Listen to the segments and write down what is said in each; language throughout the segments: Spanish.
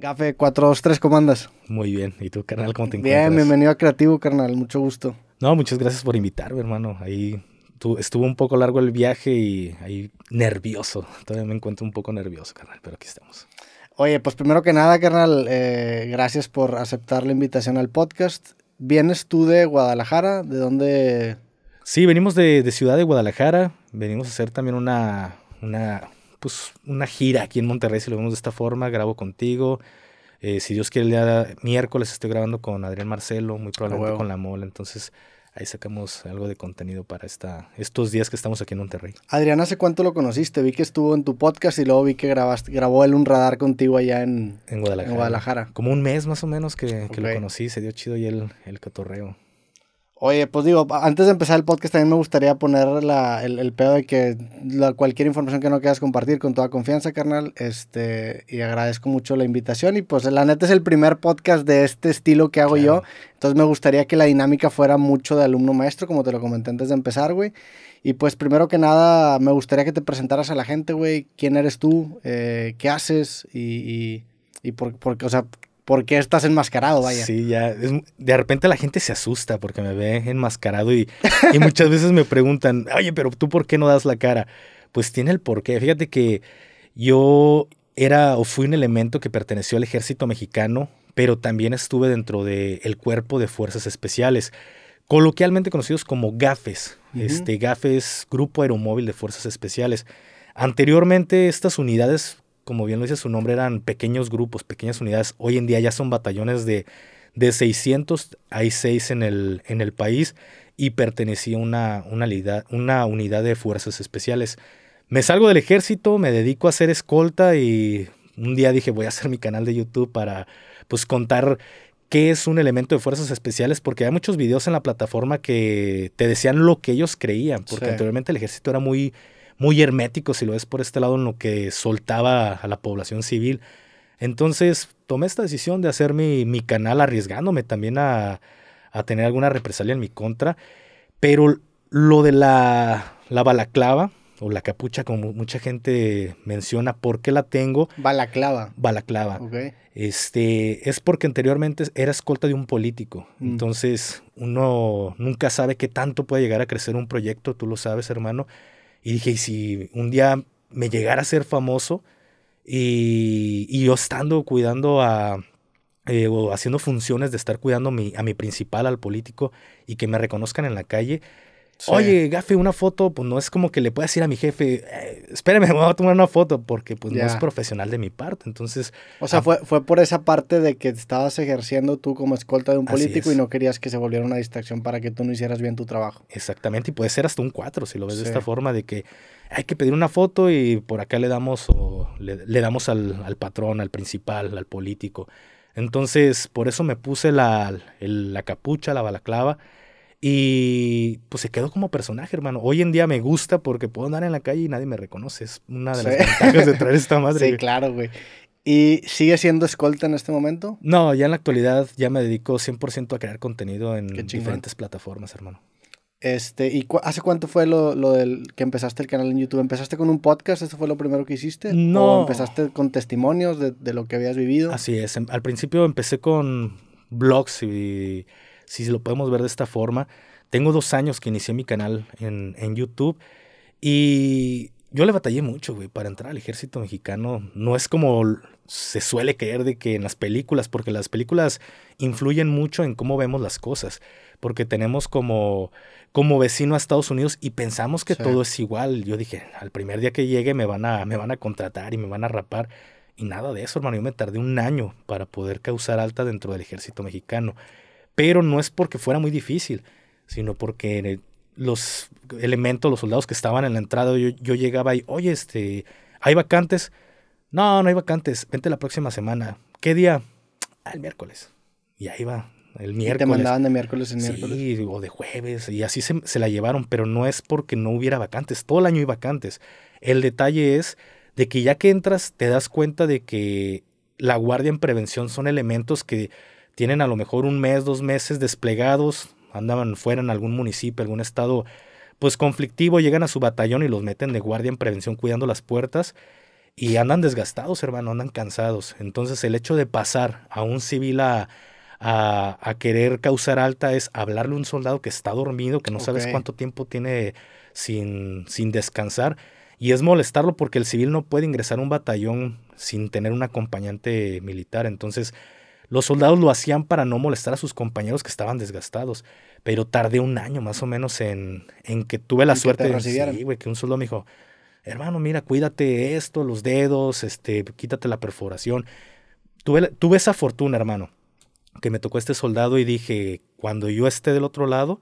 Gafe 423, ¿cómo andas? Muy bien, ¿y tú, carnal, cómo te encuentras? Bien, bienvenido a Creativo, carnal, mucho gusto. No, muchas gracias por invitarme, hermano. Ahí estuvo un poco largo el viaje y ahí nervioso. Todavía me encuentro un poco nervioso, carnal, pero aquí estamos. Oye, pues primero que nada, carnal, eh, gracias por aceptar la invitación al podcast. ¿Vienes tú de Guadalajara? ¿De dónde? Sí, venimos de, Ciudad de Guadalajara. Venimos a hacer también una, una pues una gira aquí en Monterrey, si lo vemos de esta forma, grabo contigo. Eh, si Dios quiere, el día miércoles estoy grabando con Adrián Marcelo, muy probablemente ah, con La Mola. Entonces, ahí sacamos algo de contenido para esta, estos días que estamos aquí en Monterrey. Adrián, ¿hace cuánto lo conociste? Vi que estuvo en tu podcast y luego vi que grabaste, grabó él un radar contigo allá en, en, Guadalajara. Como un mes más o menos que, lo conocí, se dio chido y el, el Oye, pues digo, antes de empezar el podcast también me gustaría poner la, el, el, pedo de que la, cualquier información que no quieras compartir con toda confianza, carnal, este, y agradezco mucho la invitación y pues la neta es el primer podcast de este estilo que hago yo, entonces me gustaría que la dinámica fuera mucho de alumno maestro, como te lo comenté antes de empezar, güey, y pues primero que nada me gustaría que te presentaras a la gente, güey, quién eres tú, eh, qué haces y, y, por, qué, o sea, porque estás enmascarado, vaya. Sí, ya. de repente la gente se asusta porque me ve enmascarado y, muchas veces me preguntan, oye, pero tú por qué no das la cara? Pues tiene el porqué. Fíjate que yo era o fui un elemento que perteneció al ejército mexicano, pero también estuve dentro del cuerpo de fuerzas especiales, coloquialmente conocidos como GAFES. este, GAFES, Grupo Aeromóvil de Fuerzas Especiales. Anteriormente estas unidades como bien lo dice su nombre, eran pequeños grupos, pequeñas unidades. Hoy en día ya son batallones de, de 600, hay 6 en el, en el país y pertenecía a una, unidad de fuerzas especiales. Me salgo del ejército, me dedico a hacer escolta y un día dije voy a hacer mi canal de YouTube para pues contar qué es un elemento de fuerzas especiales, porque hay muchos videos en la plataforma que te decían lo que ellos creían, porque anteriormente el ejército era muy muy hermético, si lo ves por este lado, en lo que soltaba a la población civil. Entonces tomé esta decisión de hacer mi, canal arriesgándome también a, tener alguna represalia en mi contra. Pero lo de la, la balaclava o la capucha, como mucha gente menciona, ¿por qué la tengo? Balaclava. Balaclava. Okay. Este, es porque anteriormente era escolta de un político. Mm. Entonces uno nunca sabe qué tanto puede llegar a crecer un proyecto, tú lo sabes hermano. Y dije, ¿y si un día me llegara a ser famoso y, yo estando cuidando a, eh, o haciendo funciones de estar cuidando mi, a mi principal, al político, y que me reconozcan en la calle, Oye, gafe, una foto, pues no es como que le pueda decir a mi jefe, eh, espérame, me voy a tomar una foto, porque pues no es profesional de mi parte. Entonces. O sea, fue, fue por esa parte de que estabas ejerciendo tú como escolta de un político y no querías que se volviera una distracción para que tú no hicieras bien tu trabajo. Exactamente, y puede ser hasta un cuatro, si lo ves de esta forma, de que hay que pedir una foto y por acá le damos, o le, damos al, patrón, al principal, al político. Entonces, por eso me puse la, la capucha, la balaclava, y pues se quedó como personaje, hermano. Hoy en día me gusta porque puedo andar en la calle y nadie me reconoce. Es una de las ventajas de traer esta madre. Sí, claro, güey. ¿Y sigue siendo escolta en este momento? No, ya en la actualidad ya me dedico 100% a crear contenido en diferentes plataformas, hermano. Este, ¿y hace cuánto fue lo, del que empezaste el canal en YouTube? ¿Empezaste con un podcast? ¿Eso fue lo primero que hiciste? No. ¿O empezaste con testimonios de lo que habías vivido? Así es. Em, al principio empecé con blogs y si lo podemos ver de esta forma. Tengo dos años que inicié mi canal en, YouTube y yo le batallé mucho, güey, para entrar al ejército mexicano. No es como se suele creer de que en las películas, porque las películas influyen mucho en cómo vemos las cosas, porque tenemos como, como vecino a Estados Unidos y pensamos que todo es igual. Yo dije, al primer día que llegue me van, a, me van a contratar y me van a rapar. Y nada de eso, hermano. Yo me tardé un año para poder causar alta dentro del ejército mexicano pero no es porque fuera muy difícil, sino porque los elementos, los soldados que estaban en la entrada, yo, llegaba y, oye, este, ¿hay vacantes? No, no hay vacantes, vente la próxima semana. ¿Qué día? Ah, el miércoles. Y ahí va, el miércoles. Y te mandaban de miércoles en miércoles. Sí, o de jueves, y así se, se, la llevaron, pero no es porque no hubiera vacantes, todo el año hay vacantes. El detalle es de que ya que entras te das cuenta de que la guardia en prevención son elementos que tienen a lo mejor un mes, dos meses desplegados, andaban fuera en algún municipio, algún estado pues conflictivo, llegan a su batallón y los meten de guardia en prevención cuidando las puertas y andan desgastados, hermano, andan cansados. Entonces el hecho de pasar a un civil a, a, querer causar alta es hablarle a un soldado que está dormido, que no sabes cuánto tiempo tiene sin, sin descansar. Y es molestarlo porque el civil no puede ingresar a un batallón sin tener un acompañante militar. Entonces, los soldados lo hacían para no molestar a sus compañeros que estaban desgastados. Pero tardé un año más o menos en, que tuve la suerte de sí, güey, que un soldado me dijo, hermano, mira, cuídate esto, los dedos, este, quítate la perforación. Tuve, tuve esa fortuna, hermano, que me tocó este soldado y dije, cuando yo esté del otro lado,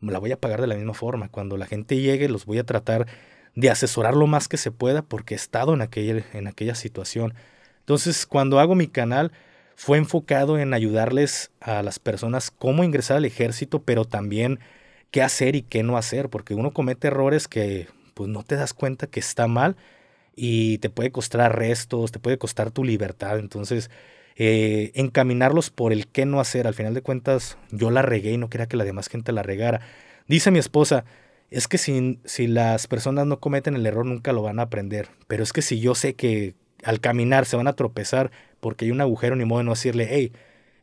me la voy a pagar de la misma forma. Cuando la gente llegue, los voy a tratar de asesorar lo más que se pueda porque he estado en, en aquella situación. Entonces, cuando hago mi canal, fue enfocado en ayudarles a las personas cómo ingresar al ejército, pero también qué hacer y qué no hacer, porque uno comete errores que pues no te das cuenta que está mal y te puede costar restos, te puede costar tu libertad, entonces eh, encaminarlos por el qué no hacer, al final de cuentas yo la regué y no quería que la demás gente la regara. Dice mi esposa, es que si las personas no cometen el error nunca lo van a aprender, pero es que si yo sé que al caminar se van a tropezar, porque hay un agujero, ni modo de no decirle, hey,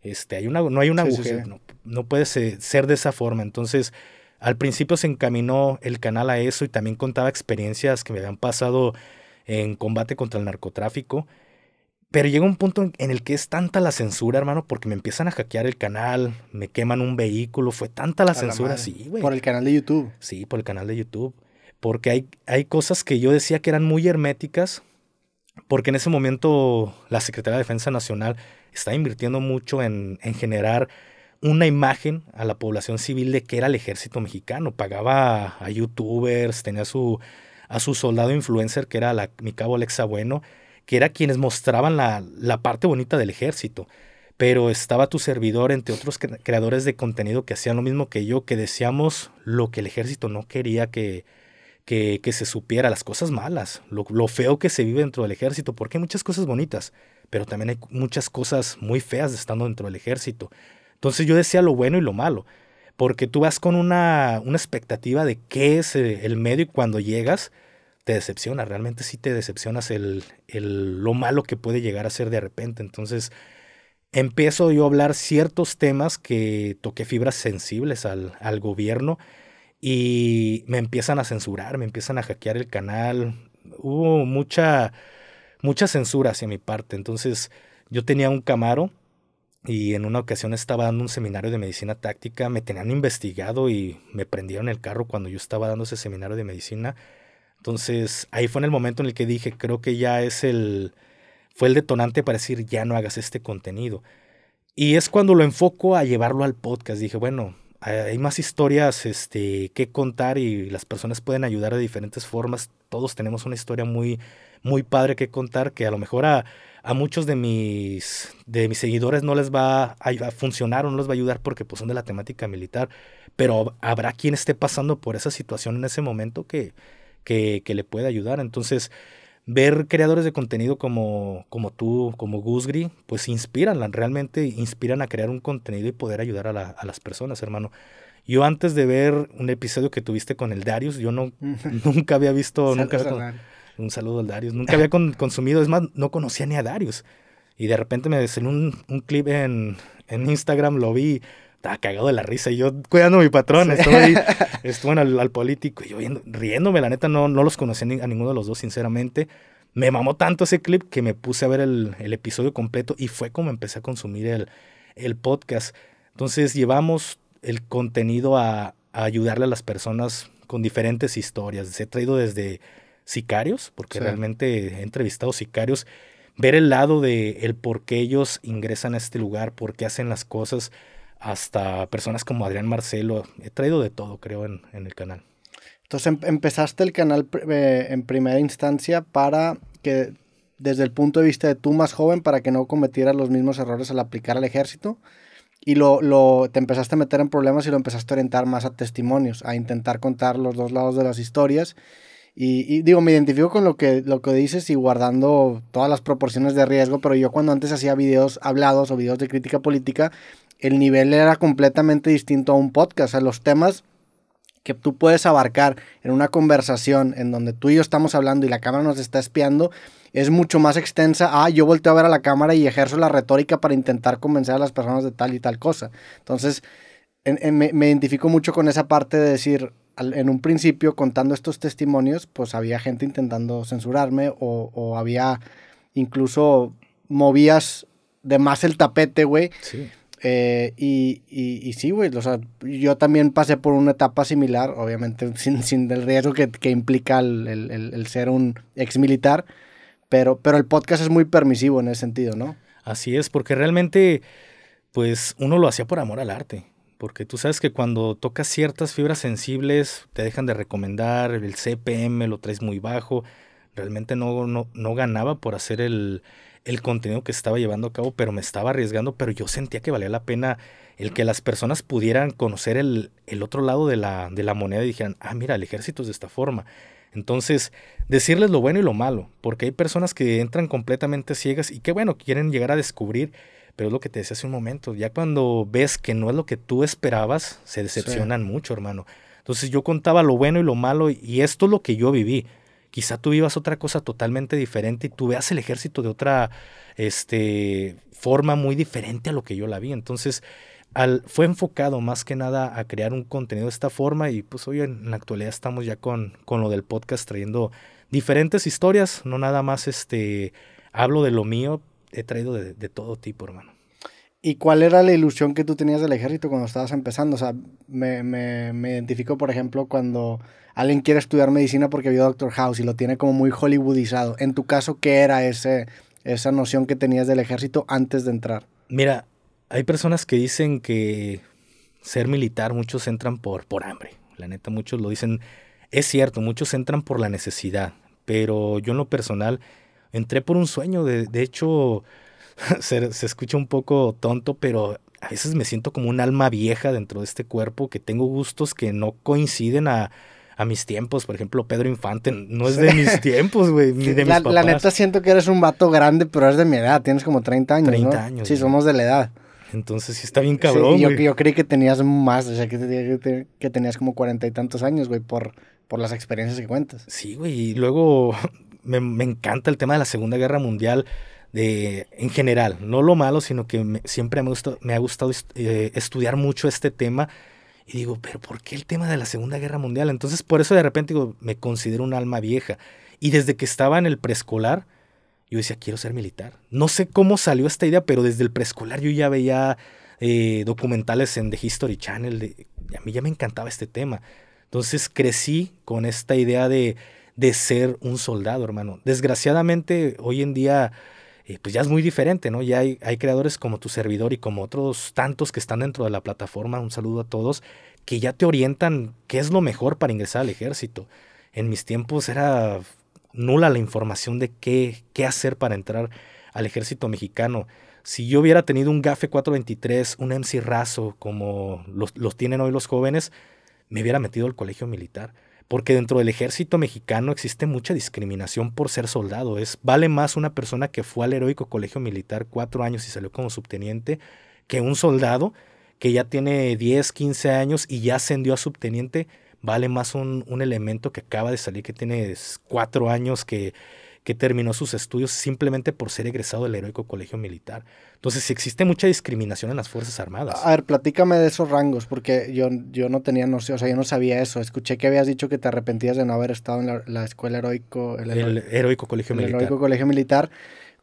este, no hay un agujero, No, puede ser, de esa forma. Entonces, al principio se encaminó el canal a eso y también contaba experiencias que me habían pasado en combate contra el narcotráfico. Pero llega un punto en, el que es tanta la censura, hermano, porque me empiezan a hackear el canal, me queman un vehículo, fue tanta la censura, sí, Por el canal de YouTube. Sí, por el canal de YouTube. Porque hay, hay cosas que yo decía que eran muy herméticas, porque en ese momento la Secretaría de Defensa Nacional está invirtiendo mucho en, en generar una imagen a la población civil de que era el ejército mexicano. Pagaba a youtubers, tenía a su, a su soldado influencer, que era la, mi cabo Alexa Bueno, que era quienes mostraban la, la parte bonita del ejército pero estaba tu servidor, entre otros creadores de contenido que hacían lo mismo que yo, que decíamos lo que el ejército no quería que, que, se supiera las cosas malas, lo, feo que se vive dentro del ejército, porque hay muchas cosas bonitas, pero también hay muchas cosas muy feas estando dentro del ejército. Entonces yo decía lo bueno y lo malo, porque tú vas con una, expectativa de qué es eh, el medio y cuando llegas te decepciona, realmente sí te decepcionas lo malo que puede llegar a ser de repente. Entonces empiezo yo a hablar ciertos temas que toqué fibras sensibles al, al gobierno y me empiezan a censurar, me empiezan a hackear el canal. Hubo mucha, mucha censura hacia mi parte. Entonces yo tenía un Camaro y en una ocasión estaba dando un seminario de medicina táctica, me tenían investigado y me prendieron el carro cuando yo estaba dando ese seminario de medicina. Entonces ahí fue en el momento en el que dije, creo que ya es el, fue el detonante para decir, ya no hagas este contenido. Y es cuando lo enfoco a llevarlo al podcast. Dije, bueno, hay más historias este, que contar y las personas pueden ayudar de diferentes formas. Todos tenemos una historia muy, muy padre que contar que a lo mejor a, a muchos de mis, de mis seguidores no les va a, funcionar o no les va a ayudar porque pues, son de la temática militar, pero habrá quien esté pasando por esa situación en ese momento que, que, que le pueda ayudar. Entonces, ver creadores de contenido como, como tú, como Gusgri, pues inspiran, realmente inspiran a crear un contenido y poder ayudar a, las personas, hermano. Yo antes de ver un episodio que tuviste con el Darius, yo no, nunca había visto... nunca había un saludo al Darius. Nunca había consumido, es más, no conocía ni a Darius. Y de repente me decían un, un clip en, en Instagram, lo vi estaba cagado de la risa. Y yo cuidando a mi patrón, ahí, estuve al, político, y yo riéndome, la neta, no, no los conocí a ninguno de los dos, sinceramente. Me mamó tanto ese clip que me puse a ver el, episodio completo y fue como empecé a consumir el, podcast. Entonces llevamos el contenido a, ayudarle a las personas con diferentes historias. Se ha traído desde sicarios, porque realmente he entrevistado sicarios, ver el lado de el por qué ellos ingresan a este lugar, por qué hacen las cosas, hasta personas como Adrián Marcelo. He traído de todo, creo, en, en el canal. Entonces em, empezaste el canal eh, en primera instancia para que, desde el punto de vista de tú más joven, para que no cometieras los mismos errores al aplicar al ejército. Y lo, lo, te empezaste a meter en problemas y lo empezaste a orientar más a testimonios, a intentar contar los dos lados de las historias. Y, y, digo, me identifico con lo que, lo que dices y guardando todas las proporciones de riesgo, pero yo cuando antes hacía videos hablados o videos de crítica política, el nivel era completamente distinto a un podcast, a los temas que tú puedes abarcar en una conversación en donde tú y yo estamos hablando y la cámara nos está espiando, es mucho más extensa. Ah, yo volteo a ver a la cámara y ejerzo la retórica para intentar convencer a las personas de tal y tal cosa. Entonces, me, identifico mucho con esa parte de decir, en un principio, contando estos testimonios, pues había gente intentando censurarme o, o había incluso movías de más el tapete, güey. Sí eh, y, y, sí, güey, yo también pasé por una etapa similar, obviamente sin, sin el riesgo que, implica el, ser un ex militar, pero, pero el podcast es muy permisivo en ese sentido, ¿no? Así es, porque realmente, pues uno lo hacía por amor al arte, porque tú sabes que cuando tocas ciertas fibras sensibles, te dejan de recomendar, el CPM lo traes muy bajo, realmente no, no, no ganaba por hacer el el contenido que estaba llevando a cabo, pero me estaba arriesgando, pero yo sentía que valía la pena el que las personas pudieran conocer el, otro lado de la, moneda y dijeran, ah, mira, el ejército es de esta forma. Entonces, decirles lo bueno y lo malo, porque hay personas que entran completamente ciegas y qué bueno, quieren llegar a descubrir, pero es lo que te decía hace un momento, ya cuando ves que no es lo que tú esperabas, se decepcionan mucho, hermano. Entonces yo contaba lo bueno y lo malo y esto es lo que yo viví quizá tú vivas otra cosa totalmente diferente y tú veas el ejército de otra este, forma muy diferente a lo que yo la vi. Entonces, al, fue enfocado más que nada a crear un contenido de esta forma y pues hoy en la actualidad estamos ya con, con lo del podcast trayendo diferentes historias, no nada más este, hablo de lo mío, he traído de, todo tipo, hermano. ¿Y cuál era la ilusión que tú tenías del ejército cuando estabas empezando? O sea, me, me, me identifico, por ejemplo, cuando alguien quiere estudiar medicina porque vio Doctor House y lo tiene como muy hollywoodizado. En tu caso, ¿qué era ese, esa noción que tenías del ejército antes de entrar? Mira, hay personas que dicen que ser militar, muchos entran por, por hambre. La neta, muchos lo dicen. Es cierto, muchos entran por la necesidad, pero yo en lo personal entré por un sueño. De, hecho, se escucha un poco tonto, pero a veces me siento como un alma vieja dentro de este cuerpo, que tengo gustos que no coinciden a, a mis tiempos. Por ejemplo, Pedro Infante no es de mis tiempos, güey, ni de mis papás. La neta siento que eres un vato grande, pero eres de mi edad, tienes como 30 años, 30 años. Sí, somos de la edad. Entonces sí está bien cabrón, yo, yo, creí que tenías más, o sea, que, tenías como cuarenta y tantos años, güey, por, por las experiencias que cuentas. Sí, güey, y luego me, encanta el tema de la Segunda Guerra Mundial de, en general, no lo malo, sino que siempre me, gusta, me ha gustado eh, estudiar mucho este tema y digo, pero ¿por qué el tema de la Segunda Guerra Mundial? Entonces por eso de repente digo, me considero un alma vieja. Y desde que estaba en el preescolar, yo decía, quiero ser militar. No sé cómo salió esta idea, pero desde el preescolar yo ya veía eh, documentales en The History Channel. y a mí ya me encantaba este tema. Entonces crecí con esta idea de, de ser un soldado, hermano. Desgraciadamente, hoy en día pues ya es muy diferente, ¿no? Ya hay, creadores como tu servidor y como otros tantos que están dentro de la plataforma, un saludo a todos, que ya te orientan qué es lo mejor para ingresar al ejército. En mis tiempos era nula la información de qué, hacer para entrar al ejército mexicano. Si yo hubiera tenido un GAFE 423, un MC Razo como los, los tienen hoy los jóvenes, me hubiera metido al colegio militar porque dentro del ejército mexicano existe mucha discriminación por ser soldado. Es, vale más una persona que fue al heroico colegio militar cuatro años y salió como subteniente que un soldado que ya tiene 10, 15 años y ya ascendió a subteniente. Vale más un, un elemento que acaba de salir, que tiene cuatro años, que que terminó sus estudios simplemente por ser egresado del heroico colegio militar. Entonces existe mucha discriminación en las Fuerzas Armadas. A ver, platícame de esos rangos, porque yo, yo no tenía noción, o sea, yo no sabía eso. Escuché que habías dicho que te arrepentías de no haber estado en la, escuela heroico... El, heroico colegio militar. Heroico colegio militar.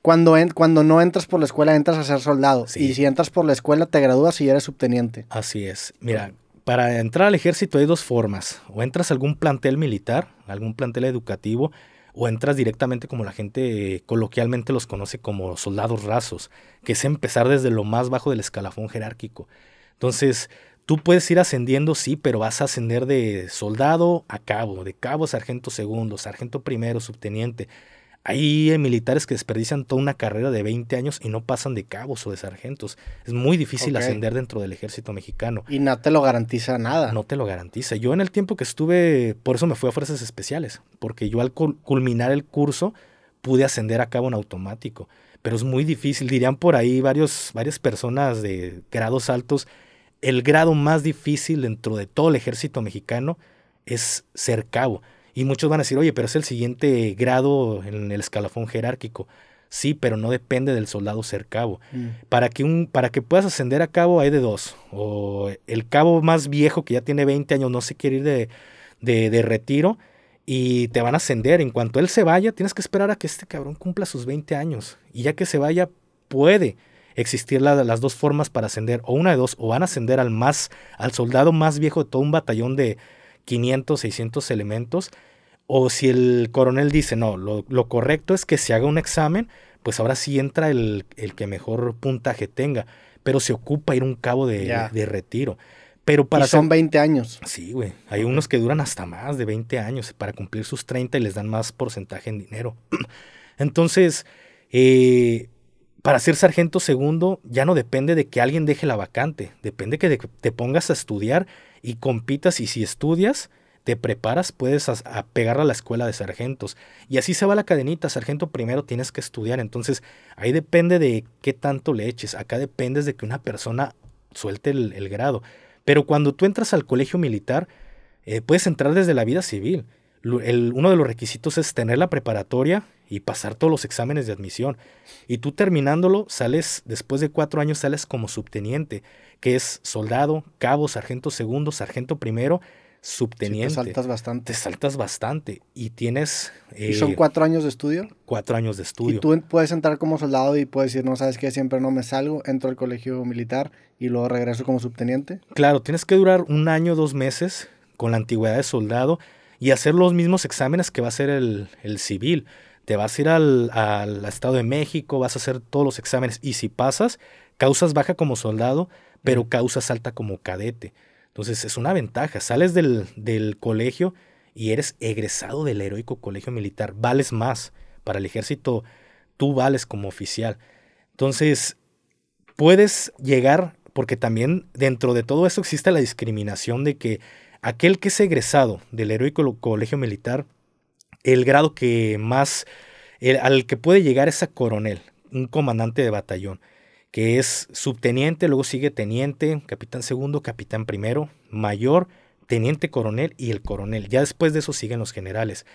Cuando, cuando no entras por la escuela, entras a ser soldado. Y si entras por la escuela, te gradúas y eres subteniente. Así es. Mira, para entrar al ejército hay dos formas. O entras a algún plantel militar, algún plantel educativo, o entras directamente como la gente eh, coloquialmente los conoce como soldados rasos, que es empezar desde lo más bajo del escalafón jerárquico. Entonces, tú puedes ir ascendiendo, sí, pero vas a ascender de soldado a cabo, de cabo a sargento segundo, sargento primero, subteniente, hay eh, militares que desperdician toda una carrera de 20 años y no pasan de cabos o de sargentos. Es muy difícil ascender dentro del ejército mexicano. Y no te lo garantiza nada. No te lo garantiza. Yo en el tiempo que estuve, por eso me fui a fuerzas especiales, porque yo al culminar el curso pude ascender a cabo en automático. Pero es muy difícil. Dirían por ahí varios, varias personas de grados altos, el grado más difícil dentro de todo el ejército mexicano es ser cabo. Y muchos van a decir, oye, pero es el siguiente grado en el escalafón jerárquico. Sí, pero no depende del soldado ser cabo. Mm. Para, que un, para que puedas ascender a cabo hay de dos. O el cabo más viejo que ya tiene 20 años no se quiere ir de, de, retiro y te van a ascender. En cuanto él se vaya, tienes que esperar a que este cabrón cumpla sus 20 años. Y ya que se vaya, puede existir las dos formas para ascender. O una de dos, o van a ascender al, más, al soldado más viejo de todo un batallón de, 500, 600 elementos, o si el coronel dice, no, lo, correcto es que se haga un examen, pues ahora sí entra el, que mejor puntaje tenga, pero se ocupa ir un cabo de, retiro. Pero para son 20 años. Sí, güey. Hay unos que duran hasta más de 20 años para cumplir sus 30 y les dan más porcentaje en dinero. Entonces, eh, para ser sargento segundo ya no depende de que alguien deje la vacante, depende que te pongas a estudiar y compitas y si estudias, te preparas, puedes a, a pegar a la escuela de sargentos. Y así se va la cadenita, sargento primero tienes que estudiar, entonces ahí depende de qué tanto le eches, acá dependes de que una persona suelte el, grado. Pero cuando tú entras al colegio militar, eh, puedes entrar desde la vida civil. uno de los requisitos es tener la preparatoria y pasar todos los exámenes de admisión. Y tú terminándolo, sales, después de cuatro años, sales como subteniente que es soldado, cabo, sargento segundo, sargento primero, subteniente. te saltas bastante. Te saltas bastante y tienes... ¿Y son eh, cuatro años de estudio? Cuatro años de estudio. Y tú puedes entrar como soldado y puedes decir, no, sabes qué? siempre no me salgo, entro al colegio militar y luego regreso como subteniente. Claro, tienes que durar un año, dos meses con la antigüedad de soldado y hacer los mismos exámenes que va a hacer el, civil. Te vas a ir al, al Estado de México, vas a hacer todos los exámenes y si pasas, causas baja como soldado pero causa salta como cadete. Entonces es una ventaja, sales del, colegio y eres egresado del heroico colegio militar, vales más para el ejército, tú vales como oficial. Entonces, puedes llegar, porque también dentro de todo eso existe la discriminación de que aquel que es egresado del heroico colegio militar, el grado que más, al que puede llegar es a coronel, un comandante de batallón que es subteniente, luego sigue teniente, capitán segundo, capitán primero, mayor, teniente coronel y el coronel. Ya después de eso siguen los generales.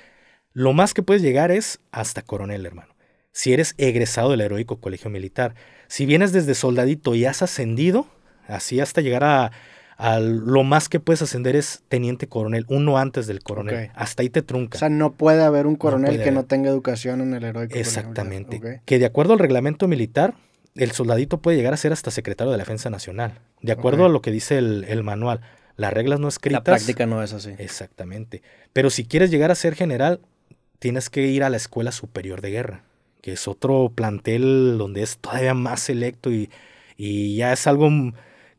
Lo más que puedes llegar es hasta coronel, hermano. Si eres egresado del heroico colegio militar, si vienes desde soldadito y has ascendido, así hasta llegar a, lo más que puedes ascender es teniente coronel, uno antes del coronel. Hasta ahí te trunca. O sea, no puede haber un coronel que no tenga educación en el heroico. Exactamente. Que de acuerdo al reglamento militar, el soldadito puede llegar a ser hasta secretario de la Defensa Nacional, de acuerdo a lo que dice el, manual. Las reglas no escritas. La práctica no es así. Exactamente. Pero si quieres llegar a ser general, tienes que ir a la Escuela Superior de Guerra, que es otro plantel donde es todavía más selecto y, y ya es algo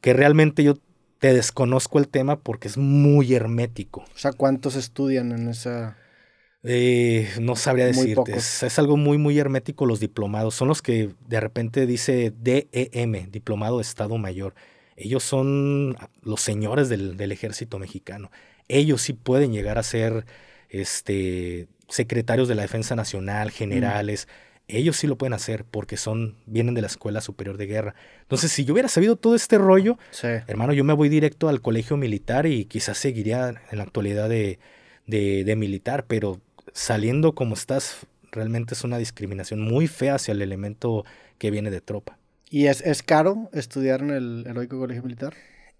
que realmente yo te desconozco el tema porque es muy hermético. O sea, ¿cuántos estudian en esa... Eh, no sabría decirte, es, algo muy, muy hermético los diplomados. Son los que de repente dice DEM, Diplomado de Estado Mayor. Ellos son los señores del, ejército mexicano. Ellos sí pueden llegar a ser este, secretarios de la Defensa Nacional, mm. generales. Ellos sí lo pueden hacer porque son, vienen de la Escuela Superior de Guerra. Entonces, si yo hubiera sabido todo este rollo, hermano, yo me voy directo al colegio militar y quizás seguiría en la actualidad de militar, pero saliendo como estás, realmente es una discriminación muy fea hacia el elemento que viene de tropa. ¿Y es, caro estudiar en el Heroico Colegio Militar?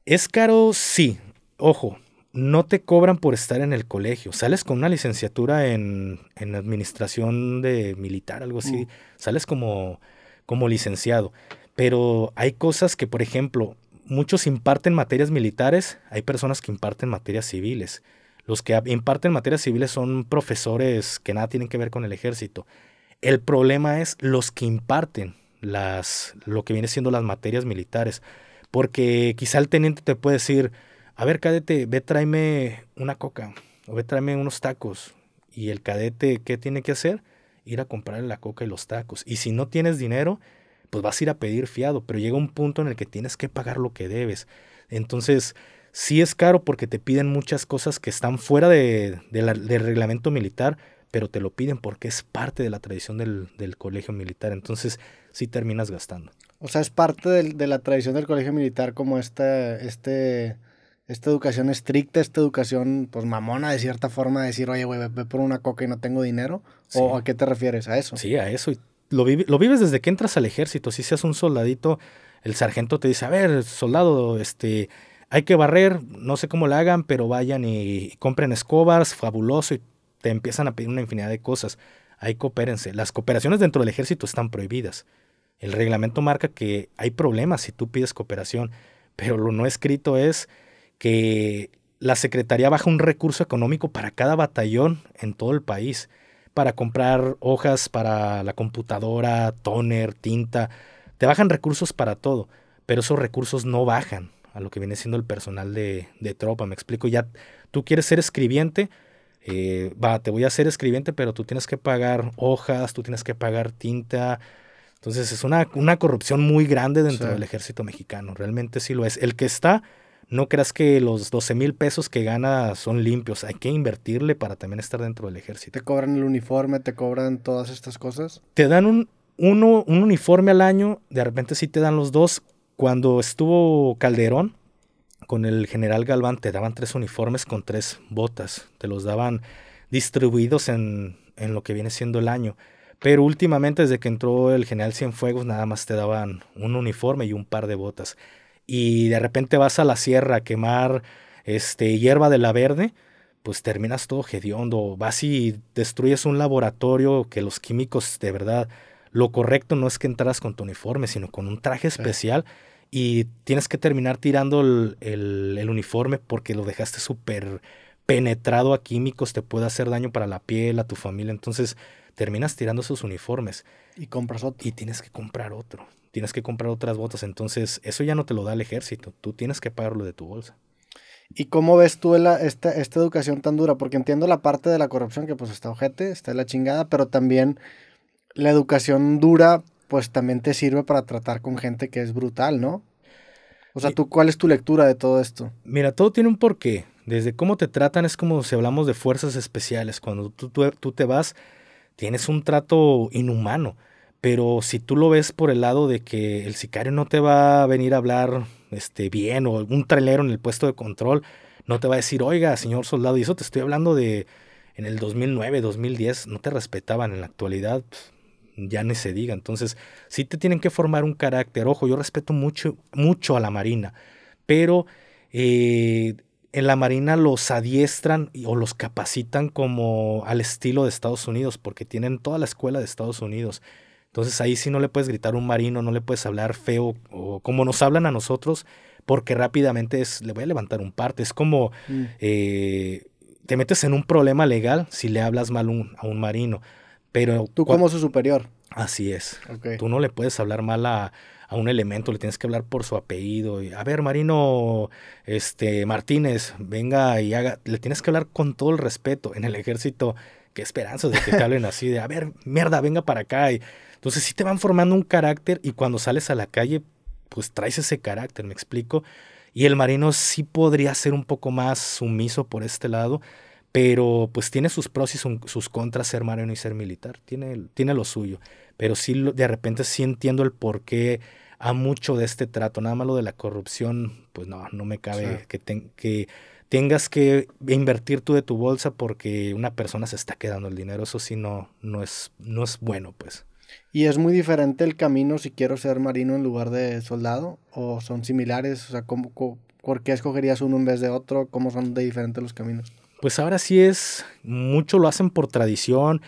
Es caro, sí. Ojo, no te cobran por estar en el colegio. Sales con una licenciatura en, administración de militar, algo así. Mm. Sales como licenciado. Pero hay cosas que, por ejemplo, muchos imparten materias militares, hay personas que imparten materias civiles. Los que imparten materias civiles son profesores que nada tienen que ver con el ejército. El problema es los que imparten las, lo que viene siendo las materias militares. Porque quizá el teniente te puede decir, a ver, cadete, ve tráeme una coca o ve tráeme unos tacos. Y el cadete, ¿qué tiene que hacer? Ir a comprar la coca y los tacos. Y si no tienes dinero, pues vas a ir a pedir fiado, pero llega un punto en el que tienes que pagar lo que debes. Entonces, Sí es caro porque te piden muchas cosas que están fuera de, del reglamento militar, pero te lo piden porque es parte de la tradición del, colegio militar. Entonces sí terminas gastando. O sea, es parte de la tradición del colegio militar como esta, este, esta educación estricta, esta educación pues mamona de cierta forma, de decir, oye, güey, ve, por una coca y no tengo dinero. ¿O a qué te refieres? ¿A eso? Sí, a eso. lo, lo vives desde que entras al ejército. Si seas un soldadito, el sargento te dice, a ver, soldado, este, hay que barrer, no sé cómo la hagan, pero vayan y compren escobas, fabuloso, y te empiezan a pedir una infinidad de cosas. Ahí coopérense. Las cooperaciones dentro del ejército están prohibidas. El reglamento marca que hay problemas si tú pides cooperación, pero lo no escrito es que la Secretaría baja un recurso económico para cada batallón en todo el país, para comprar hojas para la computadora, toner, tinta, te bajan recursos para todo, pero esos recursos no bajan a lo que viene siendo el personal de, tropa. Me explico, ya tú quieres ser escribiente, eh, va, te voy a ser escribiente, pero tú tienes que pagar hojas, tú tienes que pagar tinta. Entonces es una, una corrupción muy grande dentro del ejército mexicano, realmente sí lo es. El que está, no creas que los 12 mil pesos que gana son limpios, hay que invertirle para también estar dentro del ejército. ¿Te cobran el uniforme, te cobran todas estas cosas? Te dan un, uno, un uniforme al año, de repente sí te dan los dos, cuando estuvo Calderón con el general Galván, te daban tres uniformes con tres botas, te los daban distribuidos en, lo que viene siendo el año. Pero últimamente, desde que entró el general Cienfuegos, nada más te daban un uniforme y un par de botas. Y de repente vas a la sierra a quemar este, hierba de la verde, pues terminas todo hediondo. Vas y destruyes un laboratorio que los químicos de verdad lo correcto no es que entras con tu uniforme, sino con un traje especial. Y tienes que terminar tirando el, uniforme porque lo dejaste súper penetrado a químicos, te puede hacer daño para la piel, a tu familia. Entonces terminas tirando esos uniformes. Y compras otro. Y tienes que comprar otro. Tienes que comprar otras botas. Entonces eso ya no te lo da el ejército. Tú tienes que pagarlo de tu bolsa. ¿Y cómo ves tú la, esta, esta educación tan dura? Porque entiendo la parte de la corrupción que pues está ojete, está la chingada, pero también la educación dura, pues también te sirve para tratar con gente que es brutal, ¿no? O sea, ¿tú cuál es tu lectura de todo esto? Mira, todo tiene un porqué. Desde cómo te tratan es como si hablamos de fuerzas especiales. Cuando tú, tú, te vas, tienes un trato inhumano. Pero si tú lo ves por el lado de que el sicario no te va a venir a hablar este, bien o un trailero en el puesto de control, no te va a decir, oiga, señor soldado, y eso te estoy hablando de en el 2009, 2010, no te respetaban en la actualidad. Pues, ya ni se diga. Entonces, sí te tienen que formar un carácter. Ojo, yo respeto mucho, mucho a la Marina, pero eh, en la Marina los adiestran o los capacitan como al estilo de Estados Unidos, porque tienen toda la escuela de Estados Unidos. Entonces ahí sí no le puedes gritar a un marino, no le puedes hablar feo o como nos hablan a nosotros, porque rápidamente es, le voy a levantar un parte. Es como mm. eh, te metes en un problema legal si le hablas mal a un marino. Pero tú como su superior. Así es. Tú no le puedes hablar mal a, un elemento, le tienes que hablar por su apellido. Y, a ver, Marino este, Martínez, venga y haga. Le tienes que hablar con todo el respeto. En el ejército, qué esperanzas de que te hablen así, de a ver, mierda, venga para acá. entonces sí te van formando un carácter y cuando sales a la calle, pues traes ese carácter, me explico. Y el marino sí podría ser un poco más sumiso por este lado pero pues tiene sus pros y sus contras ser marino y ser militar. Tiene, tiene lo suyo. Pero sí, de repente sí entiendo el por qué a mucho de este trato. Nada más lo de la corrupción, pues no, no me cabe que, que tengas que invertir tú de tu bolsa porque una persona se está quedando el dinero. Eso sí no, no, es, no es bueno, pues. ¿Y es muy diferente el camino si quiero ser marino en lugar de soldado? ¿O son similares? O sea, ¿cómo, ¿por qué escogerías uno en vez de otro? ¿Cómo son de diferentes los caminos? pues ahora sí es, mucho lo hacen por tradición,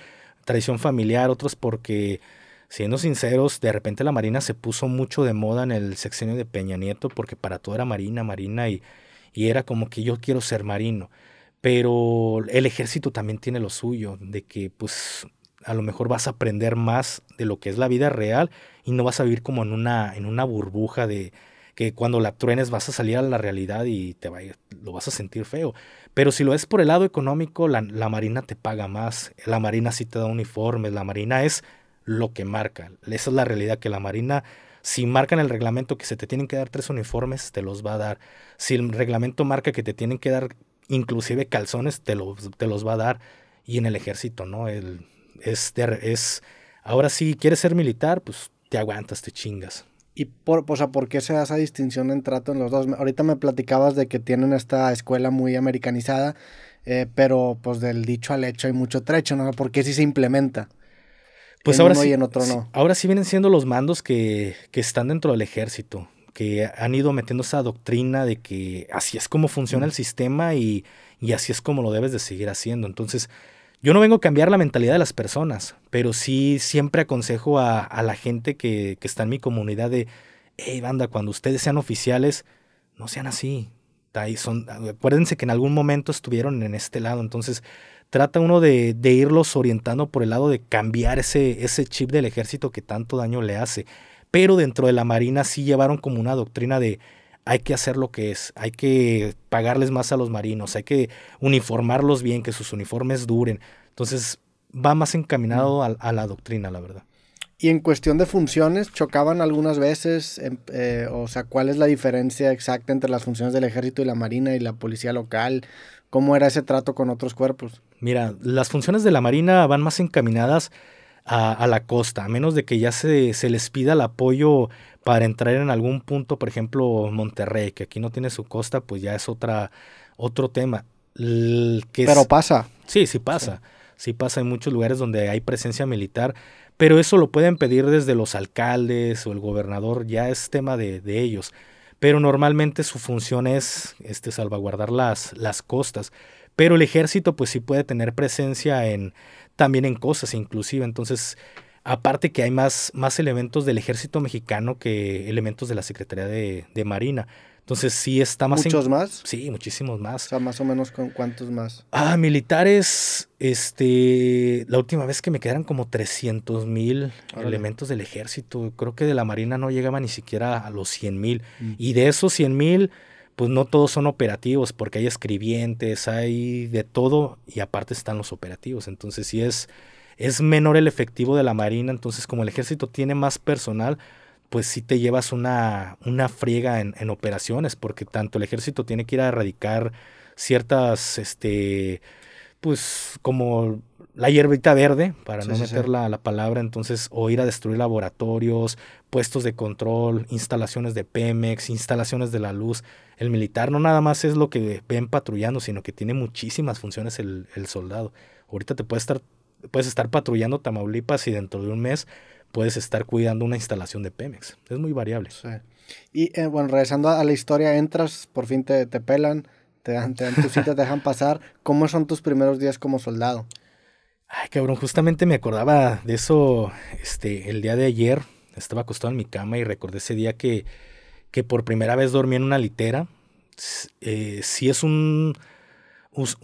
tradición familiar, otros porque, siendo sinceros, de repente la Marina se puso mucho de moda en el sexenio de Peña Nieto, porque para todo era Marina, Marina, y, era como que yo quiero ser marino. Pero el ejército también tiene lo suyo, de que pues a lo mejor vas a aprender más de lo que es la vida real y no vas a vivir como en una, en una burbuja de, que cuando la truenes vas a salir a la realidad y te va lo vas a sentir feo. Pero si lo es por el lado económico, la, Marina te paga más, la Marina sí te da uniformes, la Marina es lo que marca. Esa es la realidad, que la Marina, si marca en el reglamento que se te tienen que dar tres uniformes, te los va a dar. Si el reglamento marca que te tienen que dar inclusive calzones, te los, va a dar. Y en el ejército, ¿no? El, es, ahora si quieres ser militar, pues te aguantas, te chingas y por, ¿por qué se da esa distinción en trato en los dos? Ahorita me platicabas de que tienen esta escuela muy americanizada, eh, pero pues del dicho al hecho hay mucho trecho, ¿no? ¿Por qué si se implementa? Pues ahora uno sí, y en otro no. Ahora sí vienen siendo los mandos que, están dentro del ejército, que han ido metiendo esa doctrina de que así es como funciona mm. el sistema y, y así es como lo debes de seguir haciendo. Entonces, yo no vengo a cambiar la mentalidad de las personas, pero sí siempre aconsejo a, la gente que, está en mi comunidad de, hey banda, cuando ustedes sean oficiales, no sean así. Son, acuérdense que en algún momento estuvieron en este lado, entonces trata uno de, irlos orientando por el lado de cambiar ese chip del ejército que tanto daño le hace. Pero dentro de la Marina sí llevaron como una doctrina de, hay que hacer lo que es, hay que pagarles más a los marinos, hay que uniformarlos bien, que sus uniformes duren. Entonces va más encaminado mm. a, la doctrina, la verdad. Y en cuestión de funciones, ¿chocaban algunas veces? Em, eh, o sea, ¿cuál es la diferencia exacta entre las funciones del ejército y la marina y la policía local? ¿Cómo era ese trato con otros cuerpos? Mira, las funciones de la marina van más encaminadas a, la costa, a menos de que ya se, les pida el apoyo para entrar en algún punto, por ejemplo Monterrey, que aquí no tiene su costa, pues ya es otra, otro tema. pero pasa. Sí, sí pasa. Sí. pasa en muchos lugares donde hay presencia militar, pero eso lo pueden pedir desde los alcaldes o el gobernador, ya es tema de, de ellos. Pero normalmente su función es este, salvaguardar las, las costas. Pero el ejército pues sí puede tener presencia en también en cosas inclusive. Entonces, aparte que hay más, más elementos del ejército mexicano que elementos de la Secretaría de, Marina. Entonces sí está más... ¿Muchos más? Sí, muchísimos más. O sea, más o menos con cuántos más. Ah, militares, este, la última vez que me quedaron como 300 mil elementos del ejército. Creo que de la Marina no llegaba ni siquiera a los 100 mil. Mm. Y de esos 100 mil pues no todos son operativos, porque hay escribientes, hay de todo, y aparte están los operativos. Entonces, si es, es menor el efectivo de la Marina, entonces como el ejército tiene más personal, pues sí te llevas una, una friega en, en operaciones, porque tanto el ejército tiene que ir a erradicar ciertas, este, pues como la hierbita verde, para no meter La, palabra, entonces, o ir a destruir laboratorios, puestos de control, instalaciones de Pemex, instalaciones de la luz. El militar no nada más es lo que ven patrullando, sino que tiene muchísimas funciones el, soldado. Ahorita te puedes estar, puedes estar patrullando Tamaulipas y dentro de un mes puedes estar cuidando una instalación de Pemex. Es muy variable. Y eh, bueno, regresando a la historia, entras, por fin te, te pelan, te dan, te dan tus citas, te dejan pasar. ¿Cómo son tus primeros días como soldado? Ay, cabrón, justamente me acordaba de eso este, el día de ayer. Estaba acostado en mi cama y recordé ese día que, que por primera vez dormí en una litera. Eh, sí es un,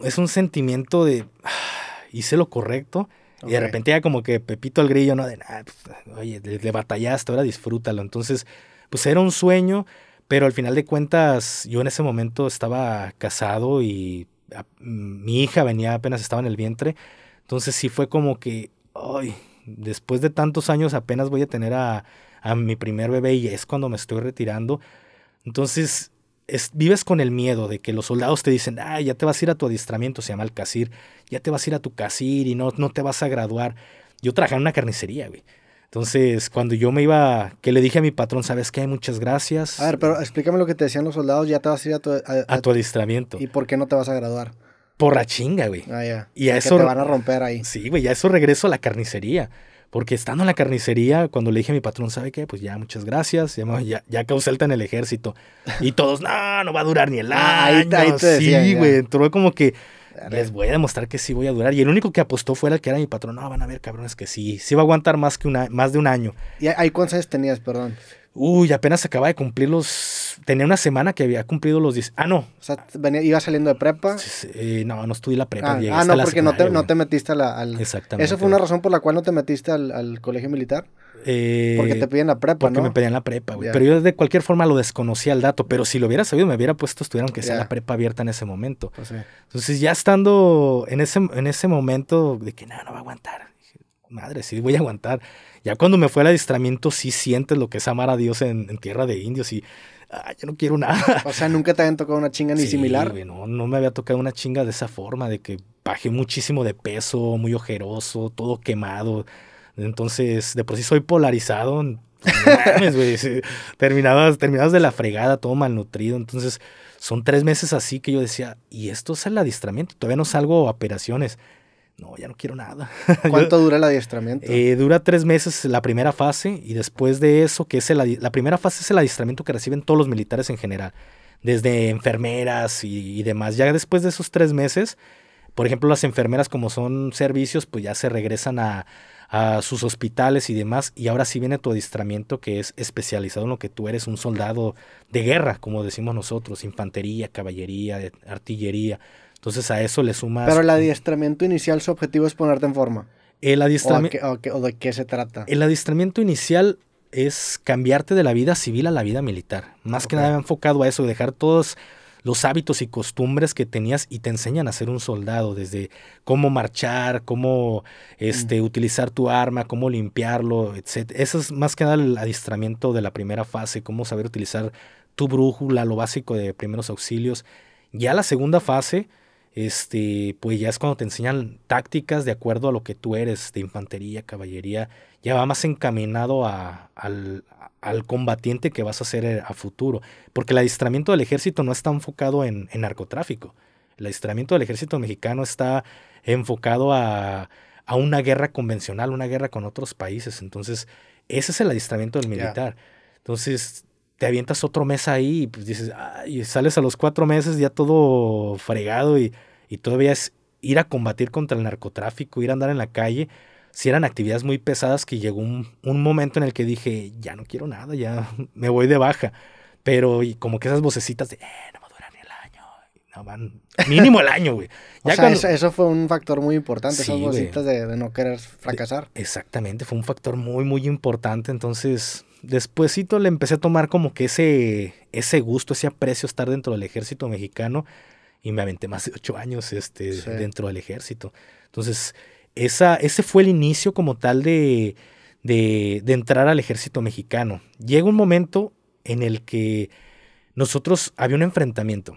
es un sentimiento de hice lo correcto. Y de repente era como que Pepito el Grillo, ¿no? De, nada, pues, oye, le, batallaste, ahora disfrútalo. Entonces, pues era un sueño, pero al final de cuentas yo en ese momento estaba casado y mi hija venía apenas estaba en el vientre. Entonces sí fue como que, ay, después de tantos años apenas voy a tener a, mi primer bebé y es cuando me estoy retirando. Entonces vives con el miedo de que los soldados te dicen, ¡ay! ya te vas a ir a tu adiestramiento, se llama el casir, ya te vas a ir a tu casir y no, no te vas a graduar. Yo trabajé en una carnicería, güey. Entonces, cuando yo me iba, que le dije a mi patrón, ¿sabes qué? Muchas gracias. A ver, pero explícame lo que te decían los soldados, ya te vas a ir a tu... a tu adiestramiento. ¿Y por qué no te vas a graduar? Por la chinga, güey. Ah, ya. Y a eso. van a romper ahí. Sí, güey, eso regreso a la carnicería. Porque estando en la carnicería, cuando le dije a mi patrón, ¿sabe qué? Pues ya, muchas gracias. Ya, ya, ya causé alta en el ejército. Y todos, no, no va a durar ni el ah, año. sí, güey. Entró como que les voy a demostrar que sí voy a durar. Y el único que apostó fue el que era mi patrón. No, van a ver, cabrones, que sí. Sí va a aguantar más, que una, más de un año. ¿Y ahí cuántos años tenías, perdón? Uy, apenas acaba de cumplir los. Tenía una semana que había cumplido los 10. Ah, no. O sea, iba saliendo de prepa. Eh, no, no estudié la prepa. Ah, ah no, porque no te, metiste al. Exactamente. ¿Eso fue una razón por la cual no te metiste al, colegio militar? Eh, porque te pedían la prepa, porque me pedían la prepa, güey. Pero yo de cualquier forma lo desconocía el dato. Pero si lo hubiera sabido, me hubiera puesto a estudiar, aunque sea la prepa abierta en ese momento. Pues Entonces, ya estando en ese, en ese momento de que no, no va a aguantar. Dije, madre, sí, voy a aguantar. Ya cuando me fue al adiestramiento, sí sientes lo que es amar a Dios en, tierra de indios y yo no quiero nada. O sea, nunca te habían tocado una chinga ni similar. no, no me había tocado una chinga de esa forma, de que bajé muchísimo de peso, muy ojeroso, todo quemado. Entonces, de por sí soy polarizado. de la fregada, todo malnutrido. Entonces, son tres meses así que yo decía, y esto es el adiestramiento. Todavía no salgo a operaciones no, ya no quiero nada. ¿Cuánto dura el adiestramiento? Eh, dura tres meses la primera fase y después de eso, que es el, la primera fase es el adiestramiento que reciben todos los militares en general, desde enfermeras y, demás. Ya después de esos tres meses, por ejemplo, las enfermeras como son servicios, pues ya se regresan a, a sus hospitales y demás y ahora sí viene tu adiestramiento que es especializado en lo que tú eres un soldado de guerra, como decimos nosotros, infantería, caballería, artillería entonces a eso le sumas... Pero el adiestramiento inicial, su objetivo es ponerte en forma. El adiestramiento... O, de qué se trata? El adiestramiento inicial es cambiarte de la vida civil a la vida militar. Más que nada enfocado a eso, dejar todos los hábitos y costumbres que tenías y te enseñan a ser un soldado, desde cómo marchar, cómo este, mm. utilizar tu arma, cómo limpiarlo, etc. Eso es más que nada el adiestramiento de la primera fase, cómo saber utilizar tu brújula, lo básico de primeros auxilios. Ya la segunda fase este, pues ya es cuando te enseñan tácticas de acuerdo a lo que tú eres, de infantería, caballería, ya va más encaminado a, al, combatiente que vas a ser eh, a futuro, porque el adiestramiento del ejército no está enfocado en, narcotráfico, el adiestramiento del ejército mexicano está enfocado a, una guerra convencional, una guerra con otros países, entonces ese es el adiestramiento del militar. Entonces, te avientas otro mes ahí y pues dices, y sales a los cuatro meses ya todo fregado y, todavía es ir a combatir contra el narcotráfico, ir a andar en la calle. Si eran actividades muy pesadas que llegó un, momento en el que dije, ya no quiero nada, ya me voy de baja. Pero y como que esas vocecitas de, eh, no mínimo el año, güey. Ya o eso, fue un factor muy importante, esas cositas de, no querer e, fracasar. Exactamente, fue un factor muy, muy importante. Entonces, despuesito le empecé a tomar como que ese, ese gusto, ese aprecio estar dentro del ejército mexicano. Y me aventé más de ocho años este, dentro del ejército. Entonces, esa, ese fue el inicio como tal de, de entrar al ejército mexicano. Llega un momento en el que nosotros había un enfrentamiento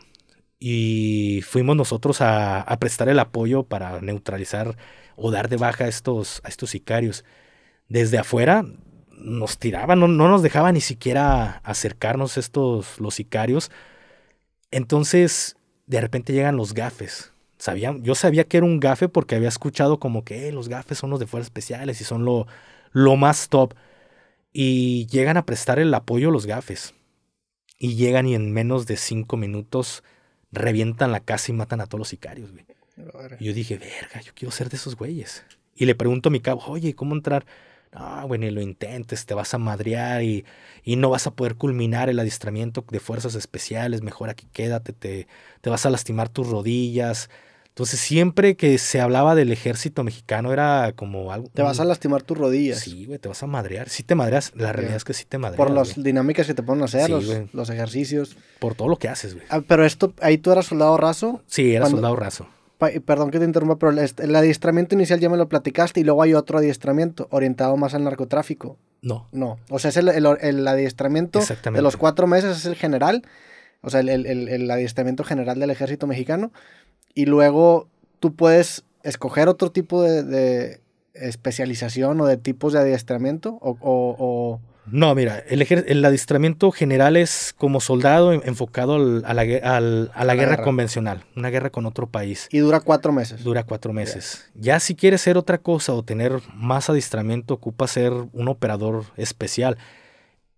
y fuimos nosotros a, prestar el apoyo para neutralizar o dar de baja a estos, estos sicarios. Desde afuera nos tiraban, no, nos dejaban ni siquiera acercarnos estos, los sicarios. Entonces, de repente llegan los gafes. yo sabía que era un gafe porque había escuchado como que eh, los gafes son los de fuerzas especiales y son lo, lo más top. Y llegan a prestar el apoyo los gafes. Y llegan y en menos de cinco minutos revientan la casa y matan a todos los sicarios, güey. Y yo dije, verga, yo quiero ser de esos güeyes. Y le pregunto a mi cabo, oye, ¿cómo entrar? No, güey, lo intentes, te vas a madrear y, no vas a poder culminar el adiestramiento de fuerzas especiales, mejor aquí quédate, te, te vas a lastimar tus rodillas, entonces, siempre que se hablaba del ejército mexicano era como algo... Te vas a mm, lastimar tus rodillas. Sí, güey, te vas a madrear. Sí te madreas, la realidad es que sí te madreas. Por las dinámicas que te ponen a hacer, los, ejercicios. Por todo lo que haces, güey. Ah, pero esto, ahí tú eras soldado raso. Sí, era soldado raso perdón que te interrumpa, pero el adiestramiento inicial ya me lo platicaste y luego hay otro adiestramiento orientado más al narcotráfico. No. No. O sea, es el, el, el adiestramiento de los cuatro meses, es el general, o sea, el, el, adiestramiento general del ejército mexicano y luego tú puedes escoger otro tipo de, especialización o de tipos de adiestramiento o, No, mira, el, el, adiestramiento general es como soldado enfocado a, la, guerra, convencional, una guerra con otro país. Y dura cuatro meses. Dura cuatro meses. Ya si quieres ser otra cosa o tener más adiestramiento, ocupa ser un operador especial.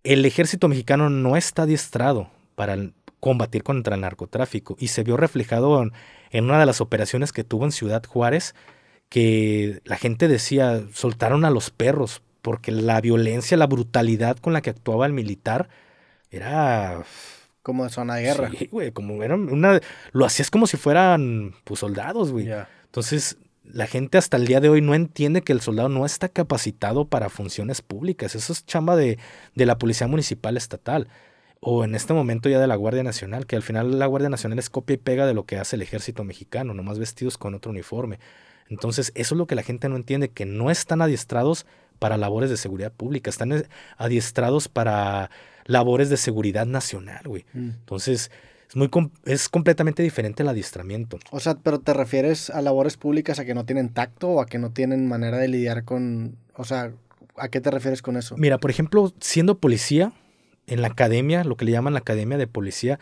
El ejército mexicano no está adiestrado para combatir contra el narcotráfico y se vio reflejado en, en una de las operaciones que tuvo en Ciudad Juárez, que la gente decía, soltaron a los perros, porque la violencia, la brutalidad con la que actuaba el militar era... Como de zona de guerra. Sí, güey, como eran una... Lo hacías como si fueran, pues, soldados, güey. Entonces, la gente hasta el día de hoy no entiende que el soldado no está capacitado para funciones públicas. Eso es chamba de, de la policía municipal estatal o en este momento ya de la Guardia Nacional, que al final la Guardia Nacional es copia y pega de lo que hace el ejército mexicano, nomás vestidos con otro uniforme. Entonces, eso es lo que la gente no entiende, que no están adiestrados para labores de seguridad pública, están eh, adiestrados para labores de seguridad nacional, güey. Mm. Entonces, es, muy es completamente diferente el adiestramiento. O sea, pero te refieres a labores públicas a que no tienen tacto o a que no tienen manera de lidiar con, o sea, ¿a qué te refieres con eso? Mira, por ejemplo, siendo policía, en la academia, lo que le llaman la academia de policía,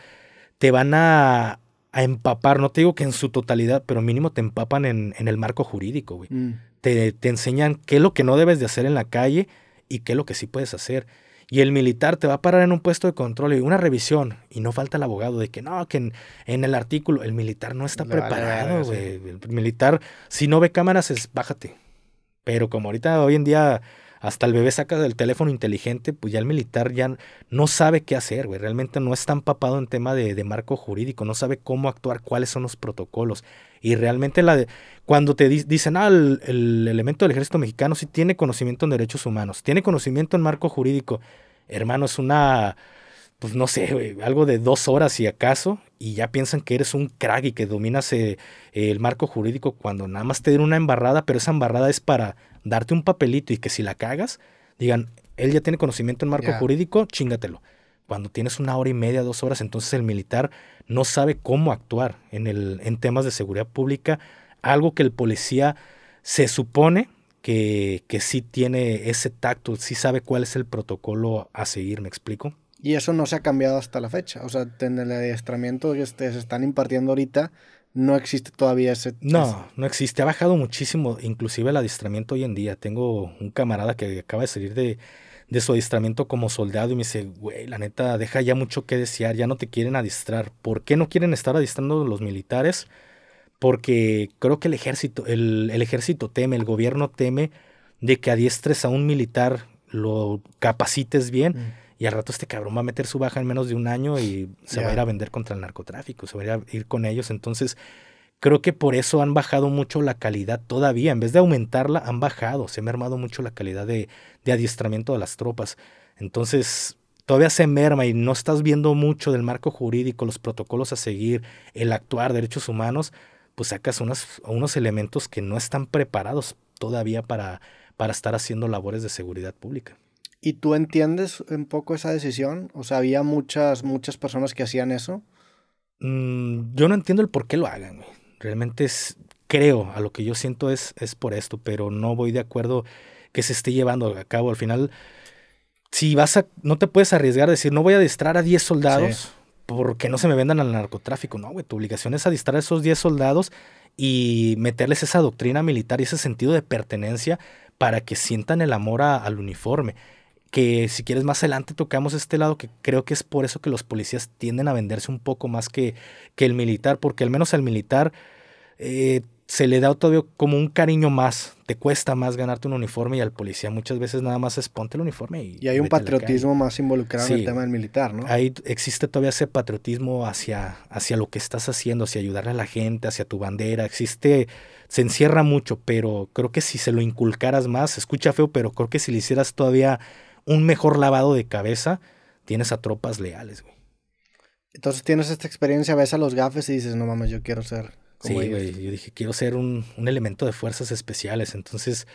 te van a, empapar, no te digo que en su totalidad, pero mínimo te empapan en, el marco jurídico, güey. Mm. Te, enseñan qué es lo que no debes de hacer en la calle y qué es lo que sí puedes hacer. Y el militar te va a parar en un puesto de control y una revisión. Y no falta el abogado de que no, que en, el artículo el militar no está preparado, güey. El militar, si no ve cámaras, es bájate. Pero como ahorita, hoy en día, hasta el bebé saca del teléfono inteligente, pues ya el militar ya no sabe qué hacer, güey. Realmente no está empapado en tema de, marco jurídico, no sabe cómo actuar, cuáles son los protocolos. Y realmente la cuando te dicen, ah, el, elemento del ejército mexicano sí tiene conocimiento en derechos humanos, tiene conocimiento en marco jurídico, hermano, es una pues no sé, algo de dos horas si acaso, y ya piensan que eres un crack y que dominas eh, el marco jurídico cuando nada más te den una embarrada, pero esa embarrada es para darte un papelito y que si la cagas, digan, él ya tiene conocimiento en marco jurídico, chingatelo. Cuando tienes una hora y media, dos horas, entonces el militar no sabe cómo actuar en, el, en temas de seguridad pública, algo que el policía se supone que, que sí tiene ese tacto, sí sabe cuál es el protocolo a seguir, me explico. Y eso no se ha cambiado hasta la fecha. O sea, en el adiestramiento que se están impartiendo ahorita, no existe todavía ese... No, no existe. Ha bajado muchísimo, inclusive el adiestramiento hoy en día. Tengo un camarada que acaba de salir de, de su adiestramiento como soldado y me dice, güey, la neta, deja ya mucho que desear, ya no te quieren adiestrar. ¿Por qué no quieren estar adiestrando los militares? Porque creo que el ejército, el, ejército teme, el gobierno teme de que adiestres a un militar, lo capacites bien. Mm. Y al rato este cabrón va a meter su baja en menos de un año y se va a ir a vender contra el narcotráfico, se va a ir, con ellos. Entonces, creo que por eso han bajado mucho la calidad todavía. En vez de aumentarla, han bajado. Se ha mermado mucho la calidad de, adiestramiento de las tropas. Entonces, todavía se merma y no estás viendo mucho del marco jurídico, los protocolos a seguir, el actuar, derechos humanos, pues sacas unos elementos que no están preparados todavía para estar haciendo labores de seguridad pública. ¿Y tú entiendes un poco esa decisión? O sea, había muchas, muchas personas que hacían eso. Mm, yo no entiendo el por qué lo hagan, güey. Realmente es, creo, a lo que yo siento es, es por esto, pero no voy de acuerdo que se esté llevando a cabo. Al final, si vas a, no te puedes arriesgar a decir, no voy a distrar a 10 soldados porque no se me vendan al narcotráfico. No, güey, tu obligación es distrar a esos 10 soldados y meterles esa doctrina militar y ese sentido de pertenencia para que sientan el amor al uniforme que si quieres más adelante tocamos este lado, que creo que es por eso que los policías tienden a venderse un poco más que, que el militar, porque al menos al militar eh, se le da todavía como un cariño más, te cuesta más ganarte un uniforme y al policía muchas veces nada más es ponte el uniforme y... Y hay un patriotismo más involucrado en el tema del militar, ¿no? Ahí existe todavía ese patriotismo hacia, hacia lo que estás haciendo, hacia ayudarle a la gente, hacia tu bandera, existe se encierra mucho, pero creo que si se lo inculcaras más, escucha feo, pero creo que si le hicieras todavía un mejor lavado de cabeza, tienes a tropas leales, güey. Entonces tienes esta experiencia, ves a los gafes y dices, no mames, yo quiero ser. Como sí, güey, yo dije, quiero ser un, elemento de fuerzas especiales. Entonces,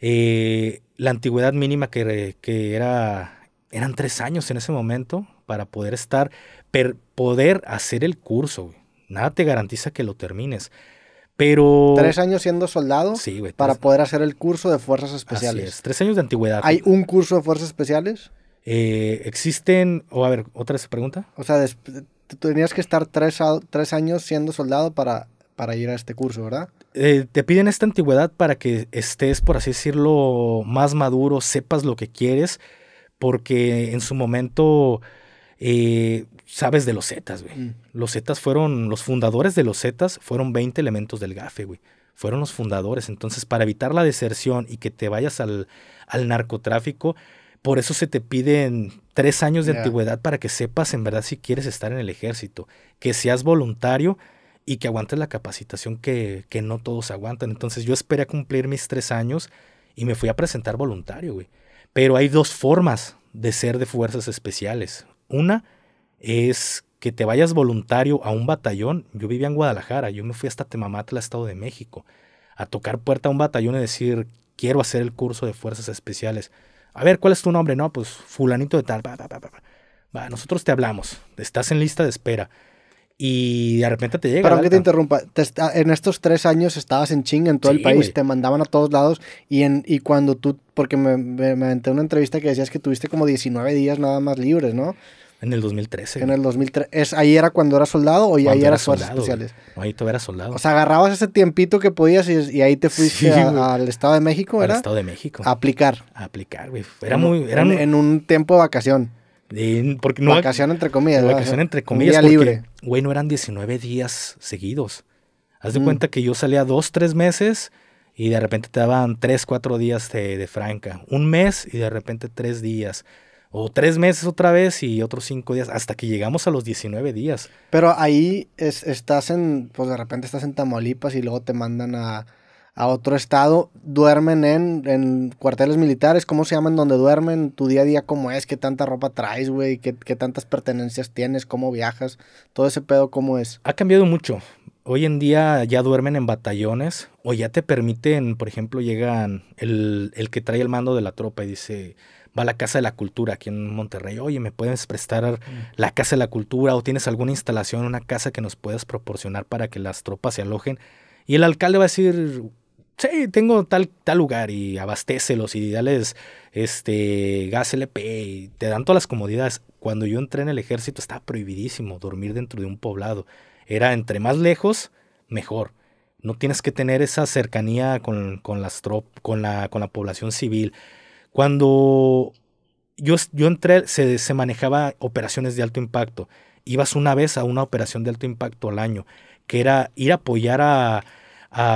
eh, la antigüedad mínima que, era, eran tres años en ese momento para poder estar, poder hacer el curso, güey. Nada te garantiza que lo termines. Pero. Tres años siendo soldado. Para poder hacer el curso de fuerzas especiales. tres años de antigüedad. ¿Hay un curso de fuerzas especiales? Eh, existen. O a ver, otra pregunta. O sea, tú tenías que estar tres, años siendo soldado para, para ir a este curso, ¿verdad? Eh, te piden esta antigüedad para que estés, por así decirlo, más maduro, sepas lo que quieres, porque en su momento. Eh, sabes de los Zetas, güey. Mm. Los Zetas fueron, los fundadores de los Zetas fueron 20 elementos del GAFE, güey. Fueron los fundadores. Entonces, para evitar la deserción y que te vayas al, narcotráfico, por eso se te piden tres años de antigüedad para que sepas en verdad si quieres estar en el ejército, que seas voluntario y que aguantes la capacitación que, que no todos aguantan. Entonces, yo esperé a cumplir mis tres años y me fui a presentar voluntario, güey. Pero hay dos formas de ser de fuerzas especiales. Una, es que te vayas voluntario a un batallón. Yo vivía en Guadalajara, yo me fui hasta Temamatla, Estado de México, a tocar puerta a un batallón y decir, quiero hacer el curso de fuerzas especiales. A ver, ¿cuál es tu nombre? No, pues fulanito de tal. Va, nosotros te hablamos, estás en lista de espera. Y de repente te llega. Pero que te interrumpa, en estos tres años estabas en ching en todo el país, te mandaban a todos lados. Y, en, y cuando tú, porque me, me, una entrevista que decías que tuviste como 19 días nada más libres, ¿no? En el 2013. En el 2013. ¿Es, ¿Ahí era cuando era soldado o ahí eras soldado? especiales? ahí tú eras soldado. O sea, agarrabas ese tiempito que podías y, ahí te fuiste al Estado de México, ¿verdad? Al Estado de México. A aplicar. A aplicar, güey. Era muy... en, un tiempo de vacación. porque no, vacación entre comillas. Vacación entre comillas. porque, libre. Güey, no eran 19 días seguidos. Haz de mm. cuenta que yo salía dos, tres meses y de repente te daban tres, cuatro días de, de franca. Un mes y de repente tres días o tres meses otra vez y otros cinco días, hasta que llegamos a los 19 días. Pero ahí estás en, pues de repente estás en Tamaulipas y luego te mandan a, otro estado, duermen en, cuarteles militares, ¿cómo se llaman? Donde duermen, tu día a día, cómo es, qué tanta ropa traes, güey, ¿Qué, tantas pertenencias tienes, cómo viajas, todo ese pedo, ¿cómo es? Ha cambiado mucho. Hoy en día ya duermen en batallones o ya te permiten, por ejemplo, llegan el, el que trae el mando de la tropa y dice, va a la Casa de la Cultura aquí en Monterrey, oye, ¿me puedes prestar mm. la Casa de la Cultura o tienes alguna instalación, una casa que nos puedas proporcionar para que las tropas se alojen? Y el alcalde va a decir, sí, tengo tal, tal lugar y abastécelos y dales este, gas LP y te dan todas las comodidades. Cuando yo entré en el ejército estaba prohibidísimo dormir dentro de un poblado. Era entre más lejos, mejor. No tienes que tener esa cercanía con, las trop con, la, con la población civil. Cuando yo, yo entré, se, se manejaba operaciones de alto impacto. Ibas una vez a una operación de alto impacto al año, que era ir a apoyar a,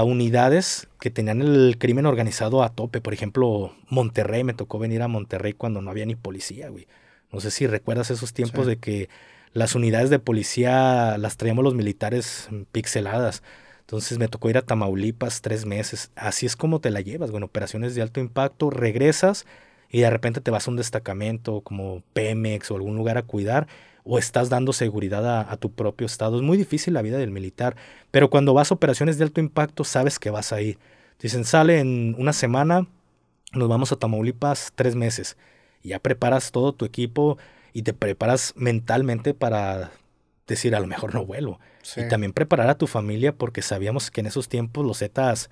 unidades que tenían el crimen organizado a tope. Por ejemplo, Monterrey, me tocó venir a Monterrey cuando no había ni policía, güey. No sé si recuerdas esos tiempos de que las unidades de policía las traíamos los militares pixeladas. Entonces me tocó ir a Tamaulipas tres meses. Así es como te la llevas, bueno, operaciones de alto impacto, regresas y de repente te vas a un destacamento como Pemex o algún lugar a cuidar o estás dando seguridad a, tu propio estado. Es muy difícil la vida del militar, pero cuando vas a operaciones de alto impacto sabes que vas a ir. Dicen, sale en una semana, nos vamos a Tamaulipas tres meses. Ya preparas todo tu equipo y te preparas mentalmente para decir, a lo mejor no vuelvo. Y también preparar a tu familia porque sabíamos que en esos tiempos los Zetas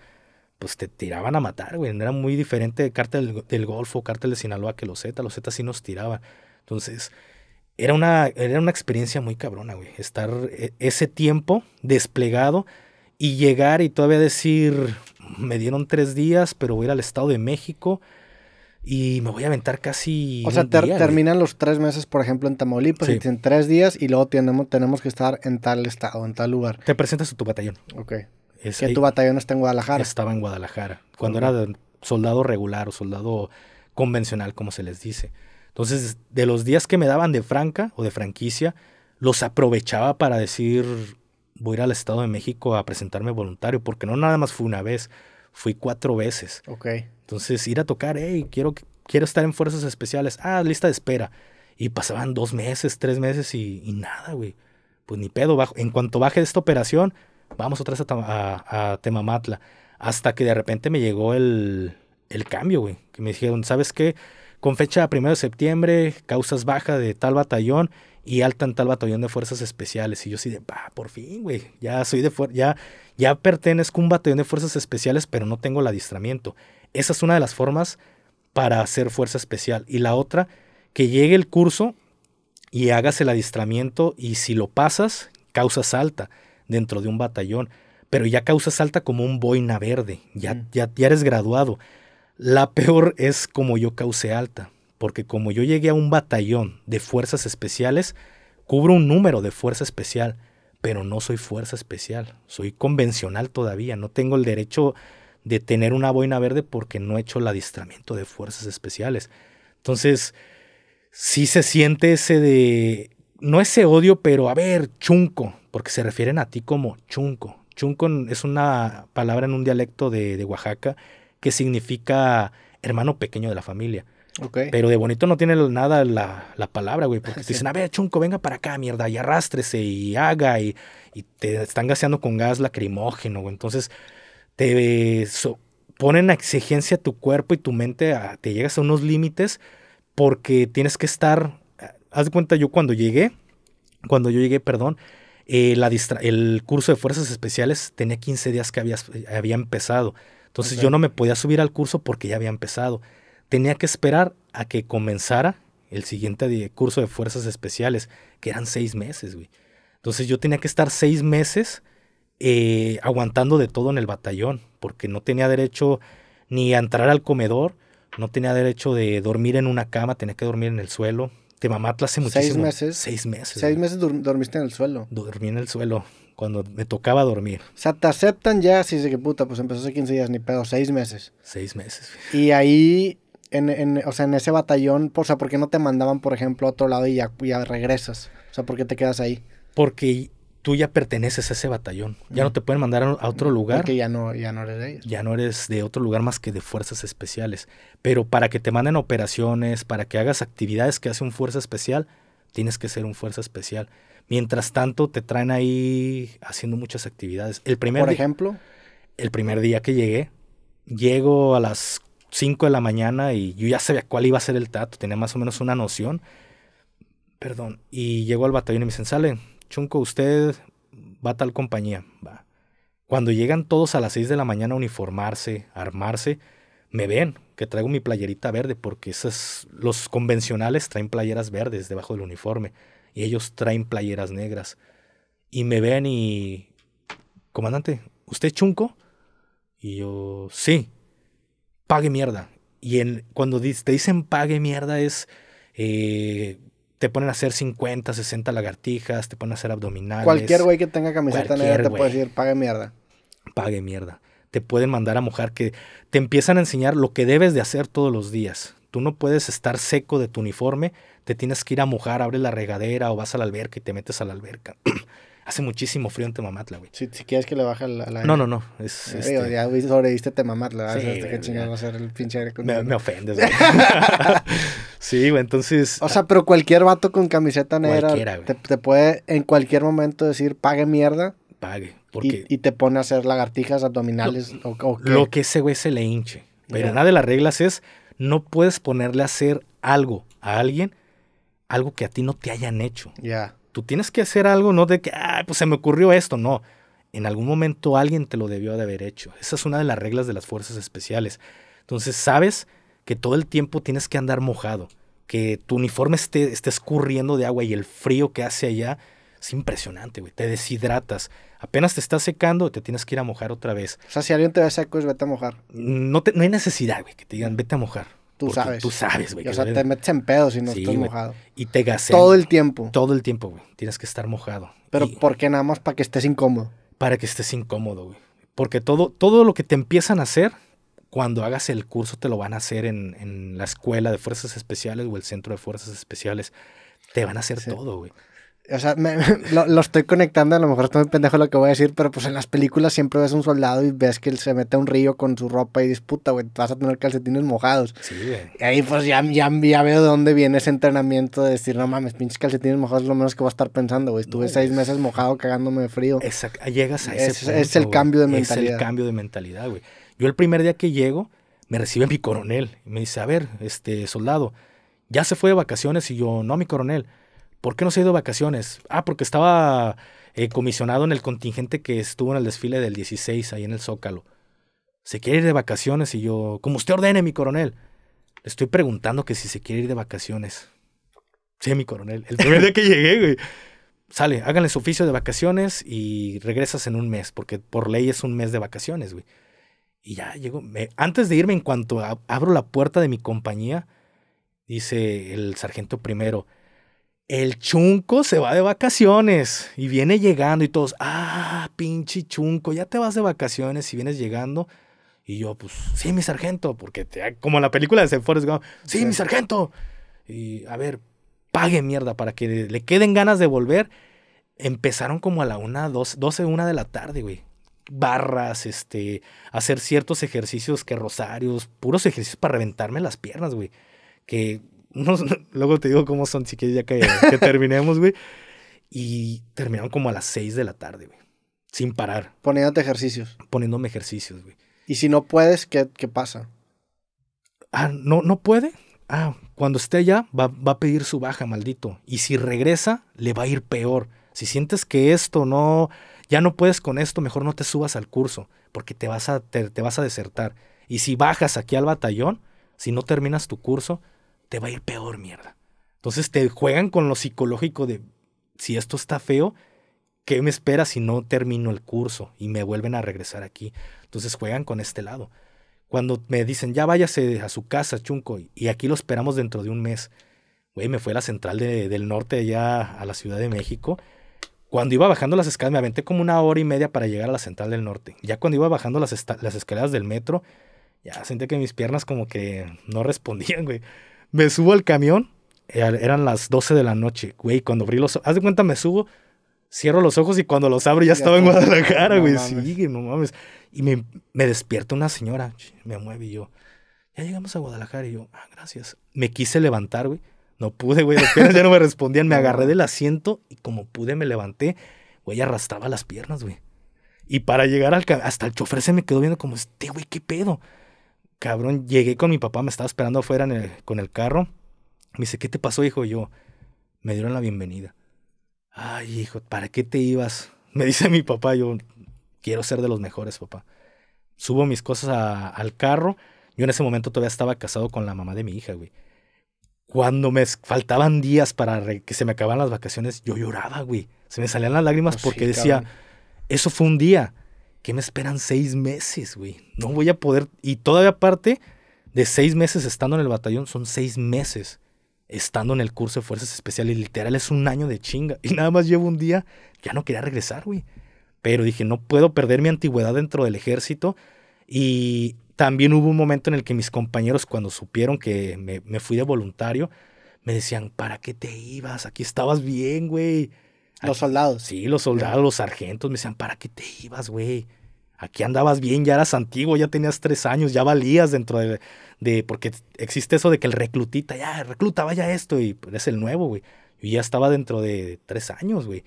pues te tiraban a matar, güey. Era muy diferente cártel del, Golfo, cártel de Sinaloa que los Zetas. Los Zetas sí nos tiraban. Entonces, era una, era una experiencia muy cabrona, güey. Estar e, ese tiempo desplegado y llegar y todavía decir, me dieron tres días, pero voy a ir al Estado de México y me voy a aventar casi. O sea, terminan los tres meses, por ejemplo, en Tamaulipas, y en tres días, y luego tenemos, que estar en tal estado, en tal lugar. Te presentas a tu batallón. Ok. que tu batallón está en Guadalajara. Estaba en Guadalajara, cuando era soldado regular o soldado convencional, como se les dice. Entonces, de los días que me daban de franca o de franquicia, los aprovechaba para decir, voy a ir al Estado de México a presentarme voluntario, porque no nada más fue una vez, fui cuatro veces. Ok. Entonces, ir a tocar, hey, quiero, quiero estar en fuerzas especiales. Ah, lista de espera. Y pasaban dos meses, tres meses y, nada, güey. Pues ni pedo, en cuanto baje de esta operación, vamos otra vez a, Temamatla. Hasta que de repente me llegó el, cambio, güey. Que me dijeron, ¿sabes qué? Con fecha primero de septiembre, causas baja de tal batallón y en tal batallón de fuerzas especiales. Y yo sí de, bah, por fin, güey, ya soy de fuerza, ya, ya pertenezco a un batallón de fuerzas especiales, pero no tengo el adiestramiento. Esa es una de las formas para hacer fuerza especial. Y la otra, que llegue el curso y hagas el adiestramiento y si lo pasas, causas alta dentro de un batallón. Pero ya causas alta como un boina verde, ya, ya, ya eres graduado. La peor es como yo causé alta porque como yo llegué a un batallón de fuerzas especiales, cubro un número de fuerza especial, pero no soy fuerza especial, soy convencional todavía, no tengo el derecho de tener una boina verde porque no he hecho el adiestramiento de fuerzas especiales. Entonces, sí se siente ese de, no ese odio, pero a ver, chunco, porque se refieren a ti como chunco. Chunco es una palabra en un dialecto de Oaxaca que significa hermano pequeño de la familia. Pero de bonito no tiene nada la, palabra, güey. Porque te dicen, a ver, chunco, venga para acá, mierda, y arrástrese y haga, y, te están gaseando con gas lacrimógeno, güey. Entonces, te ponen a exigencia tu cuerpo y tu mente, te llegas a unos límites porque tienes que estar. Eh, haz de cuenta, yo cuando llegué, cuando yo llegué, perdón, eh, el curso de fuerzas especiales tenía 15 días que eh, había, empezado. Entonces yo no me podía subir al curso porque ya había empezado tenía que esperar a que comenzara el siguiente curso de fuerzas especiales, que eran seis meses, güey. Entonces yo tenía que estar seis meses eh, aguantando de todo en el batallón, porque no tenía derecho ni a entrar al comedor, no tenía derecho de dormir en una cama, tenía que dormir en el suelo. Te mamatla hace muchísimo. ¿Seis meses? Seis meses. Seis meses dormiste en el suelo. Dormí en el suelo, cuando me tocaba dormir. O sea, te aceptan ya, sí de que puta, pues empezó hace 15 días, ni pedo, seis meses. Seis meses. Y ahí en, o sea, en ese batallón, ¿por qué no te mandaban, por ejemplo, a otro lado y ya, regresas? O sea, ¿por qué te quedas ahí? Porque tú ya perteneces a ese batallón. Ya no te pueden mandar a otro lugar. Porque ya no, ya no eres de ellos. Ya no eres de otro lugar más que de fuerzas especiales. Pero para que te manden operaciones, para que hagas actividades que hace un fuerza especial, tienes que ser un fuerza especial. Mientras tanto, te traen ahí haciendo muchas actividades. El primer Por ejemplo. El primer día que llegué, llego a las 5 de la mañana y yo ya sabía cuál iba a ser el trato, tenía más o menos una noción. Perdón, y llego al batallón y me dicen, sale, Chunco, usted va a tal compañía. Va. Cuando llegan todos a las 6 de la mañana a uniformarse, armarse, me ven que traigo mi playerita verde porque esos, los convencionales traen playeras verdes debajo del uniforme y ellos traen playeras negras. Y me ven y... Comandante, ¿usted es chunco? Y yo, sí pague mierda. Y en, cuando te dicen pague mierda es... Eh, te ponen a hacer 50, 60 lagartijas, te ponen a hacer abdominales. Cualquier güey que tenga camiseta negra te puede decir, pague mierda. Pague mierda. Te pueden mandar a mojar, que te empiezan a enseñar lo que debes de hacer todos los días. Tú no puedes estar seco de tu uniforme, te tienes que ir a mojar, abre la regadera o vas a la alberca y te metes a la alberca. Hace muchísimo frío en Temamatla, güey. Si, quieres que le baje la, No, no, no. Es, eh, este Ya sobreviste Temamatla, sí, va a ser el pinche me, ofendes, güey. sí, güey, entonces... O sea, pero cualquier vato con camiseta negra te, te puede en cualquier momento decir, pague mierda pague. Porque y, te pone a hacer lagartijas abdominales lo, o, que ese güey se le hinche. Pero nada de las reglas es, no puedes ponerle a hacer algo a alguien, algo que a ti no te hayan hecho. Ya tú tienes que hacer algo, no de que, pues se me ocurrió esto, no. En algún momento alguien te lo debió de haber hecho. Esa es una de las reglas de las fuerzas especiales. Entonces, sabes que todo el tiempo tienes que andar mojado, que tu uniforme esté, esté escurriendo de agua y el frío que hace allá es impresionante, güey. Te deshidratas. Apenas te estás secando, te tienes que ir a mojar otra vez. O sea, si alguien te va a sacar, vete a mojar. No, no hay necesidad, güey, que te digan, vete a mojar. Tú sabes. Tú sabes, güey. O sea, te metes en pedo si no estás mojado. Y te gasean. Todo el tiempo. Todo el tiempo, güey. Tienes que estar mojado. Pero ¿por qué nada más para que estés incómodo? Para que estés incómodo, güey. Porque todo, todo lo que te empiezan a hacer, cuando hagas el curso, te lo van a hacer en, la escuela de fuerzas especiales o el centro de fuerzas especiales. Te van a hacer todo, güey. O sea, me, lo, estoy conectando, a lo mejor estoy muy pendejo lo que voy a decir, pero pues en las películas siempre ves un soldado y ves que él se mete a un río con su ropa y disputa, güey, vas a tener calcetines mojados. Sí, güey. Y ahí pues ya, veo de dónde viene ese entrenamiento de decir, no mames, pinches calcetines mojados es lo menos que voy a estar pensando, güey. Estuve seis meses mojado cagándome de frío. Exacto, llegas a ese es, el cambio de mentalidad. Es el cambio de mentalidad, güey. Yo el primer día que llego, me recibe mi coronel y me dice, a ver, este soldado, ya se fue de vacaciones y yo, no, mi coronel ¿por qué no se ha ido de vacaciones? Ah, porque estaba eh, comisionado en el contingente que estuvo en el desfile del 16 ahí en el Zócalo. Se quiere ir de vacaciones y yo, como usted ordene, mi coronel. Le estoy preguntando que si se quiere ir de vacaciones. Sí, mi coronel. El primer día que llegué, güey. Sale, háganle su oficio de vacaciones y regresas en un mes, porque por ley es un mes de vacaciones, güey. Y ya llego. antes de irme, en cuanto abro la puerta de mi compañía, dice el sargento primero, el chunco se va de vacaciones y viene llegando y todos, ah, pinche chunco, ya te vas de vacaciones y vienes llegando. Y yo, pues, sí, mi sargento, porque te, como la película de Forrest Gump, sí, sí, mi sargento. Y a ver, pague mierda para que le queden ganas de volver. Empezaron como a la una, dos, doce, una de la tarde, güey. Barras, este, hacer ciertos ejercicios que rosarios, puros ejercicios para reventarme las piernas, güey. Que luego te digo cómo son, si quieres ya que, terminemos, güey. Y terminaron como a las 6 de la tarde, güey. Sin parar. Poniéndote ejercicios. Poniéndome ejercicios, güey. Y si no puedes, ¿qué, qué pasa? Ah, no, no puede. Ah, cuando esté allá, va, va a pedir su baja, maldito. Y si regresa, le va a ir peor. Si sientes que esto no, ya no puedes con esto, mejor no te subas al curso, porque te vas a, te vas a desertar. Y si bajas aquí al batallón, si no terminas tu curso, te va a ir peor, mierda. Entonces te juegan con lo psicológico de, si esto está feo, ¿qué me espera si no termino el curso y me vuelven a regresar aquí? Entonces juegan con este lado. Cuando me dicen, ya váyase a su casa, chunco, y aquí lo esperamos dentro de un mes. Güey, me fue a la central del norte allá a la Ciudad de México. Cuando iba bajando las escaleras, me aventé como una hora y media para llegar a la central del norte. Ya cuando iba bajando las, las escaleras del metro, ya sentí que mis piernas como que no respondían, güey. Me subo al camión, eh, eran las 12 de la noche, güey, cuando abrí los haz de cuenta, me subo, cierro los ojos y cuando los abro ya, estaba en Guadalajara, güey, sí, no mames. Y me, me despierta una señora, me mueve y yo, ya llegamos a Guadalajara y yo, ah, gracias. Me quise levantar, güey, no pude, güey, las ya no me respondían, me agarré del asiento y como pude me levanté, güey, arrastraba las piernas, güey. Y para llegar al hasta el chofer se me quedó viendo como, este, güey, ¿qué pedo? cabrón, llegué con mi papá, me estaba esperando afuera en con el carro. Me dice, ¿qué te pasó, hijo? yo, me dieron la bienvenida. Ay, hijo, ¿para qué te ibas? Me dice mi papá, yo quiero ser de los mejores, papá. Subo mis cosas al carro. Yo en ese momento todavía estaba casado con la mamá de mi hija, güey. Cuando me faltaban días para que se me acabaran las vacaciones, yo lloraba, güey. Se me salían las lágrimas oh, porque decía, eso fue un día. ¿qué me esperan seis meses, güey? No voy a poder. Y todavía aparte de seis meses estando en el batallón, son seis meses estando en el curso de fuerzas especiales. Literal, es un año de chinga. Y nada más llevo un día, ya no quería regresar, güey. Pero dije, no puedo perder mi antigüedad dentro del ejército. Y también hubo un momento en el que mis compañeros, cuando supieron que me, me fui de voluntario, me decían, ¿para qué te ibas? Aquí estabas bien, güey. Los soldados. Sí, los soldados, los sargentos me decían, ¿para qué te ibas, güey? Aquí andabas bien, ya eras antiguo, ya tenías tres años, ya valías dentro de, porque existe eso de que el reclutita, ya, recluta, vaya esto, y pues, eres el nuevo, güey. Y ya estaba dentro de tres años, güey.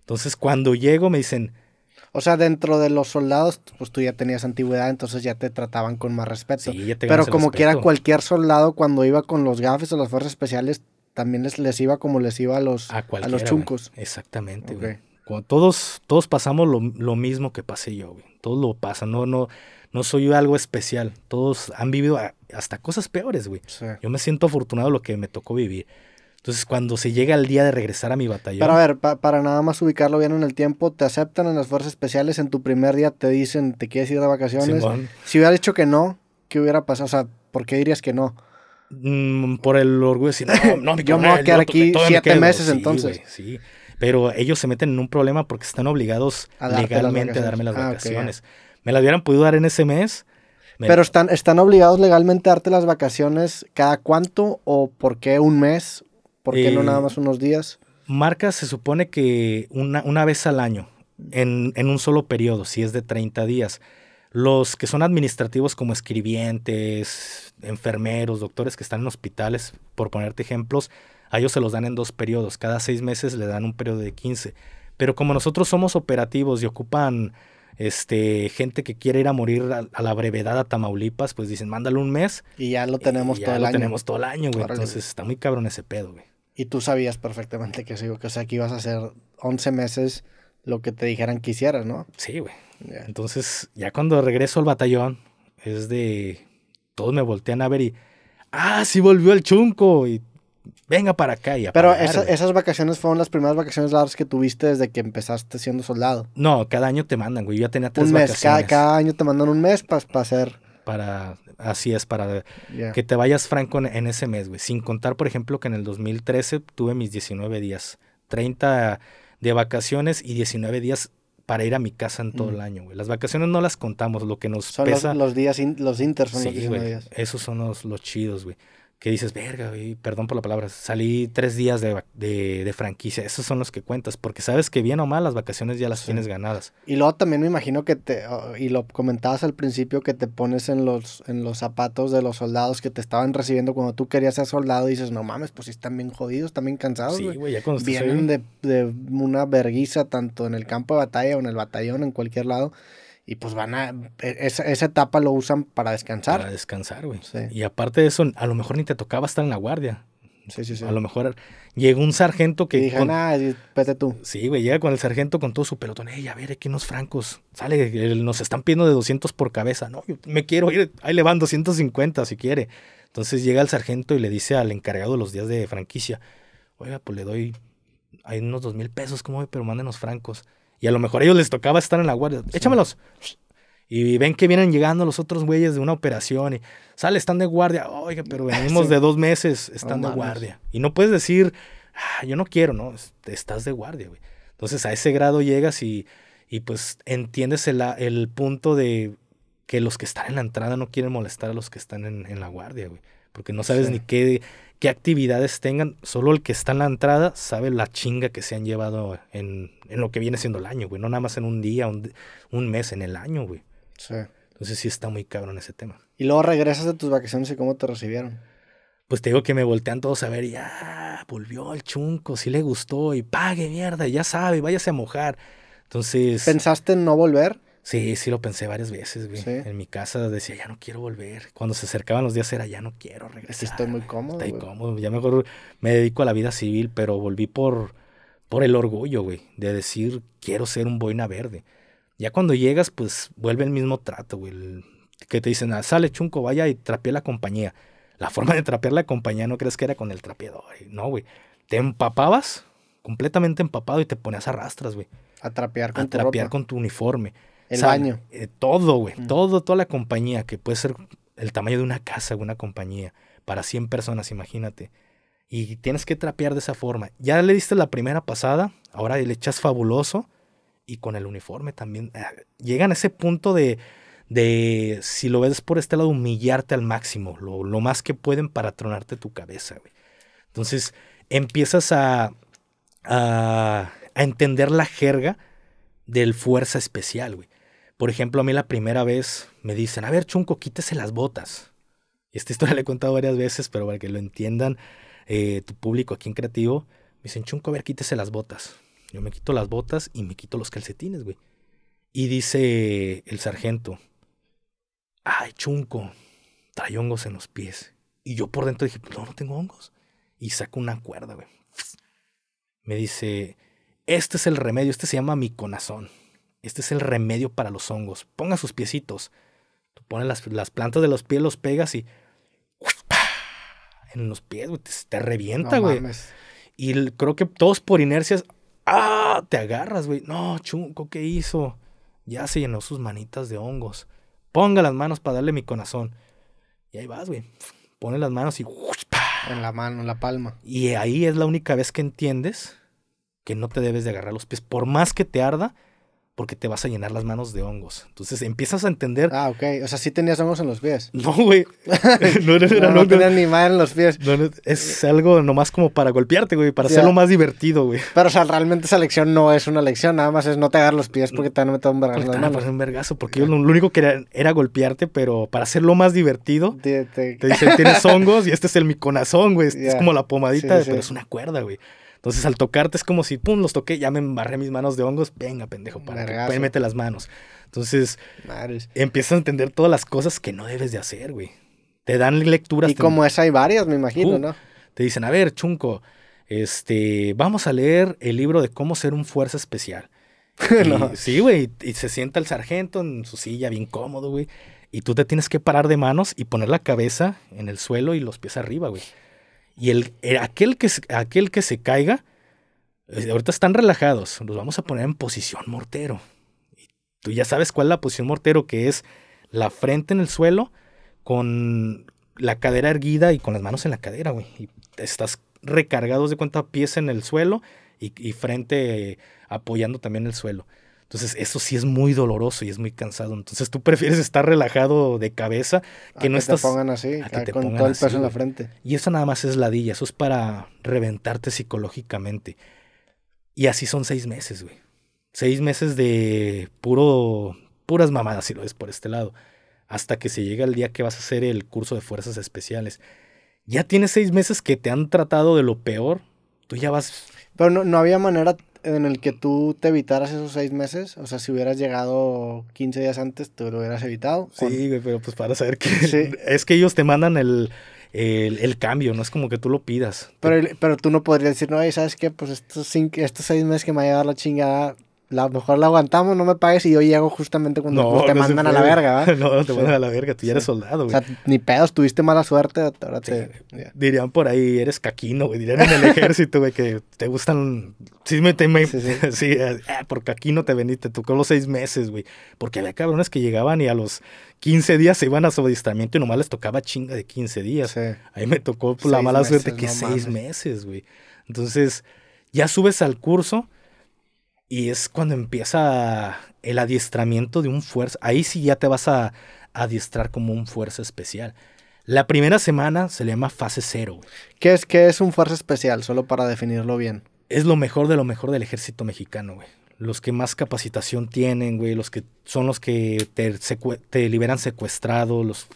Entonces, cuando llego, me dicen. O sea, dentro de los soldados, pues tú ya tenías antigüedad, entonces ya te trataban con más respeto. Sí, ya Pero como quiera, cualquier soldado, cuando iba con los gafes o las fuerzas especiales, también les, les iba como les iba a los, los chuncos. Exactamente, güey. todos, todos pasamos lo, mismo que pasé yo, güey. Todos lo pasan, no, no, no soy algo especial. Todos han vivido hasta cosas peores, güey. Yo me siento afortunado lo que me tocó vivir. Entonces, cuando se llega el día de regresar a mi batallón. Pero ver, para nada más ubicarlo bien en el tiempo, te aceptan en las fuerzas especiales, en tu primer día te dicen, ¿te quieres ir de vacaciones? Si hubiera dicho que no, ¿qué hubiera pasado? O sea, ¿por qué dirías que no? Mm, por el orgullo de decir, no, no, yo me voy a quedar aquí siete meses entonces. sí, pero ellos se meten en un problema porque están obligados legalmente a darme las ah, vacaciones. Me las hubieran podido dar en ese mes. pero están, están obligados legalmente a darte las vacaciones cada cuánto o por qué un mes, por qué no eh, nada más unos días. Marca se supone que una, una vez al año, en, en un solo periodo, si es de 30 días. Los que son administrativos como escribientes, enfermeros, doctores que están en hospitales, por ponerte ejemplos, a ellos se los dan en dos periodos. Cada seis meses le dan un periodo de 15. Pero como nosotros somos operativos y ocupan este, gente que quiere ir a morir a, la brevedad a Tamaulipas, pues dicen, mándale un mes. Y ya lo tenemos y todo ya lo tenemos todo el año, güey. Entonces está muy cabrón ese pedo, güey. Y tú sabías perfectamente que que o sea, que ibas a hacer 11 meses lo que te dijeran que hicieras, ¿no? Sí, güey. Entonces, ya cuando regreso al batallón, es de. Todos me voltean a ver y. ¡Ah, sí volvió el chunco! Y venga para acá. Y Pero esas vacaciones fueron las primeras vacaciones largas que tuviste desde que empezaste siendo soldado. No, cada año te mandan, güey. Yo ya tenía tres un mes, vacaciones. Cada, año te mandan un mes para hacer. Para, así es, para que te vayas franco en, ese mes, güey. Sin contar, por ejemplo, que en el 2013 tuve mis 19 días. 30 de vacaciones y 19 días para ir a mi casa en todo el año, güey. Las vacaciones no las contamos, lo que nos pesa... Los, los días, los inters son los días. Esos son los, los chidos, güey que dices, verga, perdón por la palabra, salí tres días de, franquicia. Esos son los que cuentas, porque sabes que bien o mal las vacaciones ya las tienes ganadas. Y luego también me imagino que te, y lo comentabas al principio, que te pones en los, en los zapatos de los soldados que te estaban recibiendo cuando tú querías ser soldado y dices, no mames, pues sí están bien jodidos, están bien cansados. Sí, güey, ya Vienen de, de una verguisa tanto en el campo de batalla o en el batallón, en cualquier lado. Y pues van a. E, esa, etapa lo usan para descansar. Para descansar, güey. Y aparte de eso, a lo mejor ni te tocaba estar en la guardia. Sí, sí, sí. A lo mejor llegó un sargento que. dije, nada, tú. Sí, güey, llega con el sargento con todo su pelotón. Ey, a ver, aquí unos francos. Sale, nos están pidiendo de 200 por cabeza. No, yo me quiero ir. Ahí le van 250 si quiere. Entonces llega el sargento y le dice al encargado de los días de franquicia: Oiga, pues le doy. Hay unos dos mil pesos, ¿cómo Pero mándenos francos. Y a lo mejor a ellos les tocaba estar en la guardia. Échamelos. Y ven que vienen llegando los otros güeyes de una operación y sale, están de guardia. Oiga, pero venimos de dos meses, están de guardia. Y no puedes decir, ah, yo no quiero, ¿no? Estás de guardia, güey. Entonces a ese grado llegas y, y pues entiendes el, el, punto de que los que están en la entrada no quieren molestar a los que están en, la guardia, güey. Porque no sabes ni qué qué actividades tengan. Solo el que está en la entrada sabe la chinga que se han llevado en, lo que viene siendo el año, güey. No nada más en un día, un, mes, en el año, güey. Sí. Entonces sí está muy cabrón ese tema. Y luego regresas de tus vacaciones y cómo te recibieron. Pues te digo que me voltean todos a ver y ah, volvió el chunco, sí le gustó y pague mierda, ya sabe, váyase a mojar. Entonces. ¿Pensaste en no volver? Sí, sí lo pensé varias veces, güey. En mi casa decía, ya no quiero volver. Cuando se acercaban los días era, ya no quiero regresar. Estoy muy cómodo. Estoy cómodo. Ya mejor me dedico a la vida civil, pero volví por, por el orgullo, güey, de decir, quiero ser un boina verde. Ya cuando llegas, pues vuelve el mismo trato, güey. que te dicen, ah, sale chunco, vaya y trapea la compañía. La forma de trapear la compañía no crees que era con el trapeador. No, güey. Te empapabas, completamente empapado, y te ponías a rastras, güey. A trapear con trapear con tu uniforme el baño. Eh, todo, güey. Todo, toda la compañía, que puede ser el tamaño de una casa, una compañía, para 100 personas, imagínate. Y tienes que trapear de esa forma. Ya le diste la primera pasada, ahora le echas fabuloso y con el uniforme también. Ah, llegan a ese punto de, de, si lo ves por este lado, humillarte al máximo, lo, más que pueden para tronarte tu cabeza, güey. Entonces empiezas a, a, a entender la jerga del fuerza especial, güey. Por ejemplo, a mí la primera vez me dicen, a ver, Chunco, quítese las botas. Esta historia la he contado varias veces, pero para que lo entiendan eh, tu público aquí en Creativo, me dicen, Chunco, a ver, quítese las botas. Yo me quito las botas y me quito los calcetines, güey. Y dice el sargento, ay, Chunco, trae hongos en los pies. Y yo por dentro dije, no, no tengo hongos. Y saco una cuerda, güey. Me dice, este es el remedio, este se llama mi conazón. Este es el remedio para los hongos. Ponga sus piecitos. Tú pones las, plantas de los pies, los pegas y. En los pies, güey, te, revienta, güey. y creo que todos por inercias. ¡Ah! Te agarras, güey. No, chunco, ¿qué hizo? Ya se llenó sus manitas de hongos. Ponga las manos para darle mi corazón. Y ahí vas, güey. Pone las manos y. En la mano, en la palma. Y ahí es la única vez que entiendes que no te debes de agarrar los pies. Por más que te arda, porque te vas a llenar las manos de hongos. Entonces empiezas a entender. Ah, ok. O sea, sí tenías hongos en los pies. No, güey. no, no, no, no ni madre en los pies. es algo nomás como para golpearte, güey, para hacerlo más divertido, güey. Pero, o sea, realmente esa lección no es una lección, nada más es no te agarrar los pies porque te han metido un vergazo. Te van un vergazo, porque yo lo, único que era, golpearte, pero para hacerlo más divertido, te, dicen tienes hongos y este es el miconazón, güey. Es como la pomadita, pero es una cuerda, güey. Entonces al tocarte es como si, pum, los toqué, ya me embarré mis manos de hongos, venga, pendejo, para que, pues, mete las manos. Entonces empiezas a entender todas las cosas que no debes de hacer, güey. Te dan lecturas. Y como esa hay varias, me imagino, uh, ¿no? Te dicen, a ver, chunco, este, vamos a leer el libro de cómo ser un fuerza especial. Sí, güey, y se sienta el sargento en su silla bien cómodo, güey. Y tú te tienes que parar de manos y poner la cabeza en el suelo y los pies arriba, güey. Y el, eh, aquel, que, aquel que se caiga, eh, ahorita están relajados, los vamos a poner en posición mortero. tú ya sabes cuál es la posición mortero, que es la frente en el suelo, con la cadera erguida y con las manos en la cadera, güey. Y estás recargados de cuenta pies en el suelo y, frente eh, apoyando también el suelo. Entonces, eso sí es muy doloroso y es muy cansado. Entonces, tú prefieres estar relajado de cabeza que no que estás. Te pongan así, que te con todo el peso en la frente. Y eso nada más es ladilla, eso es para reventarte psicológicamente. Y así son seis meses, güey. Seis meses de puro, puras mamadas, si lo ves por este lado. Hasta que se llega el día que vas a hacer el curso de fuerzas especiales. Ya tienes seis meses que te han tratado de lo peor. Tú ya vas. Pero no, no había manera en el que tú te evitaras esos seis meses? O sea, si hubieras llegado 15 días antes, tú lo hubieras evitado. Sí, pero pues para saber que... Es que ellos te mandan el, cambio, no es como que tú lo pidas. Pero, pero tú no podrías decir, no, ¿sabes qué? Pues estos, cinco, estos seis meses que me ha a la chingada, la mejor la aguantamos, no me pagues y yo llego justamente cuando te mandan a la verga, ¿verdad? No, te mandan a la verga, tú ya eres soldado, güey. O sea, ni pedos, tuviste mala suerte, ahora Dirían por ahí, eres caquino, güey, dirían en el ejército, güey, que te gustan... Sí, me, sí, eh, eh, por caquino te veniste, tocó los seis meses, güey. Porque había cabrones que llegaban y a los 15 días se iban a su y nomás les tocaba chinga de 15 días. Ahí me tocó pues, la mala suerte que seis meses, güey. Entonces, ya subes al curso y es cuando empieza el adiestramiento de un fuerza. Ahí sí ya te vas a adiestrar como un fuerza especial. La primera semana se le llama fase cero. ¿Qué es, es un fuerza especial? Solo para definirlo bien. Es lo mejor de lo mejor del ejército mexicano, güey. Los que más capacitación tienen, güey. Los que son los que te, liberan secuestrado. Los,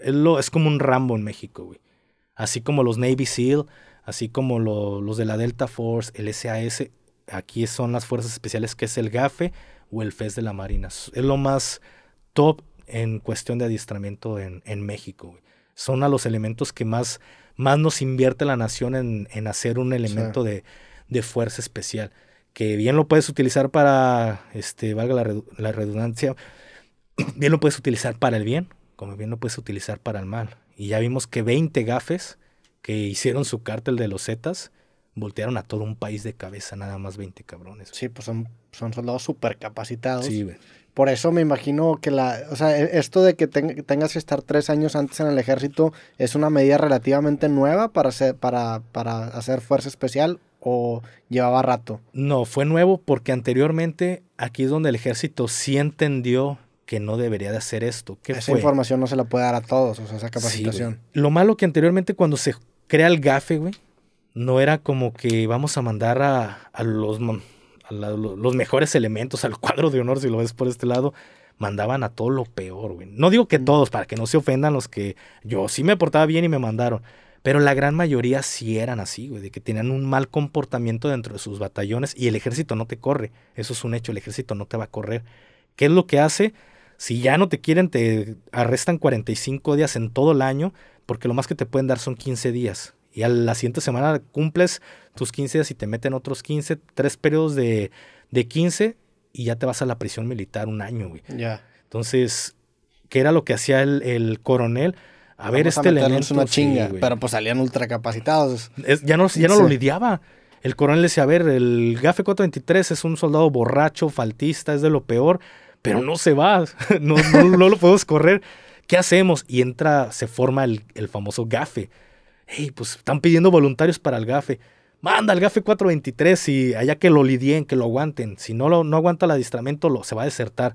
es, como un Rambo en México, güey. Así como los Navy SEAL, así como los de la Delta Force, el SAS, aquí son las fuerzas especiales, que es el GAFE o el FES de la Marina. Es lo más top en cuestión de adiestramiento en, México. Son a los elementos que más, más nos invierte la nación en, hacer un elemento de, fuerza especial. Que bien lo puedes utilizar para, este, valga la, la redundancia, bien lo puedes utilizar para el bien, como bien lo puedes utilizar para el mal. Y ya vimos que 20 gafes que hicieron su cártel de los Zetas voltearon a todo un país de cabeza nada más 20 cabrones. Sí, pues son, son soldados súper capacitados. Sí, güey. Por eso me imagino que la, o sea, e, esto de que tengas que estar tres años antes en el ejército es una medida relativamente nueva para hacer, para, para hacer fuerza especial o llevaba rato. No, fue nuevo porque anteriormente aquí es donde el ejército sí entendió que no debería de hacer esto. ¿Qué esa información no se la puede dar a todos, o sea, esa capacitación. lo malo que anteriormente cuando se crea el GAFE, güey, no era como que vamos a mandar a, los, los, mejores elementos al cuadro de honor, si lo ves por este lado. Mandaban a todo lo peor, güey. No digo que mm. todos, para que no se ofendan los que yo sí me portaba bien y me mandaron. Pero la gran mayoría sí eran así, güey, de que tenían un mal comportamiento dentro de sus batallones y el ejército no te corre. Eso es un hecho, el ejército no te va a correr. ¿Qué es lo que hace? Si ya no te quieren, te arrestan 45 días en todo el año, porque lo más que te pueden dar son 15 días y a la siguiente semana cumples tus 15 días y te meten otros 15, tres periodos de, 15 y ya te vas a la prisión militar un año, güey. Ya. Entonces, ¿qué era lo que hacía el, coronel? A ver, este elemento. una chinga, pero pues salían ultracapacitados. ya no, ya no lo lidiaba. El coronel decía, a ver, el GAFE 423 es un soldado borracho, faltista, es de lo peor, pero no se va, no, no, lo podemos correr. ¿Qué hacemos? Y entra, se forma el, el famoso GAFE, hey, pues están pidiendo voluntarios para el GAFE. Manda al GAFE 423 y allá que lo lidien, que lo aguanten. Si no, lo, no aguanta el adiestramiento, lo, se va a desertar.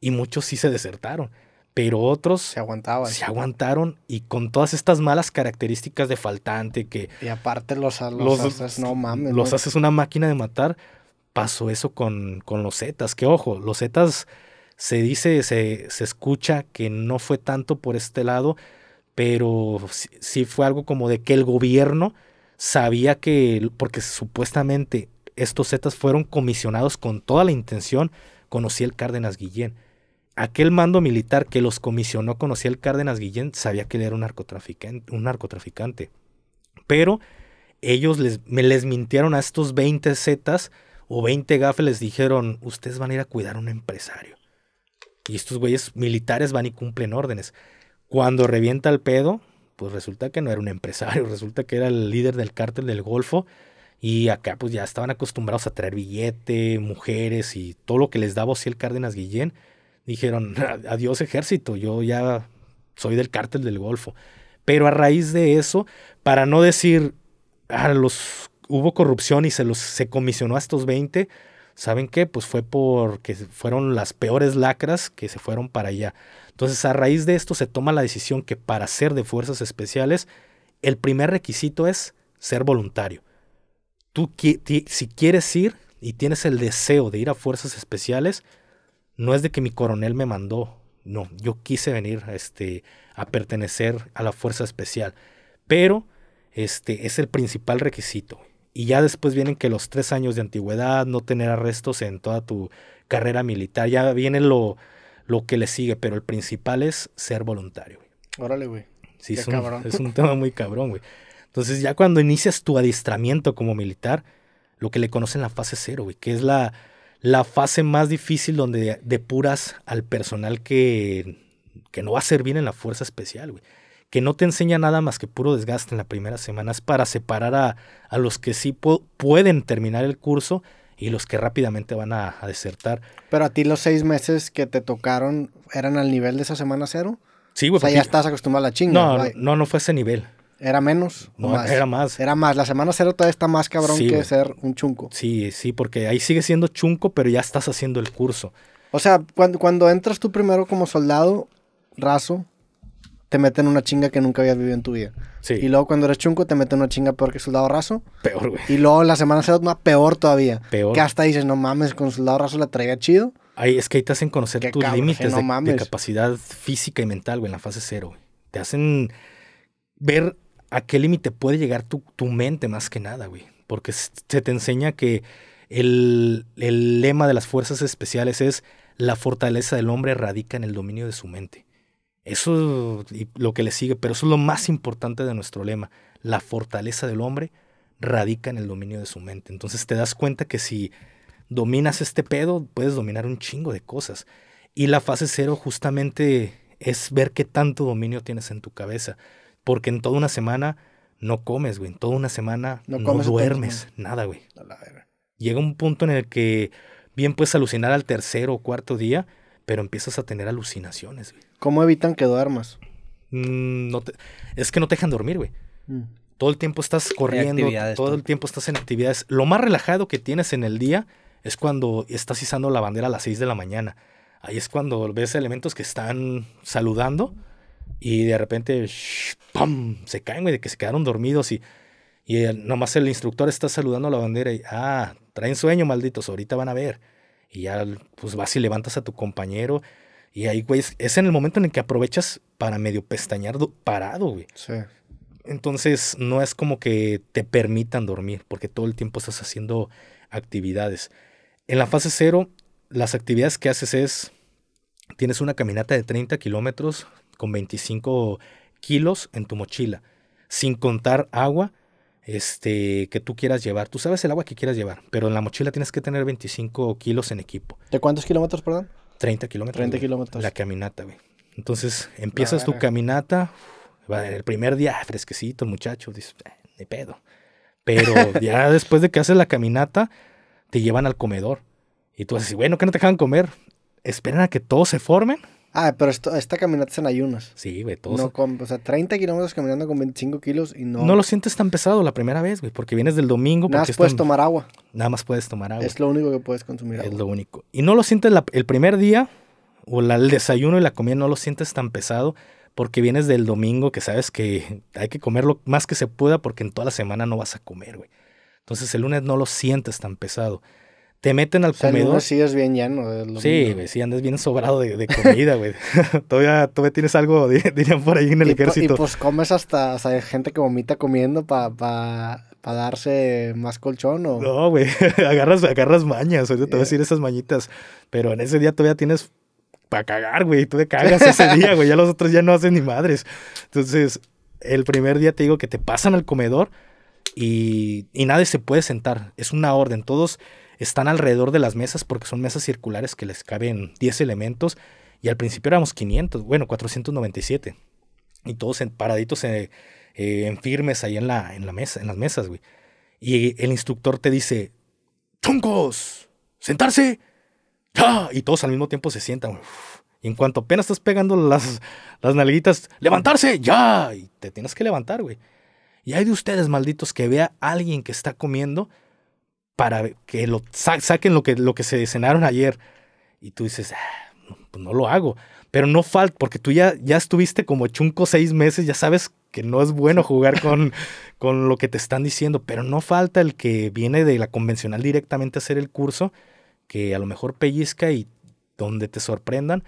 Y muchos sí se desertaron, pero otros se aguantaban. Se aguantaron y con todas estas malas características de faltante que... Y aparte los, los, los haces, una máquina de matar. Pasó eso con, con los Zetas, que ojo, los Zetas se dice, se, se escucha que no fue tanto por este lado, pero sí, fue algo como de que el gobierno sabía que, porque supuestamente estos Zetas fueron comisionados con toda la intención, conocía el Cárdenas Guillén. Aquel mando militar que los comisionó, conocía el Cárdenas Guillén, sabía que él era un narcotraficante. Un narcotraficante. Pero ellos les, me les mintieron a estos 20 Zetas o 20 gafes, les dijeron, ustedes van a ir a cuidar a un empresario. Y estos güeyes militares van y cumplen órdenes. Cuando revienta el pedo, pues resulta que no era un empresario, resulta que era el líder del cártel del Golfo. Y acá pues ya estaban acostumbrados a traer billete, mujeres y todo lo que les daba el Cárdenas Guillén. Dijeron, adiós ejército, yo ya soy del cártel del Golfo. Pero a raíz de eso, para no decir, ah, los, hubo corrupción y se, los, se comisionó a estos 20, ¿saben qué? Pues fue porque fueron las peores lacras que se fueron para allá. Entonces, a raíz de esto se toma la decisión que para ser de fuerzas especiales, el primer requisito es ser voluntario. Tú si quieres ir y tienes el deseo de ir a fuerzas especiales, no es de que mi coronel me mandó, no, yo quise venir este, a pertenecer a la fuerza especial, pero este es el principal requisito. Y ya después vienen que los tres años de antigüedad, no tener arrestos en toda tu carrera militar, ya viene lo, lo que le sigue, pero el principal es ser voluntario. Órale, güey. Sí, es un, tema muy cabrón, güey. Entonces, ya cuando inicias tu adiestramiento como militar, lo que le conocen la fase cero, güey, que es la, la fase más difícil donde depuras al personal que, no va a servir en la fuerza especial, güey. Que no te enseña nada más que puro desgaste en las primeras semanas para separar a, a los que sí pueden terminar el curso y los que rápidamente van a, desertar. Pero a ti los seis meses que te tocaron eran al nivel de esa semana cero. Sí, güey. O sea, ya estás acostumbrado a la chinga. No, no, no fue ese nivel. ¿Era menos? No, era más. Era más. La semana cero todavía está más cabrón que ser un chunco. Sí, sí, porque ahí sigue siendo chunco, pero ya estás haciendo el curso. O sea, cuando, cuando entras tú primero como soldado raso, te meten una chinga que nunca habías vivido en tu vida. Y luego cuando eres chunco te meten una chinga peor que soldado raso. Peor, güey. Y luego la semana se más peor todavía. Peor. Que hasta dices, no mames, con soldado raso la traiga chido. Ahí es que ahí te hacen conocer tus límites de, capacidad física y mental, güey, en la fase cero, güey. Te hacen ver a qué límite puede llegar tu, mente más que nada, güey. Porque se te enseña que el lema de las fuerzas especiales es la fortaleza del hombre radica en el dominio de su mente. Eso es lo que le sigue, pero eso es lo más importante de nuestro lema. La fortaleza del hombre radica en el dominio de su mente. Entonces te das cuenta que si dominas este pedo, puedes dominar un chingo de cosas. Y la fase cero justamente es ver qué tanto dominio tienes en tu cabeza. Porque en toda una semana no comes, güey. En toda una semana no, no duermes, nada, güey. Llega un punto en el que bien puedes alucinar al tercer o cuarto día, pero empiezas a tener alucinaciones, güey. ¿Cómo evitan que duermas? Mm, no es que no te dejan dormir, güey. Mm. Todo el tiempo estás corriendo, todo el tiempo estás en actividades. Lo más relajado que tienes en el día es cuando estás izando la bandera a las 6 de la mañana. Ahí es cuando ves elementos que están saludando y de repente se caen, güey, de que se quedaron dormidos y, y nomás el instructor está saludando la bandera y, ah, traen sueño, malditos, ahorita van a ver. Y ya, pues vas y levantas a tu compañero y ahí, güey, es en el momento en el que aprovechas para medio pestañar parado, güey. Sí. Entonces, no es como que te permitan dormir, porque todo el tiempo estás haciendo actividades. En la fase cero, las actividades que haces es, tienes una caminata de 30 kilómetros con 25 kilos en tu mochila, sin contar agua este, que tú quieras llevar. Tú sabes el agua que quieras llevar, pero en la mochila tienes que tener 25 kilos en equipo. ¿De cuántos kilómetros, perdón? 30 kilómetros. 30 kilómetros. La caminata, güey. Entonces empiezas tu caminata, el primer día, ah, fresquecito, muchacho, dices, de ah, pedo. Pero ya después de que haces la caminata, te llevan al comedor. Y tú dices, bueno, ¿qué no te dejan comer? Esperan a que todos se formen Ah, pero esto, esta caminata es en ayunas. Sí, güey, todo. No, o sea, 30 kilómetros caminando con 25 kilos y no. No lo sientes tan pesado la primera vez, güey, porque vienes del domingo. Nada más puedes tomar agua. Nada más puedes tomar agua. Es lo único que puedes consumir es agua. Es lo único. Y no lo sientes el primer día o el desayuno y la comida, no lo sientes tan pesado porque vienes del domingo que sabes que hay que comer lo más que se pueda porque en toda la semana no vas a comer, güey. Entonces el lunes no lo sientes tan pesado te meten al comedor. Sí, es bien llano. sí, güey, bien sobrado de, comida, güey. todavía, todavía tienes algo, dirían por ahí en el ejército. y pues comes hasta, gente que vomita comiendo para... darse más colchón o... No, güey, agarras, agarras mañas, oye te voy a decir eh. esas mañitas, pero en ese día todavía tienes para cagar, güey, tú te cagas ese día, güey, ya los otros ya no hacen ni madres. Entonces, el primer día te digo que te pasan al comedor y, y nadie se puede sentar, es una orden, todos están alrededor de las mesas porque son mesas circulares que les caben 10 elementos y al principio éramos 500, bueno, 497 y todos en, paraditos eh, eh, en, firmes ahí en la, en la mesa, en las mesas, güey. Y el instructor te dice, "Chuncos, sentarse." ¡Ya! Y todos al mismo tiempo se sientan, Y en cuanto apenas estás pegando las, las nalguitas, levantarse, ya. Y te tienes que levantar, güey. Y hay de ustedes, malditos, que vea a alguien que está comiendo para que lo saquen lo que, lo que se cenaron ayer. Y tú dices, ah, pues no, lo hago. Pero no falta, porque tú ya, ya estuviste como chunco seis meses, ya sabes que no es bueno jugar con, con lo que te están diciendo, pero no falta el que viene de la convencional directamente a hacer el curso, que a lo mejor pellizca y donde te sorprendan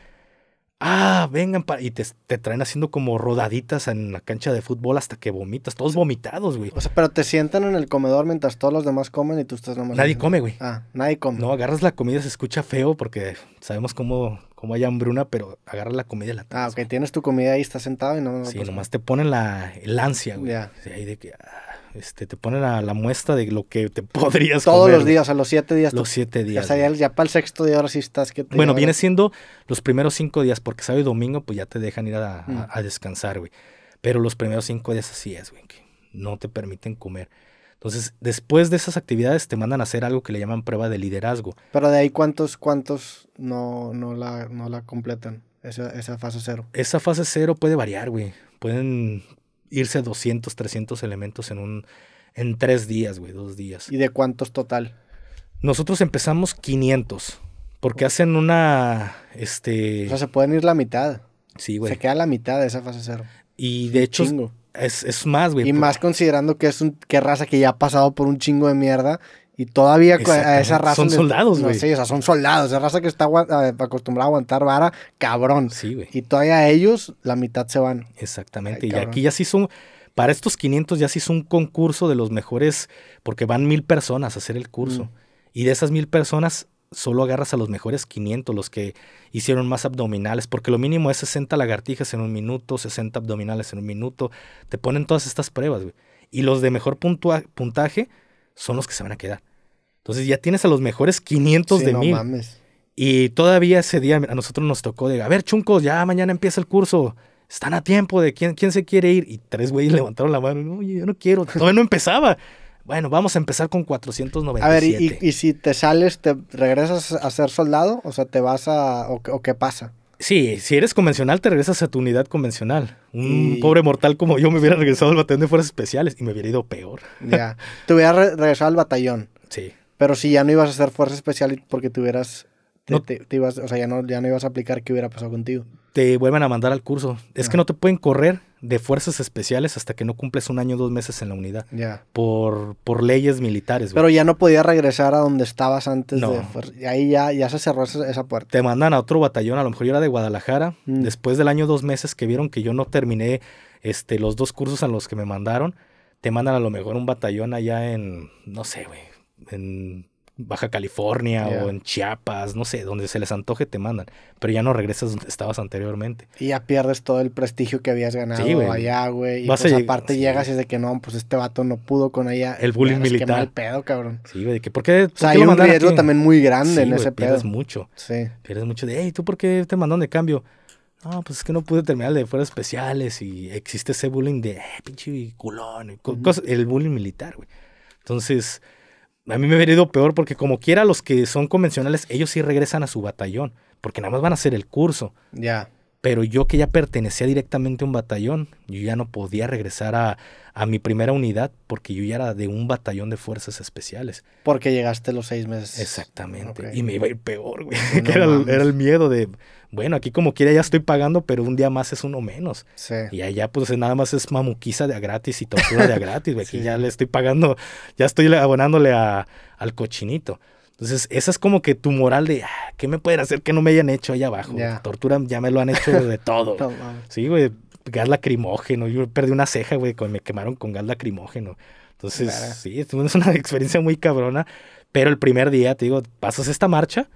ah, vengan, para... y te, traen haciendo como rodaditas en la cancha de fútbol hasta que vomitas, todos vomitados, güey. O sea, pero te sientan en el comedor mientras todos los demás comen y tú estás nomás. Nadie come, güey. Ah, nadie come. No, agarras la comida, se escucha feo porque sabemos cómo, hay hambruna, pero agarras la comida y la ah, taza, Ah, ok, tienes tu comida ahí, estás sentado y no. Sí, nomás te ponen la, el ansia, güey. Ya. ahí de que. Ah, este, te ponen a la muestra de lo que te podrías Todos los días, a los siete días. Los siete días. Ya, ya, para el sexto día ahora sí estás que Bueno, viene siendo los primeros cinco días, porque sábado y domingo pues ya te dejan ir a, mm. descansar, güey. Pero los primeros cinco días así es, güey, no te permiten comer. Entonces, después de esas actividades te mandan a hacer algo que le llaman prueba de liderazgo. Pero de ahí, ¿cuántos, cuántos no, no, la, no la completan? Esa, esa fase cero. Esa fase cero puede variar, güey. Pueden irse 200, 300 elementos en un en tres días, güey, dos días. ¿Y de cuántos total? Nosotros empezamos 500, porque hacen una, este... O sea, se pueden ir la mitad. Sí, güey. Se queda la mitad de esa fase cero. Y de hecho, chingo. Es, es, más, güey. Y más considerando que es un que raza que ya ha pasado por un chingo de mierda y todavía a esa raza. Son soldados, güey. sí, son soldados. Esa raza que está acostumbrada a aguantar vara, cabrón. Sí, güey. Y todavía ellos, la mitad se van. Exactamente. y aquí ya se son para estos 500 ya se hizo un concurso de los mejores, porque van mil personas a hacer el curso. Mm. Y de esas mil personas, solo agarras a los mejores 500, los que hicieron más abdominales, porque lo mínimo es 60 lagartijas en un minuto, 60 abdominales en un minuto. Te ponen todas estas pruebas, güey. Y los de mejor puntaje son los que se van a quedar. Entonces ya tienes a los mejores 500 de no Mames. Y todavía ese día a nosotros nos tocó de, a ver, chuncos, ya mañana empieza el curso. Están a tiempo de quién, quién se quiere ir. Y tres güeyes levantaron la mano. Oye, yo no quiero. Todavía no empezaba. Bueno, vamos a empezar con 497. A ver, ¿y, si te sales, te regresas a ser soldado? O sea, ¿te vas a... o qué pasa? Sí, si eres convencional, te regresas a tu unidad convencional. Un pobre mortal como yo me hubiera regresado al batallón de fuerzas especiales y me hubiera ido peor. Ya. Te hubieras regresado al batallón. Sí. Pero si ya no ibas a hacer fuerza especial porque tuvieras. Te, no. te, te ibas, o sea, ya no, ya no ibas a aplicar qué hubiera pasado contigo te vuelven a mandar al curso. Es que no te pueden correr de fuerzas especiales hasta que no cumples un año o dos meses en la unidad. Por, por leyes militares. Pero ya no podías regresar a donde estabas antes. No. De, ahí ya, ya se cerró esa, puerta. Te mandan a otro batallón, a lo mejor yo era de Guadalajara. Mm. Después del año dos meses que vieron que yo no terminé este, los dos cursos a los que me mandaron, te mandan a lo mejor un batallón allá en, no sé, güey, en Baja California o en Chiapas, no sé, donde se les antoje te mandan, pero ya no regresas donde estabas anteriormente. Y ya pierdes todo el prestigio que habías ganado allá, güey. Y pues aparte llegas y es de que no, pues este vato no pudo con ella. El bullying militar. Es pedo, cabrón. Sí, güey, que ¿por O sea, hay un riesgo también muy grande en ese pierdes mucho. Sí. Pierdes mucho de, hey, ¿tú por qué te mandaron de cambio? No, pues es que no pude terminar de fuerzas especiales y existe ese bullying de, eh, pinche culón, el bullying militar, güey. Entonces, a mí me hubiera ido peor porque como quiera los que son convencionales, ellos sí regresan a su batallón, porque nada más van a hacer el curso. Ya. Pero yo que ya pertenecía directamente a un batallón, yo ya no podía regresar a, mi primera unidad porque yo ya era de un batallón de fuerzas especiales. Porque llegaste los seis meses. Exactamente. Y me iba a ir peor, güey. era, el miedo de, bueno, aquí como quiera ya estoy pagando, pero un día más es uno menos. Y allá pues nada más es mamuquiza de a gratis y tortura de a gratis, güey. Aquí ya le estoy pagando, ya estoy abonándole al cochinito. Entonces, esa es como que tu moral de, ah, ¿qué me pueden hacer que no me hayan hecho ahí abajo? Tortura, ya me lo han hecho de todo. sí, güey, gas lacrimógeno. Yo perdí una ceja, güey, me quemaron con gas lacrimógeno. Entonces, sí, es una experiencia muy cabrona. Pero el primer día, te digo, pasas esta marcha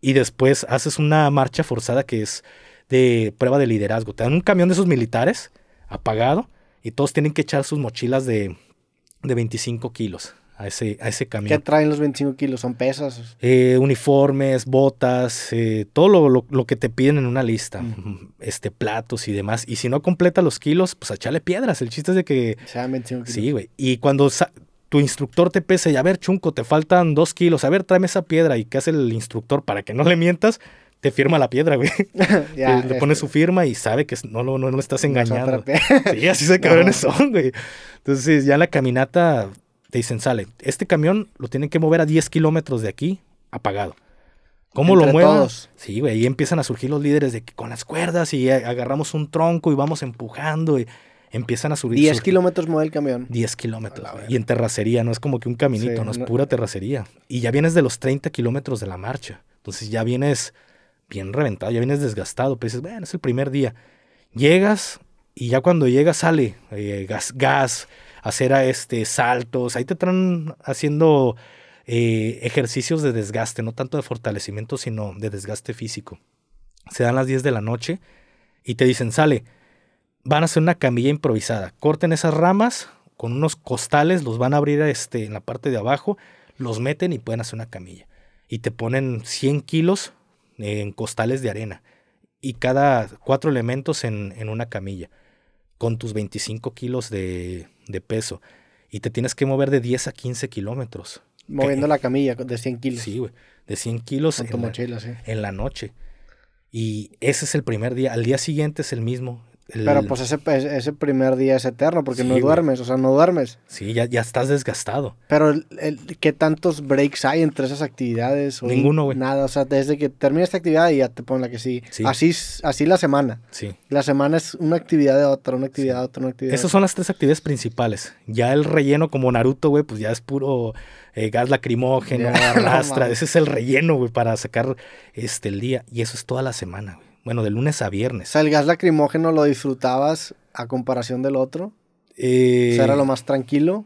y después haces una marcha forzada que es de prueba de liderazgo. Te dan un camión de esos militares apagado y todos tienen que echar sus mochilas de, de 25 kilos a ese, camino. ese ¿Qué traen los 25 kilos? ¿Son pesas? Eh, uniformes, botas, eh, todo lo, que te piden en una lista, mm. este, platos y demás. Y si no completa los kilos, pues echarle piedras. El chiste es de que... Sean 25 kilos. Sí, güey. Y cuando tu instructor te pese y a ver, chunco, te faltan dos kilos, a ver, tráeme esa piedra. ¿Y qué hace el instructor para que no le mientas? te firma la piedra, güey. le, este, pone su firma y sabe que no lo no, estás engañando. sí, así se cabrones son, güey. Entonces, ya la caminata te dicen, sale, este camión lo tienen que mover a 10 kilómetros de aquí, apagado. ¿Cómo lo mueven? Sí, güey, ahí empiezan a surgir los líderes de que con las cuerdas y agarramos un tronco y vamos empujando y empiezan a subir. 10 kilómetros mueve el camión. 10 kilómetros. Y en terracería, no es como que un caminito, no es pura terracería. Y ya vienes de los 30 kilómetros de la marcha. Entonces ya vienes bien reventado, ya vienes desgastado. pero pues dices, bueno, es el primer día. Llegas y ya cuando llegas sale eh, gas, gas, hacer este, saltos, ahí te están haciendo eh, ejercicios de desgaste, no tanto de fortalecimiento, sino de desgaste físico. Se dan las 10 de la noche y te dicen, sale, van a hacer una camilla improvisada, corten esas ramas con unos costales, los van a abrir este, en la parte de abajo, los meten y pueden hacer una camilla. Y te ponen 100 kilos en costales de arena y cada cuatro elementos en, en una camilla, con tus 25 kilos de, de peso y te tienes que mover de 10 a 15 kilómetros. Moviendo la camilla de 100 kilos. Sí, güey. De 100 kilos en la, en la noche. Y ese es el primer día. Al día siguiente es el mismo. Pero pues ese, primer día es eterno porque no duermes, o sea, no duermes. Sí, ya, ya estás desgastado. Pero el, ¿qué tantos breaks hay entre esas actividades? Ninguno, güey. Nada, o sea, desde que termina esta actividad y ya te pones la que Sí. Así, así la semana. Sí. La semana es una actividad de otra, una actividad de otra, una actividad. Esas son las tres actividades principales. Ya el relleno como Naruto, güey, pues ya es puro eh, gas lacrimógeno, arrastra. Ese es el relleno, güey, para sacar este, el día. Y eso es toda la semana, güey bueno, de lunes a viernes. O sea, el gas lacrimógeno lo disfrutabas a comparación del otro. Eh... O sea, era lo eh, más tranquilo.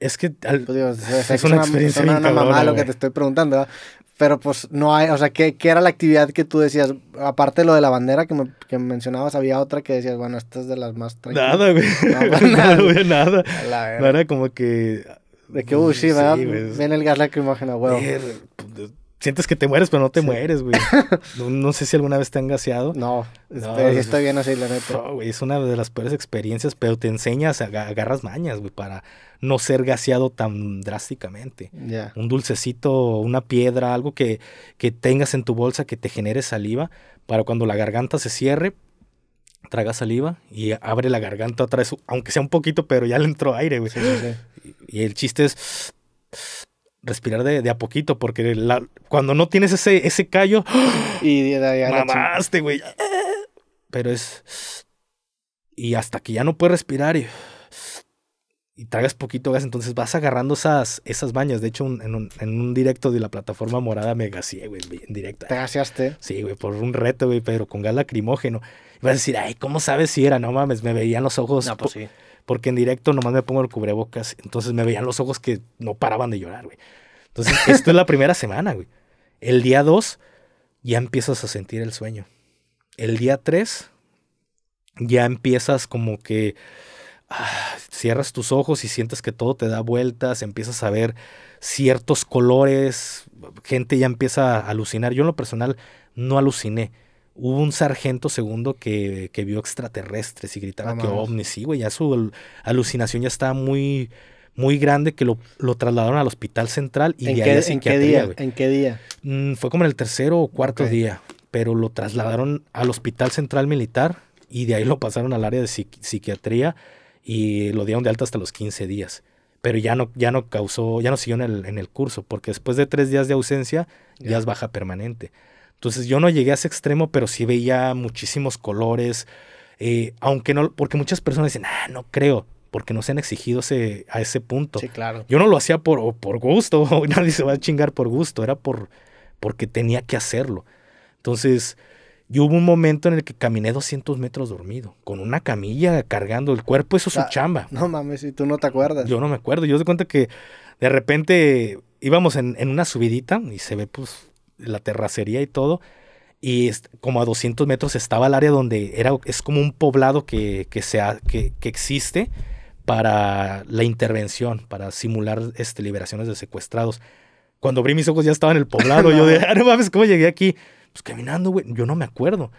Es que pues es, una, experiencia una, una mamá lo que te estoy preguntando, ¿verdad? pero pues no hay, o sea, ¿qué, ¿qué, era la actividad que tú decías? Aparte de lo de la bandera que, que mencionabas, había otra que decías, bueno, esta es de las más tranquilas. Nada, güey. Pues, nada, güey, nada. No era como que... De que, uy, sí, ¿verdad? Viene el gas lacrimógeno, güey sientes que te mueres, pero no te mueres, güey. No, sé si alguna vez te han gaseado. No, no bien así, la neta. güey, es una de las peores experiencias, pero te enseñas, agarras mañas, güey, para no ser gaseado tan drásticamente. Un dulcecito, una piedra, algo que, que tengas en tu bolsa que te genere saliva para cuando la garganta se cierre, traga saliva y abre la garganta otra vez, aunque sea un poquito, pero ya le entró aire, güey. y, el chiste es respirar de, a poquito, porque cuando no tienes ese, ese callo, ¡ah! y mamaste, güey. Pero es. Y hasta que ya no puedes respirar y, tragas poquito gas, entonces vas agarrando esas, esas bañas. De hecho, en, un, directo de la plataforma morada me gaseé, güey, en directo. ¿Te gaseaste? Sí, güey, por un reto, güey, pero con gas lacrimógeno. Y a decir, ay, ¿cómo sabes si era? No mames, me veían los ojos. No, pues sí porque en directo nomás me pongo el cubrebocas, entonces me veían los ojos que no paraban de llorar, güey. Entonces, esto es la primera semana, güey. El día 2 ya empiezas a sentir el sueño. El día 3 ya empiezas como que ah, cierras tus ojos y sientes que todo te da vueltas, empiezas a ver ciertos colores, gente ya empieza a alucinar. Yo en lo personal no aluciné hubo un sargento segundo que, vio extraterrestres y gritaba que ovnis, sí, güey, ya su alucinación ya estaba muy, muy grande que lo, lo trasladaron al hospital central y ¿En qué, día? ¿En qué día? Mm, fue como en el tercero o cuarto día, pero lo trasladaron al hospital central militar y de ahí lo pasaron al área de psiquiatría y lo dieron de alta hasta los 15 días. Pero ya no, ya no causó, ya no siguió en el, en el curso, porque después de tres días de ausencia ya es baja permanente. Entonces yo no llegué a ese extremo, pero sí veía muchísimos colores, eh, aunque no, porque muchas personas dicen, ah, no creo, porque no se han exigido ese, a ese punto. Sí, claro. Yo no lo hacía por, por gusto, nadie se va a chingar por gusto, era por, porque tenía que hacerlo. Entonces, yo hubo un momento en el que caminé 200 metros dormido, con una camilla cargando el cuerpo, eso es su ah, chamba. No mames, y tú no te acuerdas. Yo no me acuerdo, yo doy cuenta que de repente íbamos en, en, una subidita y se ve pues la terracería y todo. Y como a 200 metros estaba el área donde era, es como un poblado que, que, que, que existe para la intervención, para simular este, liberaciones de secuestrados. Cuando abrí mis ojos ya estaba en el poblado. Yo dije, ah, no mames, ¿cómo llegué aquí? Pues caminando, güey. Yo no me acuerdo.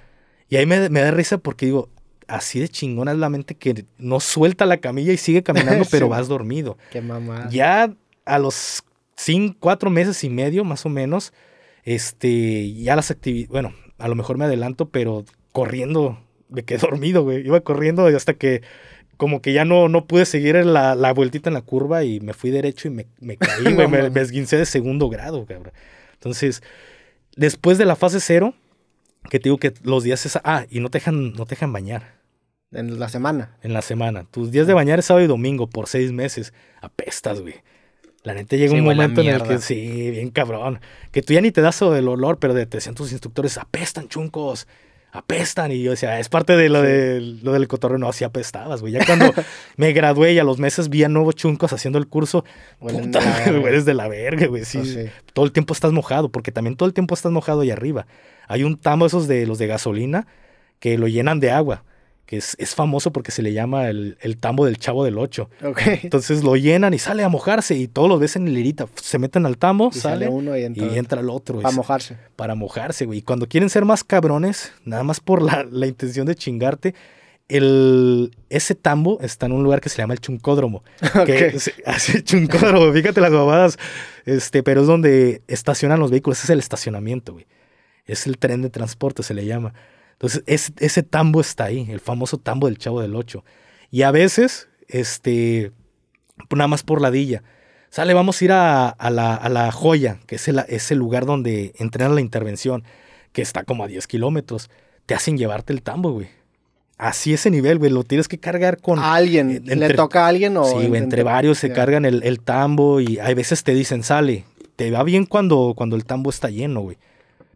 Y ahí me, me da risa porque digo, así de chingona es la mente que no suelta la camilla y sigue caminando, pero vas dormido. Qué mamá. Ya a los cinco, cuatro meses y medio, más o menos, este, ya las actividades, bueno, a lo mejor me adelanto, pero corriendo, me quedé dormido, güey. Iba corriendo hasta que como que ya no, no pude seguir la, la vueltita en la curva y me fui derecho y me, caí, güey. me, me, de segundo grado, cabrón. Entonces, después de la fase cero, que te digo que los días es... Ah, y no te dejan, no te dejan bañar. En la semana. En la semana. Tus días de ah. bañar es sábado y domingo por seis meses. Apestas, güey. La neta llega un momento en el que sí, bien cabrón. Que tú ya ni te das el olor, pero de 300 instructores apestan, chuncos. Apestan. Y yo decía, es parte de lo, de, lo del cotorreo. No, así apestabas, güey. Ya cuando me gradué y a los meses vi a nuevos chuncos haciendo el curso. puta, güey, eres de la verga, güey. Oh, sí, Todo el tiempo estás mojado, porque también todo el tiempo estás mojado ahí arriba. Hay un tamo esos de los de gasolina que lo llenan de agua que es, famoso porque se le llama el, tambo del chavo del ocho. Entonces lo llenan y sale a mojarse y todos lo ves en hilerita. Se meten al tambo, sale, uno y entra, el otro. Para mojarse. Para mojarse, güey. Y cuando quieren ser más cabrones, nada más por la, intención de chingarte, el, ese tambo está en un lugar que se llama el chuncódromo. Okay. Que hace chuncódromo, fíjate las babadas. Este, pero es donde estacionan los vehículos, es el estacionamiento, güey. Es el tren de transporte, se le llama. Entonces, ese tambo está ahí, el famoso tambo del Chavo del Ocho. Y a veces, este, nada más por ladilla. Sale, vamos a ir a, la, joya, que es el, lugar donde entrenan la intervención, que está como a 10 kilómetros. Te hacen llevarte el tambo, güey. Así ese nivel, güey. Lo tienes que cargar con. alguien. Eh, ¿Le toca a alguien o.? Sí, entre, varios se cargan el, tambo y a veces te dicen, sale. Te va bien cuando, cuando el tambo está lleno, güey.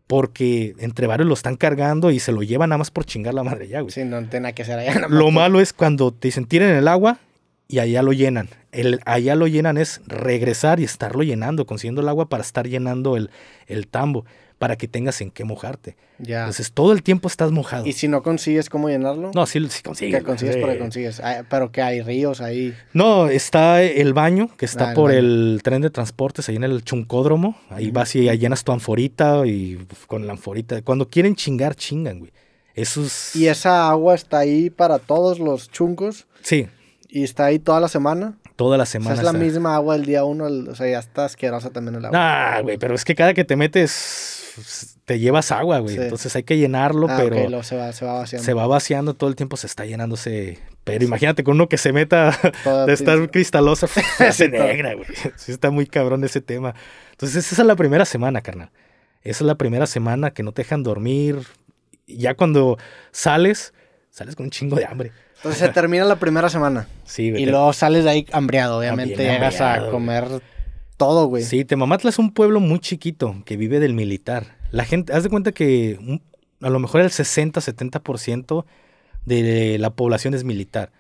Porque entre varios lo están cargando y se lo llevan nada más por chingar la madre ya, güey. Sí, no tiene que hacer allá. lo malo es cuando te dicen, el agua y allá lo llenan. El allá lo llenan es regresar y estarlo llenando, consiguiendo el agua para estar llenando el, el tambo para que tengas en qué mojarte. Ya. Entonces todo el tiempo estás mojado. ¿Y si no consigues cómo llenarlo? No, sí, sí consigues. Que consigues, pero consigues. Ah, pero que hay ríos ahí. No, está el baño, que está ah, por el tren de transportes, ahí en el chuncódromo. Ahí vas y llenas tu anforita y con la anforita. Cuando quieren chingar, chingan, güey. es. ¿Y esa agua está ahí para todos los chuncos? Sí. ¿Y está ahí toda la semana? toda la semana. es la misma agua el día uno, o sea, ya está asquerosa también el agua. Ah, güey, pero es que cada que te metes pues, te llevas agua, güey. Entonces hay que llenarlo, ah, pero. se, va, va, vaciando. Se va vaciando todo el tiempo, se está llenándose. Pero imagínate con uno que se meta de estar cristaloso, se negra, güey. Sí, está muy cabrón ese tema. Entonces, esa es la primera semana, carnal. Esa es la primera semana que no te dejan dormir. Ya cuando sales, sales con un chingo de hambre. Entonces se termina la primera semana. Sí, güey. Y luego sales de ahí hambriado, obviamente. Llegas a comer todo, güey. Sí, Temamatla es un pueblo muy chiquito que vive del militar. La gente, haz de cuenta que a lo mejor el 60-70% de la población es militar.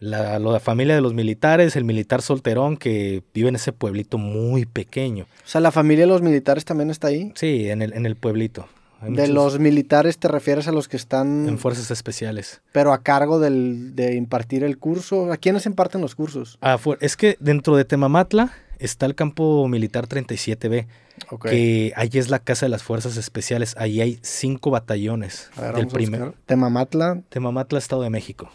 La, familia de los militares, el militar solterón que vive en ese pueblito muy pequeño. O sea, la familia de los militares también está ahí. Sí, en el, en el pueblito. de los militares te refieres a los que están... En fuerzas especiales. Pero a cargo de impartir el curso. ¿A quiénes imparten los cursos? Ah, es que dentro de Temamatla está el campo militar 37B, que Ahí es la casa de las fuerzas especiales. ahí hay cinco batallones ver, del primer. Temamatla. Temamatla, Estado de México.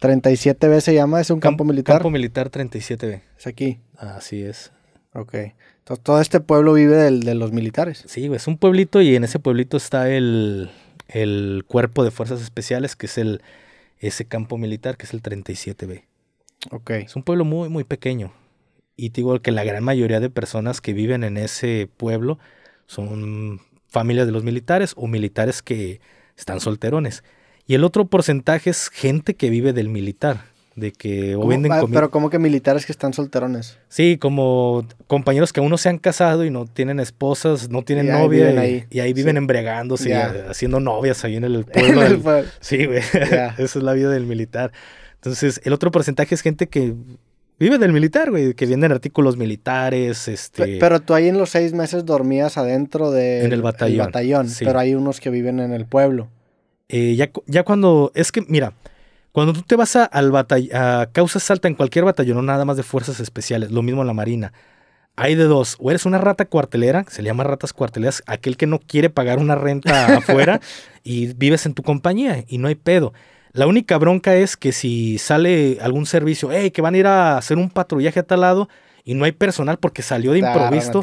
37B se llama, es un campo, campo militar. Campo militar 37B. Es aquí. Así es. Ok. Entonces todo este pueblo vive de los militares. Sí, es un pueblito y en ese pueblito está el, el cuerpo de fuerzas especiales, que es el ese campo militar, que es el 37B. Ok. Es un pueblo muy, muy pequeño y te digo que la gran mayoría de personas que viven en ese pueblo son familias de los militares o militares que están solterones. Y el otro porcentaje es gente que vive del militar, de que venden ah, Pero como que militares que están solterones. Sí, como compañeros que aún no se han casado y no tienen esposas, no tienen novia y, ahí. viven embriagándose, embregándose haciendo novias ahí en el pueblo. Sí, güey. Esa es la vida del militar. Entonces, el otro porcentaje es gente que Vive del militar, güey, que vienen artículos militares, este... Pero tú ahí en los seis meses dormías adentro de... En el batallón. Pero hay unos que viven en el pueblo. Eh, ya, ya cuando... Es que, mira, cuando tú te vas al batall a causa salta en cualquier batallón, no nada más de fuerzas especiales, lo mismo en la marina, hay de dos. O eres una rata cuartelera, se le llama ratas cuarteleras, aquel que no quiere pagar una renta afuera y vives en tu compañía y no hay pedo. La única bronca es que si sale algún servicio, hey, que van a ir a hacer un patrullaje a tal lado y no hay personal porque salió de improviso.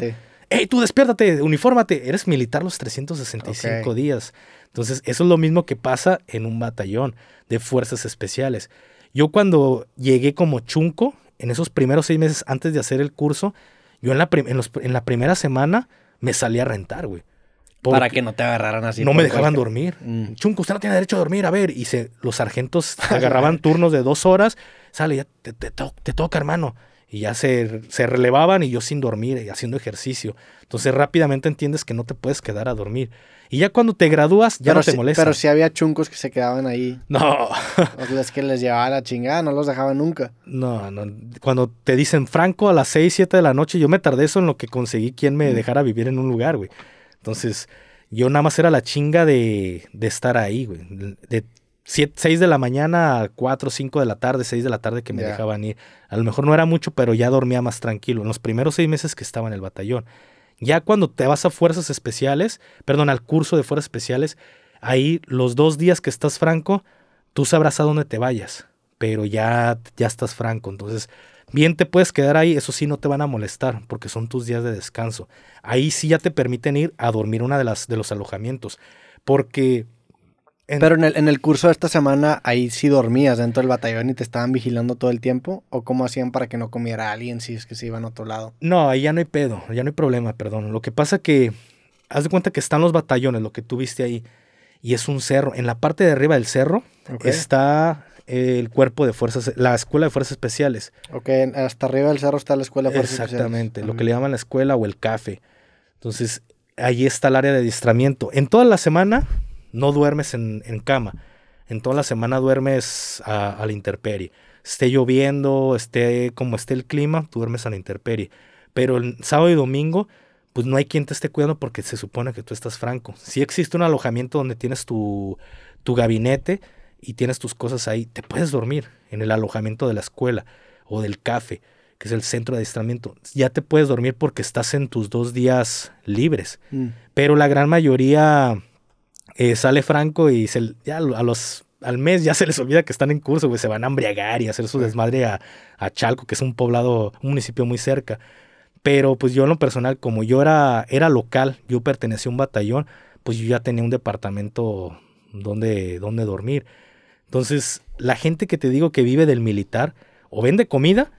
Hey, tú despiértate, uniformate! eres militar los 365 días. Entonces, eso es lo mismo que pasa en un batallón de fuerzas especiales. Yo cuando llegué como chunco, en esos primeros seis meses antes de hacer el curso, yo en la, en en la primera semana me salí a rentar, güey. Para que no te agarraran así. No me dejaban dormir. Mm. Chunco, usted no tiene derecho a dormir. A ver, y se, los sargentos agarraban turnos de dos horas. Sale, ya te, toca, hermano. Y ya se, relevaban y yo sin dormir y eh, haciendo ejercicio. Entonces rápidamente entiendes que no te puedes quedar a dormir. Y ya cuando te gradúas, ya no te molesta. Pero si había chuncos que se quedaban ahí. No. Es que les llevaba la chingada, no los dejaba nunca. No, no. Cuando te dicen Franco a las 6, 7 de la noche, yo me tardé eso en lo que conseguí quien me mm. dejara vivir en un lugar, güey. Entonces, yo nada más era la chinga de, estar ahí, güey. De 6 de la mañana a 4, 5 de la tarde, 6 de la tarde que me dejaban ir. A lo mejor no era mucho, pero ya dormía más tranquilo. En los primeros seis meses que estaba en el batallón. Ya cuando te vas a fuerzas especiales, perdón, al curso de fuerzas especiales, ahí los dos días que estás franco, tú sabrás a dónde te vayas, pero ya, ya estás franco. Entonces, Bien te puedes quedar ahí, eso sí no te van a molestar porque son tus días de descanso. Ahí sí ya te permiten ir a dormir una de las de los alojamientos, porque Pero en el, en el curso de esta semana, ahí sí dormías dentro del batallón y te estaban vigilando todo el tiempo. ¿O cómo hacían para que no comiera alguien si es que se iban a otro lado? No, ahí ya no hay pedo, ya no hay problema, perdón. Lo que pasa que, haz de cuenta que están los batallones, lo que tuviste viste ahí, y es un cerro. En la parte de arriba del cerro está el cuerpo de fuerzas, la escuela de fuerzas especiales. Ok, hasta arriba del cerro está la escuela de fuerzas especiales. Exactamente, lo que le llaman la escuela o el café Entonces, ahí está el área de adiestramiento. En toda la semana no duermes en, cama. En toda la semana duermes a, la intemperie. Esté lloviendo, esté como esté el clima, tú duermes a la intemperie. Pero el sábado y domingo, pues no hay quien te esté cuidando porque se supone que tú estás franco. si existe un alojamiento donde tienes tu, tu gabinete, y tienes tus cosas ahí, te puedes dormir en el alojamiento de la escuela o del café, que es el centro de adiestramiento. Ya te puedes dormir porque estás en tus dos días libres. Mm. Pero la gran mayoría eh, sale franco y a los al mes ya se les olvida que están en curso, pues, se van a embriagar y hacer su desmadre a, Chalco, que es un poblado, un municipio muy cerca. Pero pues yo en lo personal, como yo era, era local, yo pertenecía a un batallón, pues yo ya tenía un departamento donde, donde dormir. Entonces, la gente que te digo que vive del militar, o vende comida,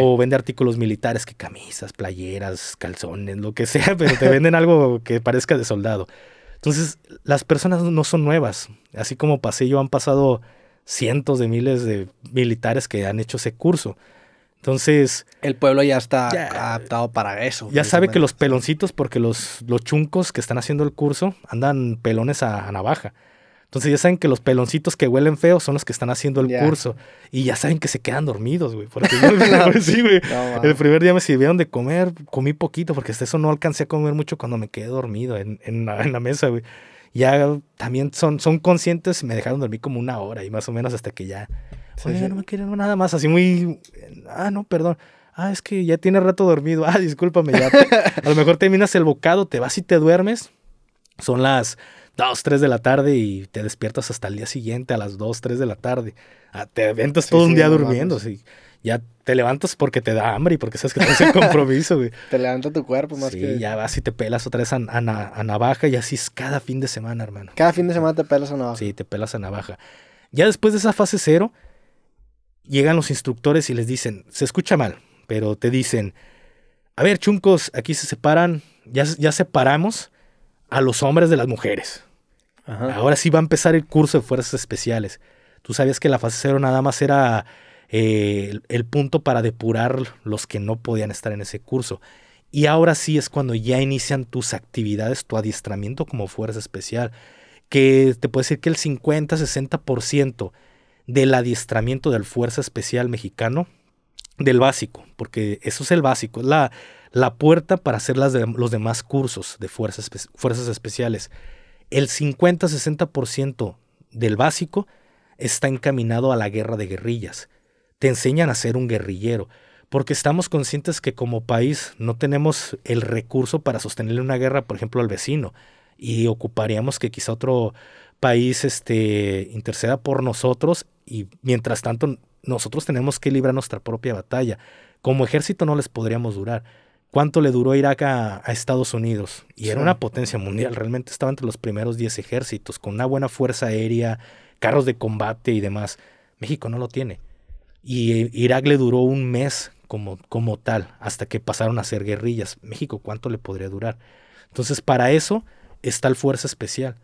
O vende artículos militares, que camisas, playeras, calzones, lo que sea, pero te venden algo que parezca de soldado. Entonces, las personas no son nuevas. Así como pasé yo, han pasado cientos de miles de militares que han hecho ese curso. Entonces... El pueblo ya está adaptado para eso. Ya sabe que los peloncitos, porque los, chuncos que están haciendo el curso, andan pelones a navaja. Entonces ya saben que los peloncitos que huelen feo son los que están haciendo el curso. Y ya saben que se quedan dormidos, güey. Porque yo, sí, güey. el primer día me sirvieron de comer, comí poquito, porque hasta eso no alcancé a comer mucho cuando me quedé dormido en, la, mesa, güey. Ya también son, son conscientes, me dejaron dormir como una hora y más o menos hasta que ya. Oye, no me quieren nada más, así muy. Ah, no, perdón ah, es que ya tiene rato dormido, ah, discúlpame, ya. a lo mejor terminas el bocado, te vas y te duermes. Son las 2, 3 de la tarde y te despiertas hasta el día siguiente a las 2, 3 de la tarde. Ah, te aventas todo un día durmiendo, Ya te levantas porque te da hambre y porque sabes que tienes el compromiso, te levanta tu cuerpo más que... Sí, ya vas y te pelas otra vez a, navaja y así es cada fin de semana, hermano. Cada fin de semana te pelas a navaja. Sí, te pelas a navaja. Ya después de esa fase cero, llegan los instructores y les dicen, se escucha mal, pero te dicen, a ver, chuncos, aquí se separan, ya, ya separamos a los hombres de las mujeres. Ahora sí va a empezar el curso de fuerzas especiales. Tú sabías que la fase cero nada más era eh, el, punto para depurar los que no podían estar en ese curso. Y ahora sí es cuando ya inician tus actividades, tu adiestramiento como fuerza especial. Que te puedo decir que el 50-60% del adiestramiento del Fuerza Especial Mexicano, del básico, porque eso es el básico, es la, puerta para hacer las los demás cursos de fuerzas, fuerzas especiales el 50-60% del básico está encaminado a la guerra de guerrillas. Te enseñan a ser un guerrillero, porque estamos conscientes que como país no tenemos el recurso para sostenerle una guerra, por ejemplo, al vecino, y ocuparíamos que quizá otro país este, interceda por nosotros y mientras tanto nosotros tenemos que librar nuestra propia batalla. Como ejército no les podríamos durar cuánto le duró Irak a, Estados Unidos. Y era una potencia mundial, realmente estaba entre los primeros 10 ejércitos, con una buena fuerza aérea, carros de combate y demás. México no lo tiene. Y eh, Irak le duró un mes como, como tal, hasta que pasaron a ser guerrillas. México, ¿cuánto le podría durar? Entonces, para eso está el Fuerza Especial.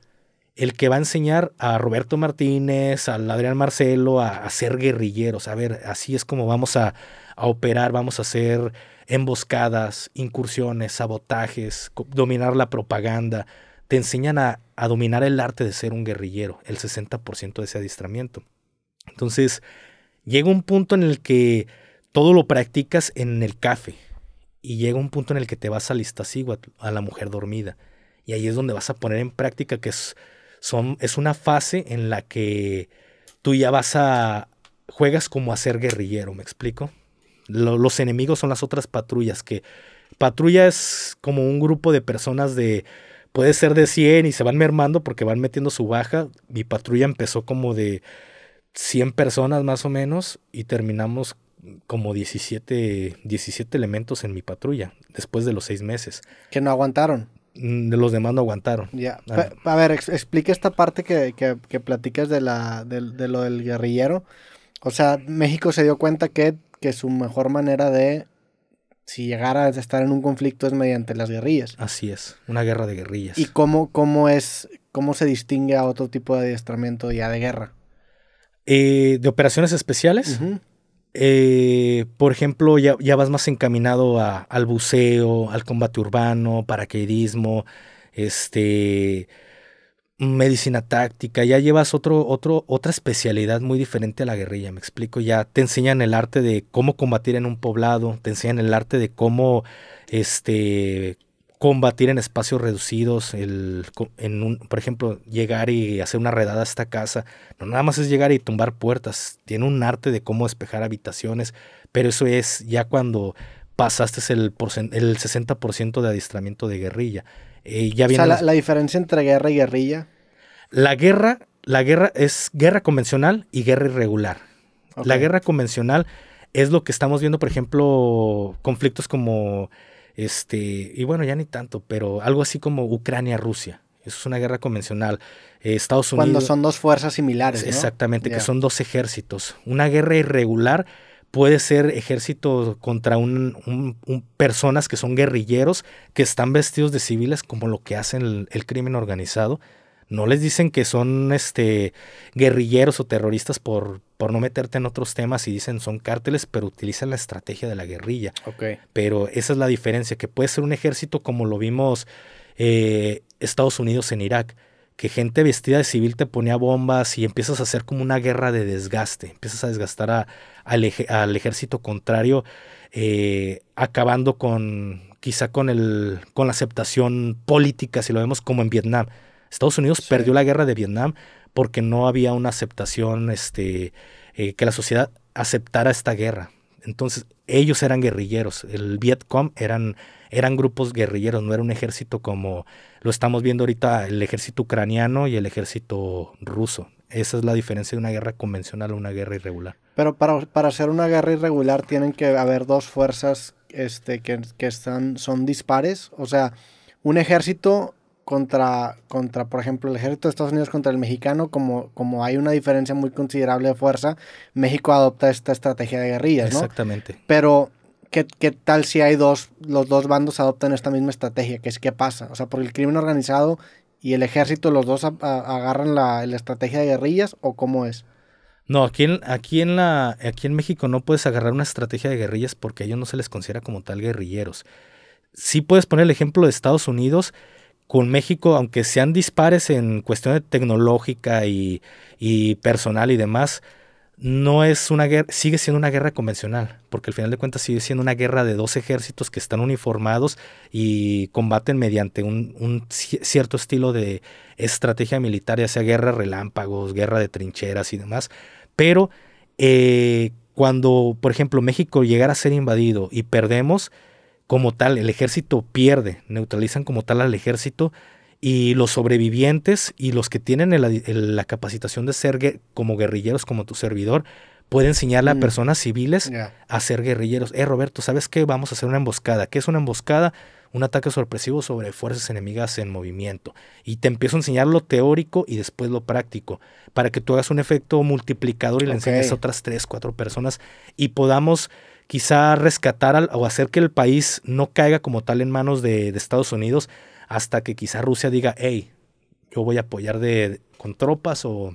El que va a enseñar a Roberto Martínez, al Adrián Marcelo, a, ser guerrilleros. A ver, así es como vamos a, a operar, vamos a ser emboscadas, incursiones, sabotajes, dominar la propaganda. Te enseñan a, dominar el arte de ser un guerrillero, el 60% de ese adiestramiento. Entonces, llega un punto en el que todo lo practicas en el café y llega un punto en el que te vas a a la mujer dormida. Y ahí es donde vas a poner en práctica que es, son, es una fase en la que tú ya vas a... juegas como a ser guerrillero, ¿me explico? los enemigos son las otras patrullas, que patrulla es como un grupo de personas de, puede ser de 100 y se van mermando porque van metiendo su baja. Mi patrulla empezó como de 100 personas más o menos y terminamos como 17, 17 elementos en mi patrulla después de los seis meses. Que no aguantaron. Mm, los demás no aguantaron. Ya. Ah. A ver, explique esta parte que, que, que platicas de, la, de, lo del guerrillero. O sea, México se dio cuenta que que su mejor manera de, si llegara a estar en un conflicto, es mediante las guerrillas. Así es, una guerra de guerrillas. ¿Y cómo, cómo es, cómo se distingue a otro tipo de adiestramiento ya de guerra? Eh, de operaciones especiales. Eh, por ejemplo, ya, ya, vas más encaminado al buceo, al combate urbano, paracaidismo, este medicina táctica, ya llevas otro, otro, otra especialidad muy diferente a la guerrilla, me explico, ya te enseñan el arte de cómo combatir en un poblado, te enseñan el arte de cómo este, combatir en espacios reducidos, el, en un, por ejemplo, llegar y hacer una redada a esta casa, no nada más es llegar y tumbar puertas, tiene un arte de cómo despejar habitaciones, pero eso es ya cuando pasaste el, el 60% de adiestramiento de guerrilla. Eh, la, diferencia entre guerra y guerrilla. La guerra, la guerra es guerra convencional y guerra irregular. La guerra convencional es lo que estamos viendo, por ejemplo, conflictos como este, y bueno, ya ni tanto, pero algo así como Ucrania-Rusia. Eso es una guerra convencional. Eh, Estados Unidos. Cuando son dos fuerzas similares. Exactamente, que son dos ejércitos. Una guerra irregular puede ser ejército contra un, un, personas que son guerrilleros, que están vestidos de civiles, como lo que hacen el, crimen organizado. No les dicen que son este, guerrilleros o terroristas por, por, no meterte en otros temas y dicen son cárteles, pero utilizan la estrategia de la guerrilla. Pero esa es la diferencia, que puede ser un ejército como lo vimos eh, Estados Unidos en Irak, que gente vestida de civil te ponía bombas y empiezas a hacer como una guerra de desgaste, empiezas a desgastar a, al, ejército contrario, eh, acabando con quizá con, el, con la aceptación política, si lo vemos como en Vietnam. Estados Unidos perdió la guerra de Vietnam porque no había una aceptación, este, eh, que la sociedad aceptara esta guerra. Entonces, ellos eran guerrilleros, el Vietcong eran, eran grupos guerrilleros, no era un ejército como lo estamos viendo ahorita, el ejército ucraniano y el ejército ruso. Esa es la diferencia de una guerra convencional a una guerra irregular. Pero para, hacer ser una guerra irregular tienen que haber dos fuerzas este, que, están, son dispares. O sea, un ejército contra, contra, por ejemplo, el ejército de Estados Unidos contra el mexicano, como, como hay una diferencia muy considerable de fuerza, México adopta esta estrategia de guerrilla, ¿no? Exactamente. Pero, ¿qué, tal si hay dos, los dos bandos adoptan esta misma estrategia? ¿Qué es qué pasa? O sea, por el crimen organizado y el ejército, los dos agarran la, estrategia de guerrillas o cómo es? No, aquí en, aquí, en la, aquí en México no puedes agarrar una estrategia de guerrillas porque a ellos no se les considera como tal guerrilleros. Sí puedes poner el ejemplo de Estados Unidos con México, aunque sean dispares en cuestiones tecnológica y personal y demás, no es una guerra, sigue siendo una guerra convencional, porque al final de cuentas sigue siendo una guerra de dos ejércitos que están uniformados y combaten mediante un, cierto estilo de estrategia militar, ya sea guerra relámpagos, guerra de trincheras y demás. Pero eh, cuando, por ejemplo, México llegara a ser invadido y perdemos, como tal, el ejército pierde, neutralizan como tal al ejército, y los sobrevivientes y los que tienen la capacitación de ser como guerrilleros, como tu servidor, puede enseñarle a mm. personas civiles a ser guerrilleros. Eh, Roberto, ¿sabes qué? Vamos a hacer una emboscada. ¿Qué es una emboscada? Un ataque sorpresivo sobre fuerzas enemigas en movimiento. Y te empiezo a enseñar lo teórico y después lo práctico, para que tú hagas un efecto multiplicador y le enseñes a otras tres, cuatro personas y podamos quizá rescatar al, o hacer que el país no caiga como tal en manos de, de Estados Unidos, hasta que quizá Rusia diga, hey, yo voy a apoyar de, con tropas o,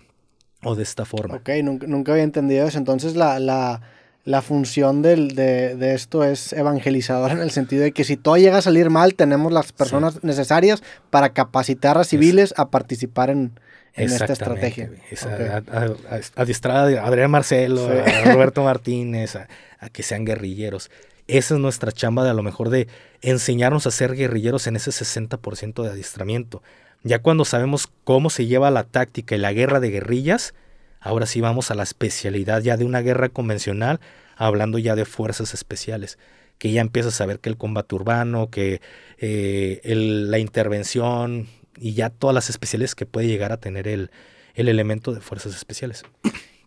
de esta forma. Ok, nunca, había entendido eso. Entonces la, la, función de, de, esto es evangelizadora en el sentido de que si todo llega a salir mal, tenemos las personas necesarias para capacitar a civiles a participar en, esta estrategia. Exactamente, a, Adrián Marcelo, a Roberto Martínez, a, que sean guerrilleros. Esa es nuestra chamba de a lo mejor de enseñarnos a ser guerrilleros en ese 60% de adiestramiento. Ya cuando sabemos cómo se lleva la táctica y la guerra de guerrillas, ahora sí vamos a la especialidad ya de una guerra convencional, hablando ya de fuerzas especiales, que ya empiezas a saber que el combate urbano, que eh, la intervención y ya todas las especialidades que puede llegar a tener el, el elemento de fuerzas especiales.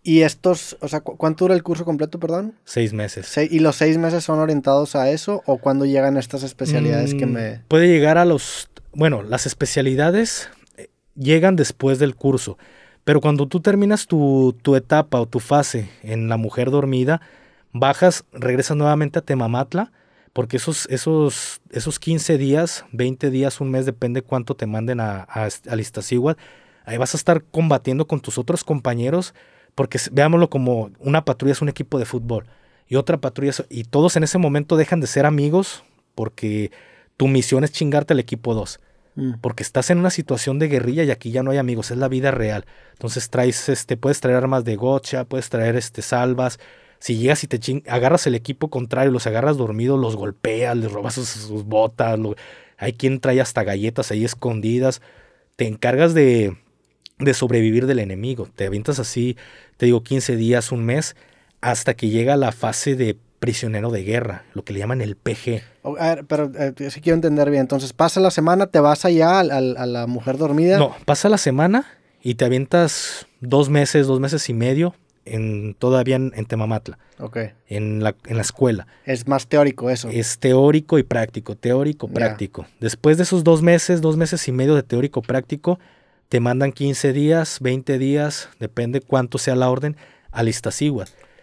Y estos, o sea, ¿cuánto dura el curso completo, perdón? Seis meses. ¿Y los seis meses son orientados a eso o cuándo llegan estas especialidades que mm, me... Puede llegar a los... Bueno, las especialidades eh, llegan después del curso, pero cuando tú terminas tu, etapa o tu fase en la mujer dormida, bajas, regresas nuevamente a Temamatla, porque esos, esos, esos 15 días, 20 días, un mes, depende cuánto te manden a, a, igual Ahí vas a estar combatiendo con tus otros compañeros porque veámoslo como una patrulla es un equipo de fútbol y otra patrulla es, y todos en ese momento dejan de ser amigos porque tu misión es chingarte al equipo 2. Mm. Porque estás en una situación de guerrilla y aquí ya no hay amigos, es la vida real. Entonces traes este, puedes traer armas de gocha, puedes traer este salvas, si llegas y te agarras el equipo contrario, los agarras dormidos, los golpeas, les robas sus, botas, hay quien trae hasta galletas ahí escondidas, te encargas de de sobrevivir del enemigo. Te avientas así, te digo, 15 días, un mes, hasta que llega la fase de prisionero de guerra, lo que le llaman el PG. Oh, pero eh, si quiero entender bien, entonces pasa la semana, te vas allá a, la mujer dormida. No, pasa la semana y te avientas dos meses, dos meses y medio en todavía en, Temamatla. Ok. En la, en la escuela. Es más teórico eso. Es teórico y práctico, teórico, práctico. Después de esos dos meses, dos meses y medio de teórico, práctico, te mandan 15 días, 20 días, depende cuánto sea la orden, a listas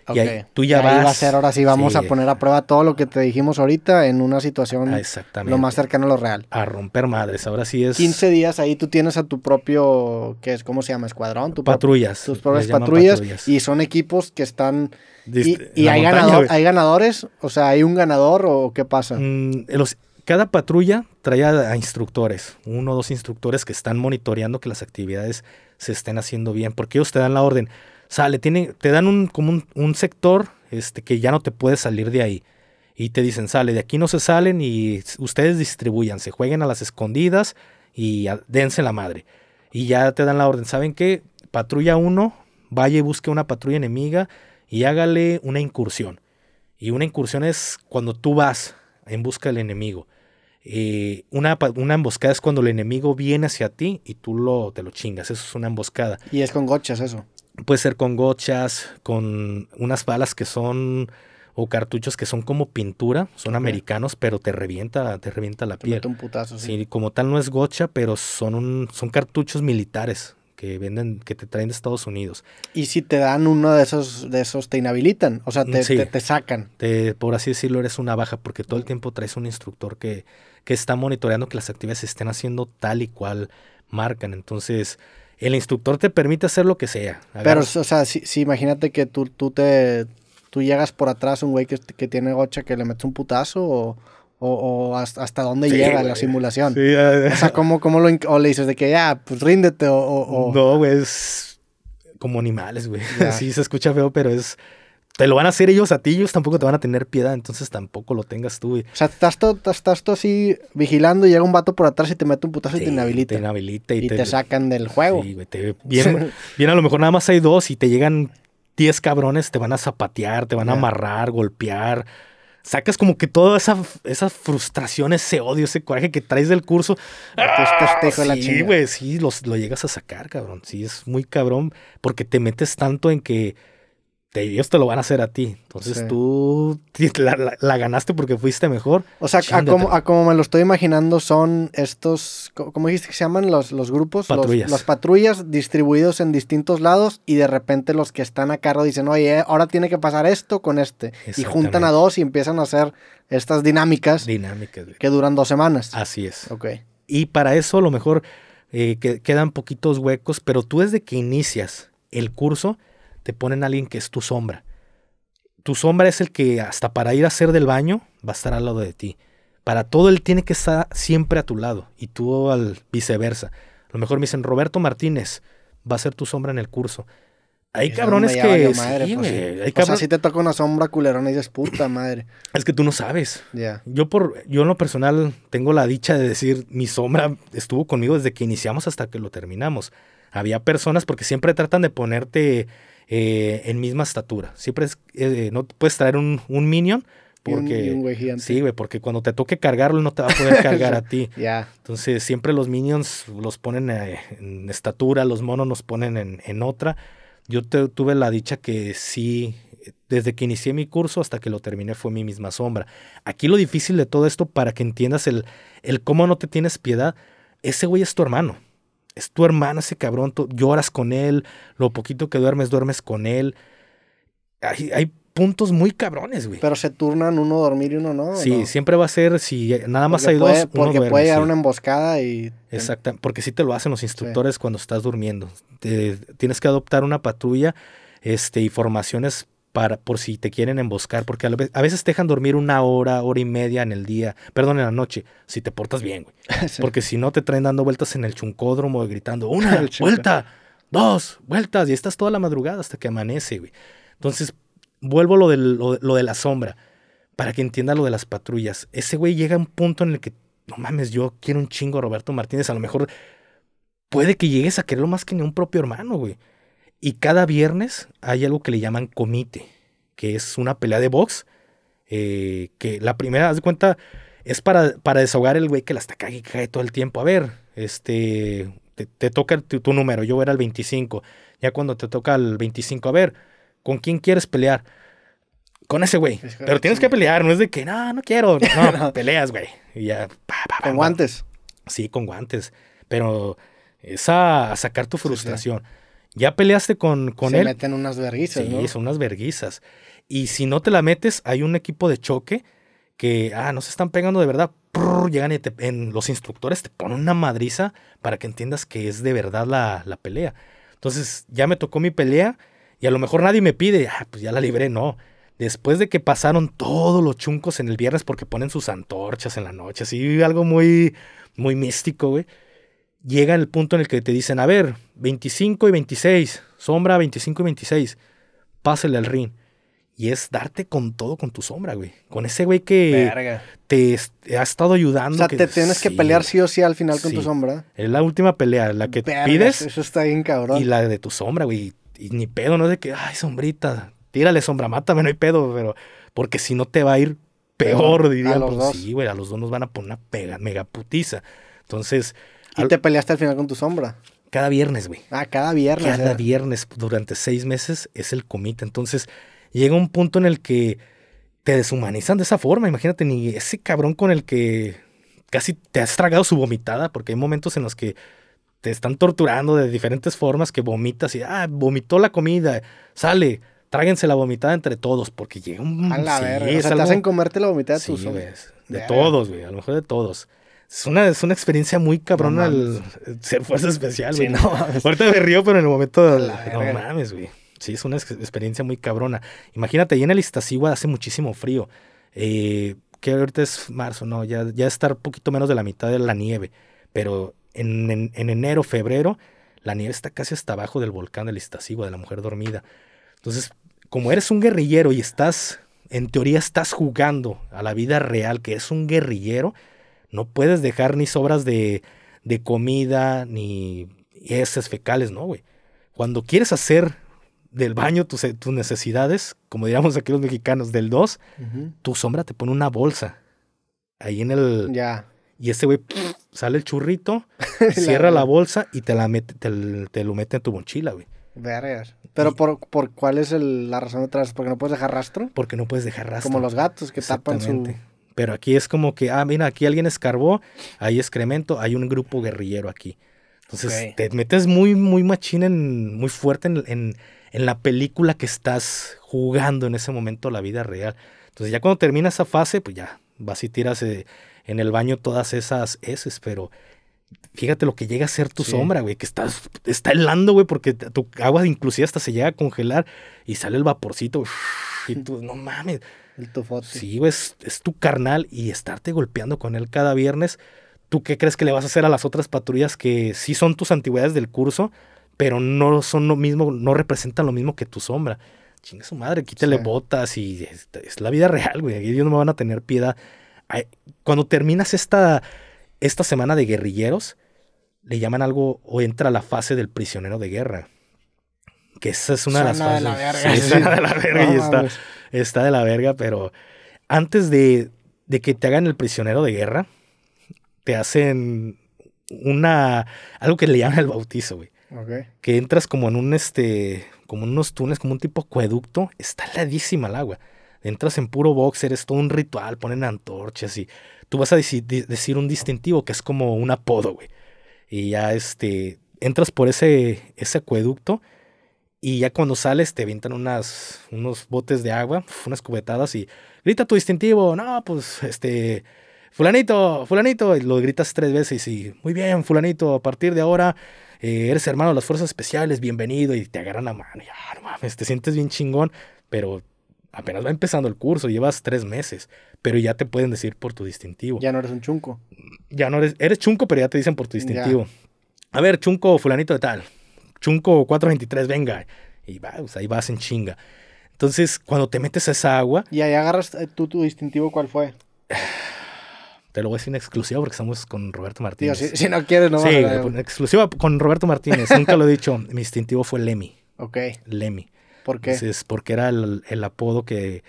Okay. Y ahí, tú ya vas. a hacer ahora sí vamos a poner a prueba todo lo que te dijimos ahorita en una situación ah, lo más cercano a lo real. A romper madres, ahora sí es. 15 días ahí tú tienes a tu propio, ¿qué es? ¿Cómo se llama? Escuadrón. Tu patrullas. tus propias patrullas, Y son equipos que están. y, hay, ganadores, o sea, hay un ganador o qué pasa. Mm, los, cada patrulla trae a instructores, uno o dos instructores que están monitoreando que las actividades se estén haciendo bien, porque ellos te dan la orden. Sale, tiene, te dan un, como un, sector este, que ya no te puedes salir de ahí. Y te dicen, sale, de aquí no se salen y ustedes distribuyan, se jueguen a las escondidas y dense la madre. Y ya te dan la orden, ¿saben qué? Patrulla uno, vaya y busque una patrulla enemiga y hágale una incursión. Y una incursión es cuando tú vas en busca del enemigo. Eh, una, emboscada es cuando el enemigo viene hacia ti y tú lo, te lo chingas. Eso es una emboscada. Y es con gochas eso. Puede ser con gochas, con unas balas que son o cartuchos que son como pintura, son americanos, pero te revienta, te revienta la te piel. un putazo, sí. como tal no es gocha, pero son son cartuchos militares que venden, que te traen de Estados Unidos. Y si te dan uno de esos, de esos te inhabilitan, o sea, te, sacan. por así decirlo, eres una baja, porque todo el tiempo traes un instructor que, que está monitoreando que las actividades se estén haciendo tal y cual marcan. Entonces, el instructor te permite hacer lo que sea. Pero, o sea, si, si imagínate que tú, tú te tú llegas por atrás un güey que, que tiene gocha que le metes un putazo o o, hasta, dónde llega la simulación. o sea, ¿cómo, lo o le dices de que ya, ah, pues ríndete o... no, güey, es como animales, güey. Sí, se escucha feo, pero es... Te lo van a hacer ellos a ti, ellos tampoco te van a tener piedad, entonces tampoco lo tengas tú, güey. O sea, estás tú estás así vigilando y llega un vato por atrás y te mete un putazo y te inhabilita. Te inhabilita y, te, sacan del juego. Sí, güey, te, bien, a lo mejor nada más hay dos y te llegan 10 cabrones, te van a zapatear, te van a amarrar, golpear sacas como que toda esa, esa frustración, ese odio, ese coraje que traes del curso. Ah, pues, pues, sí, güey, sí, lo llegas a sacar, cabrón. Sí, es muy cabrón porque te metes tanto en que ellos te lo van a hacer a ti. Entonces tú la, ganaste porque fuiste mejor. O sea, como, me lo estoy imaginando, son estos, ¿cómo dijiste que se llaman los, grupos? Patrullas. Los, patrullas distribuidos en distintos lados y de repente los que están a cargo dicen, oye, ahora tiene que pasar esto con este. Y juntan a dos y empiezan a hacer estas dinámicas. Dinámicas. Que duran dos semanas. Así es. Y para eso a lo mejor eh, que, quedan poquitos huecos, pero tú desde que inicias el curso te ponen a alguien que es tu sombra. Tu sombra es el que hasta para ir a hacer del baño va a estar al lado de ti. Para todo él tiene que estar siempre a tu lado y tú al viceversa. A lo mejor me dicen, Roberto Martínez va a ser tu sombra en el curso. Hay cabrones que... Pues, o sea, si te toca una sombra culerona y dices, puta madre. Es que tú no sabes. Yo, por, yo en lo personal tengo la dicha de decir, mi sombra estuvo conmigo desde que iniciamos hasta que lo terminamos. Había personas, porque siempre tratan de ponerte eh, en misma estatura. Siempre eh, no puedes traer un, minion porque sí, güey, porque cuando te toque cargarlo no te va a poder cargar a ti. Entonces siempre los minions los ponen eh, en estatura, los monos nos ponen en, otra. Yo te, tuve la dicha que sí, desde que inicié mi curso hasta que lo terminé fue mi misma sombra. Aquí lo difícil de todo esto para que entiendas el, el cómo no te tienes piedad, ese güey es tu hermano es tu hermano ese cabrón, lloras con él, lo poquito que duermes, duermes con él. Hay, puntos muy cabrones, güey. Pero se turnan uno dormir y uno no. Sí, siempre va a ser, si nada más hay dos, uno Porque puede llegar una emboscada y... Exacto, porque sí te lo hacen los instructores cuando estás durmiendo. tienes que adoptar una patrulla este, y formaciones para, por si te quieren emboscar, porque a, veces te dejan dormir una hora, hora y media en el día, perdón, en la noche, si te portas bien, güey. Porque si no, te traen dando vueltas en el chuncódromo, gritando, una vuelta, dos vueltas, y estás toda la madrugada hasta que amanece, güey. Entonces, vuelvo a lo de, lo, de la sombra, para que entienda lo de las patrullas. Ese güey llega a un punto en el que, no mames, yo quiero un chingo a Roberto Martínez, a lo mejor puede que llegues a quererlo más que ni un propio hermano, güey. Y cada viernes hay algo que le llaman comité, que es una pelea de box. Eh, que la primera, haz de cuenta, es para, para desahogar el güey que la está cague y cae todo el tiempo. A ver, este, te, toca tu, número, yo era el 25. Ya cuando te toca el 25, a ver, ¿con quién quieres pelear? Con ese güey. Pero tienes que pelear, no es de que, no, no quiero. No, peleas, güey. Y ya. con guantes. Sí, con guantes. Pero es a, sacar tu frustración ya peleaste con, con él. Se meten unas verguizas, sí, son unas verguizas. Y si no te la metes, hay un equipo de choque que, ah, no se están pegando de verdad, llegan y te, en, los instructores te ponen una madriza para que entiendas que es de verdad la, la, pelea. Entonces, ya me tocó mi pelea y a lo mejor nadie me pide, ah, pues ya la libré, no. Después de que pasaron todos los chuncos en el viernes porque ponen sus antorchas en la noche, así algo muy, muy místico, güey llega el punto en el que te dicen, a ver, 25 y 26, sombra 25 y 26, pásale al ring. Y es darte con todo con tu sombra, güey. Con ese güey que te ha estado ayudando. O sea, te tienes que pelear sí o sí al final con tu sombra. Es la última pelea, la que pides. Eso está bien cabrón. Y la de tu sombra, güey. Y, ni pedo, no es de que, ay, sombrita, tírale sombra, mátame, no hay pedo, pero. Porque si no te va a ir peor, diría. A los dos. Sí, güey, a los dos nos van a poner una pega, mega putiza. Entonces, ¿Y te peleaste al final con tu sombra? Cada viernes, güey. Ah, cada viernes. Cada eh. viernes durante seis meses es el comité. Entonces, llega un punto en el que te deshumanizan de esa forma. Imagínate, ni ese cabrón con el que casi te has tragado su vomitada, porque hay momentos en los que te están torturando de diferentes formas que vomitas y, ah, vomitó la comida, sale, tráguense la vomitada entre todos, porque llega un... A la sí, verga, o sea, hacen comerte la vomitada de De todos, güey, a lo mejor de todos. Es una, experiencia muy cabrona ser fuerza especial, güey. Sí, no Ahorita me río, pero en el momento. no mames, güey. Sí, es una experiencia muy cabrona. Imagínate, y en el Iztaccíhuatl hace muchísimo frío. Eh, que ahorita es marzo, no, ya, ya está un poquito menos de la mitad de la nieve. Pero en, enero, febrero, la nieve está casi hasta abajo del volcán del Iztaccíhuatl, de la mujer dormida. Entonces, como eres un guerrillero y estás, en teoría, estás jugando a la vida real, que es un guerrillero no puedes dejar ni sobras de, comida, ni heces fecales, no, güey. Cuando quieres hacer del baño tus, necesidades, como diríamos aquí los mexicanos, del 2, tu sombra te pone una bolsa. Ahí en el. Ya. Y ese güey sale el churrito, cierra la bolsa y te, la mete, te, lo mete en tu mochila, güey. Vergas. Pero por, cuál es la razón detrás, porque no puedes dejar rastro. Porque no puedes dejar rastro. Como los gatos que tapan su pero aquí es como que, ah, mira, aquí alguien escarbó, hay excremento, hay un grupo guerrillero aquí. Entonces te metes muy, muy machín, en, muy fuerte en, la película que estás jugando en ese momento, la vida real. Entonces ya cuando termina esa fase, pues ya vas y tiras eh, en el baño todas esas heces, pero fíjate lo que llega a ser tu sombra, güey, que estás, está helando, güey, porque tu agua inclusive hasta se llega a congelar y sale el vaporcito, y tú, no mames. Sí, güey, es, tu carnal y estarte golpeando con él cada viernes. ¿Tú qué crees que le vas a hacer a las otras patrullas que sí son tus antigüedades del curso, pero no son lo mismo, no representan lo mismo que tu sombra? Chinga su madre, quítale botas y es, la vida real, güey. Ellos no me van a tener piedad. Cuando terminas esta, esta semana de guerrilleros, le llaman algo o entra la fase del prisionero de guerra que esa es una de las fases. De la verga, de la verga y está, de la verga, pero antes de, que te hagan el prisionero de guerra, te hacen una algo que le llaman el bautizo, güey. Que entras como en un este, como unos túneles, como un tipo acueducto, está ladísima el agua. Entras en puro boxer, es todo un ritual, ponen antorchas y tú vas a decir, un distintivo que es como un apodo, güey. Y ya este, entras por ese, ese acueducto y ya cuando sales te avientan unas, unos botes de agua, unas cubetadas y grita tu distintivo, no, pues este, fulanito, fulanito, y lo gritas tres veces y muy bien, fulanito, a partir de ahora eh, eres hermano de las fuerzas especiales, bienvenido, y te agarran la mano, y ah, no mames, te sientes bien chingón, pero apenas va empezando el curso, llevas tres meses, pero ya te pueden decir por tu distintivo. Ya no eres un chunco. Ya no eres, eres chunco, pero ya te dicen por tu distintivo. A ver, chunco, fulanito de tal chunco 423, venga. Y va, pues, ahí vas en chinga. Entonces, cuando te metes a esa agua. Y ahí agarras eh, tú tu distintivo, ¿cuál fue? Te lo voy a decir en exclusiva porque estamos con Roberto Martínez. si, no quieres, no Sí, en exclusiva con Roberto Martínez. Nunca lo he dicho. Mi distintivo fue Lemmy. Ok. Lemmy. ¿Por qué? porque era el, apodo que,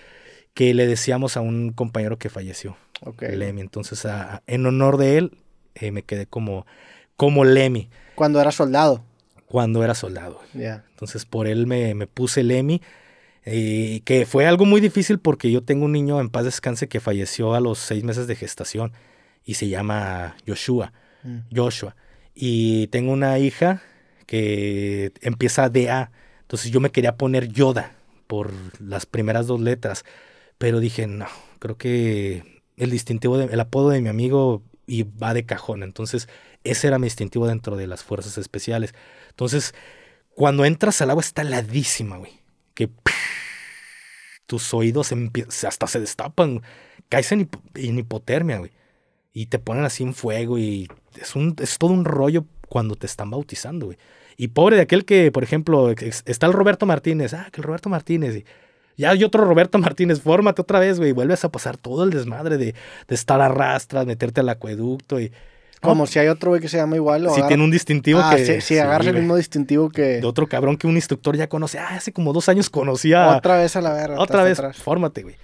que, le decíamos a un compañero que falleció. Ok. Lemmy. Entonces, en honor de él, eh, me quedé como, como Lemmy. Cuando era soldado cuando era soldado. Entonces por él me, me puse el EMI, eh, que fue algo muy difícil porque yo tengo un niño en paz descanse que falleció a los seis meses de gestación y se llama Joshua. Mm. Joshua. Y tengo una hija que empieza de A, Entonces yo me quería poner Yoda por las primeras dos letras, pero dije, no, creo que el distintivo, el apodo de mi amigo y va de cajón. Entonces ese era mi distintivo dentro de las fuerzas especiales. Entonces, cuando entras al agua está heladísima, güey. Que tus oídos hasta se destapan. Caes en, hipotermia, güey. Y te ponen así en fuego y es, un, es todo un rollo cuando te están bautizando, güey. Y pobre de aquel que, por ejemplo, está el Roberto Martínez. Ah, que el Roberto Martínez. Y, ya hay otro Roberto Martínez, fórmate otra vez, güey. Vuelves a pasar todo el desmadre de, de estar a rastras, meterte al acueducto y como si hay otro güey que se llama igual. O si tiene un distintivo ah, que. Si, agarra el mismo distintivo que. De otro cabrón que un instructor ya conoce. Ah, hace como dos años conocía. Otra vez a la verga. Otra vez. Fórmate, güey.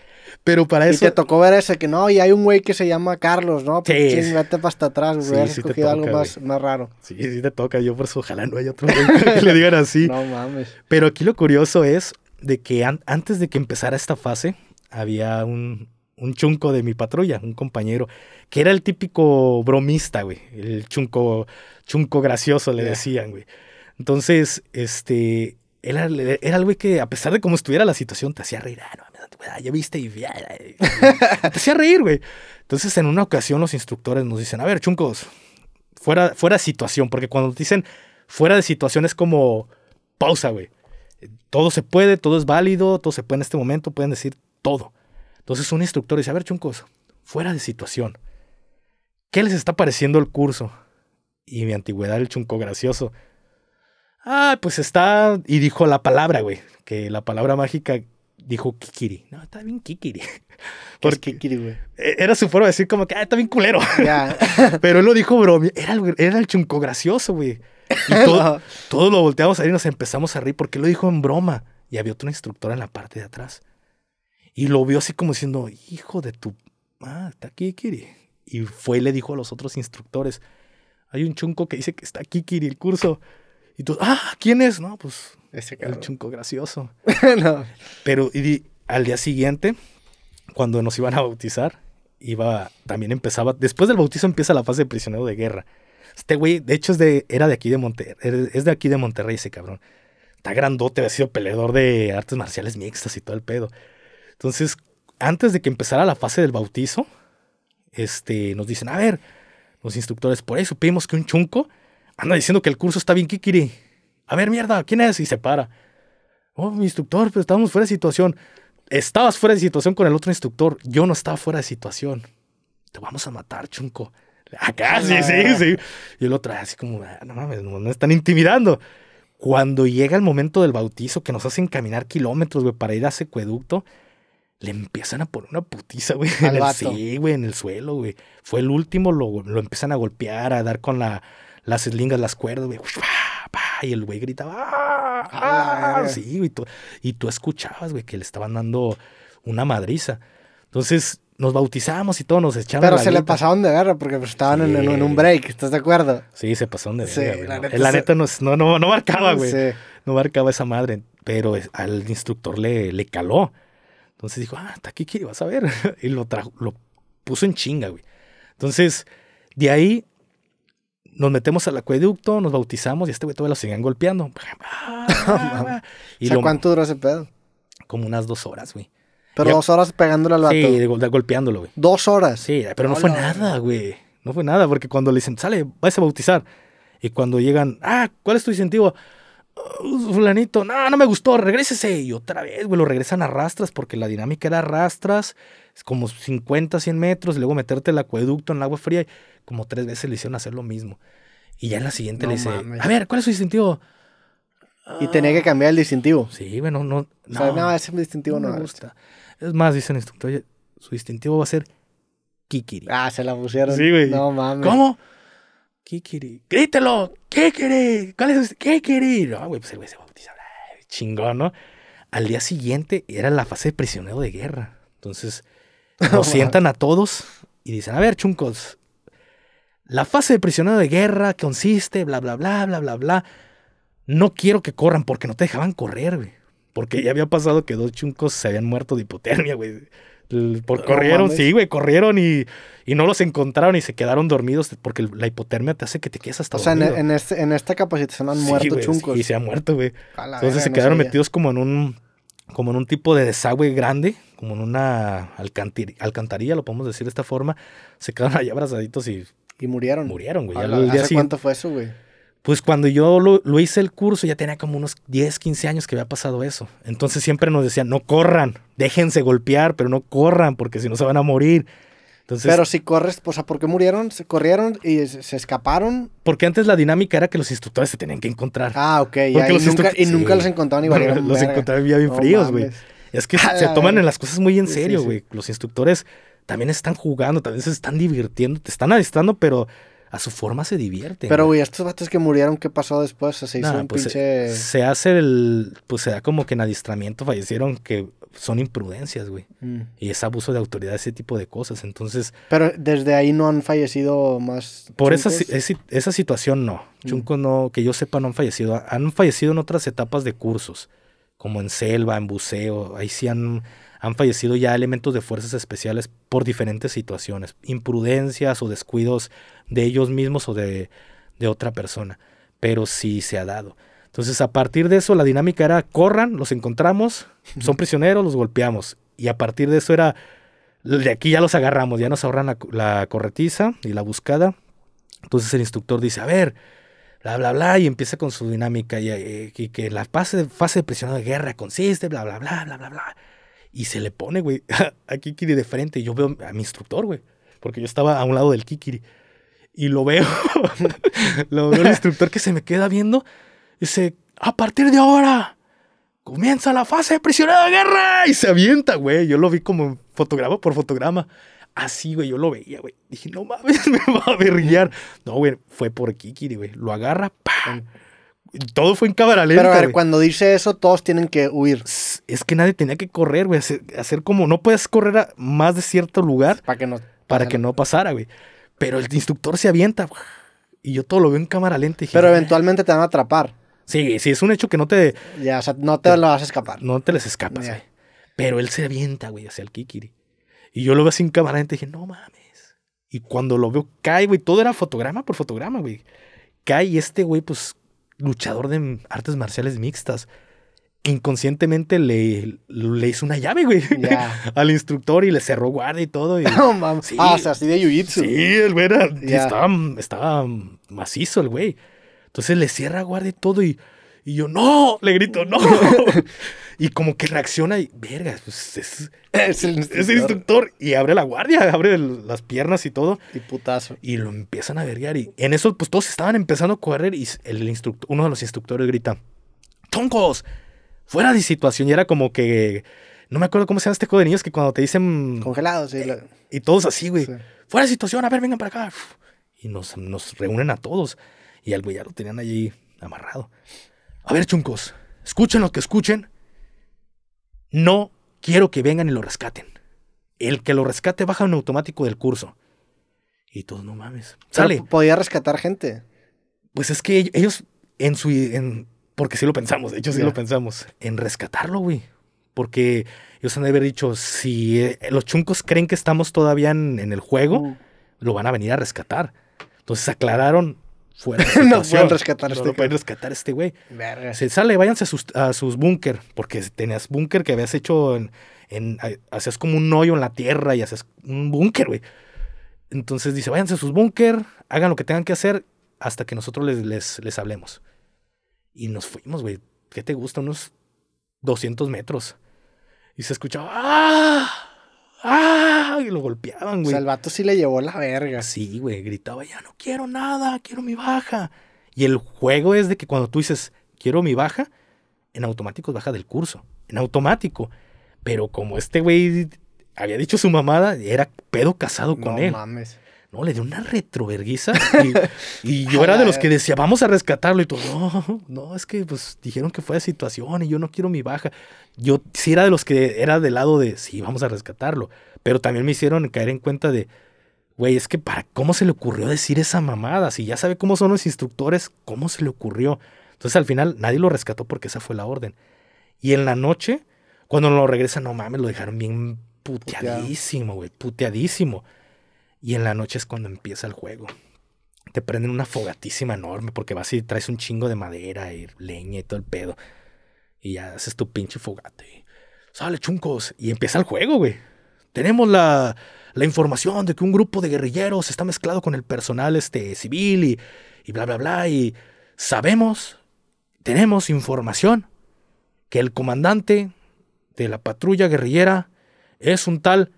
Pero para eso. Y te tocó ver ese que no, y hay un güey que se llama Carlos, ¿no? sí. Pues, vete hasta atrás, güey. Sí, sí escogido algo más, raro. Sí, sí te toca. Yo por eso ojalá no haya otro güey que le digan así. No mames. Pero aquí lo curioso es de que antes de que empezara esta fase, había un, un chunco de mi patrulla, un compañero, que era el típico bromista, güey. El chunco, chunco gracioso le decían, güey. Entonces, este, era, era el güey que, a pesar de cómo estuviera la situación, te hacía reír. Ah, no, ya viste y te hacía reír, güey. Entonces, en una ocasión, los instructores nos dicen, a ver, chuncos, fuera, fuera situación, porque cuando dicen fuera de situación es como pausa, güey. Todo se puede, todo es válido, todo se puede en este momento, pueden decir todo. Entonces un instructor dice, a ver, chuncos, fuera de situación. ¿Qué les está pareciendo el curso? Y mi antigüedad, el chunco gracioso. Ah, pues está. Y dijo la palabra, güey. Que la palabra mágica dijo Kikiri. No, está bien Kikiri. Porque Kikiri, güey. E, era su forma de decir como que, ah, está bien culero. Pero él lo dijo, bro. Era, el chunco gracioso, güey. Y todos lo volteamos ahí y nos empezamos a reír porque lo dijo en broma. Y había otra instructora en la parte de atrás. Y lo vio así como diciendo, hijo de tu... Ah, está aquí Kiri. Y fue y le dijo a los otros instructores, hay un chunco que dice que está aquí Kiri el curso. Y tú, ah, ¿quién es? No, pues Ese chunco gracioso. Pero y, al día siguiente, cuando nos iban a bautizar, iba, también empezaba, después del bautizo empieza la fase de prisionero de guerra. Este güey, de hecho, es de, era de aquí de Monterrey, es de aquí de Monterrey ese cabrón. Está grandote, ha sido peleador de artes marciales mixtas y todo el pedo. Entonces, antes de que empezara la fase del bautizo, este, nos dicen, a ver, los instructores, por ahí supimos que un chunco anda diciendo que el curso está bien kikiri. A ver, mierda, ¿quién es? Y se para. Oh, mi instructor, pero estábamos fuera de situación. Estabas fuera de situación con el otro instructor. Yo no estaba fuera de situación. Te vamos a matar, chunco. Acá, ah, sí, sí, sí. Y el otro, así como, ah, no mames, no, están intimidando. Cuando llega el momento del bautizo, que nos hacen caminar kilómetros, güey, para ir a ese acueducto, le empiezan a poner una putiza, güey. en Sí, güey, en el suelo, güey. Fue el último, lo, lo empiezan a golpear, a dar con la, las eslingas, las cuerdas, güey. Y el güey gritaba, ah, ah, sí, güey. y tú escuchabas, güey, que le estaban dando una madriza. Entonces, nos bautizamos y todo, nos echamos. Pero se le pasaron de guerra, porque pues, estaban en, un break, ¿estás de acuerdo? Sí, se pasaron de guerra, Sí, la, neta, la no, marcaba, güey. No marcaba esa madre, pero al instructor le, le caló. Entonces dijo, ah, está aquí quiere, vas a ver. y lo trajo, lo puso en chinga, güey. Entonces, de ahí nos metemos al acueducto, nos bautizamos y este güey todavía lo seguían golpeando. y ¿Cuánto duró ese pedo? Como unas dos horas, güey. Pero dos horas pegándole al vato. Sí, golpeándolo, güey. Dos horas. Sí, pero no, fue nada, güey. No fue nada, porque cuando le dicen, sale, vas a bautizar. Y cuando llegan, ah, ¿cuál es tu incentivo? Oh, fulanito, no, no me gustó, regrésese. Y otra vez, güey, lo regresan a rastras porque la dinámica era rastras, como 50, 100 metros, y luego meterte el acueducto en el agua fría. Y como tres veces le hicieron hacer lo mismo. Y ya en la siguiente le dice, a ver, ¿cuál es su distintivo? Y tenía que cambiar el distintivo. Sí, bueno, no. No, ese distintivo no, me gusta. Es más, dicen el oye, su distintivo va a ser Kikiri. Ah, se la pusieron. Sí, güey. No mames. ¿Cómo? Kikiri. ¡Grítelo! ¡Kikiri! ¿Cuál es ¡Kikiri! No, güey, pues el güey se bautiza. Chingón, ¿no? Al día siguiente era la fase de prisionero de guerra. Entonces, nos sientan a todos y dicen, a ver, chuncos, la fase de prisionero de guerra consiste, bla, bla, bla, bla, bla, bla. No quiero que corran porque no te dejaban correr, güey. Porque ya había pasado que dos chuncos se habían muerto de hipotermia, güey corrieron, sí, güey, corrieron y, no los encontraron y se quedaron dormidos porque la hipotermia te hace que te quedes hasta O sea, En, e, este, esta capacitación han muerto chuncos. Y se han muerto, güey. Entonces se quedaron metidos como en un como en un tipo de desagüe grande, como en una alcantarilla, lo podemos decir de esta forma. Se quedaron ahí abrazaditos y... Y murieron. Murieron, güey. ¿Hace cuánto fue eso, güey? Pues cuando yo lo, hice el curso ya tenía como unos 10, 15 años que había pasado eso. Entonces siempre nos decían, no corran, déjense golpear, pero no corran porque si no se van a morir. Entonces, pero si corres, o sea, ¿por qué murieron? ¿Se corrieron y se escaparon? Porque antes la dinámica era que los instructores se tenían que encontrar. Ah, ok. y, nunca, los encontraban y valieron Los encontraban bien, fríos, güey. Es que se toman las cosas muy en serio, güey. los instructores también están jugando, también se están divirtiendo, te están adiestrando, pero a su forma se divierten. Pero, güey, estos vatos que murieron, ¿qué pasó después? Se hizo un pues, pinche. Eh, se, hace el. Pues se da como que en adiestramiento fallecieron, que son imprudencias, güey. Mm. Y es abuso de autoridad, ese tipo de cosas. Entonces. Pero desde ahí no han fallecido más. Por esa, esa, situación, no. Mm. Chunco no, que yo sepa, no han fallecido. Han fallecido en otras etapas de cursos, como en selva, en buceo. Ahí sí han han fallecido ya elementos de fuerzas especiales por diferentes situaciones, imprudencias o descuidos de ellos mismos o de, otra persona. Pero sí se ha dado. Entonces, a partir de eso, la dinámica era: corran, los encontramos, son prisioneros, los golpeamos. Y a partir de eso era: de aquí ya los agarramos, ya nos ahorran la, corretiza y la buscada. Entonces el instructor dice: A ver, bla, bla, bla, y empieza con su dinámica. Y, que la fase, fase de prisionero de guerra consiste, bla, bla, bla, bla, bla, bla. Y se le pone, güey, a Kikiri de frente. Y yo veo a mi instructor, güey, porque yo estaba a un lado del Kikiri. Y lo veo, lo veo el instructor que se me queda viendo. dice, a partir de ahora, comienza la fase de prisionero de guerra. Y se avienta, güey. Yo lo vi como fotograma por fotograma. Así, güey, yo lo veía, güey. Dije, no mames, me va a berrillar. No, güey, fue por Kikiri, güey. Lo agarra, ¡pam! Todo fue en cámara lenta. Pero cuando dice eso, todos tienen que huir. Es que nadie tenía que correr, güey. Hacer, como, no puedes correr a más de cierto lugar. Para que no. Para que no pasara, güey. Pero el instructor se avienta y yo todo lo veo en cámara lenta. dije, pero eh". eventualmente te van a atrapar. Sí, sí, es un hecho que no te. Ya, o sea, no te, lo vas a escapar. No te les escapas, güey. Pero él se avienta, güey, hacia el Kikiri. Y yo lo veo así en cámara lenta y dije, no mames. Y cuando lo veo, cae, güey. Todo era fotograma por fotograma, güey. Cae este güey, pues, luchador de artes marciales mixtas inconscientemente le, le hizo una llave, güey, al instructor y le cerró guardia y todo. Y, ah, así de jiu Sí, el güey estaba, macizo el güey. Entonces le cierra guardia y todo y, y yo, ¡no! Le grito, ¡no! y como que reacciona y, verga, pues es, el instructor. Y abre la guardia, abre las piernas y todo. Y putazo. Y lo empiezan a verguear. Y en eso, pues todos estaban empezando a correr y el instructor, uno de los instructores grita, ¡toncos! fuera de situación y era como que. No me acuerdo cómo se llama este juego de niños que cuando te dicen. Congelados, Y todos así, güey. Fuera de situación, a ver, vengan para acá. Y nos, reúnen a todos. Y algo ya lo tenían allí amarrado. A ver, chuncos, escuchen lo que escuchen. No quiero que vengan y lo rescaten. El que lo rescate baja un automático del curso. Y todos, no mames. Sale. podía rescatar gente. Pues es que ellos en su. Porque sí lo pensamos, de hecho sí lo pensamos. En rescatarlo, güey. Porque ellos han de haber dicho, si eh, los chuncos creen que estamos todavía en, el juego, lo van a venir a rescatar. Entonces aclararon, fuera No pueden rescatar, no este pueden rescatar este güey. Se sale, váyanse a sus, a sus búnker, porque tenías búnker que habías hecho en, hacías como un hoyo en la tierra y hacías un búnker, güey. Entonces dice, váyanse a sus búnker, hagan lo que tengan que hacer hasta que nosotros les hablemos. Y nos fuimos, güey. ¿Qué te gusta? Unos 200 metros. Y se escuchaba, ¡ah! ¡ah! Y lo golpeaban, güey. O sea, el vato sí le llevó la verga. Sí, güey. Gritaba, ya no quiero nada, quiero mi baja. Y el juego es de que cuando tú dices, quiero mi baja, en automático baja del curso. En automático. Pero como este güey había dicho su mamada, era pedo casado con él. No mames. No, le dio una retroverguiza. Y, yo era de los que decía, vamos a rescatarlo. Y todo, no, no, es que pues dijeron que fue de situación y yo no quiero mi baja. Yo sí era de los que era del lado de, sí, vamos a rescatarlo. Pero también me hicieron caer en cuenta de, güey, es que para cómo se le ocurrió decir esa mamada. Si ya sabe cómo son los instructores, ¿cómo se le ocurrió? Entonces al final nadie lo rescató porque esa fue la orden. Y en la noche, cuando lo regresan, no mames, lo dejaron bien puteadísimo, güey, puteadísimo. Y en la noche es cuando empieza el juego. Te prenden una fogatísima enorme porque vas y traes un chingo de madera y leña y todo el pedo. Y ya haces tu pinche fogate. Sale, chuncos. Y empieza el juego, güey. Tenemos la, información de que un grupo de guerrilleros está mezclado con el personal este, civil y, y bla, bla, bla. Y sabemos, tenemos información que el comandante de la patrulla guerrillera es un tal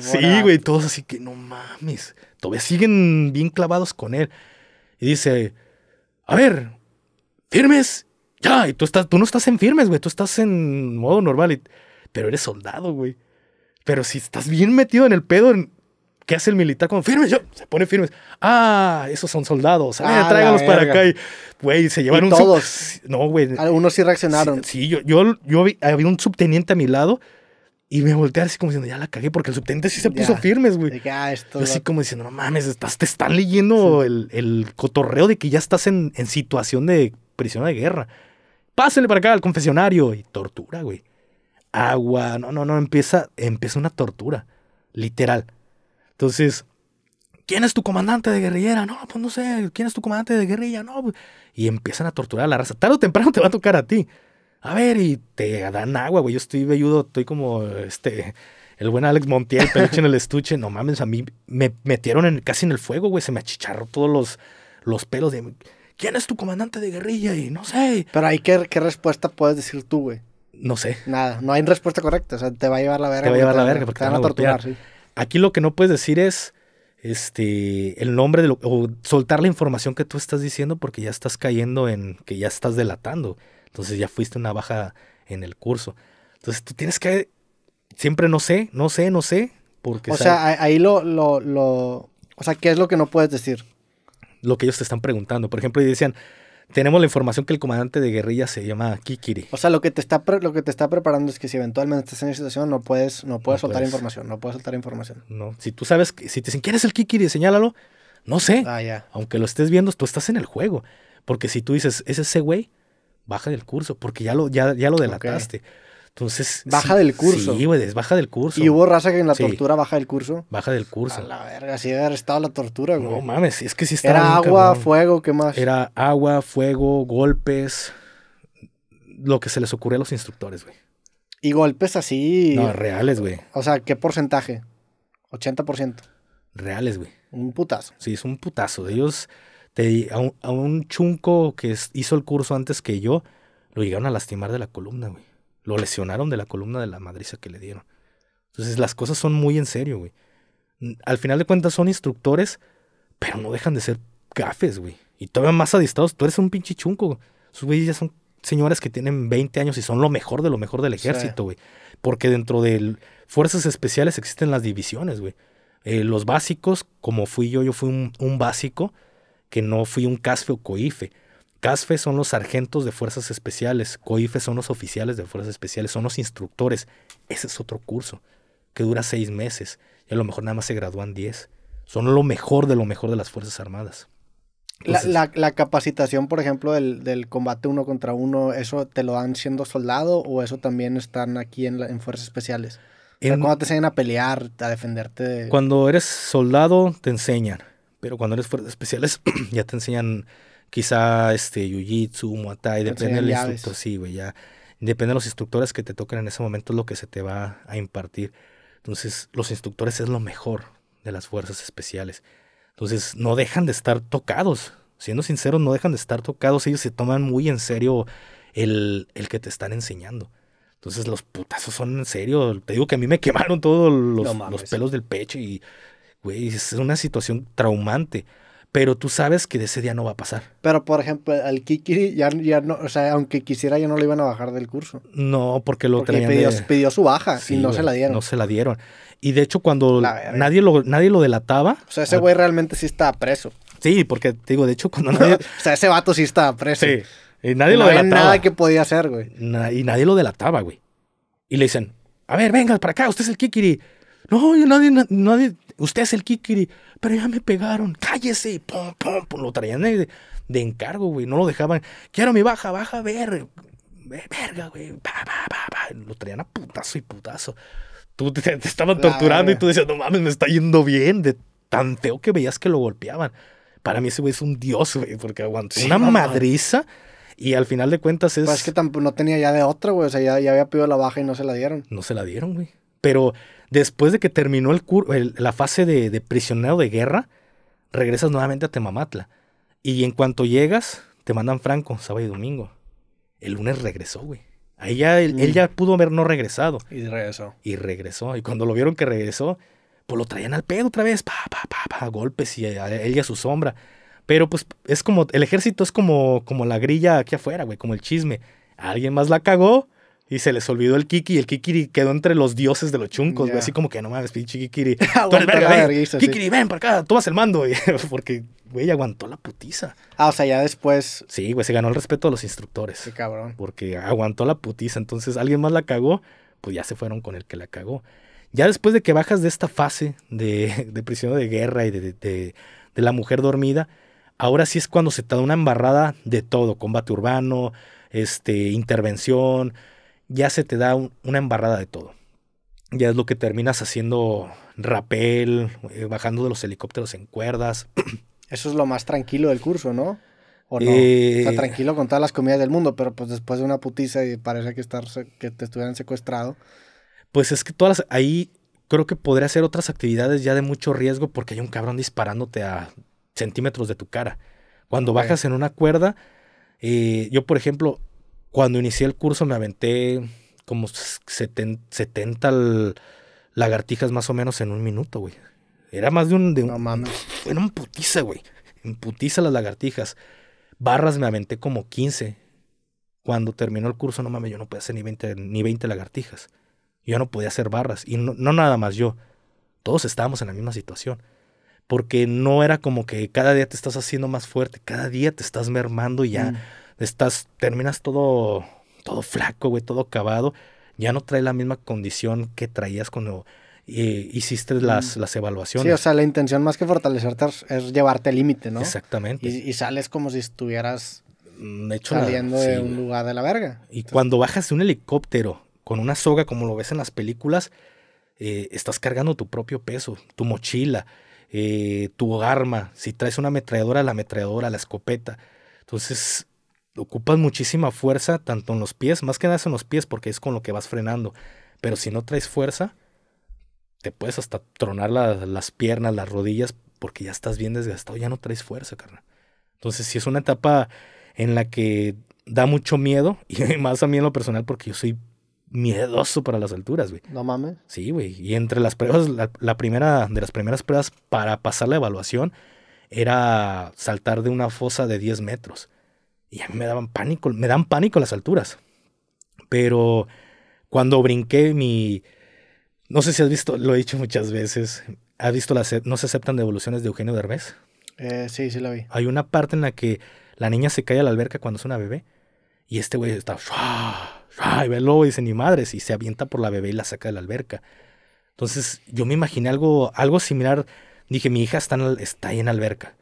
sí, güey, todos así que no mames. Todavía siguen bien clavados con él. Y dice, a ver, firmes, ya. Y tú, estás, tú no estás en firmes, güey, tú estás en modo normal. pero eres soldado, güey. Pero si estás bien metido en el pedo, ¿qué hace el militar con firmes? Yo, se pone firmes. Ah, esos son soldados. Ah, para acá. Y, güey, se llevaron todos. No, güey. Algunos sí reaccionaron. Sí, sí yo, yo, yo, había un subteniente a mi lado y me volteé así como diciendo, ya la cagué, porque el subtente sí se puso firmes, güey. Ah, así como diciendo, no mames, estás, te están leyendo el, cotorreo de que ya estás en, en situación de prisión de guerra. Pásenle para acá al confesionario. Y tortura, güey. Agua. No, no, no. Empieza, empieza una tortura. Literal. Entonces, ¿quién es tu comandante de guerrillera? No, pues no sé. ¿Quién es tu comandante de guerrilla? No. Pues-". Y empiezan a torturar a la raza. Tarde o temprano te va a tocar a ti a ver, y te dan agua, güey. Yo estoy velludo, estoy como este. El buen Alex Montiel, peluche en el estuche. No mames, a mí me metieron en, casi en el fuego, güey. Se me achicharró todos los, los pelos de. ¿Quién es tu comandante de guerrilla? Y no sé. Pero hay ¿qué, qué respuesta puedes decir tú, güey? No sé. Nada, no hay respuesta correcta. O sea, te va a llevar la verga. Te va a llevar la verga te van a torturar. Sí. Aquí lo que no puedes decir es este, el nombre de o soltar la información que tú estás diciendo porque ya estás cayendo en que ya estás delatando. Entonces ya fuiste una baja en el curso. Entonces tú tienes que, siempre no sé, no sé, no sé. Porque o sea, ahí lo, lo, o sea, ¿qué es lo que no puedes decir? Lo que ellos te están preguntando. Por ejemplo, y decían, tenemos la información que el comandante de guerrilla se llama Kikiri. O sea, lo que te está, lo que te está preparando es que si eventualmente estás en esa situación, no puedes, no puedes soltar información, no puedes soltar información. No, si tú sabes, si te dicen, ¿quién es el Kikiri? Señálalo. No sé. Ah, Aunque lo estés viendo, tú estás en el juego. Porque si tú dices, es ese güey, baja del curso, porque ya lo, ya, ya lo delataste. Entonces. Baja del curso. Sí, güey, baja del curso. Y hubo raza que en la tortura baja del curso. Baja del curso. A la verga, sí haber estado la tortura, güey. No mames, es que sí estaba. Era agua, fuego, ¿qué más? Era agua, fuego, golpes. Lo que se les ocurre a los instructores, güey. Y golpes así. No, reales, güey. O sea, ¿qué porcentaje? 80%. Reales, güey. Un putazo. Sí, es un putazo. Ellos a, un, chunco que hizo el curso antes que yo, lo llegaron a lastimar de la columna, güey. Lo lesionaron de la columna de la madriza que le dieron. Entonces las cosas son muy en serio, güey. Al final de cuentas son instructores, pero no dejan de ser gafes, güey. Y todavía más adistados, Tú eres un pinche chunco. Sus güeyes ya son señores que tienen 20 años y son lo mejor de lo mejor del ejército, güey. Porque dentro de fuerzas especiales existen las divisiones, güey. Eh, los básicos, como fui yo, yo fui un, un básico que no fui un CASFE o COIFE. CASFE son los sargentos de fuerzas especiales, COIFE son los oficiales de fuerzas especiales, son los instructores. Ese es otro curso que dura seis meses y a lo mejor nada más se gradúan diez. Son lo mejor de lo mejor de las Fuerzas Armadas. la, capacitación, por ejemplo, del, combate uno contra uno, ¿eso te lo dan siendo soldado o eso también están aquí en, Fuerzas Especiales? te enseñan a pelear, a defenderte? Cuando eres soldado, te enseñan pero cuando eres fuerzas especiales ya te enseñan quizá este jiu-jitsu, depende del instructor, ya depende de los instructores que te toquen en ese momento lo que se te va a impartir. Entonces, los instructores es lo mejor de las fuerzas especiales. Entonces, no dejan de estar tocados. Siendo sinceros, no dejan de estar tocados. Ellos se toman muy en serio el, que te están enseñando. Entonces los putazos son en serio. Te digo que a mí me quemaron todos los, los pelos del pecho y güey, es una situación traumante. Pero tú sabes que de ese día no va a pasar. Pero, por ejemplo, al Kikiri ya, ya no, o sea, aunque quisiera, ya no lo iban a bajar del curso. No, porque lo tenían pidió, pidió su baja y no se la dieron. No se la dieron. Y de hecho, cuando nadie lo, nadie lo delataba. O sea, ese güey ah, realmente sí estaba preso. Sí, porque te digo, de hecho, cuando nadie. o sea, ese vato sí estaba preso. Sí. Y nadie lo delataba. no había nada que podía hacer, güey. y nadie lo delataba, güey. Y le dicen, a ver, venga para acá, usted es el Kikiri. No, yo nadie, usted es el Kikiri, pero ya me pegaron, cállese, pum, pum, pues lo traían de, encargo, güey, no lo dejaban, quiero mi baja, baja, ver, verga, güey, lo traían a putazo y putazo. Tú te, estaban torturando y tú decías, no mames, me está yendo bien, de tan feo que veías que lo golpeaban. Para mí ese güey es un dios, güey, porque aguantó una madriza. Y al final de cuentas pues es. que no tenía ya de otra, güey. O sea, ya, ya había pedido la baja y no se la dieron. No se la dieron, güey. Pero después de que terminó el, la fase de, prisionero de guerra, regresas nuevamente a Temamatla. Y en cuanto llegas, te mandan Franco, sábado y domingo. El lunes regresó, güey. Ahí ya, él, mm. ya pudo haber no regresado. Y regresó. Y regresó. Y cuando lo vieron que regresó, pues lo traían al pedo otra vez. Pa, pa, pa, pa, golpes y a él y a su sombra. Pero pues es como, el ejército es como, como la grilla aquí afuera, güey, como el chisme. Alguien más la cagó, y se les olvidó el Kiki y el Kikiri quedó entre los dioses de los chuncos, güey. Así como que no mames, pinche Kikiri. Ah, Kikiri, ven para acá, ¡Tomas el mando, Porque, güey, aguantó la putiza. Ah, o sea, ya después. Sí, güey, se ganó el respeto de los instructores. Qué cabrón. Porque aguantó la putiza. Entonces, alguien más la cagó, pues ya se fueron con el que la cagó. Ya después de que bajas de esta fase de, de prisionero de guerra y de, de, la mujer dormida, ahora sí es cuando se te da una embarrada de todo: combate urbano, este, intervención ya se te da una embarrada de todo. Ya es lo que terminas haciendo rapel, eh, bajando de los helicópteros en cuerdas. Eso es lo más tranquilo del curso, ¿no? O no. está eh, tranquilo con todas las comidas del mundo, pero pues después de una putiza y parece que, que te estuvieran secuestrado. Pues es que todas ahí creo que podría hacer otras actividades ya de mucho riesgo porque hay un cabrón disparándote a centímetros de tu cara. Cuando bajas en una cuerda, eh, yo por ejemplo, cuando inicié el curso me aventé como 70, lagartijas más o menos en un minuto, güey. Era más de un... De no mames. Era un putiza, güey. En putiza las lagartijas. Barras me aventé como 15. Cuando terminó el curso, no mames, yo no podía hacer ni 20, ni 20 lagartijas. Yo no podía hacer barras. Y no, nada más yo. Todos estábamos en la misma situación porque no era como que cada día te estás haciendo más fuerte, cada día te estás mermando y ya mm estás, terminas todo, todo flaco, güey, todo acabado. Ya no trae la misma condición que traías cuando eh, hiciste las, las evaluaciones. Sí, o sea, la intención más que fortalecerte es llevarte el límite, ¿no? Exactamente. Y, sales como si estuvieras mm, saliendo de un lugar de la verga. Y cuando bajas de un helicóptero con una soga, como lo ves en las películas, eh, estás cargando tu propio peso, tu mochila, eh, tu arma. Si traes una ametralladora, la ametralladora, la escopeta. Entonces, ocupas muchísima fuerza, tanto en los pies, más que nada en los pies porque es con lo que vas frenando, pero si no traes fuerza, te puedes hasta tronar las piernas, las rodillas, porque ya estás bien desgastado, ya no traes fuerza, carnal. Entonces, si es una etapa en la que da mucho miedo, y más a mí en lo personal, porque yo soy miedoso para las alturas, güey. No mames. Sí, güey. Y entre las pruebas, la, primera de las primeras pruebas para pasar la evaluación era saltar de una fosa de 10 metros. Y a mí me daban pánico, me dan pánico las alturas. Pero cuando brinqué mi... No sé si has visto, lo he dicho muchas veces, ¿has visto No se aceptan devoluciones de Eugenio Derbez? Eh, sí, sí la vi. Hay una parte en la que la niña se cae a la alberca cuando es una bebé. Y este güey está... Y ve el lobo dice, ni madre, Y se avienta por la bebé y la saca de la alberca. Entonces yo me imaginé algo, algo similar. Dije, mi hija está, en, está ahí en alberca.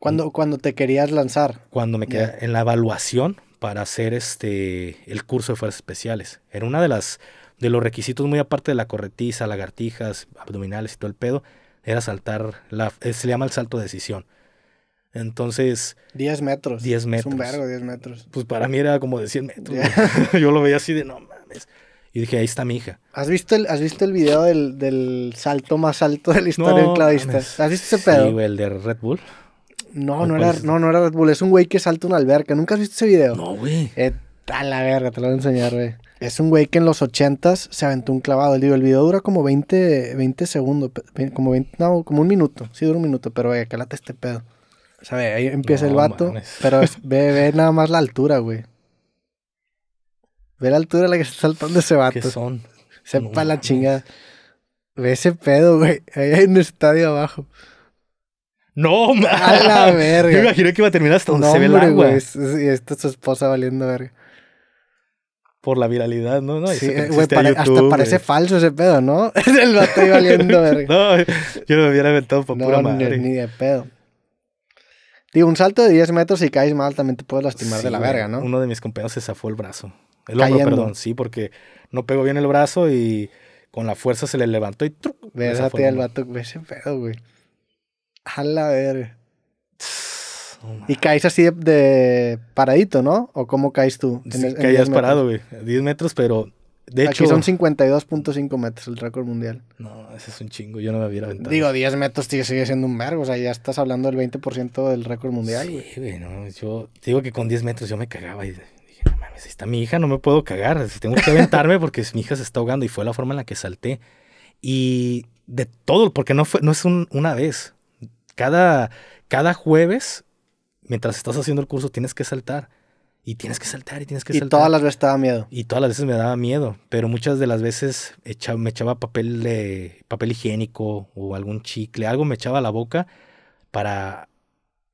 Cuando, cuando te querías lanzar. Cuando me quedé en la evaluación para hacer este el curso de fuerzas especiales. Era una de las de los requisitos muy aparte de la corretiza, lagartijas, abdominales y todo el pedo, era saltar la eh, se le llama el salto de decisión. Entonces, 10 metros. 10 metros. Es un vergo 10 metros. Pues para mí era como de 100 metros. Yo lo veía así de no mames. Y dije, ahí está mi hija. ¿Has visto el, ¿has visto el video del, del salto más alto de la historia en del ¿Has visto ese pedo? el de Red Bull. No, no era, no, no era Red Bull. Es un güey que salta una alberca. ¿Nunca has visto ese video? No, güey. Eh, a la verga, te lo voy a enseñar, güey. Es un güey que en los ochentas se aventó un clavado. El, el video dura como 20, segundos, como no, como un minuto. Sí, dura un minuto, pero güey, acá late este pedo. O sea, ahí empieza el vato, pero ve, nada más la altura, güey. Ve la altura a la que está saltando ese vato. ¿Qué son? Sepa la chingada. Ve ese pedo, güey. Ahí hay un estadio abajo. No, man. A la verga. Yo me imaginé que iba a terminar hasta donde se ve el agua. Y esta es su esposa valiendo verga. Por la viralidad, ¿no? no sí, güey, este hasta parece falso ese pedo, ¿no? el vato valiendo verga. no, yo me hubiera aventado por pura madre. No, ni de pedo. Digo, un salto de 10 metros y caes mal también te puedes lastimar de la verga, ¿no? Uno de mis compañeros se zafó el brazo. El Cayendo. perdón, sí, porque no pegó bien el brazo y con la fuerza se le levantó y... Vérate al vato, ese pedo, güey. A la y caes así de, paradito, ¿no? ¿O cómo caes tú? caías parado, güey. 10 metros, pero de Aquí hecho, son 52.5 metros el récord mundial. No, ese es un chingo, yo no me hubiera aventado. Digo, 10 metros sigue, siendo un vergo, o sea, ya estás hablando del 20% del récord mundial. Sí, güey, no, yo digo que con 10 metros yo me cagaba y dije, no mames, está mi hija, no me puedo cagar, tengo que aventarme porque mi hija se está ahogando y fue la forma en la que salté. Y de todo, porque no, fue, no es una vez, cada, jueves, mientras estás haciendo el curso, tienes que saltar. Y tienes que saltar y tienes que saltar. Y todas las veces daba miedo. Y todas las veces me daba miedo, pero muchas de las veces me echaba papel, de, papel higiénico o algún chicle, algo me echaba a la boca para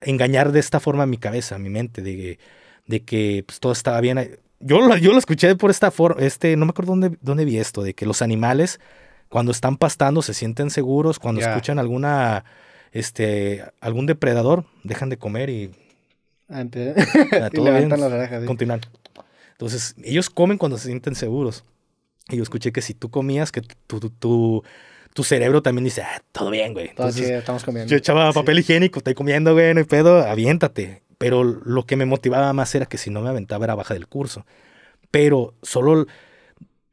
engañar de esta forma a mi cabeza, a mi mente, de, que pues, todo estaba bien. Yo lo, yo lo escuché por esta forma, este, no me acuerdo dónde, vi esto, de que los animales cuando están pastando se sienten seguros, cuando escuchan alguna este, algún depredador, dejan de comer y... Ah, bien, la Entonces, ellos comen cuando se sienten seguros. Y yo escuché que si tú comías, que tu, tu, cerebro también dice, ah, todo bien, güey. estamos comiendo. Yo echaba papel higiénico, estoy comiendo, güey, no hay pedo, aviéntate. Pero lo que me motivaba más era que si no me aventaba era baja del curso. Pero solo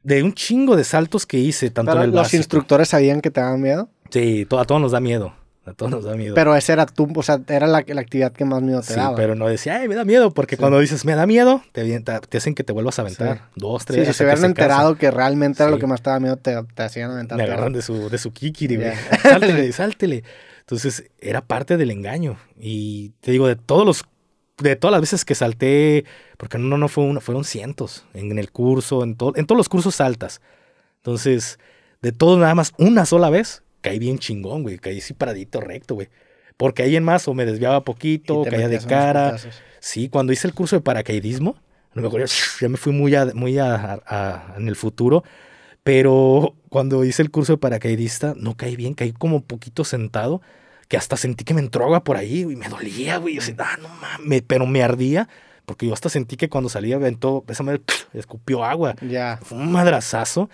de un chingo de saltos que hice, tanto en el ¿Los instructores sabían que te daban miedo? Sí, a todos nos da miedo. A todos nos da miedo. Pero esa era tu, o sea, era la, la actividad que más miedo te sí, pero no decía, ay, me da miedo, porque cuando dices, me da miedo, te, hacen que te vuelvas a aventar. Dos, tres. Sí, si se hubieran enterado que realmente era lo que más te daba miedo, te, hacían aventar. Me agarran de su, de su kikiri, sáltele, sáltele. Entonces, era parte del engaño. Y te digo, de todos los, de todas las veces que salté, porque no, no fue una, fueron cientos en el curso, en, todo, en todos los cursos saltas. Entonces, de todos, nada más una sola vez caí bien chingón, güey. Caí así paradito recto, güey. Porque ahí en más o me desviaba poquito, caía de cara. Sí, cuando hice el curso de paracaidismo, a lo mejor ya me fui muy, muy a, en el futuro. Pero cuando hice el curso de paracaidista, no caí bien, caí como poquito sentado, que hasta sentí que me entró agua por ahí, y me dolía, güey. Yo ah, no mames, pero me ardía, porque yo hasta sentí que cuando salía, aventó, esa madre escupió agua. Ya. Fue un madrazazo.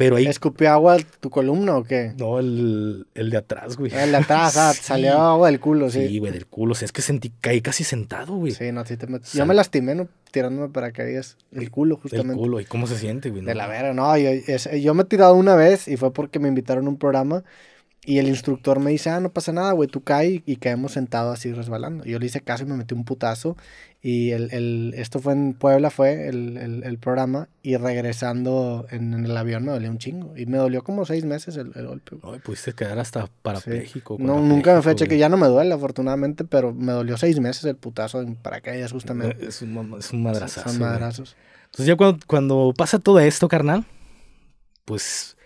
Pero ¿Escupió agua tu columna o qué? No, el, el de atrás, güey. El de atrás, ah, salió agua del culo, sí. Sí, güey, del culo. O es que sentí, caí casi sentado, güey. Sí, no, sí te met... Yo me lastimé, ¿no? Tirándome para caídas. El culo, justamente. El culo. ¿Y cómo se siente, güey? De la vera, no. es, yo me he tirado una vez y fue porque me invitaron a un programa y el instructor me dice, ah, no pasa nada, güey, tú caes y caemos sentados así resbalando. yo le hice caso y me metí un putazo. Y el, esto fue en Puebla, fue el, el, programa. Y regresando en, el avión me dolió un chingo. Y me dolió como seis meses el, golpe. pudiste quedar hasta para México. No, nunca me fue que ya no me duele, afortunadamente, pero me dolió seis meses el putazo en paracaídas justamente. Es un, es un madrazazo. Entonces ya cuando, cuando pasa todo esto, carnal, pues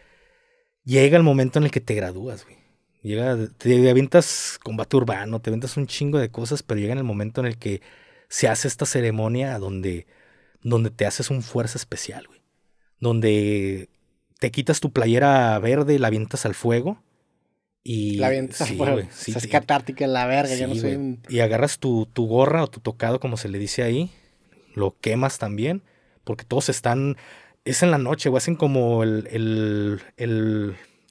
llega el momento en el que te gradúas, güey. Llega, te, avientas combate urbano, te avientas un chingo de cosas, pero llega el momento en el que se hace esta ceremonia donde, donde te haces un fuerza especial, güey. Donde te quitas tu playera verde la avientas al fuego. Y, la avientas al fuego. sí, es catártica la verga, no Y agarras tu, tu gorra o tu tocado, como se le dice ahí, lo quemas también, porque todos están es en la noche, güey. Hacen como el,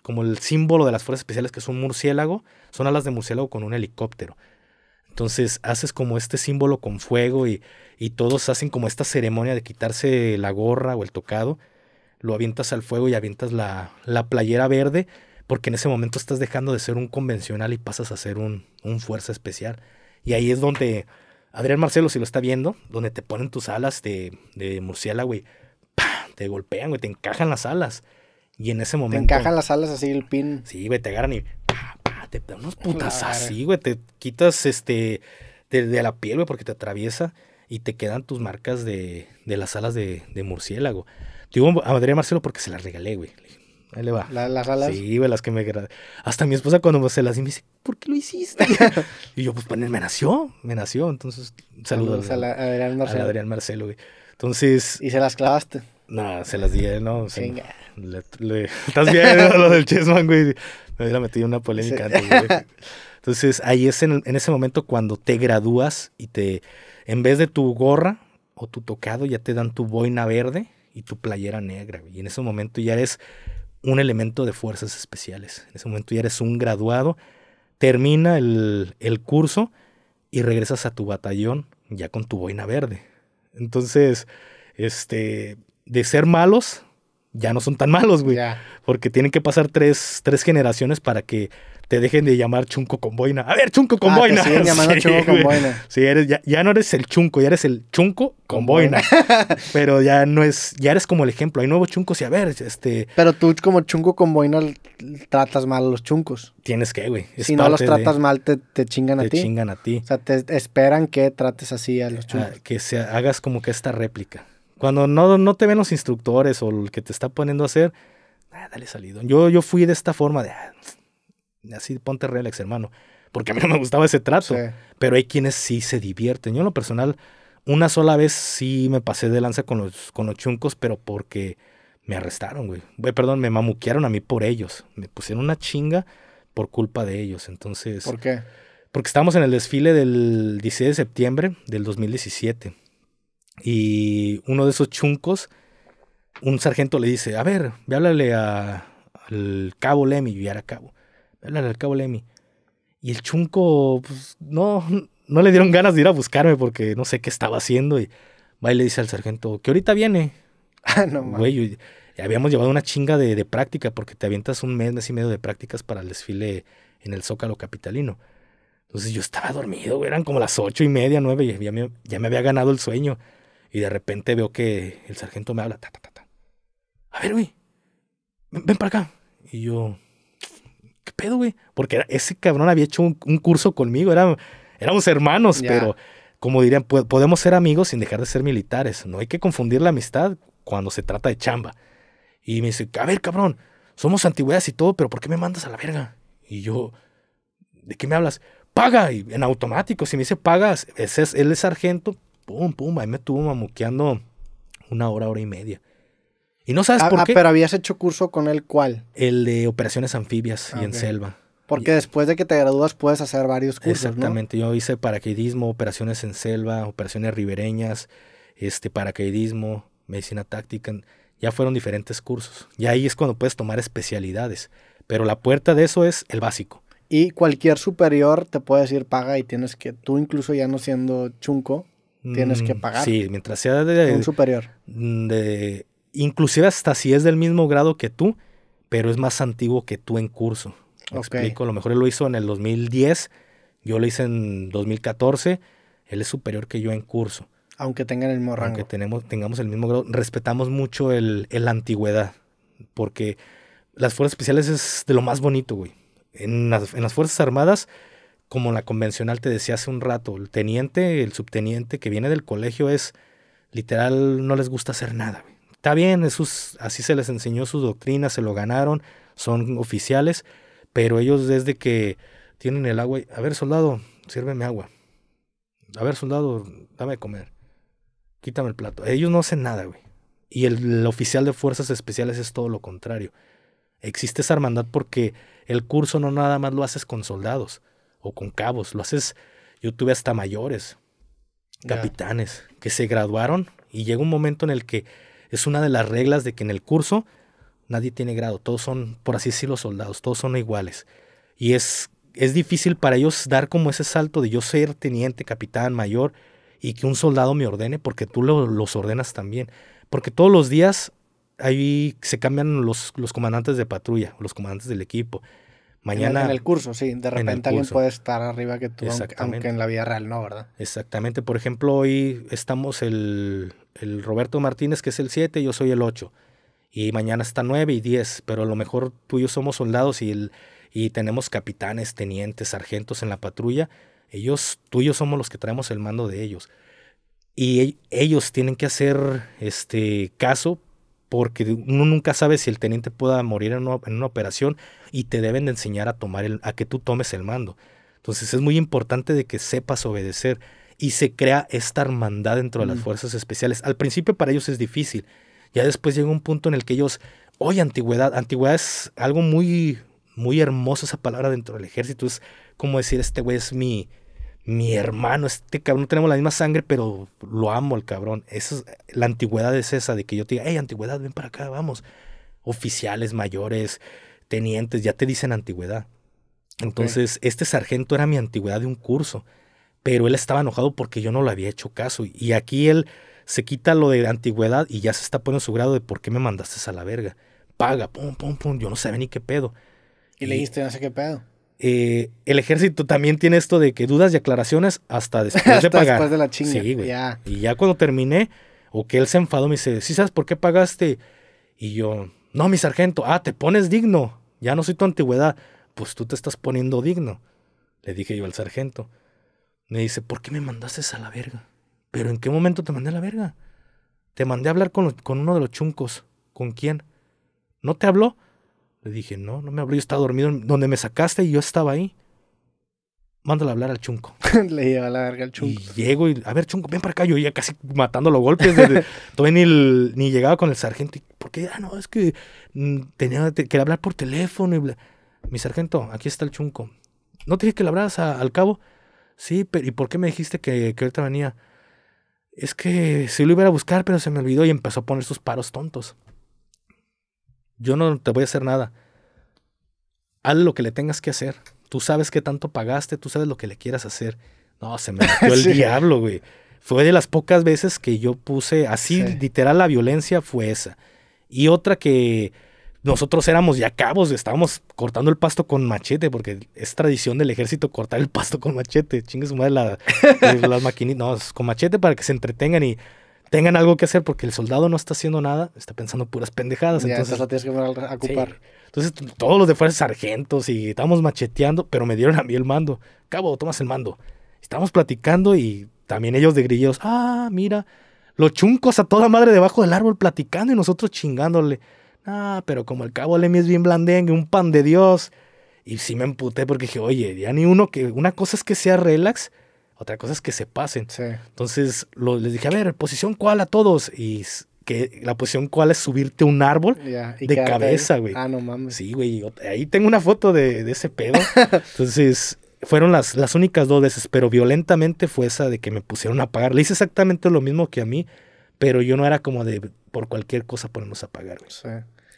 como el símbolo de las fuerzas especiales, que es un murciélago. Son alas de murciélago con un helicóptero. Entonces haces como este símbolo con fuego y, y todos hacen como esta ceremonia de quitarse la gorra o el tocado. Lo avientas al fuego y avientas la, la playera verde, porque en ese momento estás dejando de ser un convencional y pasas a ser un, un fuerza especial. Y ahí es donde Adrián Marcelo, si lo está viendo, donde te ponen tus alas de, de murciélago, güey te golpean, güey, te encajan las alas. Y en ese momento. Te encajan las alas así el pin. Sí, güey, te agarran y te dan unas putas así, güey. Te quitas este de, la piel, güey, porque te atraviesa y te quedan tus marcas de, de las alas de, murciélago. Te digo a Adrián Marcelo porque se las regalé, güey. Ahí le va. ¿Las alas? Sí, güey, las que me... Hasta mi esposa cuando se las di me dice, ¿por qué lo hiciste? y yo, pues, pues, me nació, me nació. Entonces, saludos, a, Adrián Marcelo. Marcelo, entonces. Y se las clavaste. No, se las di, ¿no? Venga. Estás viendo lo del Chessman, güey. Me hubiera metido una polémica Entonces, ahí es en, ese momento cuando te gradúas y te. En vez de tu gorra o tu tocado, ya te dan tu boina verde y tu playera negra, Y en ese momento ya eres un elemento de fuerzas especiales. En ese momento ya eres un graduado. Termina el curso y regresas a tu batallón ya con tu boina verde entonces, este, de ser malos, ya no son tan malos, güey. Porque tienen que pasar tres generaciones para que te dejen de llamar chunco con boina. A ver, chunco con ah, boina. sí, eres, ya, ya, no eres el chunco, ya eres el chunco con, boina. Pero ya no es, ya eres como el ejemplo. Hay nuevos chuncos y a ver, este. Pero tú como chunco con boina tratas mal a los chuncos. Tienes que, güey. Si no los tratas mal, te, chingan a ti. Te chingan a ti. O sea, te esperan que trates así a los ah, chuncos. que se hagas como que esta réplica. Cuando no, no te ven los instructores o el que te está poniendo a hacer, dale salido. Yo, yo fui de esta forma de ah, así ponte relax, hermano. Porque a mí no me gustaba ese trato. Pero hay quienes sí se divierten. Yo en lo personal, una sola vez sí me pasé de lanza con los, con los chuncos, pero porque me arrestaron, güey. Perdón, me mamuquearon a mí por ellos. Me pusieron una chinga por culpa de ellos. Entonces. ¿Por qué? Porque estábamos en el desfile del 16 de septiembre del 2017. Y uno de esos chuncos, un sargento le dice: A ver, ve al cabo Lemmy. y ya era cabo al cabo Lemmy. Y el chunco, pues, no, no le dieron ganas de ir a buscarme porque no sé qué estaba haciendo. Y va y le dice al sargento, que ahorita viene. Ah, no, Güey, habíamos llevado una chinga de, de, práctica porque te avientas un mes, y medio de prácticas para el desfile en el Zócalo Capitalino. Entonces yo estaba dormido, güey, eran como las ocho y media, nueve, y ya me, ya me había ganado el sueño. Y de repente veo que el sargento me habla, ta, ta, ta, A ver, güey, ven para acá. Y yo, pedo, güey? Porque ese cabrón había hecho un, curso conmigo, éramos hermanos, pero como dirían, podemos ser amigos sin dejar de ser militares. No hay que confundir la amistad cuando se trata de chamba. Y me dice, a ver, cabrón, somos antigüedades y todo, pero ¿por qué me mandas a la verga? Y yo, ¿de qué me hablas? Paga, en automático, si me dice pagas, es, él es sargento, pum, pum, ahí me estuvo mamuqueando una hora, hora y media. Y no sabes ah, por ah, qué. ah, Pero habías hecho curso con el cual. El de operaciones anfibias y en selva. Porque después de que te gradúas puedes hacer varios cursos. Exactamente, yo hice paracaidismo, operaciones en selva, operaciones ribereñas, este paracaidismo, medicina táctica, ya fueron diferentes cursos. Y ahí es cuando puedes tomar especialidades. Pero la puerta de eso es el básico. Y cualquier superior te puede decir paga y tienes que, tú incluso ya no siendo chunco, tienes que mm, pagar. Sí, mientras sea de... Un superior. De inclusive hasta si es del mismo grado que tú, pero es más antiguo que tú en curso. ¿Me a lo mejor él lo hizo en el 2010, yo lo hice en 2014, él es superior que yo en curso. Aunque tengan el mismo rango. Aunque tengamos el mismo grado, respetamos mucho el, la antigüedad, porque las fuerzas especiales es de lo más bonito, güey. En las, en las Fuerzas Armadas, como la convencional te decía hace un rato, el teniente, el subteniente que viene del colegio es literal, no les gusta hacer nada, güey. Está bien, así se les enseñó su doctrina, se lo ganaron, son oficiales, pero ellos desde que tienen el agua, a ver soldado, sírveme agua. A ver soldado, dame de comer. Quítame el plato. Ellos no hacen nada, güey. Y el, oficial de fuerzas especiales es todo lo contrario. Existe esa hermandad porque el curso no nada más lo haces con soldados o con cabos, lo haces, yo tuve hasta mayores, capitanes, que se graduaron y llega un momento en el que es una de las reglas de que en el curso nadie tiene grado, todos son, por así decirlo, soldados, todos son iguales. Y es, es difícil para ellos dar como ese salto de yo ser teniente, capitán, mayor, y que un soldado me ordene, porque tú los ordenas también. Porque todos los días ahí se cambian los, los comandantes de patrulla, los comandantes del equipo. Mañana, en, el, en el curso, sí. De repente alguien puede estar arriba que tú, aunque en la vida real no, ¿verdad? Exactamente. Por ejemplo, hoy estamos el, el Roberto Martínez que es el 7, yo soy el 8. Y mañana está 9 y 10, pero a lo mejor tú y yo somos soldados y, el, y tenemos capitanes, tenientes, sargentos en la patrulla. Ellos, tú y yo somos los que traemos el mando de ellos. Y ellos tienen que hacer este caso porque uno nunca sabe si el teniente pueda morir en una, en una operación y te deben de enseñar a tomar el, a que tú tomes el mando. Entonces es muy importante de que sepas obedecer y se crea esta hermandad dentro de las mm. fuerzas especiales. Al principio para ellos es difícil, ya después llega un punto en el que ellos, oye, antigüedad, antigüedad es algo muy, muy hermoso esa palabra dentro del ejército, es como decir, este güey es mi, mi hermano, este cabrón, tenemos la misma sangre, pero lo amo al cabrón. esa es, eh, la antigüedad es esa, de que yo te diga, hey, antigüedad, ven para acá, vamos. Oficiales, mayores, tenientes, ya te dicen antigüedad. Entonces, este sargento era mi antigüedad de un curso pero él estaba enojado porque yo no le había hecho caso. Y aquí él se quita lo de antigüedad y ya se está poniendo su grado de por qué me mandaste a la verga. Paga, pum, pum, pum, yo no sabía ni qué pedo. Y, le leíste no sé qué pedo. Eh, el ejército también tiene esto de que dudas y aclaraciones hasta después de pagar. la chinga. Y ya cuando terminé, o que él se enfadó, me dice, ¿sí sabes por qué pagaste? Y yo, no, mi sargento, ah, te pones digno. Ya no soy tu antigüedad. Pues tú te estás poniendo digno. Le dije yo al sargento me dice, ¿por qué me mandaste a la verga? ¿Pero en qué momento te mandé a la verga? Te mandé a hablar con, uno de los chuncos. ¿Con quién? ¿No te habló? Le dije, no, no me habló, yo estaba dormido donde me sacaste y yo estaba ahí. Mándale a hablar al chunco. Le lleva la verga al chunco. Y llego y, a ver, chunco, ven para acá. Yo ya casi matando los golpes. todavía ni, ni, llegaba con el sargento. ¿Por qué? ah, no, es que mm, tenía, que hablar por teléfono. Mi sargento, aquí está el chunco. ¿No te dije que le hablaras al cabo? Sí, pero ¿y por qué me dijiste que, que ahorita venía? Es que si lo iba a buscar, pero se me olvidó y empezó a poner sus paros tontos. Yo no te voy a hacer nada. Haz lo que le tengas que hacer. Tú sabes qué tanto pagaste, tú sabes lo que le quieras hacer. No, se me metió el diablo, güey. Fue de las pocas veces que yo puse así, literal, la violencia fue esa. Y otra que nosotros éramos ya cabos, estábamos cortando el pasto con machete, porque es tradición del ejército cortar el pasto con machete. Chingue su madre eh, las maquinitas. No, con machete para que se entretengan y tengan algo que hacer, porque el soldado no está haciendo nada, está pensando puras pendejadas. entonces tienes que ocupar. Entonces, todos los de fuerza sargentos y estábamos macheteando, pero me dieron a mí el mando. Cabo, tomas el mando. Estábamos platicando y también ellos de grillos. Ah, mira, los chuncos a toda madre debajo del árbol platicando y nosotros chingándole. Ah, pero como el cabo Lemmy es bien blandengue, un pan de Dios. Y sí me emputé porque dije, oye, ya ni uno que. Una cosa es que sea relax, otra cosa es que se pasen. Entonces les dije, a ver, posición cuál a todos. Y que la posición cuál es subirte un árbol de cabeza, güey. Ah, no mames. Sí, güey. Ahí tengo una foto de, ese pedo. Entonces, fueron las, las únicas dos veces, pero violentamente fue esa de que me pusieron a pagar. Le hice exactamente lo mismo que a mí, pero yo no era como de por cualquier cosa ponernos a pagar.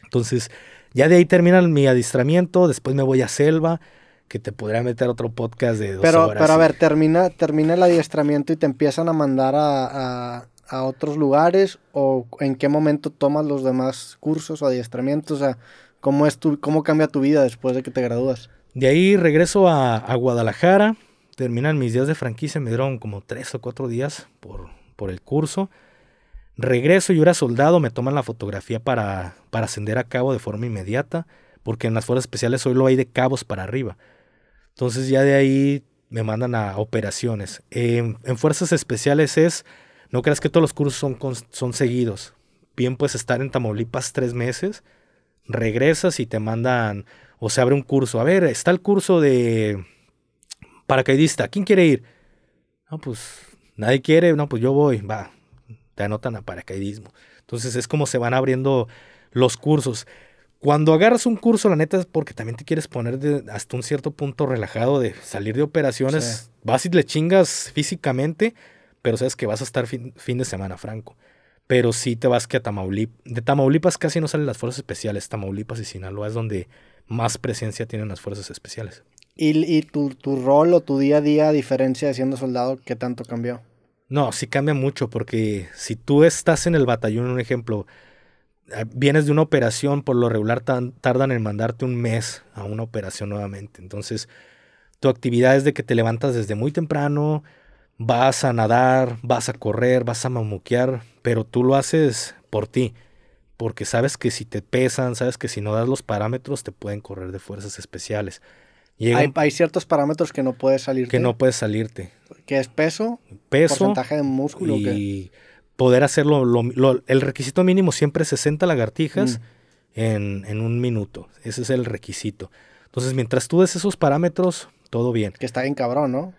Entonces, ya de ahí termina mi adiestramiento, después me voy a selva, que te podría meter otro podcast de dos pero, horas. Pero a ver, termina, termina el adiestramiento y te empiezan a mandar a, otros lugares o en qué momento tomas los demás cursos o adiestramientos, o sea, ¿cómo, es tu, cómo cambia tu vida después de que te gradúas? De ahí regreso a, Guadalajara, terminan mis días de franquicia, me dieron como tres o cuatro días por, por el curso. Regreso yo era soldado, me toman la fotografía para, para ascender a cabo de forma inmediata, porque en las fuerzas especiales solo hay de cabos para arriba. Entonces ya de ahí me mandan a operaciones. en, en fuerzas especiales es, no creas que todos los cursos son, son seguidos. Bien puedes estar en Tamaulipas tres meses, regresas y te mandan, o se abre un curso. A ver, está el curso de paracaidista, ¿quién quiere ir? No, pues nadie quiere, no, pues yo voy, va, te anotan a paracaidismo. Entonces es como se van abriendo los cursos. Cuando agarras un curso, la neta es porque también te quieres poner hasta un cierto punto relajado de salir de operaciones. Vas y le chingas físicamente, pero sabes que vas a estar fin, de semana franco. Pero sí te vas que a Tamaulipas. De Tamaulipas casi no salen las fuerzas especiales. Tamaulipas y Sinaloa es donde más presencia tienen las fuerzas especiales. ¿Y, tu, tu, rol o tu día a día, a diferencia de siendo soldado, qué tanto cambió? No, sí cambia mucho porque si tú estás en el batallón, un ejemplo, ah, vienes de una operación, por lo regular tardan en mandarte un mes a una operación nuevamente. Entonces, tu actividad es de que te levantas desde muy temprano, vas a nadar, vas a correr, vas a mamuquear, pero tú lo haces por ti, porque sabes que si te pesan, sabes que si no das los parámetros te pueden correr de fuerzas especiales. hay, hay, ciertos parámetros que no puedes salirte. Que no puedes salirte. Que es peso? Porcentaje de músculo. Y poder hacerlo. el requisito mínimo siempre es 60 lagartijas mm. en, un minuto. Ese es el requisito. Entonces, mientras tú des esos parámetros, todo bien. Que está bien cabrón, ¿no?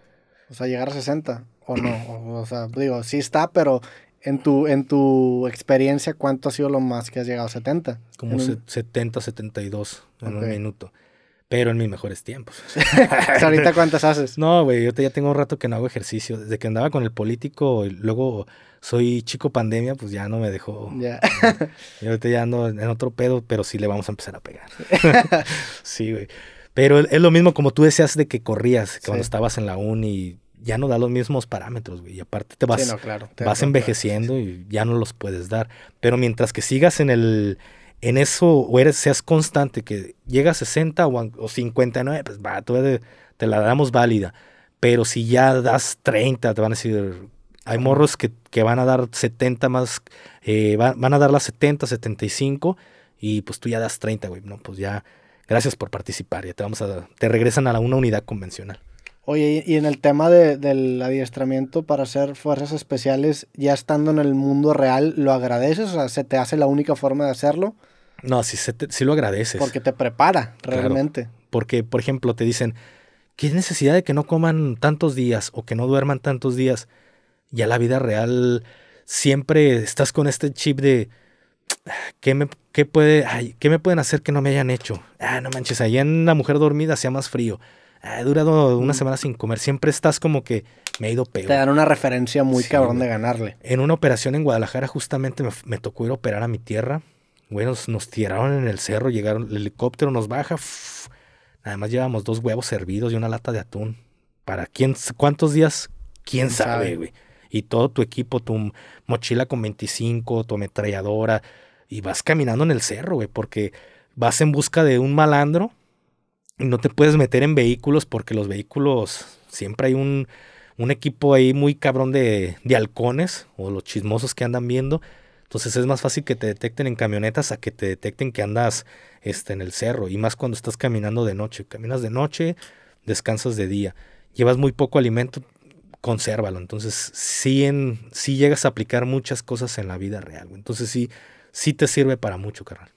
O sea, llegar a 60 o no. o, sea, digo, sí está, pero en tu, en tu experiencia, ¿cuánto ha sido lo más que has llegado? ¿70? Como 70, 72 en un minuto pero en mis mejores tiempos. ¿Ahorita cuántas haces? No, güey, yo ya tengo un rato que no hago ejercicio. Desde que andaba con el político y luego soy chico pandemia, pues ya no me dejó. Ya. yo ahorita ya ando en otro pedo, pero sí le vamos a empezar a pegar. sí, güey. Pero es lo mismo como tú decías de que corrías que cuando estabas en la uni. Ya no da los mismos parámetros, güey. Y aparte te vas, vas envejeciendo y ya no los puedes dar. Pero mientras que sigas en el en eso o eres, seas constante, que llega a 60 o, o 59, pues va, te, la damos válida. Pero si ya das 30, te van a decir, hay morros que, van a dar 70 más, eh, van, a dar las 70, 75, y pues tú ya das 30, güey, ¿no? Pues ya, gracias por participar, ya te vamos a, te regresan a la, una unidad convencional. Oye, y en el tema del adiestramiento para hacer fuerzas especiales, ya estando en el mundo real, ¿lo agradeces? O sea, ¿se te hace la única forma de hacerlo? No, sí, si lo agradeces. Porque te prepara, realmente. porque, por ejemplo, te dicen, ¿qué necesidad de que no coman tantos días o que no duerman tantos días? Ya la vida real siempre estás con este chip de, ¿qué me, qué puede, me pueden hacer que no me hayan hecho? Ah, no manches, allá en la mujer dormida sea más frío. Ah, he durado una mm. semana sin comer. Siempre estás como que me he ido peor. Te dan una referencia muy cabrón de ganarle. En una operación en Guadalajara justamente me, tocó ir a operar a mi tierra. Güey, nos, tiraron en el cerro, llegaron, el helicóptero nos baja. Nada además llevamos dos huevos servidos y una lata de atún. ¿Para quién, cuántos días? ¿Quién, ¿Quién sabe, güey? Y todo tu equipo, tu mochila con 25, tu ametralladora. Y vas caminando en el cerro, güey, porque vas en busca de un malandro no te puedes meter en vehículos porque los vehículos siempre hay un, un equipo ahí muy cabrón de, de, halcones o los chismosos que andan viendo. Entonces es más fácil que te detecten en camionetas a que te detecten que andas este, en el cerro. Y más cuando estás caminando de noche. Caminas de noche, descansas de día. Llevas muy poco alimento, consérvalo. Entonces sí, en, sí llegas a aplicar muchas cosas en la vida real. Entonces sí, sí te sirve para mucho, carnal.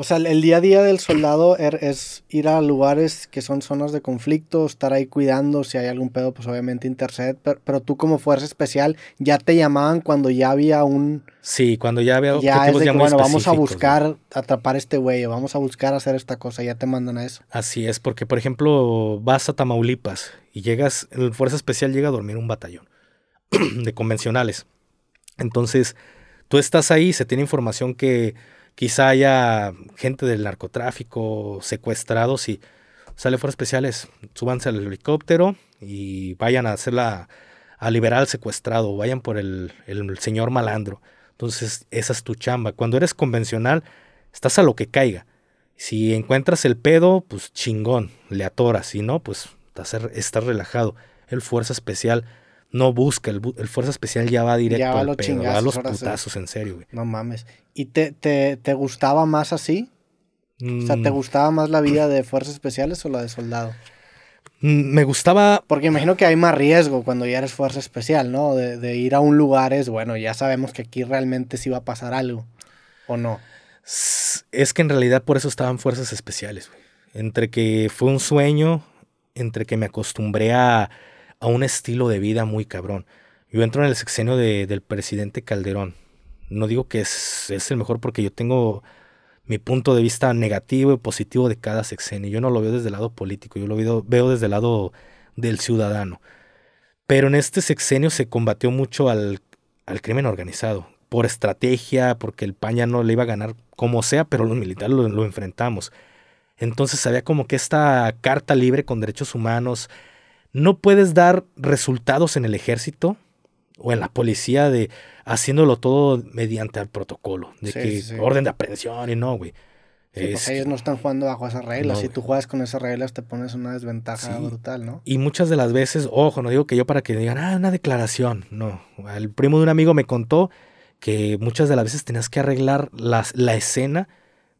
O sea, el día a día del soldado er, es ir a lugares que son zonas de conflicto, estar ahí cuidando, si hay algún pedo, pues obviamente interceder, pero, tú como fuerza especial ya te llamaban cuando ya había un... Sí, cuando ya había ya de que, bueno, vamos a buscar atrapar a este güey vamos a buscar hacer esta cosa, ya te mandan a eso. Así es, porque por ejemplo vas a Tamaulipas y llegas, el fuerza especial llega a dormir un batallón de convencionales. Entonces, tú estás ahí, se tiene información que quizá haya gente del narcotráfico, secuestrados y sale Fuerzas especiales, súbanse al helicóptero y vayan a hacerla a liberar al secuestrado, vayan por el, señor malandro. Entonces, esa es tu chamba. Cuando eres convencional, estás a lo que caiga. Si encuentras el pedo, pues chingón, le atoras. Si no, pues estás, estás relajado. El fuerza especial no busca, el, Fuerza Especial ya va directo ya va va a los putazos, en serio, güey. No mames. ¿Y te, gustaba más así? O sea, ¿te mm. gustaba más la vida de Fuerzas Especiales o la de soldado? Mm, me gustaba. Porque imagino que hay más riesgo cuando ya eres fuerza especial, ¿no? De, de, ir a un lugar es, bueno, ya sabemos que aquí realmente sí va a pasar algo, ¿o no? Es que en realidad por eso estaban fuerzas especiales, güey. Entre que fue un sueño, entre que me acostumbré a, a un estilo de vida muy cabrón. Yo entro en el sexenio del presidente Calderón. No digo que es, el mejor porque yo tengo mi punto de vista negativo y positivo de cada sexenio. Yo no lo veo desde el lado político, yo lo veo, desde el lado del ciudadano. Pero en este sexenio se combatió mucho al, crimen organizado, por estrategia, porque el PAN no le iba a ganar como sea, pero los militares lo, lo enfrentamos. Entonces había como que esta carta libre con derechos humanos, no puedes dar resultados en el ejército o en la policía de haciéndolo todo mediante el protocolo, de que orden de aprehensión y no, güey. Sí, pues, ellos no están jugando bajo esas reglas. si tú juegas con esas reglas, te pones una desventaja brutal, ¿no? Y muchas de las veces, ojo, no digo que yo para que digan, ah, una declaración. No. El primo de un amigo me contó que muchas de las veces tenías que arreglar la escena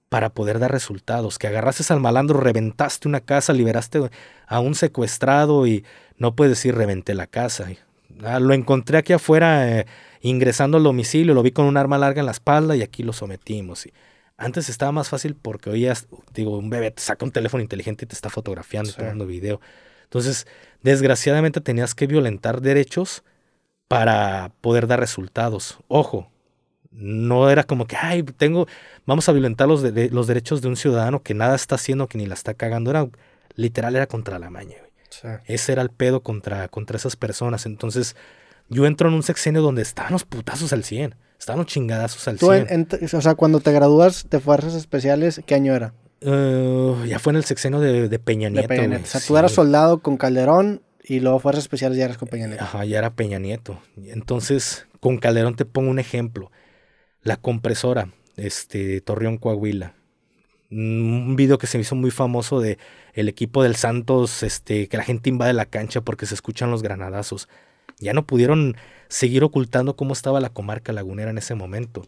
para poder dar resultados. Que agarraste al malandro, reventaste una casa, liberaste a un secuestrado y no puedes decir reventé la casa. Ah, lo encontré aquí afuera eh, ingresando al domicilio, lo vi con un arma larga en la espalda y aquí lo sometimos. antes estaba más fácil porque oías, digo, un bebé te saca un teléfono inteligente y te está fotografiando, y tomando video. Entonces, desgraciadamente tenías que violentar derechos para poder dar resultados. Ojo, no era como que, ay, tengo, vamos a violentar los, los derechos de un ciudadano que nada está haciendo, que ni la está cagando. Era, literal, era contra la maña, Ese era el pedo contra, contra esas personas. Entonces, yo entro en un sexenio donde estaban los putazos al 100. Estaban los chingadazos al 100. o sea, cuando te gradúas de Fuerzas Especiales, ¿qué año era? Uh, ya fue en el sexenio de, Peña Nieto. O sea, tú eras soldado con Calderón y luego Fuerzas Especiales ya eras con Peña Nieto. Ajá, ya era Peña Nieto. Entonces, con Calderón te pongo un ejemplo. La compresora, este, Torreón Coahuila. Mm, un video que se me hizo muy famoso de el equipo del Santos, este, que la gente invade la cancha porque se escuchan los granadazos. Ya no pudieron seguir ocultando cómo estaba la comarca lagunera en ese momento.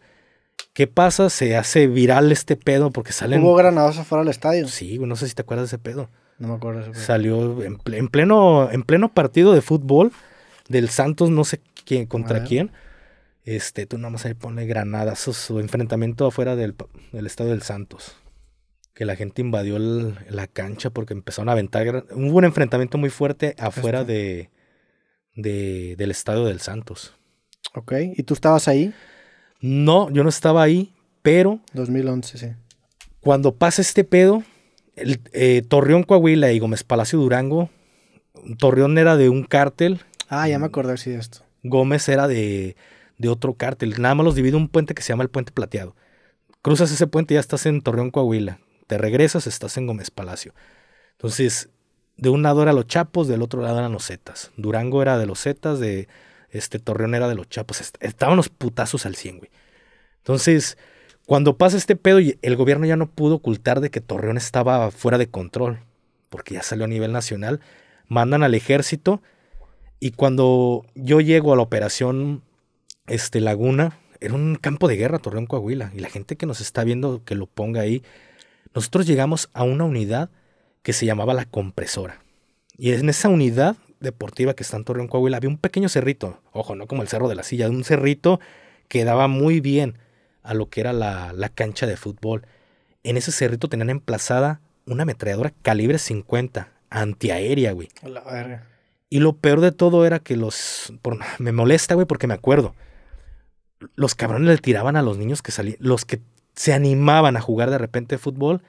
¿Qué pasa? Se hace viral este pedo porque salen. ¿Hubo granadazos afuera del estadio? Sí, no sé si te acuerdas de ese pedo. No me acuerdo. Ese pedo. Salió en, pleno, en pleno partido de fútbol del Santos, no sé quién, contra quién. Este, tú nomás ahí pone granadas su enfrentamiento afuera del, estadio del Santos. Que la gente invadió la cancha porque empezaron a aventar. Hubo un enfrentamiento muy fuerte afuera este. de, del estadio del Santos. Ok, ¿y tú estabas ahí? No, yo no estaba ahí, pero. 2011, sí. Cuando pasa este pedo, el, eh, Torreón Coahuila y Gómez Palacio Durango. Torreón era de un cártel. Ah, ya me acordé de esto. Gómez era de de otro cártel. Nada más los divide un puente que se llama el Puente Plateado. Cruzas ese puente y ya estás en Torreón, Coahuila. Te regresas, estás en Gómez Palacio. Entonces, de un lado eran los chapos, del otro lado eran los zetas. Durango era de los zetas, de este, Torreón era de los chapos. Estaban los putazos al 100, güey. Entonces, cuando pasa este pedo, el gobierno ya no pudo ocultar de que Torreón estaba fuera de control, porque ya salió a nivel nacional. Mandan al ejército y cuando yo llego a la operación este, laguna era un campo de guerra, Torreón Coahuila, y la gente que nos está viendo que lo ponga ahí, nosotros llegamos a una unidad que se llamaba la compresora. Y en esa unidad deportiva que está en Torreón Coahuila había un pequeño cerrito, ojo, no como el Cerro de la Silla, un cerrito que daba muy bien a lo que era la, cancha de fútbol. En ese cerrito tenían emplazada una ametralladora calibre 50, antiaérea, güey. Y lo peor de todo era que los... me molesta, güey, porque me acuerdo los cabrones le tiraban a los niños que salían, los que se animaban a jugar de repente fútbol,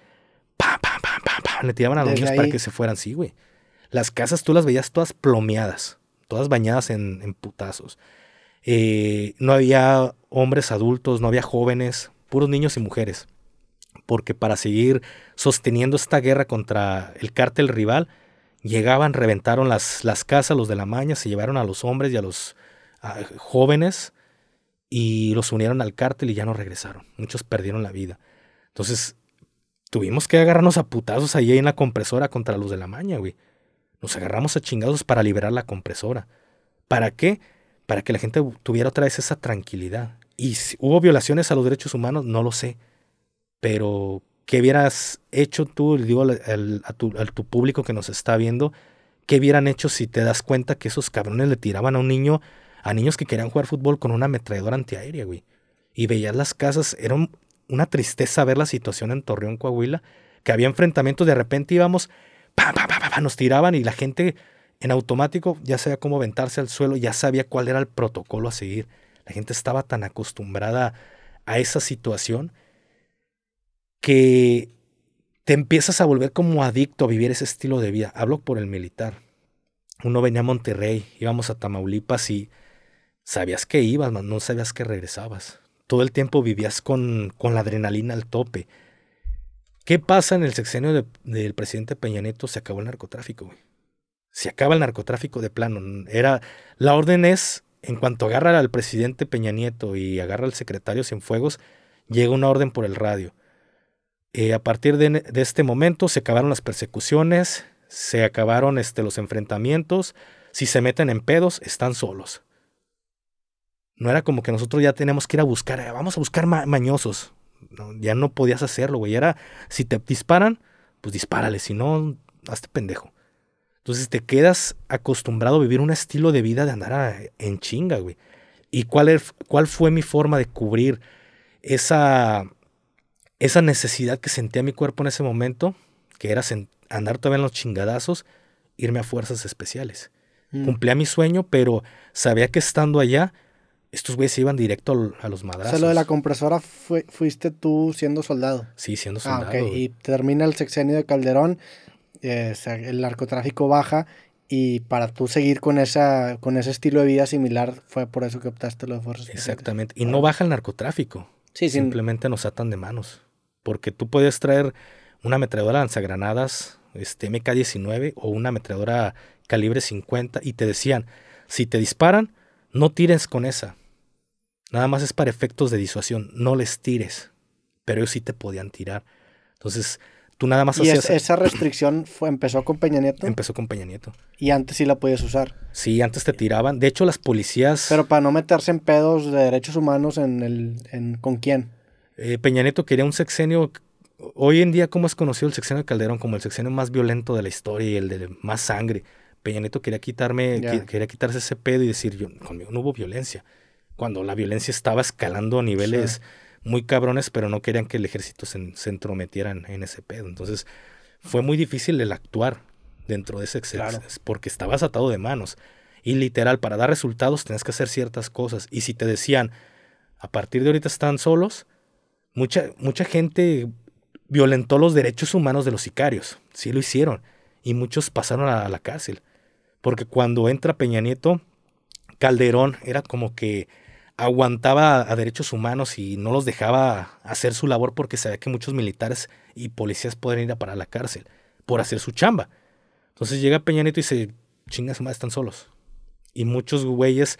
pam, pam, pam, pam, le tiraban a los niños para que se fueran, sí, güey. Las casas tú las veías todas plomeadas, todas bañadas en, putazos. Eh, no había hombres adultos, no había jóvenes, puros niños y mujeres. Porque para seguir sosteniendo esta guerra contra el cártel rival, llegaban, reventaron las, casas, los de la maña, se llevaron a los hombres y a los jóvenes y los unieron al cártel y ya no regresaron. Muchos perdieron la vida. Entonces, tuvimos que agarrarnos a putazos ahí en la compresora contra los de la maña, güey. Nos agarramos a chingados para liberar la compresora. ¿Para qué? Para que la gente tuviera otra vez esa tranquilidad. Y si hubo violaciones a los derechos humanos, no lo sé. Pero, ¿qué hubieras hecho tú, digo, al, a, tu, a tu público que nos está viendo? ¿Qué hubieran hecho si te das cuenta que esos cabrones le tiraban a un niño a niños que querían jugar fútbol con una ametralladora antiaérea, güey. Y veías las casas, era una tristeza ver la situación en Torreón, Coahuila, que había enfrentamientos, de repente íbamos, pa, pa, pa, nos tiraban y la gente en automático ya sabía cómo aventarse al suelo, ya sabía cuál era el protocolo a seguir. La gente estaba tan acostumbrada a esa situación que te empiezas a volver como adicto a vivir ese estilo de vida. Hablo por el militar. Uno venía a Monterrey, íbamos a Tamaulipas y Sabías que ibas, no sabías que regresabas. Todo el tiempo vivías con, la adrenalina al tope. ¿Qué pasa en el sexenio del presidente Peña Nieto? Se acabó el narcotráfico, güey. Se acaba el narcotráfico de plano. Era, la orden es, en cuanto agarra al presidente Peña Nieto y agarra al secretario fuegos llega una orden por el radio. Eh, a partir de, de, este momento se acabaron las persecuciones, se acabaron este, los enfrentamientos. Si se meten en pedos, están solos no era como que nosotros ya tenemos que ir a buscar, eh, vamos a buscar mañosos. ya no podías hacerlo, güey. Era, si te disparan, pues dispárale, si no, hazte pendejo. Entonces te quedas acostumbrado a vivir un estilo de vida de andar en chinga, güey. ¿Y cuál, er-, cuál fue mi forma de cubrir esa, esa necesidad que sentía mi cuerpo en ese momento? Que era andar todavía en los chingadazos, irme a fuerzas especiales. Mm. Cumplía mi sueño, pero sabía que estando allá estos güeyes se iban directo a los madrazos. O lo de la compresora fuiste tú siendo soldado. Sí, siendo soldado. Ah, okay. Y termina el sexenio de Calderón, eh, el narcotráfico baja y para tú seguir con, esa, con ese estilo de vida similar fue por eso que optaste los fuerzas. Exactamente. Y no baja el narcotráfico. Sí, Simplemente nos atan de manos. Porque tú puedes traer una ametralladora lanzagranadas este, MK-19 o una ametralladora calibre 50 y te decían, si te disparan, no tires con esa Nada más es para efectos de disuasión, no les tires, pero ellos sí te podían tirar. Entonces, tú nada más ¿Y esa restricción fue, empezó con Peña Nieto? Empezó con Peña Nieto. ¿Y antes sí la podías usar? Sí, antes te tiraban. De hecho, las policías... Pero para no meterse en pedos de derechos humanos, en el, ¿con quién? Eh, Peña Nieto quería un sexenio... Hoy en día, ¿cómo es conocido el sexenio de Calderón? Como el sexenio más violento de la historia y el de más sangre. Peña Nieto quería quitarme, quería quitarse ese pedo y decir, yo, conmigo no hubo violencia cuando la violencia estaba escalando a niveles muy cabrones, pero no querían que el ejército se, se, entrometiera en ese pedo. Entonces fue muy difícil el actuar dentro de ese exceso, porque estabas atado de manos. Y literal, para dar resultados tenías que hacer ciertas cosas. Y si te decían, a partir de ahorita están solos, mucha, mucha gente violentó los derechos humanos de los sicarios. Sí lo hicieron. Y muchos pasaron a la cárcel. Porque cuando entra Peña Nieto, Calderón era como que aguantaba a derechos humanos y no los dejaba hacer su labor porque sabía que muchos militares y policías podrían ir a parar a la cárcel por hacer su chamba. Entonces llega Peña y dice, chingas más, están solos. Y muchos güeyes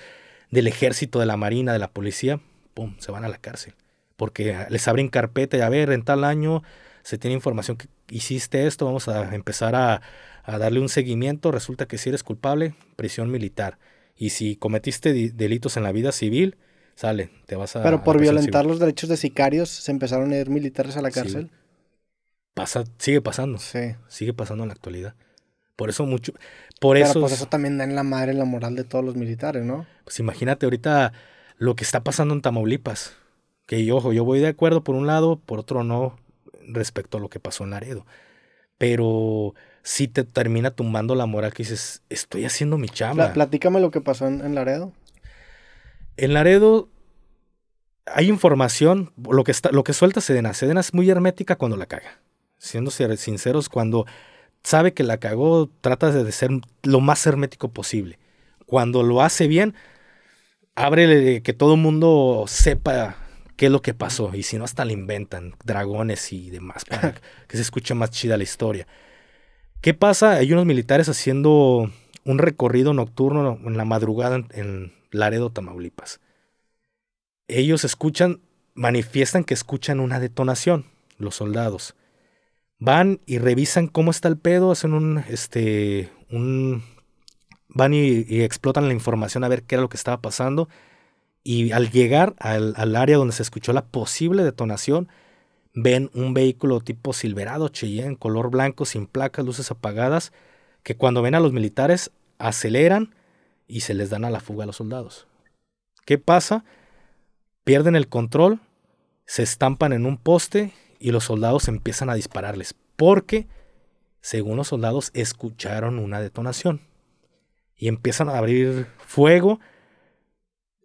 del ejército, de la marina, de la policía, pum, se van a la cárcel. Porque les abren carpeta y a ver, en tal año se tiene información que hiciste esto, vamos a empezar a darle un seguimiento, resulta que si eres culpable, prisión militar y si cometiste delitos en la vida civil, sale, te vas a... Pero por violentar los derechos de sicarios se empezaron a ir militares a la cárcel. sigue pasando. Sí. Sigue pasando en la actualidad. Por eso mucho... Por Pero eso... Pues eso también da en la madre la moral de todos los militares, ¿no? Pues imagínate ahorita lo que está pasando en Tamaulipas. Que ojo, yo voy de acuerdo por un lado, por otro no, respecto a lo que pasó en Laredo. Pero si te termina tumbando la moral que dices, estoy haciendo mi chamba. platícame lo que pasó en, Laredo. En Laredo hay información, lo que, está, lo que suelta Sedena. Sedena es muy hermética cuando la caga. Siendo sinceros, cuando sabe que la cagó, trata de ser lo más hermético posible. Cuando lo hace bien, abre eh, que todo el mundo sepa qué es lo que pasó. Y si no, hasta le inventan dragones y demás para que se escuche más chida la historia. ¿Qué pasa? Hay unos militares haciendo un recorrido nocturno en la madrugada en Laredo, Tamaulipas. Ellos escuchan, manifiestan que escuchan una detonación, los soldados. Van y revisan cómo está el pedo, hacen un, este, un, van y, explotan la información a ver qué era lo que estaba pasando. Y al llegar al área donde se escuchó la posible detonación, ven un vehículo tipo Silverado en color blanco, sin placas, luces apagadas, que cuando ven a los militares aceleran y se les dan a la fuga a los soldados. ¿Qué pasa? Pierden el control, se estampan en un poste y los soldados empiezan a dispararles, porque, según los soldados, escucharon una detonación y empiezan a abrir fuego.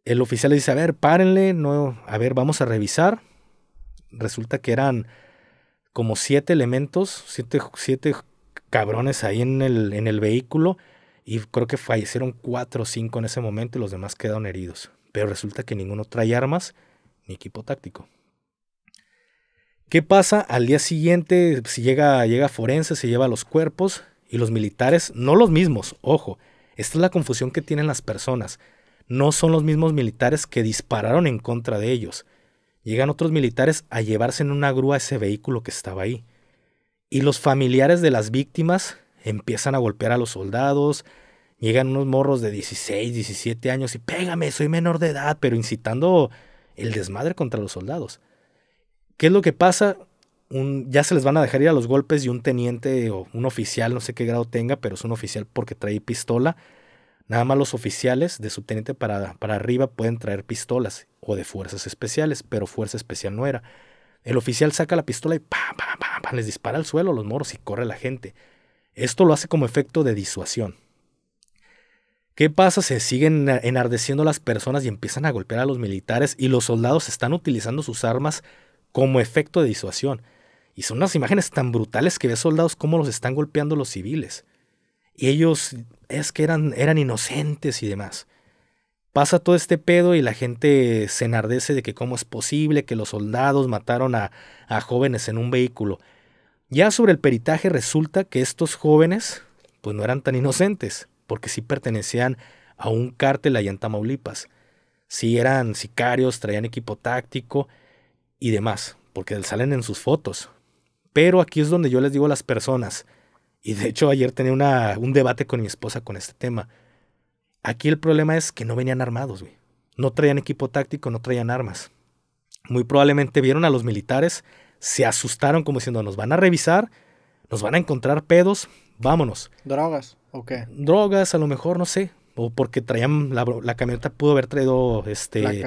El oficial le dice, a ver, párenle, no, a ver, vamos a revisar resulta que eran como siete elementos, siete, cabrones ahí en el, vehículo y creo que fallecieron cuatro o cinco en ese momento y los demás quedaron heridos. Pero resulta que ninguno trae armas ni equipo táctico. ¿Qué pasa? Al día siguiente, si llega, llega forense, se lleva los cuerpos y los militares, no los mismos, ojo, esta es la confusión que tienen las personas. No son los mismos militares que dispararon en contra de ellos llegan otros militares a llevarse en una grúa ese vehículo que estaba ahí. Y los familiares de las víctimas empiezan a golpear a los soldados, llegan unos morros de 16, 17 años y pégame, soy menor de edad, pero incitando el desmadre contra los soldados. ¿Qué es lo que pasa? ya se les van a dejar ir a los golpes y un teniente o un oficial, no sé qué grado tenga, pero es un oficial porque trae pistola, Nada más los oficiales de subteniente para, para arriba pueden traer pistolas o de fuerzas especiales, pero fuerza especial no era. El oficial saca la pistola y pam, pam, les dispara al suelo a los moros y corre la gente. Esto lo hace como efecto de disuasión. ¿Qué pasa? Se siguen enardeciendo las personas y empiezan a golpear a los militares y los soldados están utilizando sus armas como efecto de disuasión. Y son unas imágenes tan brutales que ves soldados cómo los están golpeando los civiles. Y ellos es que eran, inocentes y demás. Pasa todo este pedo y la gente se enardece de que cómo es posible que los soldados mataron a, a jóvenes en un vehículo. Ya sobre el peritaje resulta que estos jóvenes pues no eran tan inocentes, porque sí pertenecían a un cártel allá en Tamaulipas. Sí eran sicarios, traían equipo táctico y demás, porque salen en sus fotos. Pero aquí es donde yo les digo a las personas, y de hecho ayer tenía un debate con mi esposa con este tema. Aquí el problema es que no venían armados, güey. No traían equipo táctico, no traían armas. Muy probablemente vieron a los militares, se asustaron como diciendo, nos van a revisar, nos van a encontrar pedos, vámonos. ¿Drogas o qué? Drogas, a lo mejor, no sé. O porque traían, la, camioneta pudo haber traído este...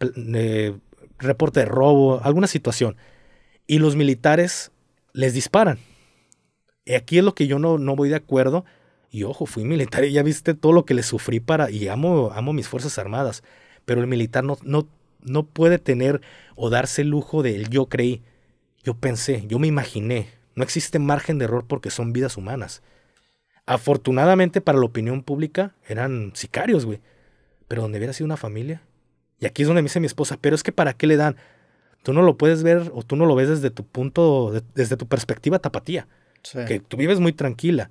Eh, reporte de robo, alguna situación. Y los militares les disparan. Eh, aquí es lo que yo no, no voy de acuerdo. Y ojo, fui militar y ya viste todo lo que le sufrí para, y amo, amo mis Fuerzas Armadas, pero el militar no, no, no puede tener o darse el lujo del yo creí, yo pensé, yo me imaginé. No existe margen de error porque son vidas humanas. Afortunadamente para la opinión pública eran sicarios, güey. Pero donde hubiera sido una familia. Y aquí es donde me dice mi esposa, pero es que para qué le dan. Tú no lo puedes ver o tú no lo ves desde tu punto, desde tu perspectiva tapatía. Que tú vives muy tranquila.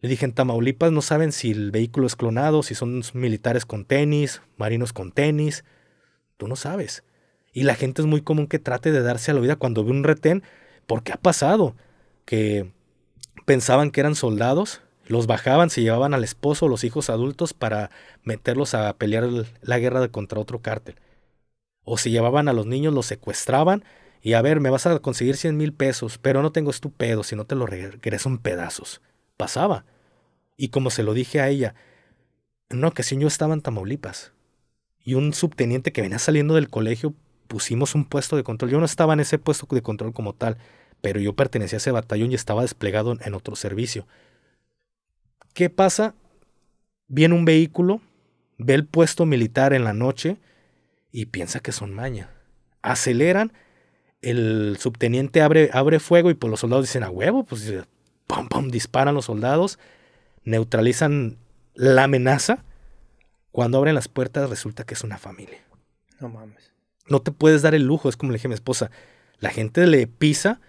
Le dije, en Tamaulipas no saben si el vehículo es clonado, si son militares con tenis, marinos con tenis. Tú no sabes. Y la gente es muy común que trate de darse a la vida cuando ve un retén, qué ha pasado que pensaban que eran soldados, los bajaban, se llevaban al esposo o los hijos adultos para meterlos a pelear la guerra contra otro cártel. O si llevaban a los niños, los secuestraban y a ver, me vas a conseguir 100 mil pesos, pero no tengo estupendo si no te lo regreso en pedazos. Pasaba. Y como se lo dije a ella, no, que si yo estaba en Tamaulipas. Y un subteniente que venía saliendo del colegio pusimos un puesto de control. Yo no estaba en ese puesto de control como tal, pero yo pertenecía a ese batallón y estaba desplegado en otro servicio. ¿Qué pasa? Viene un vehículo, ve el puesto militar en la noche y piensa que son maña. Aceleran el subteniente abre, abre fuego y pues los soldados dicen a huevo, pues pum, pum, disparan los soldados, neutralizan la amenaza. Cuando abren las puertas resulta que es una familia. No mames. No te puedes dar el lujo, es como le dije a mi esposa, la gente le pisa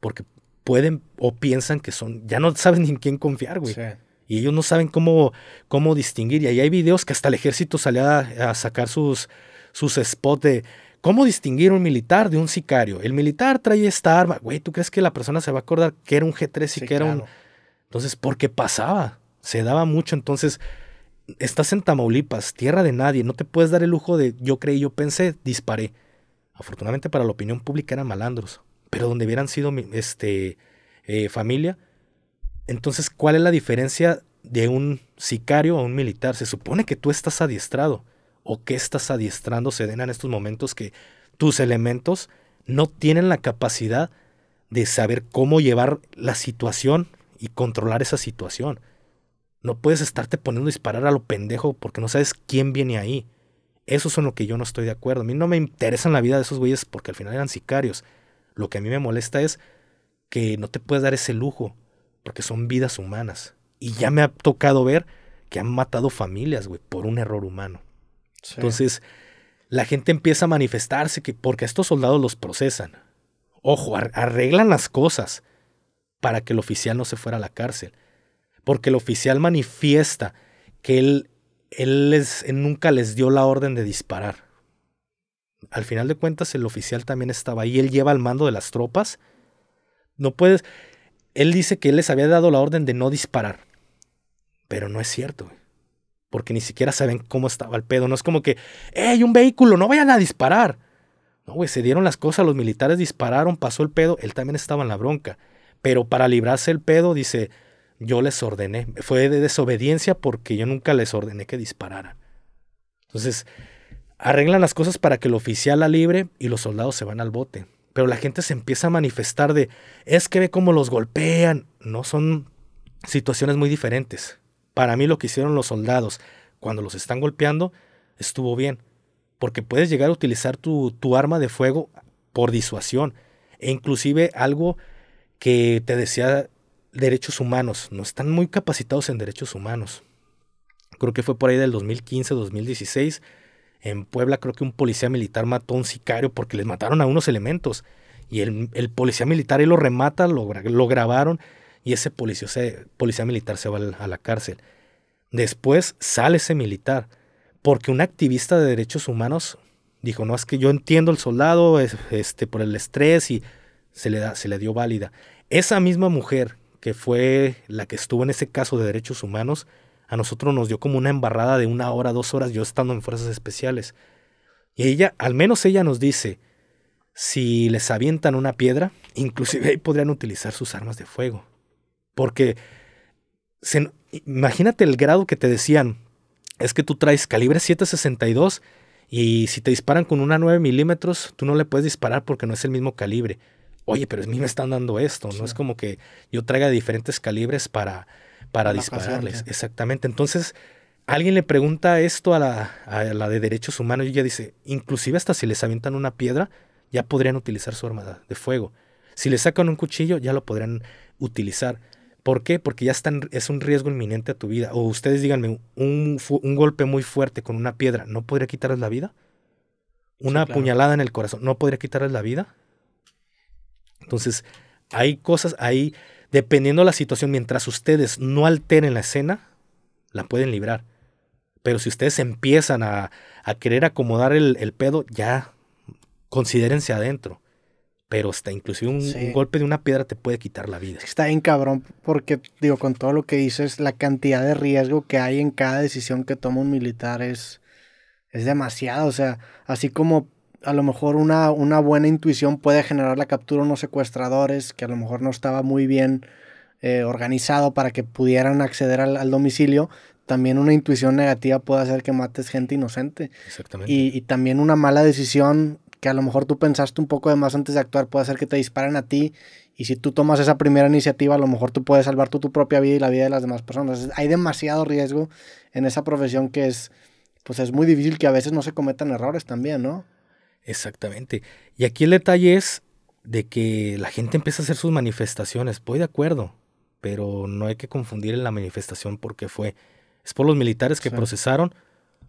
porque pueden o piensan que son, ya no saben ni en quién confiar, güey. Y ellos no saben cómo, cómo distinguir. Y ahí hay videos que hasta el ejército salía a, sacar sus, sus spots de ¿Cómo distinguir un militar de un sicario? El militar traía esta arma. Güey, ¿tú crees que la persona se va a acordar que era un G3 y que era un... Entonces, ¿por qué pasaba, se daba mucho. Entonces, estás en Tamaulipas, tierra de nadie, no te puedes dar el lujo de yo creí, yo pensé, disparé. Afortunadamente para la opinión pública eran malandros, pero donde hubieran sido este, eh, familia. Entonces, ¿cuál es la diferencia de un sicario a un militar? Se supone que tú estás adiestrado o qué estás adiestrando Sedena en estos momentos que tus elementos no tienen la capacidad de saber cómo llevar la situación y controlar esa situación. No puedes estarte poniendo a disparar a lo pendejo porque no sabes quién viene ahí. Eso es en lo que yo no estoy de acuerdo. A mí no me interesa la vida de esos güeyes porque al final eran sicarios. Lo que a mí me molesta es que no te puedes dar ese lujo porque son vidas humanas. Y ya me ha tocado ver que han matado familias, güey, por un error humano. Entonces, la gente empieza a manifestarse que, porque a estos soldados los procesan. Ojo, arreglan las cosas para que el oficial no se fuera a la cárcel. Porque el oficial manifiesta que él, él, les, nunca les dio la orden de disparar. Al final de cuentas, el oficial también estaba ahí. Él lleva al mando de las tropas. No puedes. Él dice que él les había dado la orden de no disparar. Pero no es cierto porque ni siquiera saben cómo estaba el pedo. No es como que, hay un vehículo! ¡No vayan a disparar! No, güey, se dieron las cosas, los militares dispararon, pasó el pedo, él también estaba en la bronca. Pero para librarse el pedo, dice, yo les ordené. Fue de desobediencia porque yo nunca les ordené que dispararan. Entonces, arreglan las cosas para que el oficial la libre y los soldados se van al bote. Pero la gente se empieza a manifestar de, es que ve cómo los golpean. No, son situaciones muy diferentes. Para mí lo que hicieron los soldados cuando los están golpeando estuvo bien, porque puedes llegar a utilizar tu, arma de fuego por disuasión e inclusive algo que te decía derechos humanos, no están muy capacitados en derechos humanos. Creo que fue por ahí del 2015-2016. En Puebla creo que un policía militar mató a un sicario porque les mataron a unos elementos. Y el, policía militar y lo remata, lo grabaron y ese policía, policía militar se va a la cárcel. Después sale ese militar, porque un activista de derechos humanos dijo, no, es que yo entiendo el soldado este, por el estrés y se le, da, se le dio válida. Esa misma mujer que fue la que estuvo en ese caso de derechos humanos, a nosotros nos dio como una embarrada de una hora, dos horas, yo estando en fuerzas especiales. Y ella, al menos ella nos dice, si les avientan una piedra, inclusive ahí podrían utilizar sus armas de fuego. Porque imagínate el grado que te decían, es que tú traes calibre 762 y si te disparan con una 9 milímetros, tú no le puedes disparar porque no es el mismo calibre. Oye, pero a mí me están dando esto, no es como que yo traiga diferentes calibres para, dispararles. Exactamente. Entonces, alguien le pregunta esto a la, de derechos humanos y ella dice, inclusive hasta si les avientan una piedra, ya podrían utilizar su arma de fuego. Si le sacan un cuchillo, ya lo podrían utilizar. ¿Por qué? Porque ya están, es un riesgo inminente a tu vida. O ustedes díganme, un, golpe muy fuerte con una piedra, ¿no podría quitarles la vida? Una puñalada en el corazón, ¿no podría quitarles la vida? Entonces, hay cosas ahí, dependiendo de la situación, mientras ustedes no alteren la escena, la pueden librar. Pero si ustedes empiezan a, querer acomodar el, el pedo, ya considérense adentro pero hasta inclusive un, golpe de una piedra te puede quitar la vida. Está bien cabrón, porque digo, con todo lo que dices, la cantidad de riesgo que hay en cada decisión que toma un militar es, es demasiado. O sea, así como a lo mejor una, una buena intuición puede generar la captura de unos secuestradores, que a lo mejor no estaba muy bien eh, organizado para que pudieran acceder al, domicilio, también una intuición negativa puede hacer que mates gente inocente. Exactamente. y, también una mala decisión que a lo mejor tú pensaste un poco de más antes de actuar, puede ser que te disparen a ti. Y si tú tomas esa primera iniciativa, a lo mejor tú puedes salvar tu propia vida y la vida de las demás personas. Hay demasiado riesgo en esa profesión que es, pues es muy difícil que a veces no se cometan errores también, ¿no? Exactamente. Y aquí el detalle es de que la gente empieza a hacer sus manifestaciones. Voy de acuerdo, pero no hay que confundir en la manifestación porque fue. Es por los militares que procesaron,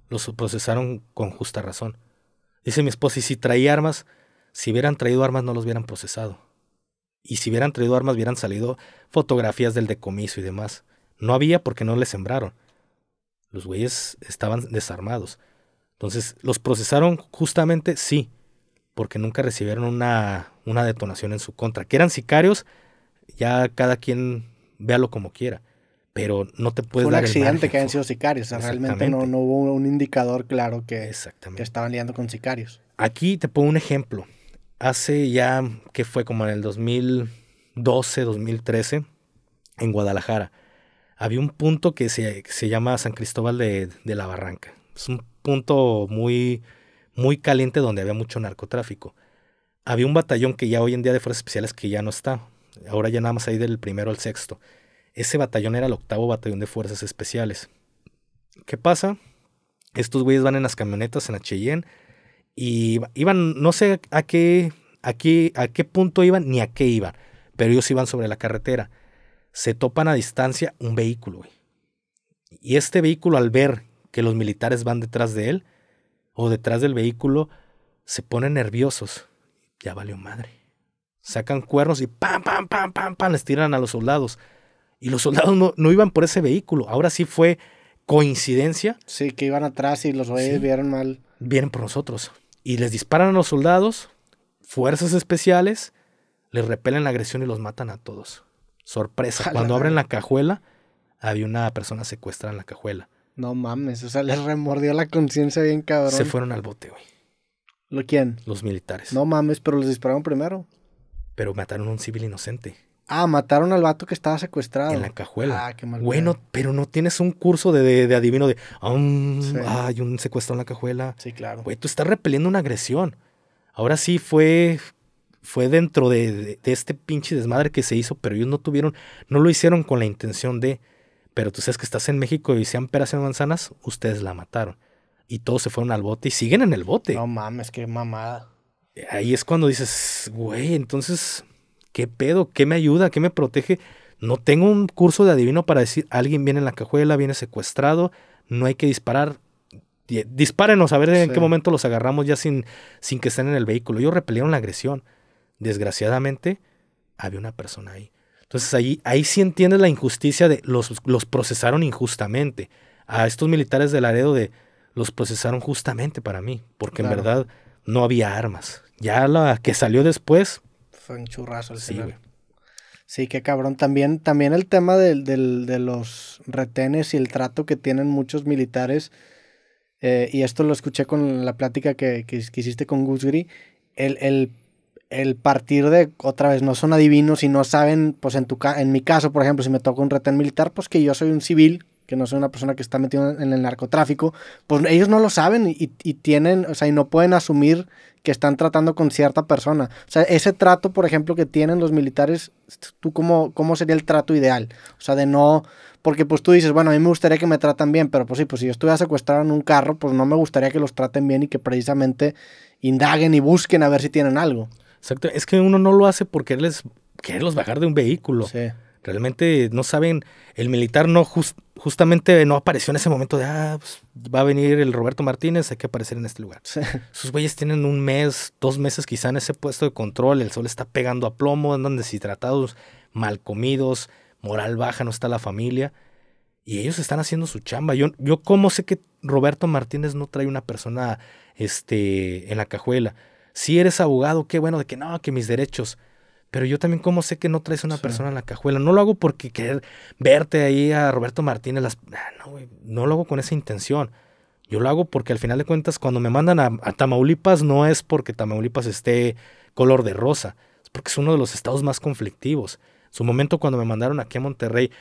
los procesaron con justa razón. Dice mi esposa, y si traía armas, si hubieran traído armas no los hubieran procesado. Y si hubieran traído armas hubieran salido fotografías del decomiso y demás. No había porque no les sembraron. Los güeyes estaban desarmados. Entonces, ¿los procesaron justamente? Sí, porque nunca recibieron una, una detonación en su contra. Que eran sicarios, ya cada quien véalo como quiera pero no te puedes Fue un accidente que hayan sido sicarios, o sea, realmente no, no, hubo un indicador claro que, estaban liando con sicarios. Aquí te pongo un ejemplo. Hace ya que fue como en el 2012, 2013, en Guadalajara, había un punto que se, llama San Cristóbal de, la Barranca. Es un punto muy, muy caliente donde había mucho narcotráfico. Había un batallón que ya hoy en día de fuerzas especiales que ya no está. Ahora ya nada más hay del primero al sexto ese batallón era el octavo batallón de fuerzas especiales. ¿Qué pasa? Estos güeyes van en las camionetas, en la Cheyenne, y iban, no sé a qué, a a qué punto iban ni a qué iban, pero ellos iban sobre la carretera. Se topan a distancia un vehículo, güey. Y este vehículo, al ver que los militares van detrás de él, o detrás del vehículo, se ponen nerviosos. Ya valió madre. Sacan cuernos y pam, pam, pam, pam, pam, les tiran a los soldados. Y los soldados no, iban por ese vehículo. Ahora sí fue coincidencia. Sí, que iban atrás y los reyes vieron mal. Vienen por nosotros. Y les disparan a los soldados, fuerzas especiales, les repelen la agresión y los matan a todos. Sorpresa. Cuando abren la cajuela, había una persona secuestrada en la cajuela. No mames, o sea, les remordió la conciencia bien cabrón. Se fueron al bote, güey. ¿Lo quién? Los militares. No mames, pero les dispararon primero. Pero mataron a un civil inocente. Ah, mataron al vato que estaba secuestrado. En la cajuela. Ah, qué mal. Bueno, pero no tienes un curso de, adivino de. ah, hay un secuestro en la cajuela. Sí, claro. Güey, tú estás repeliendo una agresión. Ahora sí fue. Fue dentro de, este pinche desmadre que se hizo, pero ellos no tuvieron. No lo hicieron con la intención de. Pero tú sabes que estás en México y sean peras en manzanas, ustedes la mataron. Y todos se fueron al bote y siguen en el bote. No mames, qué mamada. Ahí es cuando dices, güey, entonces ¿qué pedo? ¿Qué me ayuda? ¿Qué me protege? No tengo un curso de adivino para decir, alguien viene en la cajuela, viene secuestrado, no hay que disparar. Dispárenos a ver en qué momento los agarramos ya sin, sin que estén en el vehículo. Ellos repelieron la agresión. Desgraciadamente, había una persona ahí. Entonces ahí, ahí sí entiendes la injusticia de los, los procesaron injustamente. A estos militares del Laredo de los procesaron justamente para mí, porque en verdad no había armas. Ya la que salió después, fue un churrazo el sí, Sí, qué cabrón. También, también el tema de, los retenes y el trato que tienen muchos militares. Eh, y esto lo escuché con la plática que, que, hiciste con Gusgri. El, el, partir de, otra vez, no son adivinos y no saben, pues en, tu, en mi caso, por ejemplo, si me toca un reten militar, pues que yo soy un civil que no sea una persona que está metida en el narcotráfico, pues ellos no lo saben y, tienen, o sea, y no pueden asumir que están tratando con cierta persona. O sea, ese trato, por ejemplo, que tienen los militares, ¿tú cómo, cómo sería el trato ideal? O sea, de no, porque pues tú dices, bueno, a mí me gustaría que me tratan bien, pero pues sí, pues si yo estuviera secuestrado en un carro, pues no me gustaría que los traten bien y que precisamente indaguen y busquen a ver si tienen algo. Exacto, es que uno no lo hace por quererles, quererlos bajar de un vehículo. Sí. Realmente no saben, el militar no, just, justamente no apareció en ese momento de, ah, pues, va a venir el Roberto Martínez, hay que aparecer en este lugar. Sus güeyes tienen un mes, dos meses quizá en ese puesto de control, el sol está pegando a plomo, andan deshidratados, mal comidos, moral baja, no está la familia. Y ellos están haciendo su chamba. Yo, yo cómo sé que Roberto Martínez no trae una persona este, en la cajuela. Si eres abogado, qué bueno, de que no, que mis derechos. Pero yo también, ¿cómo sé que no traes una persona en la cajuela? No lo hago porque querer verte ahí a Roberto Martínez. Las... Ah, no, lo hago con esa intención. Yo lo hago porque al final de cuentas, cuando me mandan a, a Tamaulipas, no es porque Tamaulipas esté color de rosa, es porque es uno de los estados más conflictivos. Su momento cuando me mandaron aquí a Monterrey,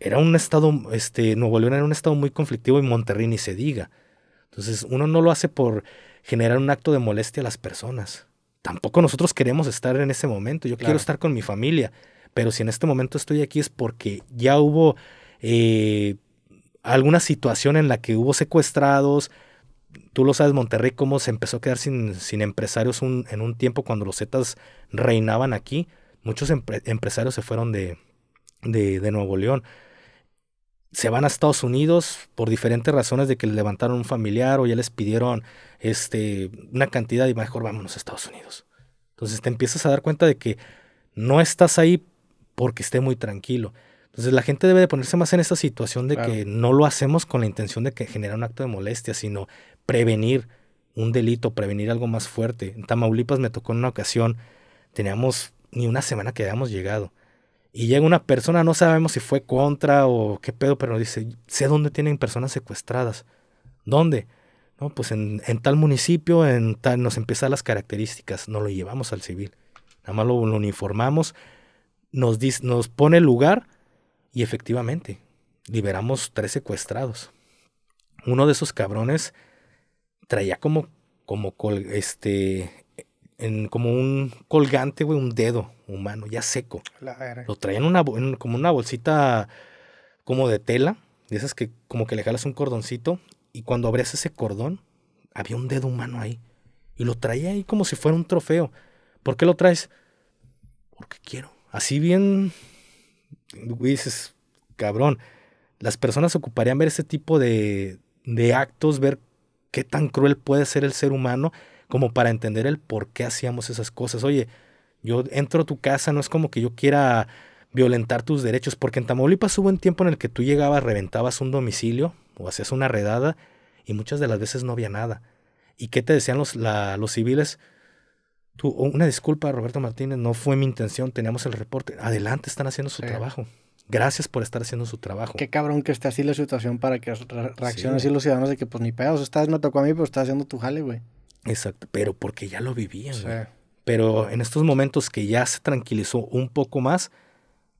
era un estado, este, Nuevo León era un estado muy conflictivo y Monterrey ni se diga. Entonces uno no lo hace por generar un acto de molestia a las personas tampoco nosotros queremos estar en ese momento. Yo quiero estar con mi familia, pero si en este momento estoy aquí es porque ya hubo eh, alguna situación en la que hubo secuestrados. Tú lo sabes, Monterrey, cómo se empezó a quedar sin, sin empresarios en un tiempo cuando los Zetas reinaban aquí. Muchos empresarios se fueron de, de Nuevo León se van a Estados Unidos por diferentes razones de que le levantaron un familiar o ya les pidieron este, una cantidad y mejor vámonos a Estados Unidos. Entonces te empiezas a dar cuenta de que no estás ahí porque esté muy tranquilo. Entonces la gente debe de ponerse más en esa situación de que no lo hacemos con la intención de que genera un acto de molestia, sino prevenir un delito, prevenir algo más fuerte. En Tamaulipas me tocó en una ocasión, teníamos ni una semana que habíamos llegado y llega una persona, no sabemos si fue contra o qué pedo, pero nos dice, sé dónde tienen personas secuestradas. ¿Dónde? No, pues en, tal municipio, en tal, nos empiezan las características, no lo llevamos al civil. Nada más lo, uniformamos, nos, nos pone el lugar y efectivamente, liberamos tres secuestrados. Uno de esos cabrones traía como, como este, como un colgante, güey, un dedo, humano, ya seco. Lo traía una, en, como una bolsita como de tela, de esas que como que le jalas un cordoncito, y cuando abrías ese cordón, había un dedo humano ahí. Y lo traía ahí como si fuera un trofeo. ¿Por qué lo traes? Porque quiero. Así bien, dices, cabrón, las personas ocuparían ver ese tipo de, de actos, ver qué tan cruel puede ser el ser humano como para entender el por qué hacíamos esas cosas. Oye, yo entro a tu casa, no es como que yo quiera violentar tus derechos, porque en Tamaulipas hubo un tiempo en el que tú llegabas, reventabas un domicilio o hacías una redada y muchas de las veces no había nada. ¿Y qué te decían los, los civiles? Tú, oh, una disculpa, Roberto Martínez, no fue mi intención, teníamos el reporte. Adelante, están haciendo su trabajo. Gracias por estar haciendo su trabajo. Qué cabrón que esté así la situación para que reacciones reaccionen así los ciudadanos de que pues ni pedos, esta me tocó a mí, pero está haciendo tu jale, güey. Exacto, pero porque ya lo vivían, pero en estos momentos que ya se tranquilizó un poco más,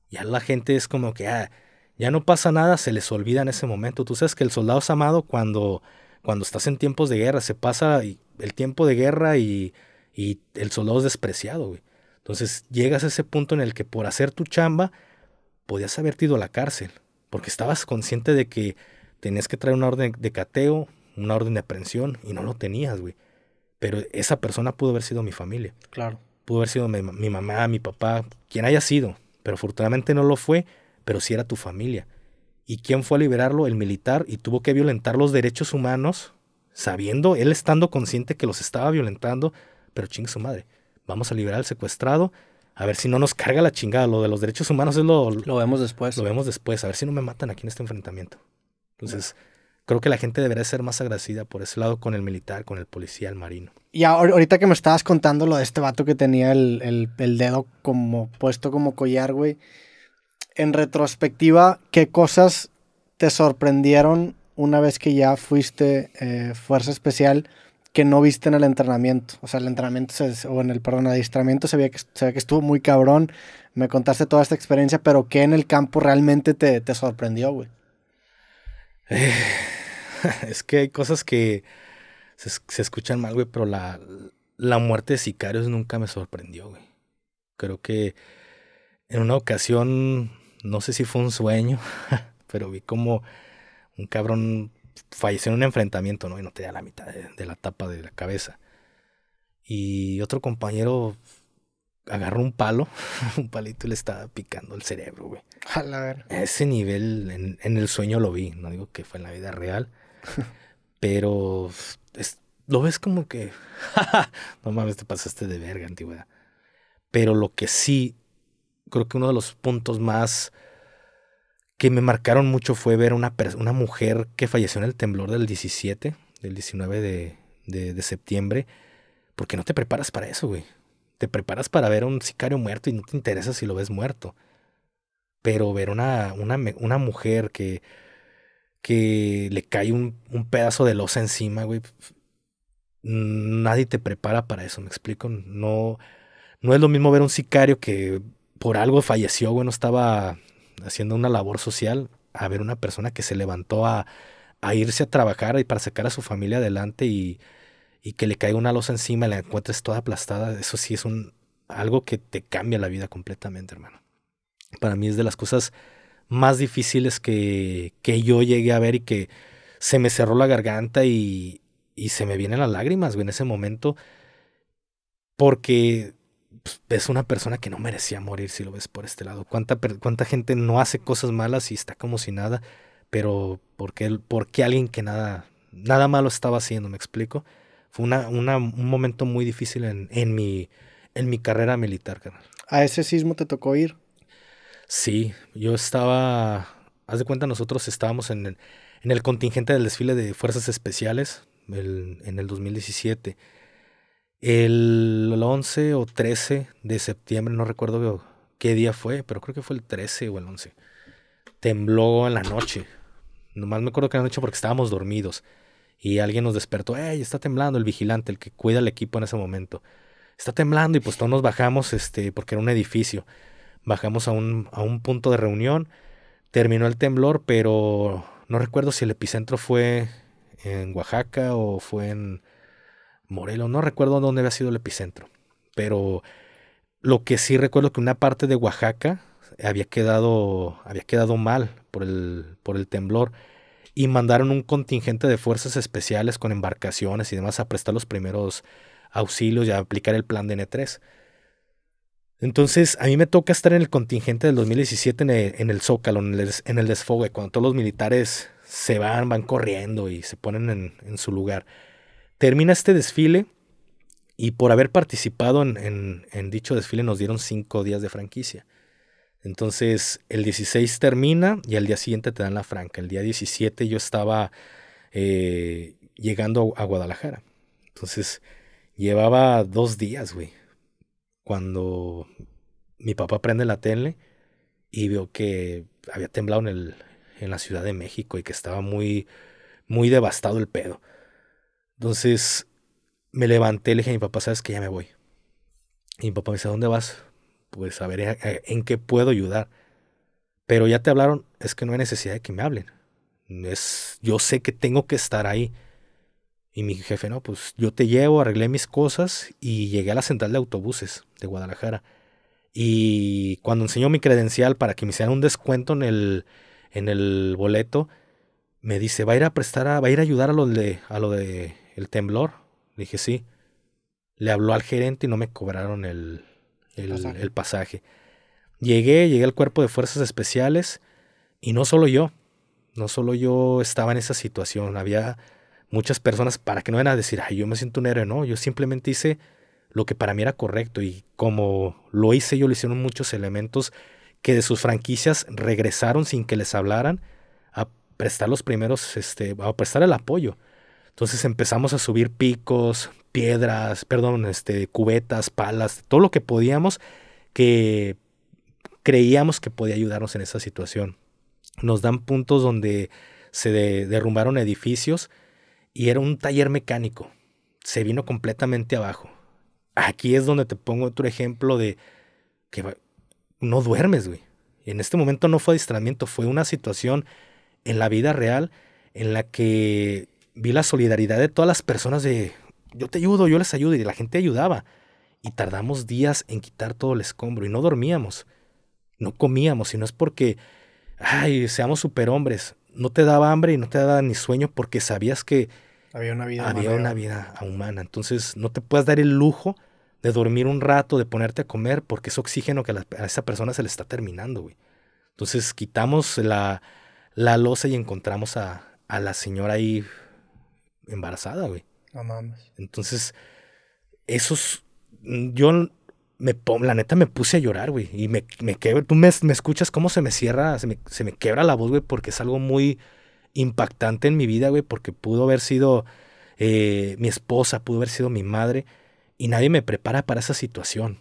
ya la gente es como que ah, ya no pasa nada, se les olvida en ese momento. Tú sabes que el soldado es amado cuando, cuando estás en tiempos de guerra, se pasa el tiempo de guerra y, el soldado es despreciado, güey. Entonces llegas a ese punto en el que por hacer tu chamba podías haberte ido a la cárcel, porque estabas consciente de que tenías que traer una orden de cateo, una orden de aprehensión y no lo tenías, güey pero esa persona pudo haber sido mi familia. Claro. Pudo haber sido mi, mamá, mi papá, quien haya sido, pero afortunadamente no lo fue, pero sí era tu familia. ¿Y quién fue a liberarlo? El militar, y tuvo que violentar los derechos humanos, sabiendo, él estando consciente que los estaba violentando, pero chingue su madre, vamos a liberar al secuestrado, a ver si no nos carga la chingada, lo de los derechos humanos es lo... Lo vemos después. Lo vemos después, a ver si no me matan aquí en este enfrentamiento. Entonces, creo que la gente debería ser más agradecida por ese lado con el militar, con el policía, el marino. Y ahorita que me estabas contando lo de este vato que tenía el, dedo como puesto como collar, güey. En retrospectiva, ¿qué cosas te sorprendieron una vez que ya fuiste eh, fuerza especial que no viste en el entrenamiento? O sea, el entrenamiento, o en el, perdón, el adiestramiento se veía, que, que estuvo muy cabrón. Me contaste toda esta experiencia, pero ¿qué en el campo realmente te, te sorprendió, güey? es que hay cosas que se, escuchan mal, güey, pero la, muerte de Sicarios nunca me sorprendió, güey. Creo que en una ocasión, no sé si fue un sueño, pero vi como un cabrón falleció en un enfrentamiento, ¿no? Y no te da la mitad de, la tapa de la cabeza. Y otro compañero agarró un palo, un palito y le estaba picando el cerebro, güey. A la ese nivel, en, el sueño lo vi, no digo que fue en la vida real, pero lo ves como que, no mames, te pasaste de verga, antigüedad. Pero lo que sí, creo que uno de los puntos más que me marcaron mucho fue ver una, una mujer que falleció en el temblor del 17, del 19 de, de, septiembre, porque no te preparas para eso, güey. Te preparas para ver un sicario muerto y no te interesa si lo ves muerto. Pero ver una, una, una mujer que que le cae un, pedazo de losa encima, güey. Mm, nadie te prepara para eso, me explico. No, no es lo mismo ver un sicario que por algo falleció, güey, no estaba haciendo una labor social, a ver una persona que se levantó a, irse a trabajar y para sacar a su familia adelante y, que le caiga una losa encima y la encuentres toda aplastada. Eso sí es un, algo que te cambia la vida completamente, hermano. Para mí es de las cosas más difíciles que, que yo llegué a ver y que se me cerró la garganta y, se me vienen las lágrimas, en ese momento. Porque es pues, una persona que no merecía morir si lo ves por este lado. ¿Cuánta, cuánta gente no hace cosas malas y está como si nada? Pero ¿por qué, alguien que nada, nada malo estaba haciendo? ¿Me explico? Fue un momento muy difícil en, mi, en mi carrera militar, carnal. ¿A ese sismo te tocó ir? Sí, yo estaba, haz de cuenta, nosotros estábamos en el, en el contingente del desfile de Fuerzas Especiales en el 2017. El 11 o 13 de septiembre, no recuerdo qué día fue, pero creo que fue el 13 o el 11. Tembló en la noche. Nomás me acuerdo que en la noche porque estábamos dormidos. Y alguien nos despertó, ¡Ey, está temblando! El vigilante, el que cuida el equipo en ese momento. Está temblando y pues todos nos bajamos este, porque era un edificio bajamos a un, punto de reunión, terminó el temblor, pero no recuerdo si el epicentro fue en Oaxaca o fue en Morelos, no recuerdo dónde había sido el epicentro, pero lo que sí recuerdo es que una parte de Oaxaca había quedado, había quedado mal por el, por el temblor y mandaron un contingente de fuerzas especiales con embarcaciones y demás a prestar los primeros auxilios y a aplicar el plan de N3. Entonces, a mí me toca estar en el contingente del 2017 en el, Zócalo, en el, desfogue, cuando todos los militares se van, van corriendo y se ponen en, su lugar. Termina este desfile y por haber participado en, dicho desfile nos dieron cinco días de franquicia. Entonces, el 16 termina y al día siguiente te dan la franca. El día 17 yo estaba eh, llegando a, a Guadalajara. Entonces, llevaba dos días, güey cuando mi papá prende la tele y vio que había temblado en, el, en la Ciudad de México y que estaba muy, muy devastado el pedo. Entonces me levanté y le dije a mi papá, sabes que ya me voy. Y mi papá me dice, dónde vas? Pues a ver eh, eh, en, qué puedo ayudar. Pero ya te hablaron, es que no hay necesidad de que me hablen. Es, yo sé que tengo que estar ahí. Y mi jefe, no, pues yo te llevo, arreglé mis cosas y llegué a la central de autobuses de Guadalajara. Y cuando enseñó mi credencial para que me hicieran un descuento en el, en el boleto, me dice, ¿va a ir a prestar, va a ir a ayudar a lo de, a lo de el temblor? Le dije, sí. Le habló al gerente y no me cobraron el, el, el pasaje. Llegué, llegué al cuerpo de fuerzas especiales y no solo yo, no solo yo estaba en esa situación, había muchas personas para que no vayan a decir, ay, yo me siento un héroe, no, yo simplemente hice lo que para mí era correcto y como lo hice yo, le hicieron muchos elementos que de sus franquicias regresaron sin que les hablaran a prestar los primeros, este, a prestar el apoyo. Entonces empezamos a subir picos, piedras, perdón, este, cubetas, palas, todo lo que podíamos que creíamos que podía ayudarnos en esa situación. Nos dan puntos donde se derrumbaron edificios y era un taller mecánico. Se vino completamente abajo. Aquí es donde te pongo otro ejemplo de que no duermes, güey. En este momento no fue distraimiento, fue una situación en la vida real en la que vi la solidaridad de todas las personas de yo te ayudo, yo les ayudo y la gente ayudaba. Y tardamos días en quitar todo el escombro y no dormíamos, no comíamos y no es porque, ay, seamos superhombres, no te daba hambre y no te daba ni sueño porque sabías que había una vida, había humana. Una vida humana. Entonces no te puedes dar el lujo de dormir un rato, de ponerte a comer, porque es oxígeno que a, esa persona se le está terminando, güey. Entonces quitamos la, losa y encontramos a, a la señora ahí embarazada, güey. No mames. Entonces, esos, yo la neta me puse a llorar, güey. Y me, me quebra, tú me, me, escuchas cómo se me cierra, se me, quebra la voz, güey, porque es algo muy impactante en mi vida, güey, porque pudo haber sido eh, mi esposa, pudo haber sido mi madre, y nadie me prepara para esa situación.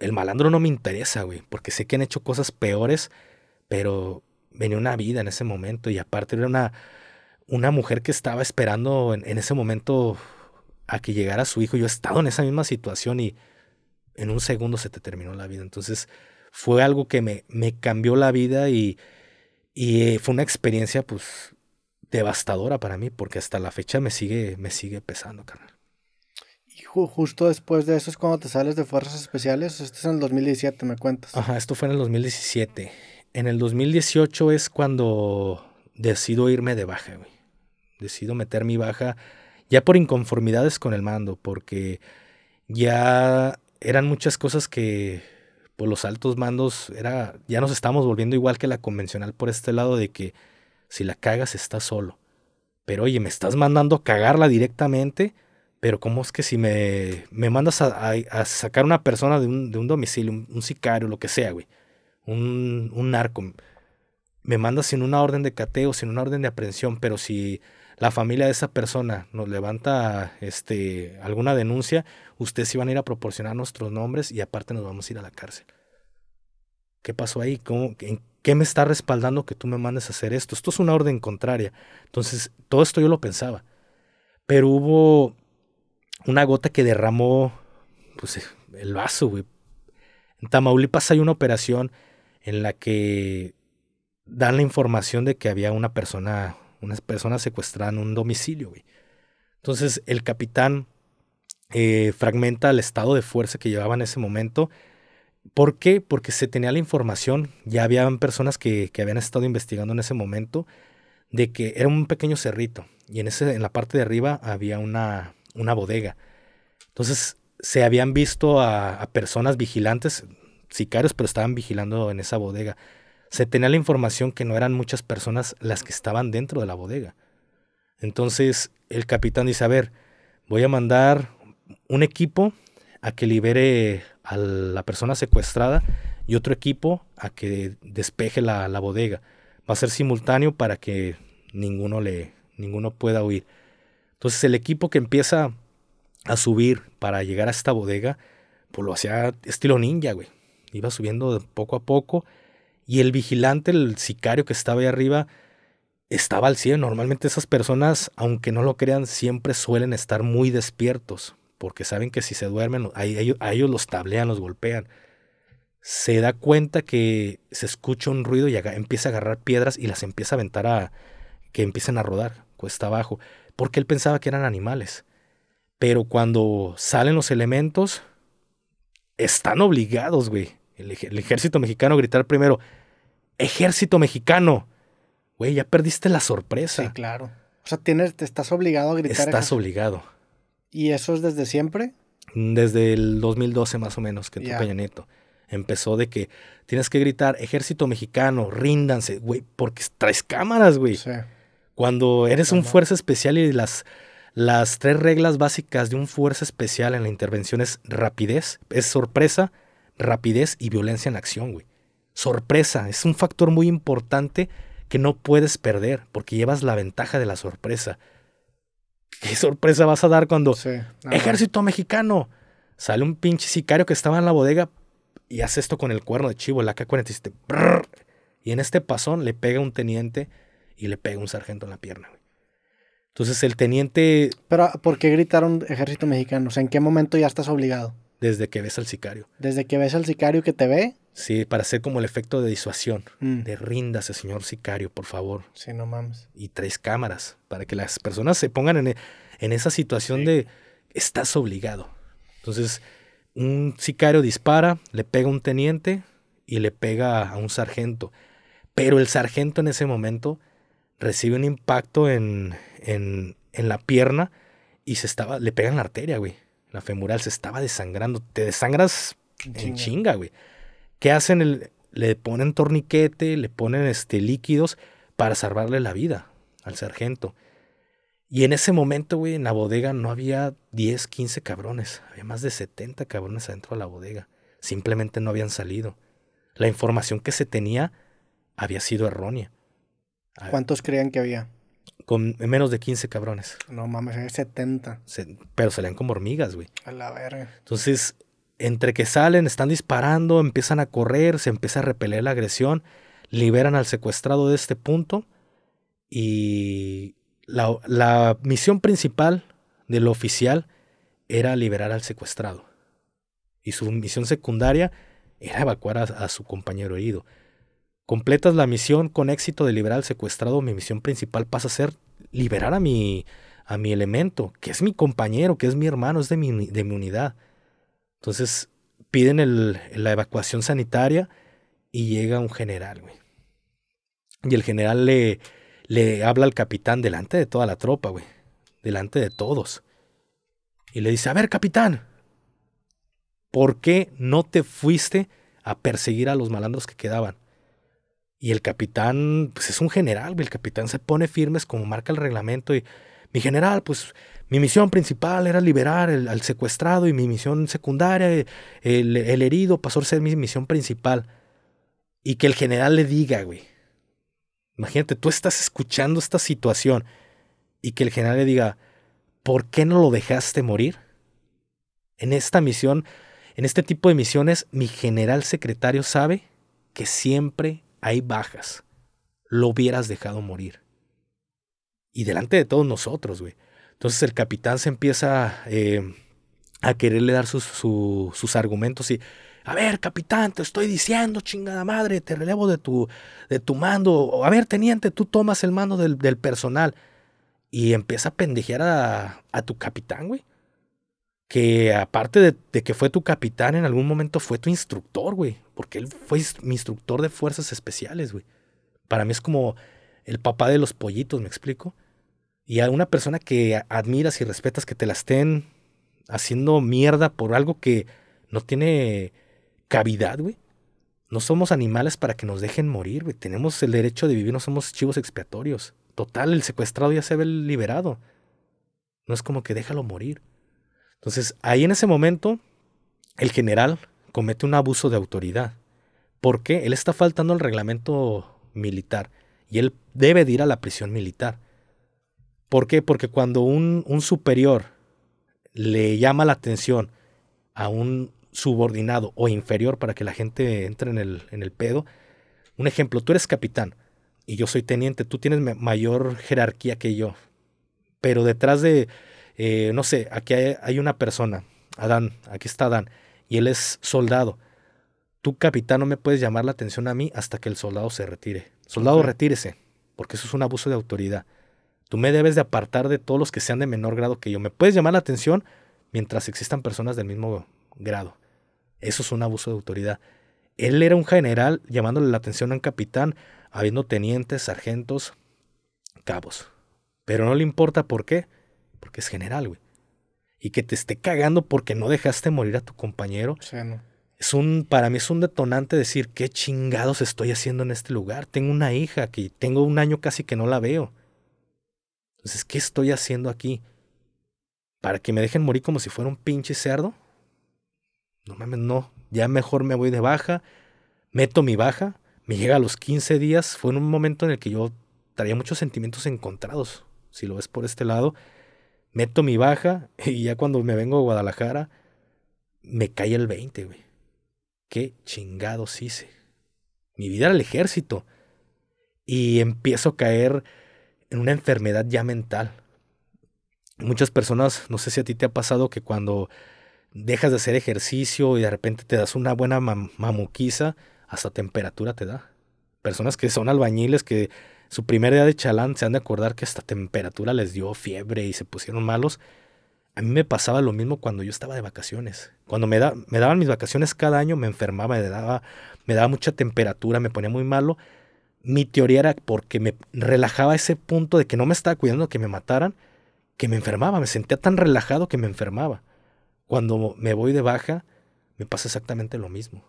El malandro no me interesa, güey, porque sé que han hecho cosas peores, pero venía una vida en ese momento, y aparte era una, una mujer que estaba esperando en, en ese momento a que llegara su hijo. Yo he estado en esa misma situación y en un segundo se te terminó la vida. Entonces fue algo que me, me cambió la vida y, eh, fue una experiencia pues devastadora para mí porque hasta la fecha me sigue, me sigue pesando, carnal. Y justo después de eso es cuando te sales de Fuerzas Especiales, esto es en el 2017, me cuentas. Ajá, esto fue en el 2017. En el 2018 es cuando decido irme de baja, güey. Decido meter mi baja ya por inconformidades con el mando, porque ya eran muchas cosas que por pues, los altos mandos era, ya nos estamos volviendo igual que la convencional por este lado de que si la cagas estás solo. Pero oye, me estás mandando a cagarla directamente, pero ¿cómo es que si me, me mandas a, a, sacar una persona de un, domicilio, un, sicario, lo que sea, güey, un, un narco, me mandas sin una orden de cateo, sin una orden de aprehensión, pero si la familia de esa persona nos levanta este, alguna denuncia, ustedes iban a ir a proporcionar nuestros nombres y aparte nos vamos a ir a la cárcel. ¿Qué pasó ahí? ¿Cómo, ¿En qué me está respaldando que tú me mandes a hacer esto? Esto es una orden contraria. Entonces, todo esto yo lo pensaba. Pero hubo una gota que derramó pues, el vaso, güey. En Tamaulipas hay una operación en la que dan la información de que había una persona, unas personas secuestrada en un domicilio, güey. Entonces, el capitán eh, fragmenta el estado de fuerza que llevaba en ese momento. ¿Por qué? Porque se tenía la información, ya habían personas que, habían estado investigando en ese momento, de que era un pequeño cerrito y en, ese, en la parte de arriba había una, una bodega. Entonces se habían visto a, a, personas vigilantes, sicarios, pero estaban vigilando en esa bodega. Se tenía la información que no eran muchas personas las que estaban dentro de la bodega. Entonces el capitán dice, a ver, voy a mandar un equipo a que libere a la persona secuestrada y otro equipo a que despeje la, bodega. Va a ser simultáneo para que ninguno, le, ninguno pueda huir. Entonces el equipo que empieza a subir para llegar a esta bodega, pues lo hacía estilo ninja, güey. Iba subiendo poco a poco y el vigilante, el sicario que estaba ahí arriba, estaba al cielo. Normalmente esas personas, aunque no lo crean, siempre suelen estar muy despiertos, porque saben que si se duermen, a ellos, los tablean, los golpean. Se da cuenta que se escucha un ruido y empieza a agarrar piedras y las empieza a aventar a que empiecen a rodar cuesta abajo, porque él pensaba que eran animales. Pero cuando salen los elementos, están obligados, güey. El, ejército mexicano gritar primero, ejército mexicano. Güey, ya perdiste la sorpresa. Sí, claro. O sea, tienes, te estás obligado a gritar. Estás obligado. ¿Y eso es desde siempre? Desde el 2012 más o menos, que tu Peña Nieto. Empezó de que tienes que gritar, ejército mexicano, ríndanse, güey, porque traes cámaras, güey. Cuando eres un fuerza especial y las, las tres reglas básicas de un fuerza especial en la intervención es rapidez, es sorpresa, rapidez y violencia en acción, güey. Sorpresa es un factor muy importante que no puedes perder porque llevas la ventaja de la sorpresa. ¿Qué sorpresa vas a dar cuando ejército mexicano? Sale un pinche sicario que estaba en la bodega y hace esto con el cuerno de chivo, la K-47. y en este pasón le pega un teniente y le pega un sargento en la pierna, Entonces el teniente... Pero ¿por qué gritaron ejército mexicano? O sea, ¿en qué momento ya estás obligado? Desde que ves al sicario. Desde que ves al sicario que te ve, Sí, para hacer como el efecto de disuasión. Mm. De ríndase, señor sicario, por favor. Sí, no mames. Y tres cámaras para que las personas se pongan en, e, esa situación de estás obligado. Entonces, un sicario dispara, le pega a un teniente y le pega a un sargento. Pero el sargento en ese momento recibe un impacto en, la pierna y se estaba, le pegan la arteria, güey. La femoral se estaba desangrando. Te desangras en chinga güey. ¿Qué hacen? El, le ponen torniquete, le ponen este, líquidos para salvarle la vida al sargento. Y en ese momento, güey, en la bodega no había 10, 15 cabrones. Había más de 70 cabrones adentro de la bodega. Simplemente no habían salido. La información que se tenía había sido errónea. Ah, ¿Cuántos creían que había? Con menos de 15 cabrones. No mames, hay 70. Se, pero salían como hormigas, güey. A la verga. Entonces, entre que salen, están disparando, empiezan a correr, se empieza a repeler la agresión, liberan al secuestrado de este punto y la, misión principal del oficial era liberar al secuestrado y su misión secundaria era evacuar a, su compañero herido. Completas la misión con éxito de liberar al secuestrado, mi misión principal pasa a ser liberar a mi, a mi elemento, que es mi compañero, que es mi hermano, es de mi, de mi unidad. Entonces piden la evacuación sanitaria y llega un general, güey. Y el general le, le habla al capitán delante de toda la tropa, güey. Delante de todos. Y le dice, a ver, capitán, ¿por qué no te fuiste a perseguir a los malandros que quedaban? Y el capitán, pues es un general, güey. El capitán se pone firmes como marca el reglamento y, mi general, pues mi misión principal era liberar al secuestrado y mi misión secundaria, el, el herido, pasó a ser mi misión principal. Y que el general le diga, güey. Imagínate, tú estás escuchando esta situación y que el general le diga, ¿por qué no lo dejaste morir? En esta misión, en este tipo de misiones, mi general secretario sabe que siempre hay bajas. Lo hubieras dejado morir. Y delante de todos nosotros, güey. Entonces el capitán se empieza eh, a quererle dar sus, argumentos y, a ver, capitán, te estoy diciendo, chingada madre, te relevo de tu, de tu mando. A ver, teniente, tú tomas el mando del, personal. Y empieza a pendejear a, tu capitán, güey. Que aparte de, de, que fue tu capitán, en algún momento fue tu instructor, güey. Porque él fue mi instructor de fuerzas especiales, güey. Para mí es como el papá de los pollitos, ¿me explico? y a una persona que admiras y respetas que te la estén haciendo mierda por algo que no tiene cavidad, güey. No somos animales para que nos dejen morir, güey. Tenemos el derecho de vivir, no somos chivos expiatorios. Total, el secuestrado ya se ve liberado. No es como que déjalo morir. Entonces, ahí en ese momento, el general comete un abuso de autoridad. Porque él está faltando al reglamento militar y él debe de ir a la prisión militar. ¿Por qué? Porque cuando un, superior le llama la atención a un subordinado o inferior para que la gente entre en el, en el pedo, un ejemplo, tú eres capitán y yo soy teniente, tú tienes mayor jerarquía que yo, pero detrás de, eh, no sé, aquí hay, una persona, Adán, aquí está Adán, y él es soldado. Tú, capitán, no me puedes llamar la atención a mí hasta que el soldado se retire. Soldado, retírese, porque eso es un abuso de autoridad. Tú me debes de apartar de todos los que sean de menor grado que yo. Me puedes llamar la atención mientras existan personas del mismo grado. Eso es un abuso de autoridad. Él era un general llamándole la atención a un capitán, habiendo tenientes, sargentos, cabos. Pero no le importa por qué, porque es general, güey. Y que te esté cagando porque no dejaste morir a tu compañero. no. Es un, para mí es un detonante decir, ¿qué chingados estoy haciendo en este lugar? Tengo una hija que tengo un año casi que no la veo entonces, ¿qué estoy haciendo aquí? ¿Para que me dejen morir como si fuera un pinche cerdo? No mames, no. Ya mejor me voy de baja, meto mi baja, me llega a los 15 días. Fue en un momento en el que yo traía muchos sentimientos encontrados, si lo ves por este lado. Meto mi baja y ya cuando me vengo a Guadalajara, me cae el 20, güey. Qué chingados hice. Mi vida era el ejército. Y empiezo a caer en una enfermedad ya mental. Muchas personas, no sé si a ti te ha pasado que cuando dejas de hacer ejercicio y de repente te das una buena mamuquiza, hasta temperatura te da. Personas que son albañiles que su primer día de chalán se han de acordar que hasta temperatura les dio fiebre y se pusieron malos. A mí me pasaba lo mismo cuando yo estaba de vacaciones. Cuando me, me daban mis vacaciones cada año me enfermaba, me daba, me daba mucha temperatura, me ponía muy malo mi teoría era porque me relajaba ese punto de que no me estaba cuidando que me mataran, que me enfermaba, me sentía tan relajado que me enfermaba. Cuando me voy de baja, me pasa exactamente lo mismo.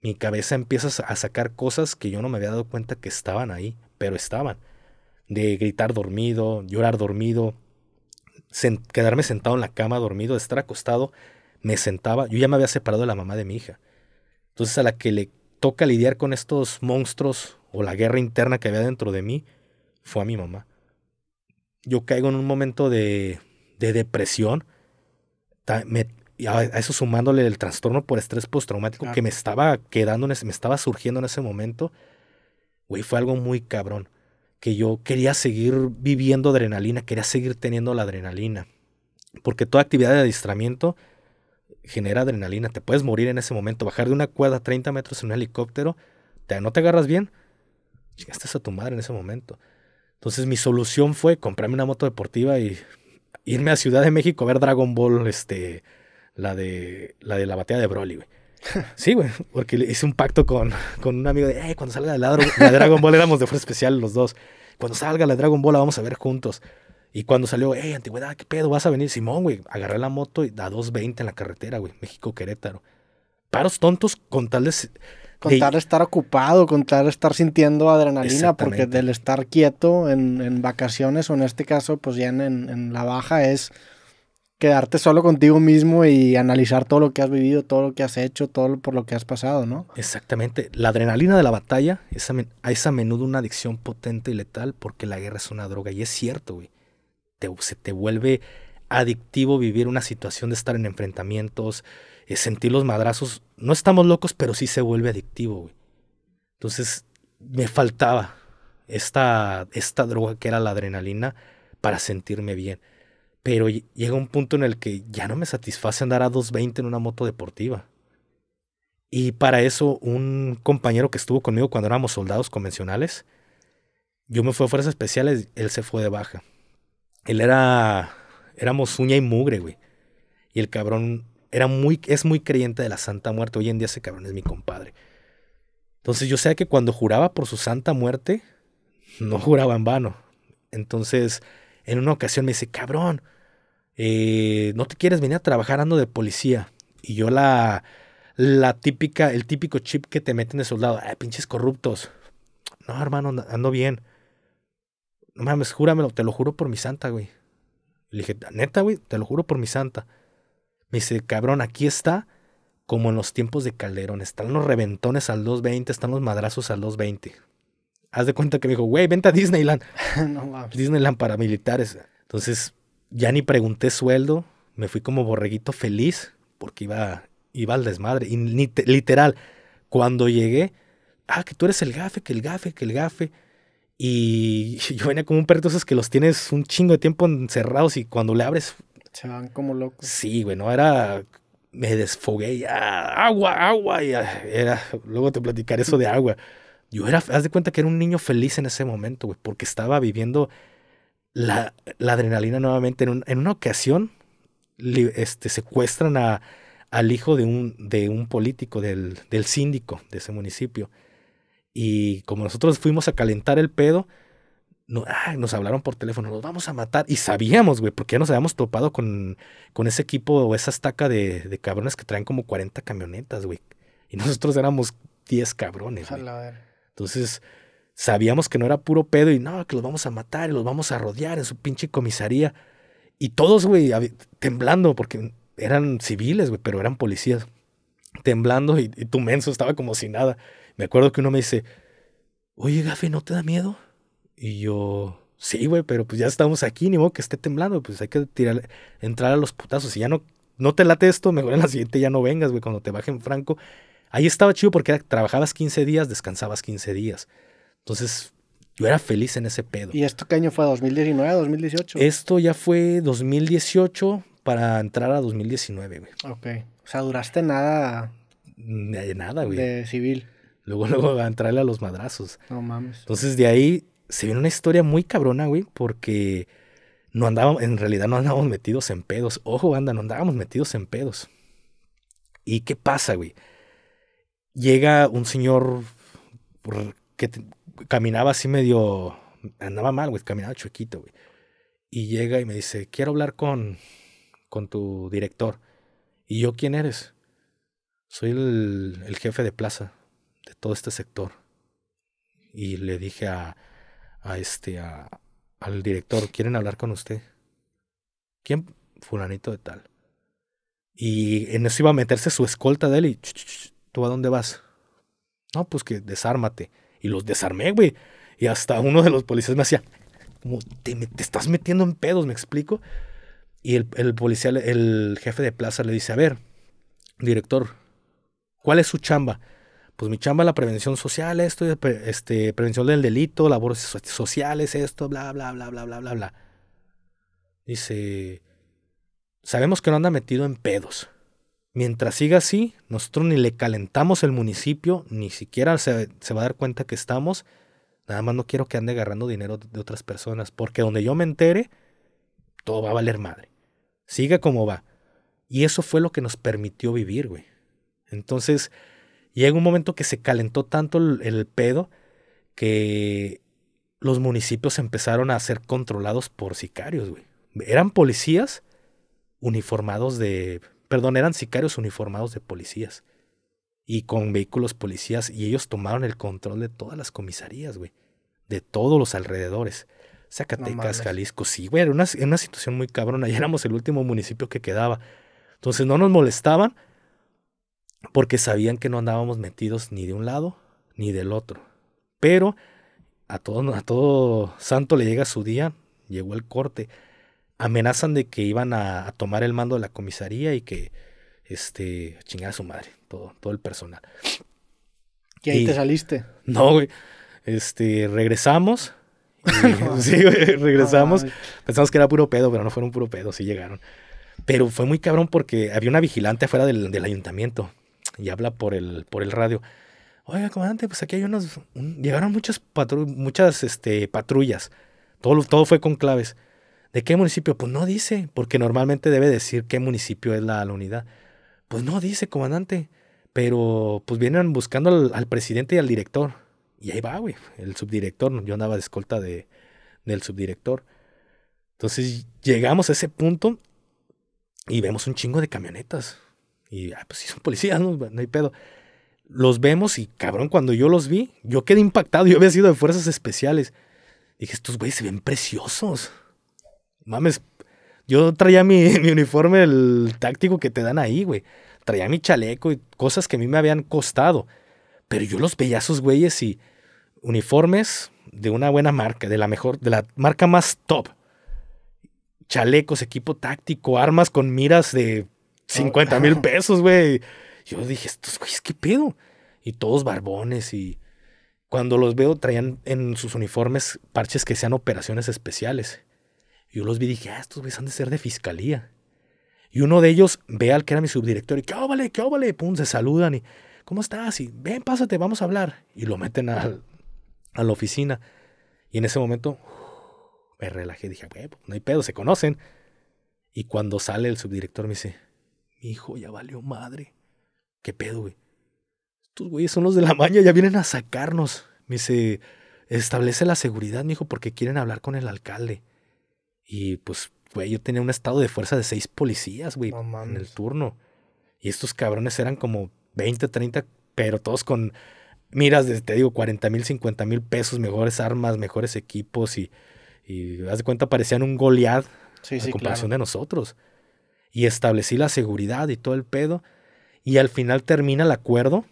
Mi cabeza empieza a sacar cosas que yo no me había dado cuenta que estaban ahí, pero estaban. De gritar dormido, llorar dormido, quedarme sentado en la cama dormido, de estar acostado, me sentaba. Yo ya me había separado de la mamá de mi hija. Entonces a la que le toca lidiar con estos monstruos o la guerra interna que había dentro de mí fue a mi mamá. Yo caigo en un momento de, de depresión, a eso sumándole el trastorno por estrés postraumático que me estaba quedando, me estaba surgiendo en ese momento, güey, fue algo muy cabrón. Que yo quería seguir viviendo adrenalina, quería seguir teniendo la adrenalina. Porque toda actividad de adiestramiento genera adrenalina. Te puedes morir en ese momento. Bajar de una cuerda a 30 metros en un helicóptero, no te agarras bien, estás a tu madre en ese momento. Entonces mi solución fue comprarme una moto deportiva y irme a Ciudad de México a ver Dragon Ball, este, la de la, de la batalla de Broly, güey. Sí, güey, porque hice un pacto con, un amigo de, hey, cuando salga la, la Dragon Ball éramos de fuerza especial los dos. Cuando salga la Dragon Ball la vamos a ver juntos. Y cuando salió, hey, antigüedad, ¿qué pedo? ¿Vas a venir? Simón, güey, agarré la moto y da 2.20 en la carretera, güey, México-Querétaro. Paros tontos con tal de Contar estar ocupado, contar estar sintiendo adrenalina, porque del estar quieto en, en, vacaciones o en este caso, pues ya en, en, la baja es quedarte solo contigo mismo y analizar todo lo que has vivido, todo lo que has hecho, todo por lo que has pasado, ¿no? Exactamente. La adrenalina de la batalla es a, menudo una adicción potente y letal porque la guerra es una droga. Y es cierto, güey. Te, se te vuelve adictivo vivir una situación de estar en enfrentamientos, eh, sentir los madrazos, no estamos locos, pero sí se vuelve adictivo, güey. Entonces me faltaba esta, esta droga que era la adrenalina para sentirme bien. Pero llega un punto en el que ya no me satisface andar a 220 en una moto deportiva. Y para eso un compañero que estuvo conmigo cuando éramos soldados convencionales, yo me fui a fuerzas especiales, él se fue de baja. Él era, éramos uña y mugre, güey. Y el cabrón era muy, es muy creyente de la Santa Muerte. Hoy en día ese cabrón es mi compadre. Entonces yo sé que cuando juraba por su Santa Muerte, no juraba en vano. Entonces, en una ocasión me dice, cabrón, eh, no te quieres venir a trabajar ando de policía. Y yo la, la típica, el típico chip que te meten de soldado, ah, pinches corruptos. No, hermano, ando bien. No mames, júramelo, te lo juro por mi santa, güey. Le dije, neta, güey, te lo juro por mi santa. Me dice, cabrón, aquí está como en los tiempos de Calderón. Están los reventones al 220, están los madrazos al 220. Haz de cuenta que me dijo, güey, vente a Disneyland. Disneyland para militares. Entonces, ya ni pregunté sueldo. Me fui como borreguito feliz porque iba, iba al desmadre. Y literal, cuando llegué, ah, que tú eres el gafe, que el gafe, que el gafe. Y yo venía como un perrito esos que los tienes un chingo de tiempo encerrados y cuando le abres, se van como locos. Sí, güey, no era. Me desfogué ah, agua, agua. Y, ah, era, luego te platicaré eso de agua. Yo era, haz de cuenta que era un niño feliz en ese momento, güey, porque estaba viviendo la, la adrenalina nuevamente. En, una ocasión, este, secuestran a, al hijo de un, de un político, del, del síndico de ese municipio. Y como nosotros fuimos a calentar el pedo, nos hablaron por teléfono, los vamos a matar. Y sabíamos, güey, porque ya nos habíamos topado con, con ese equipo o esa estaca de, de cabrones que traen como 40 camionetas, güey. Y nosotros éramos 10 cabrones. Entonces, sabíamos que no era puro pedo y no, que los vamos a matar y los vamos a rodear en su pinche comisaría. Y todos, güey, temblando, porque eran civiles, güey, pero eran policías. Temblando y, tu menso estaba como sin nada. Me acuerdo que uno me dice, oye, Gafi ¿no te da miedo? Y yo, sí, güey, pero pues ya estamos aquí, ni modo que esté temblando, pues hay que tirar, entrar a los putazos. Si ya no, no te late esto, mejor en la siguiente ya no vengas, güey, cuando te bajen franco. Ahí estaba chido porque trabajabas 15 días, descansabas 15 días. Entonces, yo era feliz en ese pedo. ¿Y esto qué año fue? ¿2019, 2018? Esto ya fue 2018 para entrar a 2019, güey. Ok. O sea, duraste nada. nada, güey. De civil. Luego, luego a entrarle a los madrazos. No mames. Entonces, de ahí se viene una historia muy cabrona, güey, porque no andábamos, en realidad no andábamos metidos en pedos. Ojo, anda! no andábamos metidos en pedos. ¿Y qué pasa, güey? Llega un señor que caminaba así medio, andaba mal, güey, caminaba chuequito, güey. Y llega y me dice, quiero hablar con, con tu director. ¿Y yo quién eres? Soy el, el jefe de plaza de todo este sector. Y le dije a, a este, al director, ¿quieren hablar con usted? ¿Quién? Fulanito de tal. Y en eso iba a meterse su escolta de él y, ¿tú a dónde vas? No, pues que desármate. Y los desarmé, güey. Y hasta uno de los policías me hacía, te, estás metiendo en pedos, ¿me explico? Y el, el policía, el jefe de plaza le dice, a ver, director, ¿cuál es su chamba? pues mi chamba la prevención social, esto, este, prevención del delito, labores sociales, esto, bla, bla, bla, bla, bla, bla, bla. Dice, sabemos que no anda metido en pedos. Mientras siga así, nosotros ni le calentamos el municipio, ni siquiera se, se va a dar cuenta que estamos. Nada más no quiero que ande agarrando dinero de otras personas, porque donde yo me entere, todo va a valer madre. Siga como va. Y eso fue lo que nos permitió vivir, güey. Entonces, y llega un momento que se calentó tanto el, pedo que los municipios empezaron a ser controlados por sicarios, güey. Eran policías uniformados de... Perdón, eran sicarios uniformados de policías. Y con vehículos policías. Y ellos tomaron el control de todas las comisarías, güey. De todos los alrededores. Zacatecas, Jalisco, sí, güey. Era una, una situación muy cabrona. Y éramos el último municipio que quedaba. Entonces no nos molestaban, porque sabían que no andábamos metidos ni de un lado ni del otro. Pero a todo, a todo santo le llega su día, llegó el corte. Amenazan de que iban a, tomar el mando de la comisaría y que este chingada su madre, todo, todo el personal. ¿Y ahí te saliste? No, güey. Este, regresamos. sí, regresamos. Pensamos que era puro pedo, pero no fueron puro pedo, sí llegaron. Pero fue muy cabrón porque había una vigilante afuera del, del ayuntamiento y habla por el, por el radio. Oiga, comandante, pues aquí hay unos. llegaron muchas, muchas este, patrullas. Todo, todo fue con claves. ¿De qué municipio? Pues no dice, porque normalmente debe decir qué municipio es la, la unidad. Pues no dice, comandante. Pero pues vienen buscando al, presidente y al director. Y ahí va, güey, el subdirector. Yo andaba de escolta de, del subdirector. Entonces llegamos a ese punto y vemos un chingo de camionetas. Y, ah, pues son policías, ¿no? hay pedo. Los vemos y, cabrón, cuando yo los vi, yo quedé impactado. Yo había sido de fuerzas especiales. Dije, estos güeyes se ven preciosos. Mames, yo traía mi, mi uniforme, el táctico que te dan ahí, güey. Traía mi chaleco y cosas que a mí me habían costado. Pero yo los veía a güeyes y uniformes de una buena marca, de la mejor, de la marca más top. Chalecos, equipo táctico, armas con miras de 50 mil pesos, güey. Yo dije, estos güeyes, ¿qué pedo? Y todos barbones y cuando los veo traían en sus uniformes parches que sean operaciones especiales. Yo los vi y dije, ah, estos güeyes han de ser de fiscalía. Y uno de ellos ve al que era mi subdirector y, ¿qué óvale, qué óvale? Pum, se saludan y, ¿cómo estás? Y, ven, pásate, vamos a hablar. Y lo meten a la oficina. Y en ese momento me relajé, dije, ah, güey, pues, no hay pedo, se conocen. Y cuando sale el subdirector me dice, mi hijo ya valió madre. ¿Qué pedo, güey? Estos güeyes son los de la maña, ya vienen a sacarnos. Me dice, establece la seguridad, mi hijo, porque quieren hablar con el alcalde. Y pues, güey, yo tenía un estado de fuerza de seis policías, güey, en el turno. Y estos cabrones eran como 20, 30, pero todos con miras de, te digo, 40 mil, 50 mil pesos, mejores armas, mejores equipos y, haz de cuenta, parecían un golead en a comparación de nosotros y establecí la seguridad y todo el pedo. Y al final termina el acuerdo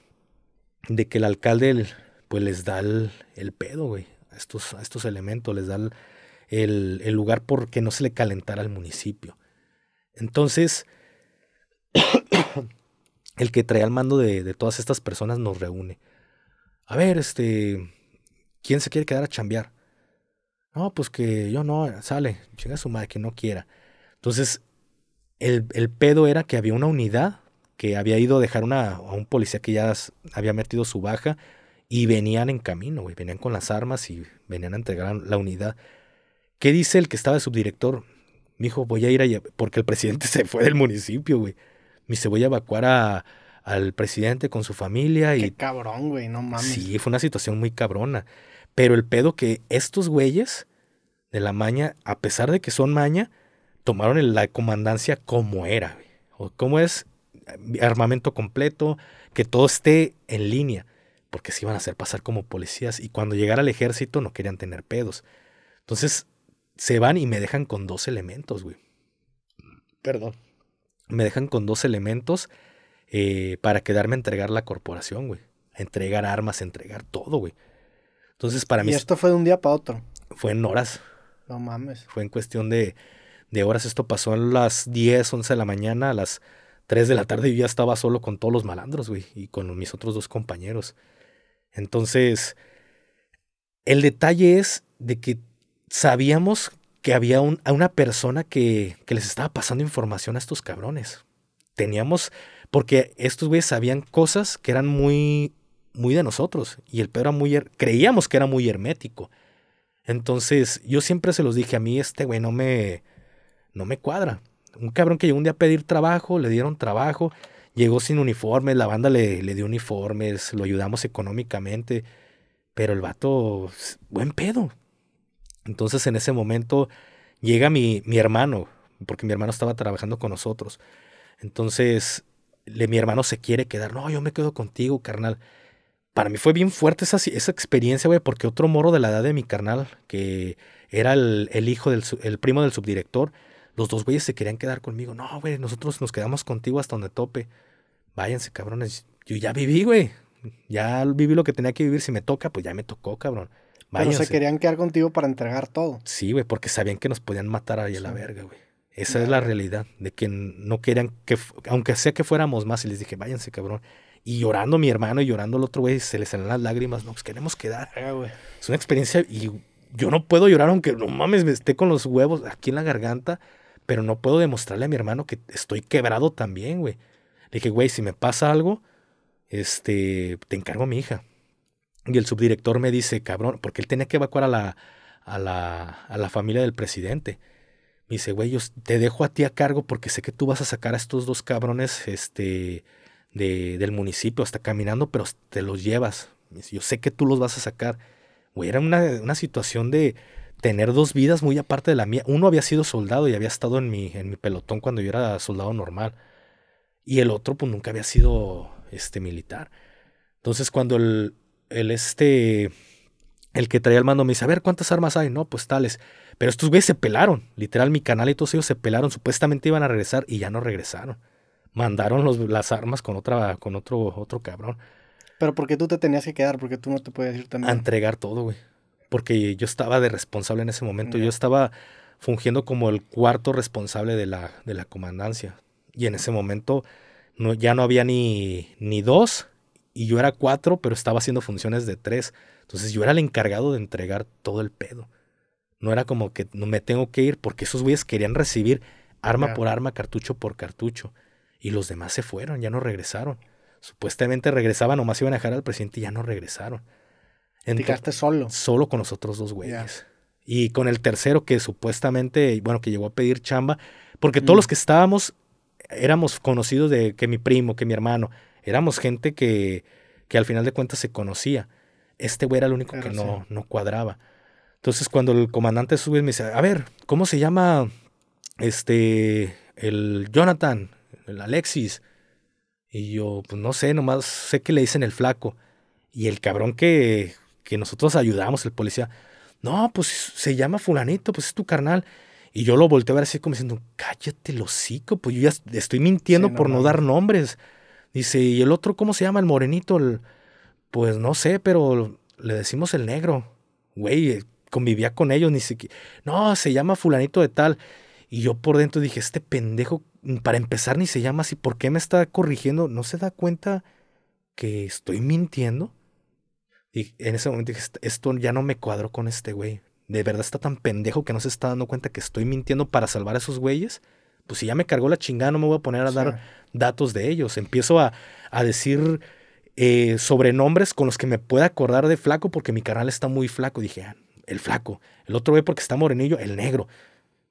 de que el alcalde pues les da el, pedo, güey, a estos, estos elementos, les da el, lugar porque no se le calentara al municipio. Entonces, el que trae al mando de, de, todas estas personas nos reúne. A ver, este, ¿quién se quiere quedar a chambear? No, pues que yo no, sale, llega su madre que no quiera. Entonces, el, pedo era que había una unidad que había ido a dejar una, a un policía que ya había metido su baja y venían en camino, güey. Venían con las armas y venían a entregar la unidad. ¿Qué dice el que estaba de subdirector? Me dijo, voy a ir allá, porque el presidente se fue del municipio, güey. Me dice, voy a evacuar al presidente con su familia. Qué cabrón, güey, no mames. Sí, fue una situación muy cabrona. Pero el pedo que estos güeyes de la maña, a pesar de que son maña, tomaron la comandancia como era, o cómo es eh, armamento completo, que todo esté en línea, porque se iban a hacer pasar como policías y cuando llegara al ejército no querían tener pedos. Entonces se van y me dejan con dos elementos, güey. Perdón. Me dejan con dos elementos eh, para quedarme a entregar la corporación, güey. Entregar armas, entregar todo, güey. Entonces para mí... Y esto fue de un día para otro. Fue en horas. No mames. Fue en cuestión de de horas. Esto pasó a las 10, 11 de la mañana, a las 3 de la tarde y ya estaba solo con todos los malandros, güey, y con mis otros dos compañeros. Entonces, el detalle es de que sabíamos que había a una persona que, que les estaba pasando información a estos cabrones. Teníamos, porque estos güeyes sabían cosas que eran muy, muy de nosotros, y el Pedro era muy, creíamos que era muy hermético. Entonces, yo siempre se los dije, a mí este güey no me, no me cuadra. Un cabrón que llegó un día a pedir trabajo, le dieron trabajo, llegó sin uniformes, la banda le, le dio uniformes, lo ayudamos económicamente, pero el vato, buen pedo. Entonces en ese momento llega mi, mi hermano, porque mi hermano estaba trabajando con nosotros. Entonces le, mi hermano se quiere quedar, no, yo me quedo contigo, carnal para mí fue bien fuerte esa, esa experiencia, güey, porque otro moro de la edad de mi carnal, que era el, hijo del el primo del subdirector, los dos güeyes se querían quedar conmigo. No, güey, nosotros nos quedamos contigo hasta donde tope. Váyanse, cabrones. Yo ya viví, güey. Ya viví lo que tenía que vivir. Si me toca, pues ya me tocó, cabrón. Pero se querían quedar contigo para entregar todo. Sí, güey, porque sabían que nos podían matar ahí a la verga, güey. Esa es la realidad, de que no querían que, aunque sea que fuéramos más, y les dije, váyanse, cabrón. Y llorando mi hermano y llorando el otro güey, se les salen las lágrimas, no, pues queremos quedar. es una experiencia y yo no puedo llorar aunque no mames, me esté con los huevos aquí en la garganta pero no puedo demostrarle a mi hermano que estoy quebrado también, güey. Le dije, güey, si me pasa algo, este, te encargo a mi hija. Y el subdirector me dice, cabrón, porque él tenía que evacuar a la, a la, a la familia del presidente. Me dice, güey, yo te dejo a ti a cargo porque sé que tú vas a sacar a estos dos cabrones este, de, del municipio hasta caminando, pero te los llevas. yo sé que tú los vas a sacar. Güey, era una situación de, tener dos vidas muy aparte de la mía. Uno había sido soldado y había estado en mi, en mi pelotón cuando yo era soldado normal. Y el otro, pues nunca había sido este, militar. Entonces, cuando el, el este, el que traía el mando me dice, a ver, ¿cuántas armas hay? No, pues tales. Pero estos güeyes se pelaron. Literal, mi canal y todos ellos se pelaron. Supuestamente iban a regresar y ya no regresaron. Mandaron los, las armas con, otra, con otro, otro cabrón. Pero porque tú te tenías que quedar, porque tú no te puedes ir también. A entregar todo, güey porque yo estaba de responsable en ese momento, yo estaba fungiendo como el cuarto responsable de la, de la comandancia. Y en ese momento no, ya no había ni, ni dos, y yo era cuatro, pero estaba haciendo funciones de tres. Entonces yo era el encargado de entregar todo el pedo. No era como que no me tengo que ir, porque esos güeyes querían recibir arma por arma, cartucho por cartucho. Y los demás se fueron, ya no regresaron. Supuestamente regresaban, nomás iban a dejar al presidente y ya no regresaron. Entonces, solo. Solo con los otros dos güeyes. Y con el tercero que supuestamente, bueno, que llegó a pedir chamba, porque todos mm. los que estábamos éramos conocidos de que mi primo, que mi hermano, éramos gente que, al final de cuentas se conocía. Este güey era el único que no, no cuadraba. Entonces cuando el comandante sube me dice, a ver, ¿cómo se llama este, el Jonathan, el Alexis? Y yo, pues no sé, nomás sé que le dicen el flaco. Y el cabrón que que nosotros ayudamos, el policía, no, pues se llama fulanito, pues es tu carnal. Y yo lo volteé a ver así como diciendo, cállate losico, pues yo ya estoy mintiendo por no, dar nombres. Dice, ¿y el otro cómo se llama? El morenito, el... Pues no sé, pero le decimos el negro. Güey, eh, convivía con ellos, ni siquiera... No, se llama fulanito de tal. Y yo por dentro dije, este pendejo, mm, para empezar, ni se llama así. ¿Por qué me está corrigiendo? ¿No se da cuenta que estoy mintiendo? Y en ese momento dije, esto ya no me cuadro con este güey. De verdad está tan pendejo que no se está dando cuenta que estoy mintiendo para salvar a esos güeyes. Pues si ya me cargó la chingada, no me voy a poner a dar datos de ellos. Empiezo a, decir eh, sobrenombres con los que me pueda acordar de flaco porque mi canal está muy flaco. Dije, ah, el flaco. El otro güey porque está morenillo, el negro.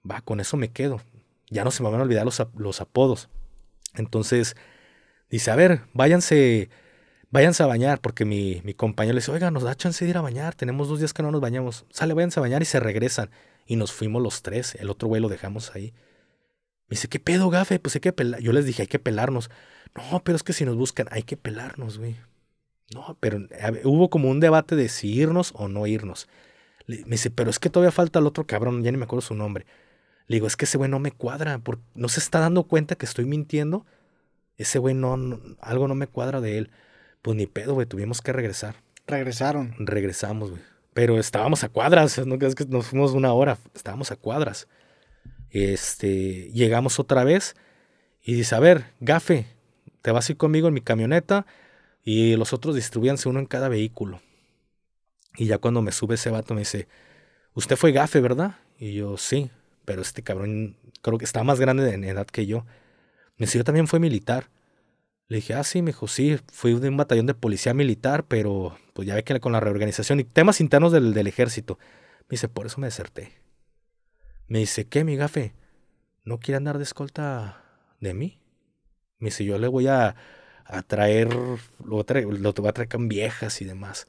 Va, con eso me quedo. Ya no se me van a olvidar los, los apodos. Entonces, dice, a ver, váyanse váyanse a bañar, porque mi, compañero le dice, oiga, nos da chance de ir a bañar, tenemos dos días que no nos bañamos, sale, váyanse a bañar y se regresan. Y nos fuimos los tres, el otro güey lo dejamos ahí. Me dice, ¿qué pedo, gafe? Pues hay que pelar. Yo les dije, hay que pelarnos. No, pero es que si nos buscan, hay que pelarnos, güey. No, pero hubo como un debate de si irnos o no irnos. me dice, pero es que todavía falta el otro cabrón, ya ni me acuerdo su nombre. Le digo, es que ese güey no me cuadra, porque no se está dando cuenta que estoy mintiendo. Ese güey no, algo no me cuadra de él. Pues ni pedo, güey, tuvimos que regresar. Regresaron. Regresamos, güey. Pero estábamos a cuadras, no es que nos fuimos una hora, estábamos a cuadras. Este, llegamos otra vez y dice, a ver, gafe, te vas a ir conmigo en mi camioneta y los otros distribuyanse uno en cada vehículo. Y ya cuando me sube ese vato me dice, usted fue gafe, ¿verdad? Y yo, sí, pero este cabrón creo que está más grande en edad que yo. Me dice, yo también fui militar. Le dije, ah, sí, me dijo, sí, fui de un batallón de policía militar, pero pues ya ve que con la reorganización y temas internos del, ejército. Me dice, por eso me deserté. Me dice, ¿qué, mi gafe? ¿No quiere andar de escolta de mí? Me dice, yo le voy a, a traer, lo, lo voy a traer con viejas y demás.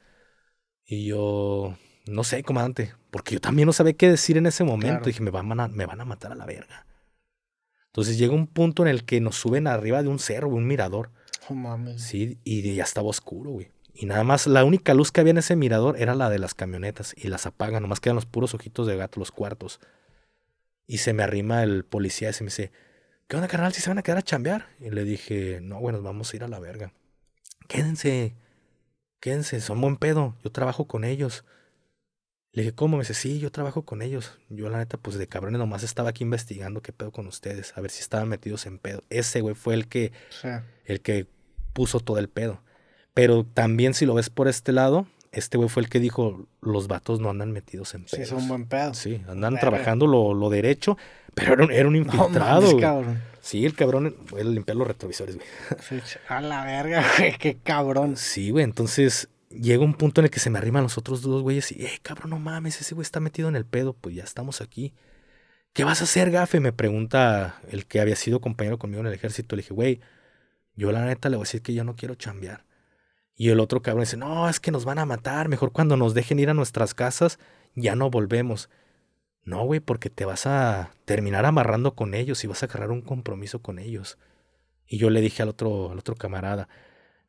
Y yo, no sé, comandante, porque yo también no sabía qué decir en ese momento. Dije, me van, a, me van a matar a la verga. Entonces llega un punto en el que nos suben arriba de un cerro, un mirador. Oh, mames. Sí, y ya estaba oscuro, güey. Y nada más, la única luz que había en ese mirador era la de las camionetas. Y las apagan, nomás quedan los puros ojitos de gato, los cuartos. Y se me arrima el policía y se me dice, ¿qué onda, carnal? ¿Si se van a quedar a chambear? Y le dije, no, bueno, vamos a ir a la verga. Quédense, quédense, son buen pedo. Yo trabajo con ellos. Le dije, ¿cómo? Me dice, sí, yo trabajo con ellos. Yo, la neta, pues de cabrones nomás estaba aquí investigando qué pedo con ustedes, a ver si estaban metidos en pedo. Ese güey fue el que, el que puso todo el pedo. Pero también, si lo ves por este lado, este güey fue el que dijo, los vatos no andan metidos en pedo. Sí, son buen pedo. Sí, andan trabajando lo, derecho, pero era un, infiltrado. Sí, el cabrón, a limpiar los retrovisores, güey. A la verga, güey, qué cabrón. Sí, güey, entonces llega un punto en el que se me arriman los otros dos güeyes y, eh, cabrón, no mames, ese güey está metido en el pedo, pues ya estamos aquí. ¿Qué vas a hacer, gafe? Me pregunta el que había sido compañero conmigo en el ejército. Le dije, güey, yo la neta le voy a decir que yo no quiero chambear. Y el otro cabrón dice, no, es que nos van a matar, mejor cuando nos dejen ir a nuestras casas, ya no volvemos. No, güey, porque te vas a terminar amarrando con ellos y vas a agarrar un compromiso con ellos. Y yo le dije al otro, al otro camarada,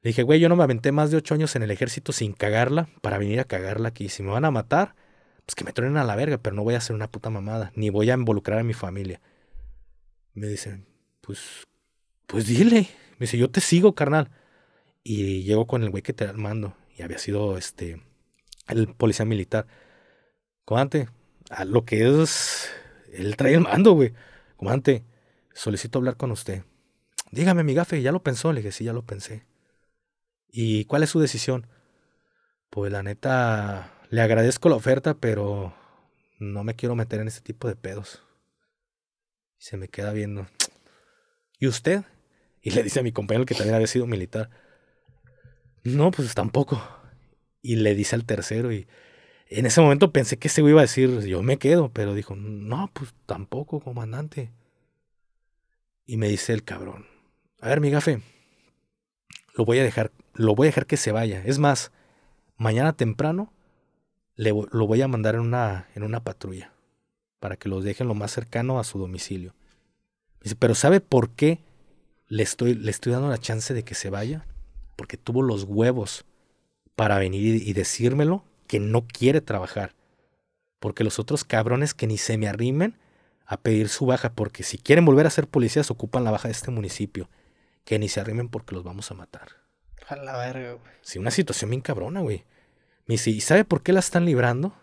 le dije, güey, yo no me aventé más de ocho años en el ejército sin cagarla para venir a cagarla aquí. Si me van a matar, pues que me truenen a la verga, pero no voy a hacer una puta mamada, ni voy a involucrar a mi familia. Me dicen, pues, pues dile. Me dice, yo te sigo, carnal. Y llego con el güey que te mando. Y había sido este el policía militar. Comandante, a lo que es. Él trae el mando, güey. Comandante, solicito hablar con usted. Dígame, mi gafe, ¿ya lo pensó? Le dije, sí, ya lo pensé. ¿Y cuál es su decisión? Pues la neta, le agradezco la oferta, pero no me quiero meter en ese tipo de pedos. se me queda viendo. ¿Y usted? Y le dice a mi compañero que también había sido militar. No, pues tampoco. Y le dice al tercero y en ese momento pensé que ese iba a decir, yo me quedo, pero dijo, no, pues tampoco, comandante. Y me dice el cabrón, a ver, mi gafe, lo voy a dejar, lo voy a dejar que se vaya. Es más, mañana temprano lo voy a mandar en una, en una patrulla para que lo dejen lo más cercano a su domicilio. Dice, pero ¿sabe por qué le estoy, le estoy dando la chance de que se vaya? Porque tuvo los huevos para venir y decírmelo que no quiere trabajar. Porque los otros cabrones que ni se me arrimen a pedir su baja, porque si quieren volver a ser policías ocupan la baja de este municipio que ni se arrimen porque los vamos a matar. A la verga, güey. Sí, una situación bien cabrona, güey. ¿y sabe por qué la están librando?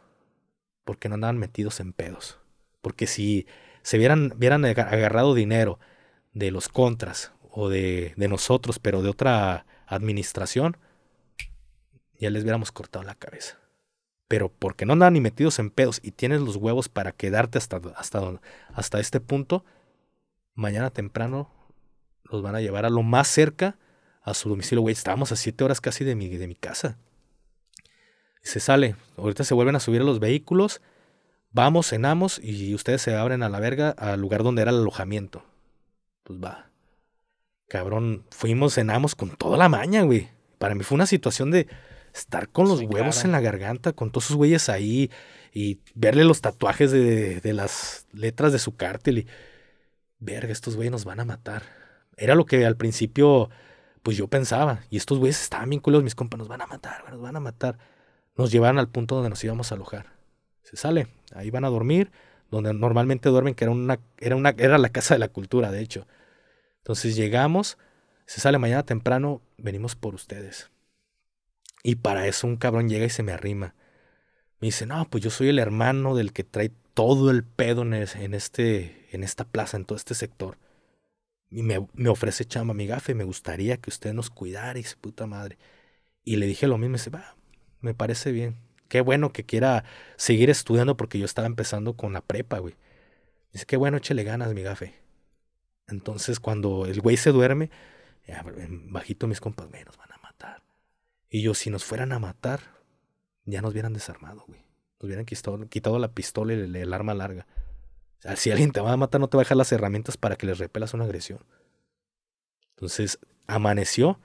Porque no andaban metidos en pedos. Porque si se hubieran vieran agarrado dinero de los contras o de, nosotros, pero de otra administración, ya les hubiéramos cortado la cabeza. Pero porque no andan ni metidos en pedos y tienes los huevos para quedarte hasta, hasta, hasta este punto, mañana temprano los van a llevar a lo más cerca a su domicilio, güey. Estábamos a siete horas casi de mi, de mi casa. Y se sale. Ahorita se vuelven a subir a los vehículos. Vamos, cenamos y ustedes se abren a la verga al lugar donde era el alojamiento. Pues va. Cabrón, fuimos, cenamos con toda la maña, güey. Para mí fue una situación de estar con los huevos en la garganta, con todos sus güeyes ahí y verle los tatuajes de, las letras de su cártel y, verga, estos güeyes nos van a matar era lo que al principio, pues yo pensaba. Y estos güeyes estaban bien culos, mis compas, nos van a matar, nos van a matar. Nos llevaron al punto donde nos íbamos a alojar. Se sale, ahí van a dormir, donde normalmente duermen, que era, una, era, una, la casa de la cultura, de hecho. Entonces llegamos, se sale mañana temprano, venimos por ustedes. Y para eso un cabrón llega y se me arrima. Me dice, no, pues yo soy el hermano del que trae todo el pedo en, este, en esta plaza, en todo este sector y me, me, ofrece chamba, mi gafe, me gustaría que usted nos cuidara, y puta madre. Y le dije lo mismo, va, me parece bien. Qué bueno que quiera seguir estudiando porque yo estaba empezando con la prepa, güey. Dice, qué bueno, échale ganas, mi gafe. Entonces, cuando el güey se duerme, bajito mis compas, nos van a matar. Y yo, si nos fueran a matar, ya nos hubieran desarmado, güey. Nos hubieran quitado, la pistola y el arma larga si alguien te va a matar, no te va a dejar las herramientas para que les repelas una agresión. Entonces, amaneció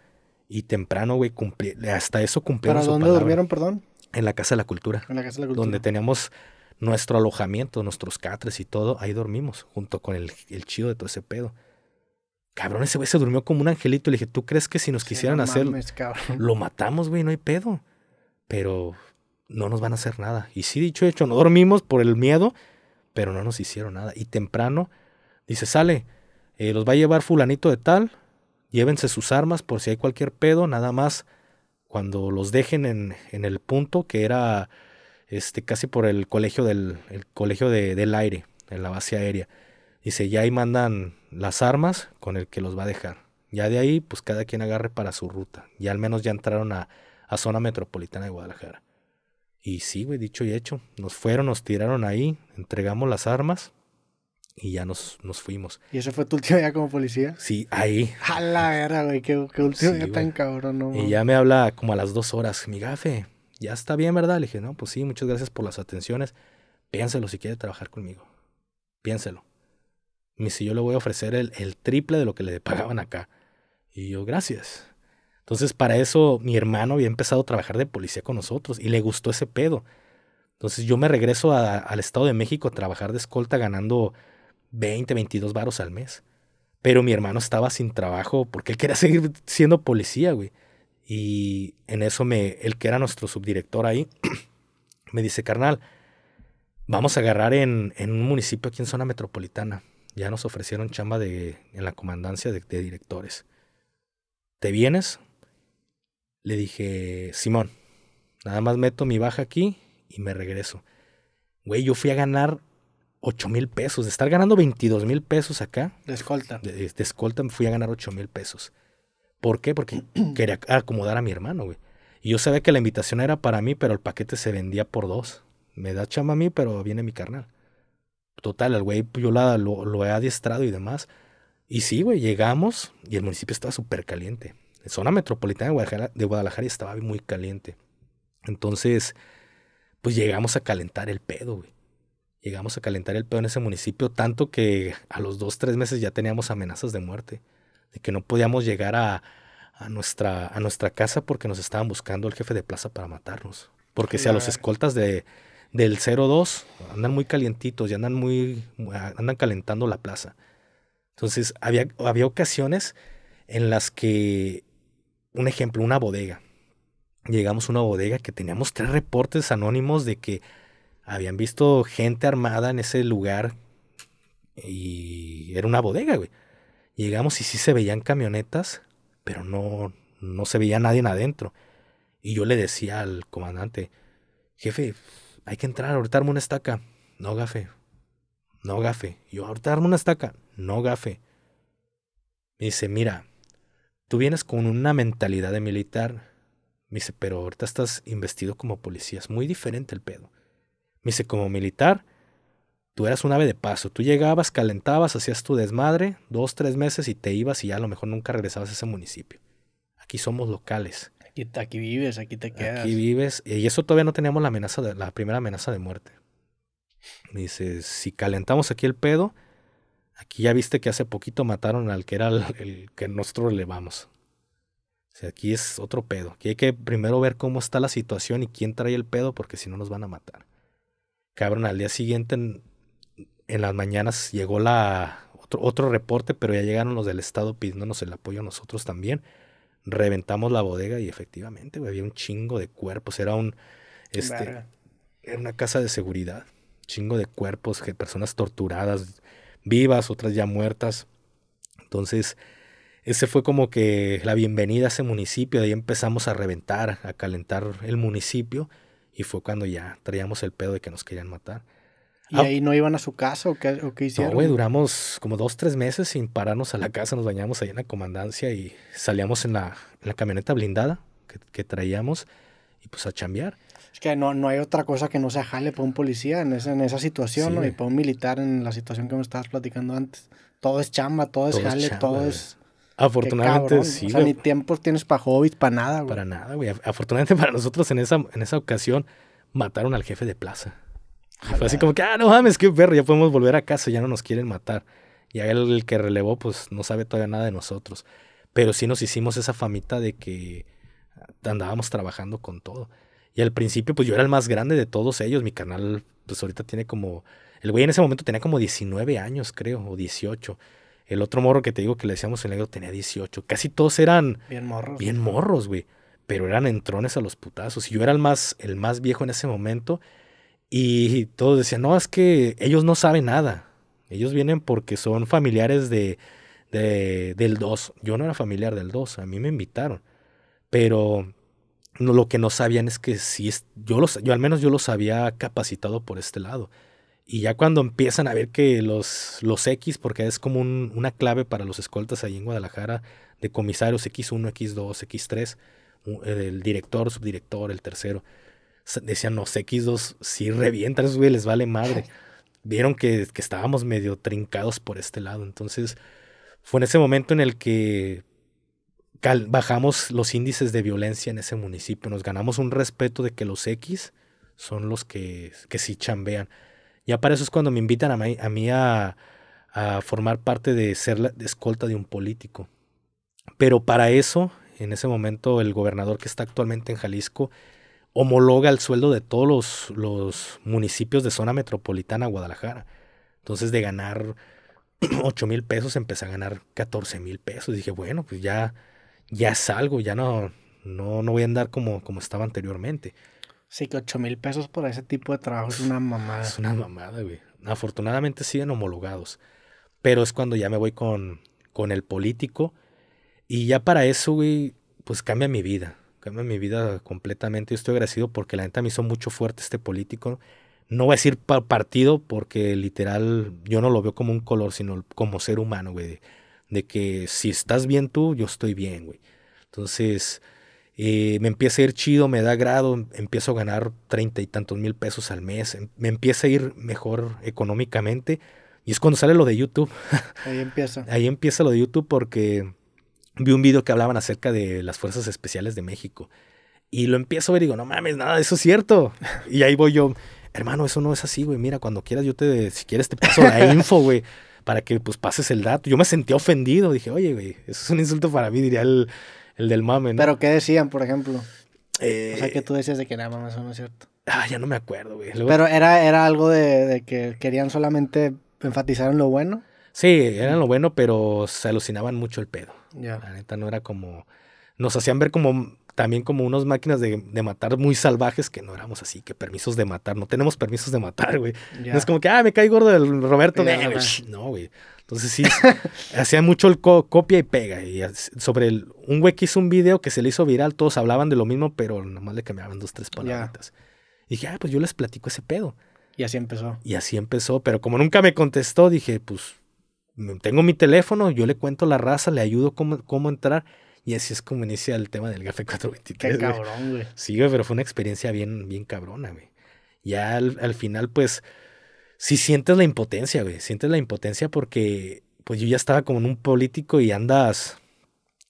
y temprano, güey, cumplí, hasta eso cumplieron. ¿Para dónde durmieron, perdón? En la Casa de la Cultura. En la Casa de la Cultura. Donde teníamos nuestro alojamiento, nuestros catres y todo, ahí dormimos, junto con el, chido de todo ese pedo. Cabrón, ese güey se durmió como un angelito. Le dije, ¿tú crees que si nos quisieran hacer. lo matamos, güey, no hay pedo. Pero no nos van a hacer nada. Y sí, dicho hecho, no dormimos por el miedo pero no nos hicieron nada. Y temprano dice, sale, eh, los va a llevar fulanito de tal, llévense sus armas por si hay cualquier pedo, nada más cuando los dejen en, el punto que era este, casi por el colegio del, colegio del aire, en la base aérea. Dice, ya ahí mandan las armas con el que los va a dejar. Ya de ahí, pues cada quien agarre para su ruta. y al menos ya entraron a, a zona metropolitana de Guadalajara. Y sí, güey, dicho y hecho, nos fueron, nos tiraron ahí, entregamos las armas y ya nos, nos fuimos. ¿Y eso fue tu último día como policía? Sí, ahí. A la güey, qué, qué último día tan cabrón, ¿no? Y ya me habla como a las dos horas, mi gafe, ya está bien, ¿verdad? Le dije, no, pues sí, muchas gracias por las atenciones. Piénselo si quiere trabajar conmigo. Piénselo. ni si yo le voy a ofrecer el, el triple de lo que le pagaban acá. Y yo, gracias. Entonces, para eso mi hermano había empezado a trabajar de policía con nosotros y le gustó ese pedo. Entonces, yo me regreso al Estado de México a trabajar de escolta ganando 20, 22 varos al mes. Pero mi hermano estaba sin trabajo porque él quería seguir siendo policía, güey. Y en eso me, el que era nuestro subdirector ahí, me dice, carnal, vamos a agarrar en, un municipio aquí en zona metropolitana. Ya nos ofrecieron chamba de, en la comandancia de directores. ¿Te vienes? le dije, Simón, nada más meto mi baja aquí y me regreso. Güey, yo fui a ganar ocho mil pesos. De estar ganando 22 mil pesos acá. De escolta. De, escolta me fui a ganar ocho mil pesos. ¿Por qué? Porque quería acomodar a mi hermano, güey. Y yo sabía que la invitación era para mí, pero el paquete se vendía por dos. Me da chama a mí, pero viene mi carnal. Total, el güey yo lo, lo he adiestrado y demás. Y sí, güey, llegamos y el municipio estaba súper caliente zona metropolitana de Guadalajara, de estaba muy caliente. Entonces, pues llegamos a calentar el pedo, güey. Llegamos a calentar el pedo en ese municipio, tanto que a los dos, tres meses ya teníamos amenazas de muerte, de que no podíamos llegar a, nuestra, a nuestra casa porque nos estaban buscando el jefe de plaza para matarnos. Porque si a los escoltas de, del 02 andan muy calientitos y andan muy, andan calentando la plaza. Entonces, había, había ocasiones en las que un ejemplo, una bodega. Llegamos a una bodega que teníamos tres reportes anónimos de que habían visto gente armada en ese lugar y era una bodega, güey. Llegamos y sí se veían camionetas, pero no, no se veía nadie adentro. Y yo le decía al comandante, jefe, hay que entrar, ahorita armo una estaca. No, gafe. No, gafe. Yo ahorita armo una estaca. No, gafe. Me dice, mira, tú vienes con una mentalidad de militar. Me dice, pero ahorita estás investido como policía. Es muy diferente el pedo. Me dice, como militar, tú eras un ave de paso. Tú llegabas, calentabas, hacías tu desmadre, dos, tres meses y te ibas y ya a lo mejor nunca regresabas a ese municipio. Aquí somos locales. Aquí, aquí vives, aquí te quedas. Aquí vives. Y eso todavía no teníamos la amenaza, de, la primera amenaza de muerte. Me dice, si calentamos aquí el pedo, Aquí ya viste que hace poquito mataron al que era el, que nosotros le O sea, aquí es otro pedo. Aquí hay que primero ver cómo está la situación y quién trae el pedo, porque si no nos van a matar. Cabrón, al día siguiente, en, las mañanas, llegó la, otro, otro, reporte, pero ya llegaron los del Estado pidiéndonos el apoyo a nosotros también. Reventamos la bodega y efectivamente, había un chingo de cuerpos. Era un. Este, era una casa de seguridad. Chingo de cuerpos, personas torturadas, vivas, otras ya muertas. Entonces, ese fue como que la bienvenida a ese municipio, de ahí empezamos a reventar, a calentar el municipio y fue cuando ya traíamos el pedo de que nos querían matar. ¿Y ah, ahí no iban a su casa o qué, o qué hicieron? duramos como dos, tres meses sin pararnos a la casa, nos bañamos ahí en la comandancia y salíamos en la, camioneta blindada que, que, traíamos y pues a chambear que no, no hay otra cosa que no sea jale para un policía en, esa, situación ¿no? y para un militar en la situación que me estabas platicando antes. Todo es chamba, todo es jale, todo es... Afortunadamente sí. O sea, ni tiempo tienes para hobbies, para nada, güey. Para nada, güey. Afortunadamente para nosotros en esa, en esa ocasión mataron al jefe de plaza. fue así como que, ah, no mames, qué perro, ya podemos volver a casa, ya no nos quieren matar. Y el, el que relevó, pues no sabe todavía nada de nosotros. Pero sí nos hicimos esa famita de que andábamos trabajando con todo. Y al principio, pues yo era el más grande de todos ellos. Mi canal, pues ahorita tiene como. El güey en ese momento tenía como 19 años, creo, o 18. El otro morro que te digo que le decíamos el negro tenía 18. Casi todos eran. Bien morros. Bien morros, güey. Pero eran entrones a los putazos. Y yo era el más, el más viejo en ese momento. Y todos decían, no, es que ellos no saben nada. Ellos vienen porque son familiares de, de del 2. Yo no era familiar del 2, a mí me invitaron. Pero lo que no sabían es que si es, yo, los, yo al menos yo los había capacitado por este lado. Y ya cuando empiezan a ver que los, los X, porque es como una clave para los escoltas ahí en Guadalajara, de comisarios X1, X2, X3, el director, subdirector, el tercero, decían, los X2 si revientan, güey, les vale madre. Vieron que, que estábamos medio trincados por este lado. Entonces, fue en ese momento en el que bajamos los índices de violencia en ese municipio, nos ganamos un respeto de que los X son los que, que sí chambean. Ya para eso es cuando me invitan a, mí, a, formar parte de ser la escolta de un político. Pero para eso, en ese momento, el gobernador que está actualmente en Jalisco homologa el sueldo de todos los, los municipios de zona metropolitana Guadalajara. Entonces, de ganar 8 mil pesos, empecé a ganar 14 mil pesos. Dije, bueno, pues ya ya salgo, ya no, no, no voy a andar como, como estaba anteriormente. Sí, que ocho mil pesos por ese tipo de trabajo es una mamada. Es una mamada, güey. Afortunadamente siguen homologados. Pero es cuando ya me voy con, con el político. Y ya para eso, güey, pues cambia mi vida. Cambia mi vida completamente. Yo estoy agradecido porque la neta me hizo mucho fuerte este político. No voy a decir partido porque literal yo no lo veo como un color, sino como ser humano, güey de que si estás bien tú, yo estoy bien, güey. Entonces, eh, me empieza a ir chido, me da grado, em, empiezo a ganar treinta y tantos mil pesos al mes, em, me empieza a ir mejor económicamente. Y es cuando sale lo de YouTube. Ahí empieza. Ahí empieza lo de YouTube porque vi un video que hablaban acerca de las Fuerzas Especiales de México. Y lo empiezo a ver y digo, no mames, nada, eso es cierto. Y ahí voy yo, hermano, eso no es así, güey. Mira, cuando quieras, yo te, si quieres, te paso la info, güey para que pues pases el dato. Yo me sentía ofendido, dije, oye, güey, eso es un insulto para mí, diría el, del mame, ¿no? Pero ¿qué decían, por ejemplo? Eh, o sea, que tú decías de que nada más no es cierto. Ah, ya no me acuerdo, güey. Pero era, era algo de, que querían solamente enfatizar en lo bueno. Sí, era lo bueno, pero se alucinaban mucho el pedo. Ya. La neta no era como. Nos hacían ver como también como unas máquinas de, matar muy salvajes que no éramos así, que permisos de matar, no tenemos permisos de matar, güey. No es como que, ah, me cae gordo el Roberto. Eh, no, güey. Entonces sí, hacía mucho el copia y pega. sobre un güey que hizo un video que se le hizo viral, todos hablaban de lo mismo, pero nomás le cambiaban dos, tres palabras. Y dije, ah, pues yo les platico ese pedo. Y así empezó. Y así empezó, pero como nunca me contestó, dije, pues mm, tengo mi teléfono, yo le cuento la raza, le ayudo cómo, cómo entrar. Y así es como inicia el tema del Gafé 423. Qué cabrón, güey. Sí, güey, pero fue una experiencia bien, bien cabrona, güey. Ya al, final, pues, si sientes la impotencia, güey. Sientes la impotencia porque, pues, yo ya estaba como en un político y andas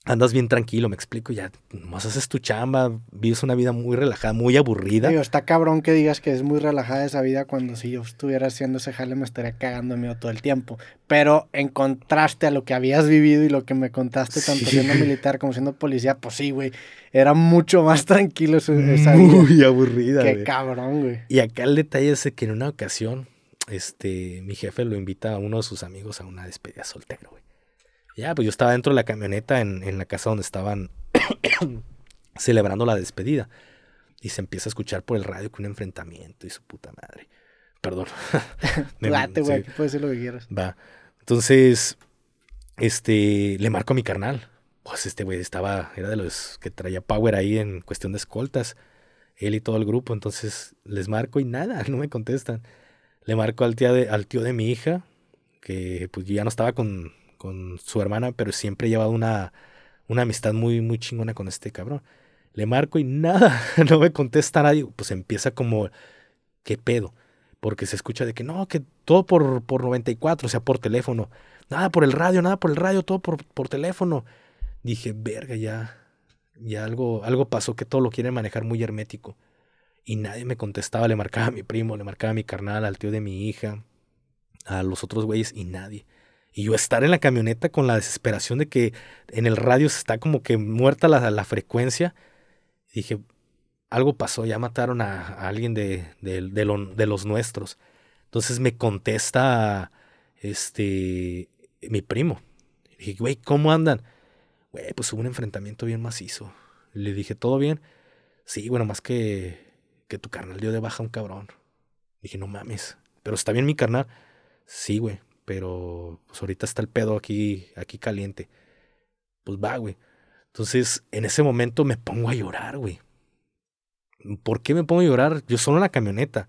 andas bien tranquilo, me explico, ya no haces tu chamba, vives una vida muy relajada, muy aburrida. está cabrón que digas que es muy relajada esa vida cuando si yo estuviera haciendo ese jale me estaría cagando miedo todo el tiempo. Pero en contraste a lo que habías vivido y lo que me contaste, tanto siendo militar como siendo policía, pues sí, güey, era mucho más tranquilo esa vida. Muy aburrida. Qué cabrón, güey. Y acá el detalle es que en una ocasión, este, mi jefe lo invita a uno de sus amigos a una despedida soltera, güey. Ya, pues yo estaba dentro de la camioneta en, la casa donde estaban celebrando la despedida. Y se empieza a escuchar por el radio que un enfrentamiento y su puta madre. Perdón. Date, güey, lo que quieras. Va. Entonces, este, le marco a mi carnal. Pues este güey estaba, era de los que traía power ahí en cuestión de escoltas. Él y todo el grupo. Entonces, les marco y nada, no me contestan. Le marco al, tía al tío de mi hija, que pues ya no estaba con, con su hermana, pero siempre he llevado una, una amistad muy, muy chingona con este cabrón. Le marco y nada, no me contesta nadie. Pues empieza como, ¿qué pedo? Porque se escucha de que no, que todo por, por 94, o sea, por teléfono. Nada por el radio, nada por el radio, todo por, por teléfono. Dije, verga, ya, ya algo, algo pasó que todo lo quieren manejar muy hermético. Y nadie me contestaba, le marcaba a mi primo, le marcaba a mi carnal, al tío de mi hija, a los otros güeyes y nadie. Y yo estar en la camioneta con la desesperación de que en el radio se está como que muerta la, la frecuencia. dije, algo pasó, ya mataron a, alguien de, los nuestros. Entonces me contesta este, mi primo. dije, güey, ¿cómo andan? Güey, pues hubo un enfrentamiento bien macizo. Le dije, ¿todo bien? Sí, bueno, más que, que tu carnal dio de baja un cabrón. dije, no mames, pero está bien mi carnal. Sí, güey pero pues ahorita está el pedo aquí, aquí caliente. Pues va, güey. Entonces, en ese momento me pongo a llorar, güey. ¿Por qué me pongo a llorar? Yo solo en la camioneta.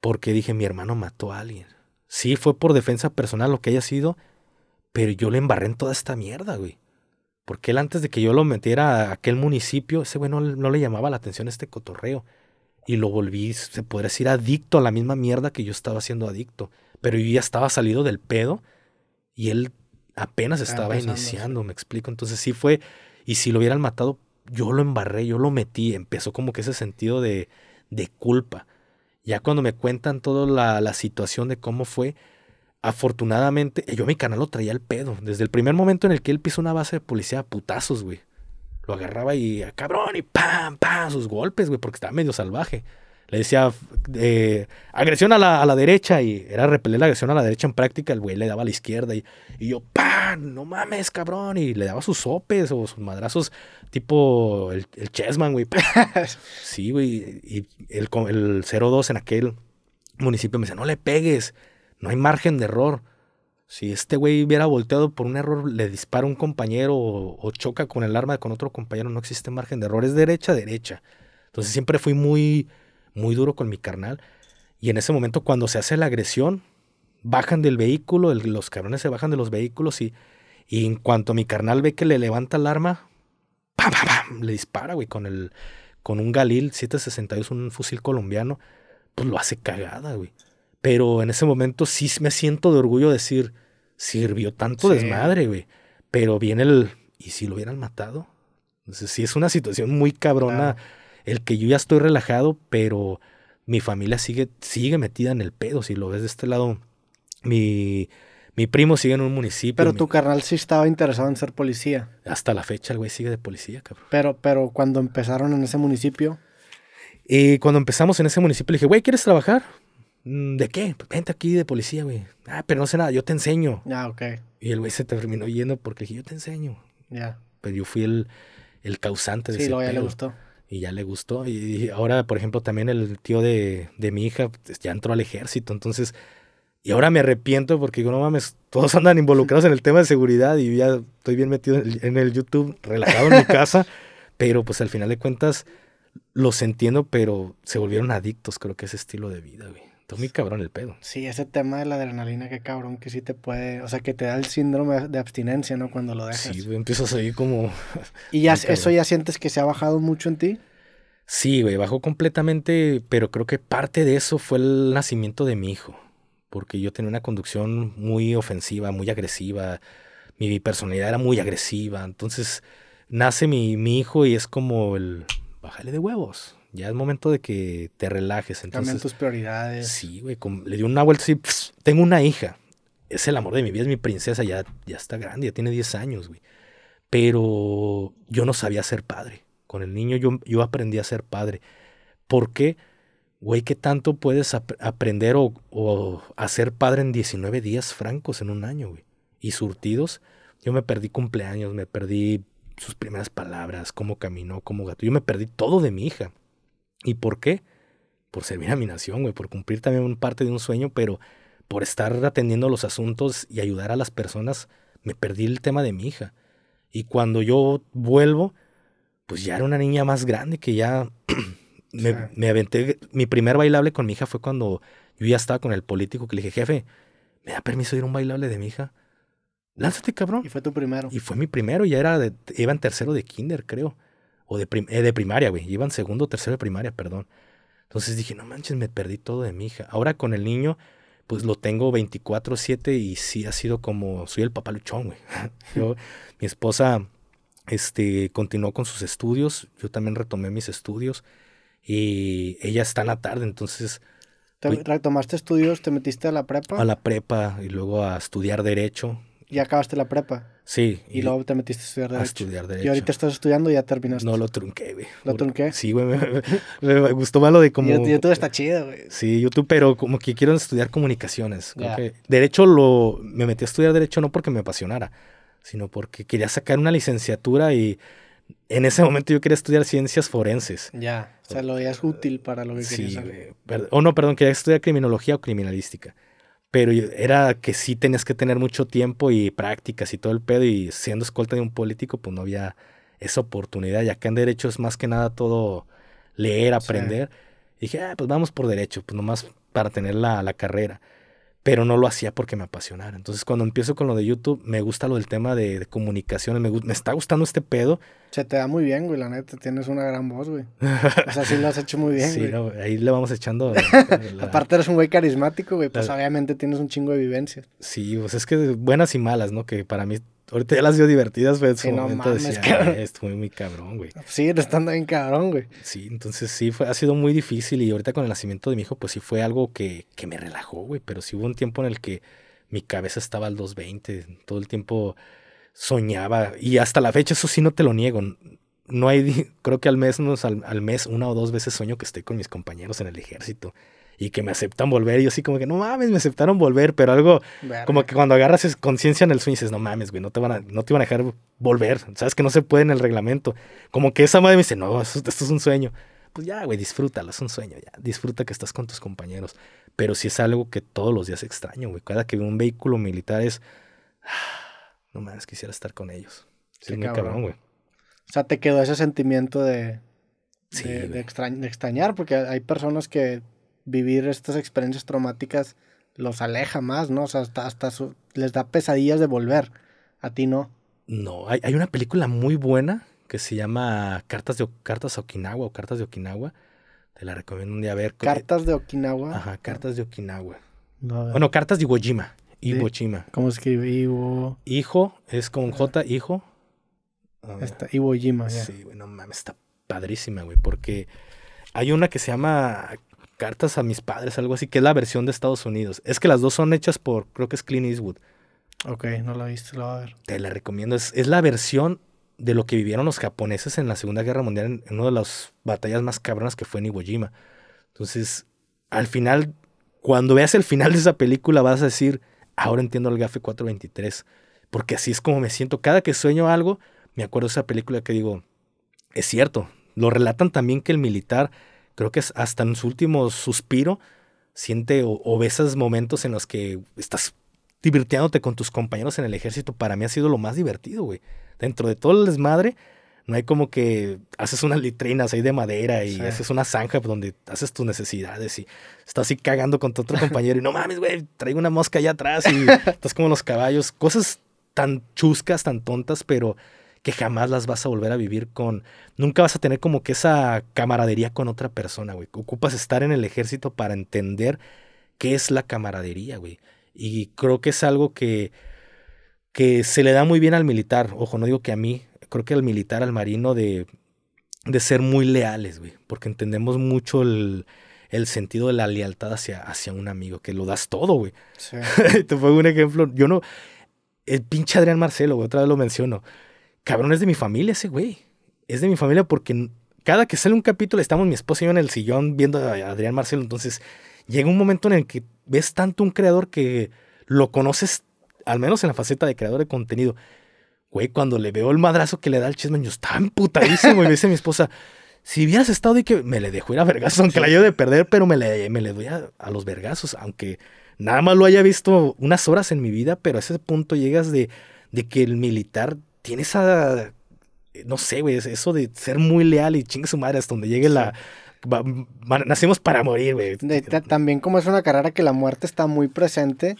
Porque dije, mi hermano mató a alguien. Sí, fue por defensa personal lo que haya sido, pero yo le embarré en toda esta mierda, güey. Porque él antes de que yo lo metiera a aquel municipio, ese güey no, no le llamaba la atención este cotorreo. Y lo volví, se podría decir, adicto a la misma mierda que yo estaba siendo adicto. Pero yo ya estaba salido del pedo y él apenas estaba iniciando, me explico. Entonces sí fue, y si lo hubieran matado, yo lo embarré, yo lo metí, empezó como que ese sentido de, de culpa. Ya cuando me cuentan toda la, situación de cómo fue, afortunadamente, eh, yo mi canal lo traía al pedo. Desde el primer momento en el que él pisó una base de policía putazos, güey. Lo agarraba y ah, cabrón y pam, pam, sus golpes, güey, porque estaba medio salvaje le decía eh, agresión a la, derecha y era repeler la agresión a la derecha en práctica, el güey le daba a la izquierda y, yo, ¡pam! No mames, cabrón. Y le daba sus sopes o sus madrazos tipo el, Chessman, güey. sí, güey. Y el, el 02 en aquel municipio me decía, no le pegues, no hay margen de error. Si este güey hubiera volteado por un error, le dispara un compañero o, o choca con el arma con otro compañero, no existe margen de error. Es derecha, derecha. Entonces siempre fui muy muy duro con mi carnal. Y en ese momento, cuando se hace la agresión, bajan del vehículo, los cabrones se bajan de los vehículos y, en cuanto mi carnal ve que le levanta el arma, ¡pam, pam, pam! Le dispara, güey, con, el, con un Galil 762, un fusil colombiano. Pues lo hace cagada, güey. Pero en ese momento sí me siento de orgullo decir, sirvió tanto desmadre, güey. Pero viene el, ¿y si lo hubieran matado? sí es una situación muy cabrona el que yo ya estoy relajado, pero mi familia sigue, sigue metida en el pedo, si lo ves de este lado, mi, mi primo sigue en un municipio. Pero tu carnal sí estaba interesado en ser policía. Hasta la fecha el güey sigue de policía, cabrón. Pero, pero cuando empezaron en ese municipio... Y cuando empezamos en ese municipio le dije, güey, ¿quieres trabajar? Mm, ¿De qué? Pues vente aquí de policía, güey. Ah, pero no sé nada, yo te enseño. Ah, ok. Y el güey se terminó yendo porque le dije, yo te enseño. Ya. Pero pues yo fui el, el causante de sí, lo ya le gustó y ya le gustó. Y ahora, por ejemplo, también el tío de, mi hija pues, ya entró al ejército, entonces... Y ahora me arrepiento porque digo, no mames, todos andan involucrados en el tema de seguridad y ya estoy bien metido en el YouTube, relajado en mi casa, pero pues al final de cuentas los entiendo, pero se volvieron adictos, creo que ese estilo de vida, güey. Está muy cabrón el pedo. Sí, ese tema de la adrenalina, qué cabrón que sí te puede. O sea, que te da el síndrome de abstinencia, ¿no? Cuando lo dejas. Sí, empiezo a ahí como. ¿Y ya eso ya sientes que se ha bajado mucho en ti? Sí, güey, bajó completamente, pero creo que parte de eso fue el nacimiento de mi hijo. Porque yo tenía una conducción muy ofensiva, muy agresiva. Mi personalidad era muy agresiva. Entonces, nace mi, mi hijo y es como el. Bájale de huevos. Ya es momento de que te relajes. Entonces, tus prioridades. Sí, güey. Le dio una vuelta Sí, tengo una hija. Es el amor de mi vida, es mi princesa. Ya, ya está grande, ya tiene 10 años, güey. Pero yo no sabía ser padre. Con el niño yo, yo aprendí a ser padre. ¿Por qué? Güey, ¿qué tanto puedes aprender o, o hacer padre en 19 días francos en un año, güey? Y surtidos. Yo me perdí cumpleaños, me perdí sus primeras palabras, cómo caminó, cómo gato. Yo me perdí todo de mi hija. ¿Y por qué? Por servir a mi nación, güey, por cumplir también parte de un sueño, pero por estar atendiendo los asuntos y ayudar a las personas, me perdí el tema de mi hija. Y cuando yo vuelvo, pues ya era una niña más grande que ya me, aventé. Mi primer bailable con mi hija fue cuando yo ya estaba con el político que le dije, jefe, ¿me da permiso ir a un bailable de mi hija? Lánzate, cabrón. Y fue tu primero. Y fue mi primero, ya era de, iba en tercero de kinder, creo. O de, eh, de primaria, güey. Iban segundo o tercero de primaria, perdón. Entonces dije, no manches, me perdí todo de mi hija. Ahora con el niño, pues lo tengo 24-7 y sí ha sido como, soy el papá luchón, güey. Yo, mi esposa este, continuó con sus estudios, yo también retomé mis estudios y ella está en la tarde, entonces... ¿Te, pues ¿Retomaste estudios? ¿Te metiste a la prepa? A la prepa y luego a estudiar derecho ya acabaste la prepa. Sí. Y, luego te metiste a estudiar Derecho. A estudiar Derecho. Y ahorita estás estudiando y ya terminaste. No, lo trunqué, güey. ¿Lo trunqué? Sí, güey. Me, gustó más gustó malo de como... YouTube está chido, güey. Sí, YouTube, pero como que quiero estudiar comunicaciones. derecho lo... Me metí a estudiar Derecho no porque me apasionara, sino porque quería sacar una licenciatura y... En ese momento yo quería estudiar ciencias forenses. Ya, o sea, lo veías útil para lo que sí, O no, perdón, quería estudiar criminología o criminalística pero era que sí tenías que tener mucho tiempo y prácticas y todo el pedo, y siendo escolta de un político, pues no había esa oportunidad, y acá en derecho es más que nada todo leer, aprender. Y dije, ah, pues vamos por derecho, pues nomás para tener la, la carrera pero no lo hacía porque me apasionara. Entonces, cuando empiezo con lo de YouTube, me gusta lo del tema de, comunicaciones, me, me, está gustando este pedo, se te da muy bien, güey, la neta. Tienes una gran voz, güey. O sea, sí lo has hecho muy bien, güey. No, ahí le vamos echando. Eh, Aparte, eres un güey carismático, güey. Pues obviamente tienes un chingo de vivencia Sí, pues es que buenas y malas, ¿no? Que para mí Ahorita ya las dio divertidas, güey. En su momento decía, es muy cabrón, güey. Sí, estando bien cabrón, güey. Sí, entonces sí, fue, ha sido muy difícil. Y ahorita con el nacimiento de mi hijo, pues sí fue algo que, que me relajó, güey. Pero sí hubo un tiempo en el que mi cabeza estaba al 220. Todo el tiempo soñaba, y hasta la fecha eso sí no te lo niego, no hay, creo que al mes, al, mes una o dos veces sueño que estoy con mis compañeros en el ejército y que me aceptan volver. Y yo así como que, no mames, me aceptaron volver, pero algo como que cuando agarras conciencia en el sueño dices, no mames, güey, no te, van a, no te van a dejar volver. Sabes que no se puede en el reglamento. Como que esa madre me dice, no, esto, es un sueño. Pues ya, güey, disfrútalo, es un sueño, ya. Disfruta que estás con tus compañeros. Pero si es algo que todos los días extraño, güey. Cada que veo un vehículo militar es no más quisiera estar con ellos. Sí, cabrón, güey. O sea, te quedó ese sentimiento de, extrañar, porque hay personas que vivir estas experiencias traumáticas los aleja más, ¿no? O sea, hasta, les da pesadillas de volver. A ti no. No, hay, hay, una película muy buena que se llama Cartas, de, Cartas Okinawa o Cartas de Okinawa. Te la recomiendo un día a ver. Cartas de Okinawa. Ajá, Cartas de Okinawa. No, bueno, Cartas de Iwo Jima. Iwo Jima. ¿Cómo se escribe Iwo? Hijo, es con ah. J, hijo. Ah. Iwo Jima, Sí, güey, no mames, está padrísima, güey, porque hay una que se llama Cartas a mis padres, algo así, que es la versión de Estados Unidos. Es que las dos son hechas por, creo que es Clint Eastwood. Ok, no la viste, la voy a ver. Te la recomiendo. Es, la versión de lo que vivieron los japoneses en la Segunda Guerra Mundial, en, en una de las batallas más cabronas que fue en Iwo Jima. Entonces, al final, cuando veas el final de esa película, vas a decir ahora entiendo el GAFE 423, porque así es como me siento. Cada que sueño algo, me acuerdo de esa película que digo, es cierto, lo relatan también que el militar, creo que hasta en su último suspiro, siente o, esos momentos en los que estás divirtiéndote con tus compañeros en el ejército. Para mí ha sido lo más divertido, güey. Dentro de todo el desmadre, no hay como que haces unas litrinas ahí de madera y haces una zanja donde haces tus necesidades y estás así cagando con tu otro compañero y no mames, güey, traigo una mosca allá atrás y estás como los caballos. Cosas tan chuscas, tan tontas, pero que jamás las vas a volver a vivir con... Nunca vas a tener como que esa camaradería con otra persona, güey. Ocupas estar en el ejército para entender qué es la camaradería, güey. Y creo que es algo que, que se le da muy bien al militar. Ojo, no digo que a mí, creo que al militar, al marino, de, ser muy leales, güey, porque entendemos mucho el, sentido de la lealtad hacia, hacia un amigo, que lo das todo, güey. Te pongo un ejemplo, yo no, el pinche Adrián Marcelo, otra vez lo menciono, cabrón, es de mi familia ese güey, es de mi familia porque cada que sale un capítulo estamos mi esposa y yo en el sillón viendo a Adrián Marcelo, entonces llega un momento en el que ves tanto un creador que lo conoces, al menos en la faceta de creador de contenido, Güey, cuando le veo el madrazo que le da el chisme, yo estaba emputadísimo. Y me dice mi esposa, si hubieras estado y que me le dejó ir a vergazos, aunque la haya de perder, pero me le, me le doy a, los vergazos, aunque nada más lo haya visto unas horas en mi vida, pero a ese punto llegas de, de que el militar tiene esa, no sé, güey, eso de ser muy leal y chingue su madre hasta donde llegue la... nacemos para morir, güey. También como es una carrera que la muerte está muy presente,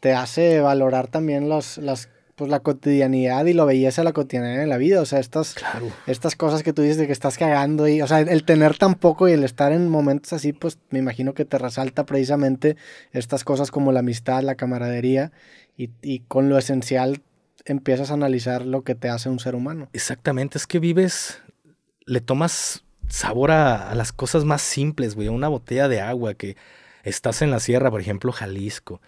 te hace valorar también los, las pues la cotidianidad y lo belleza de la cotidianidad en la vida. O sea, estas, estas cosas que tú dices de que estás cagando y, o sea, el tener tan poco y el estar en momentos así, pues me imagino que te resalta precisamente estas cosas como la amistad, la camaradería y, con lo esencial empiezas a analizar lo que te hace un ser humano. Exactamente, es que vives, le tomas sabor a, a las cosas más simples, güey, a una botella de agua que estás en la sierra, por ejemplo, Jalisco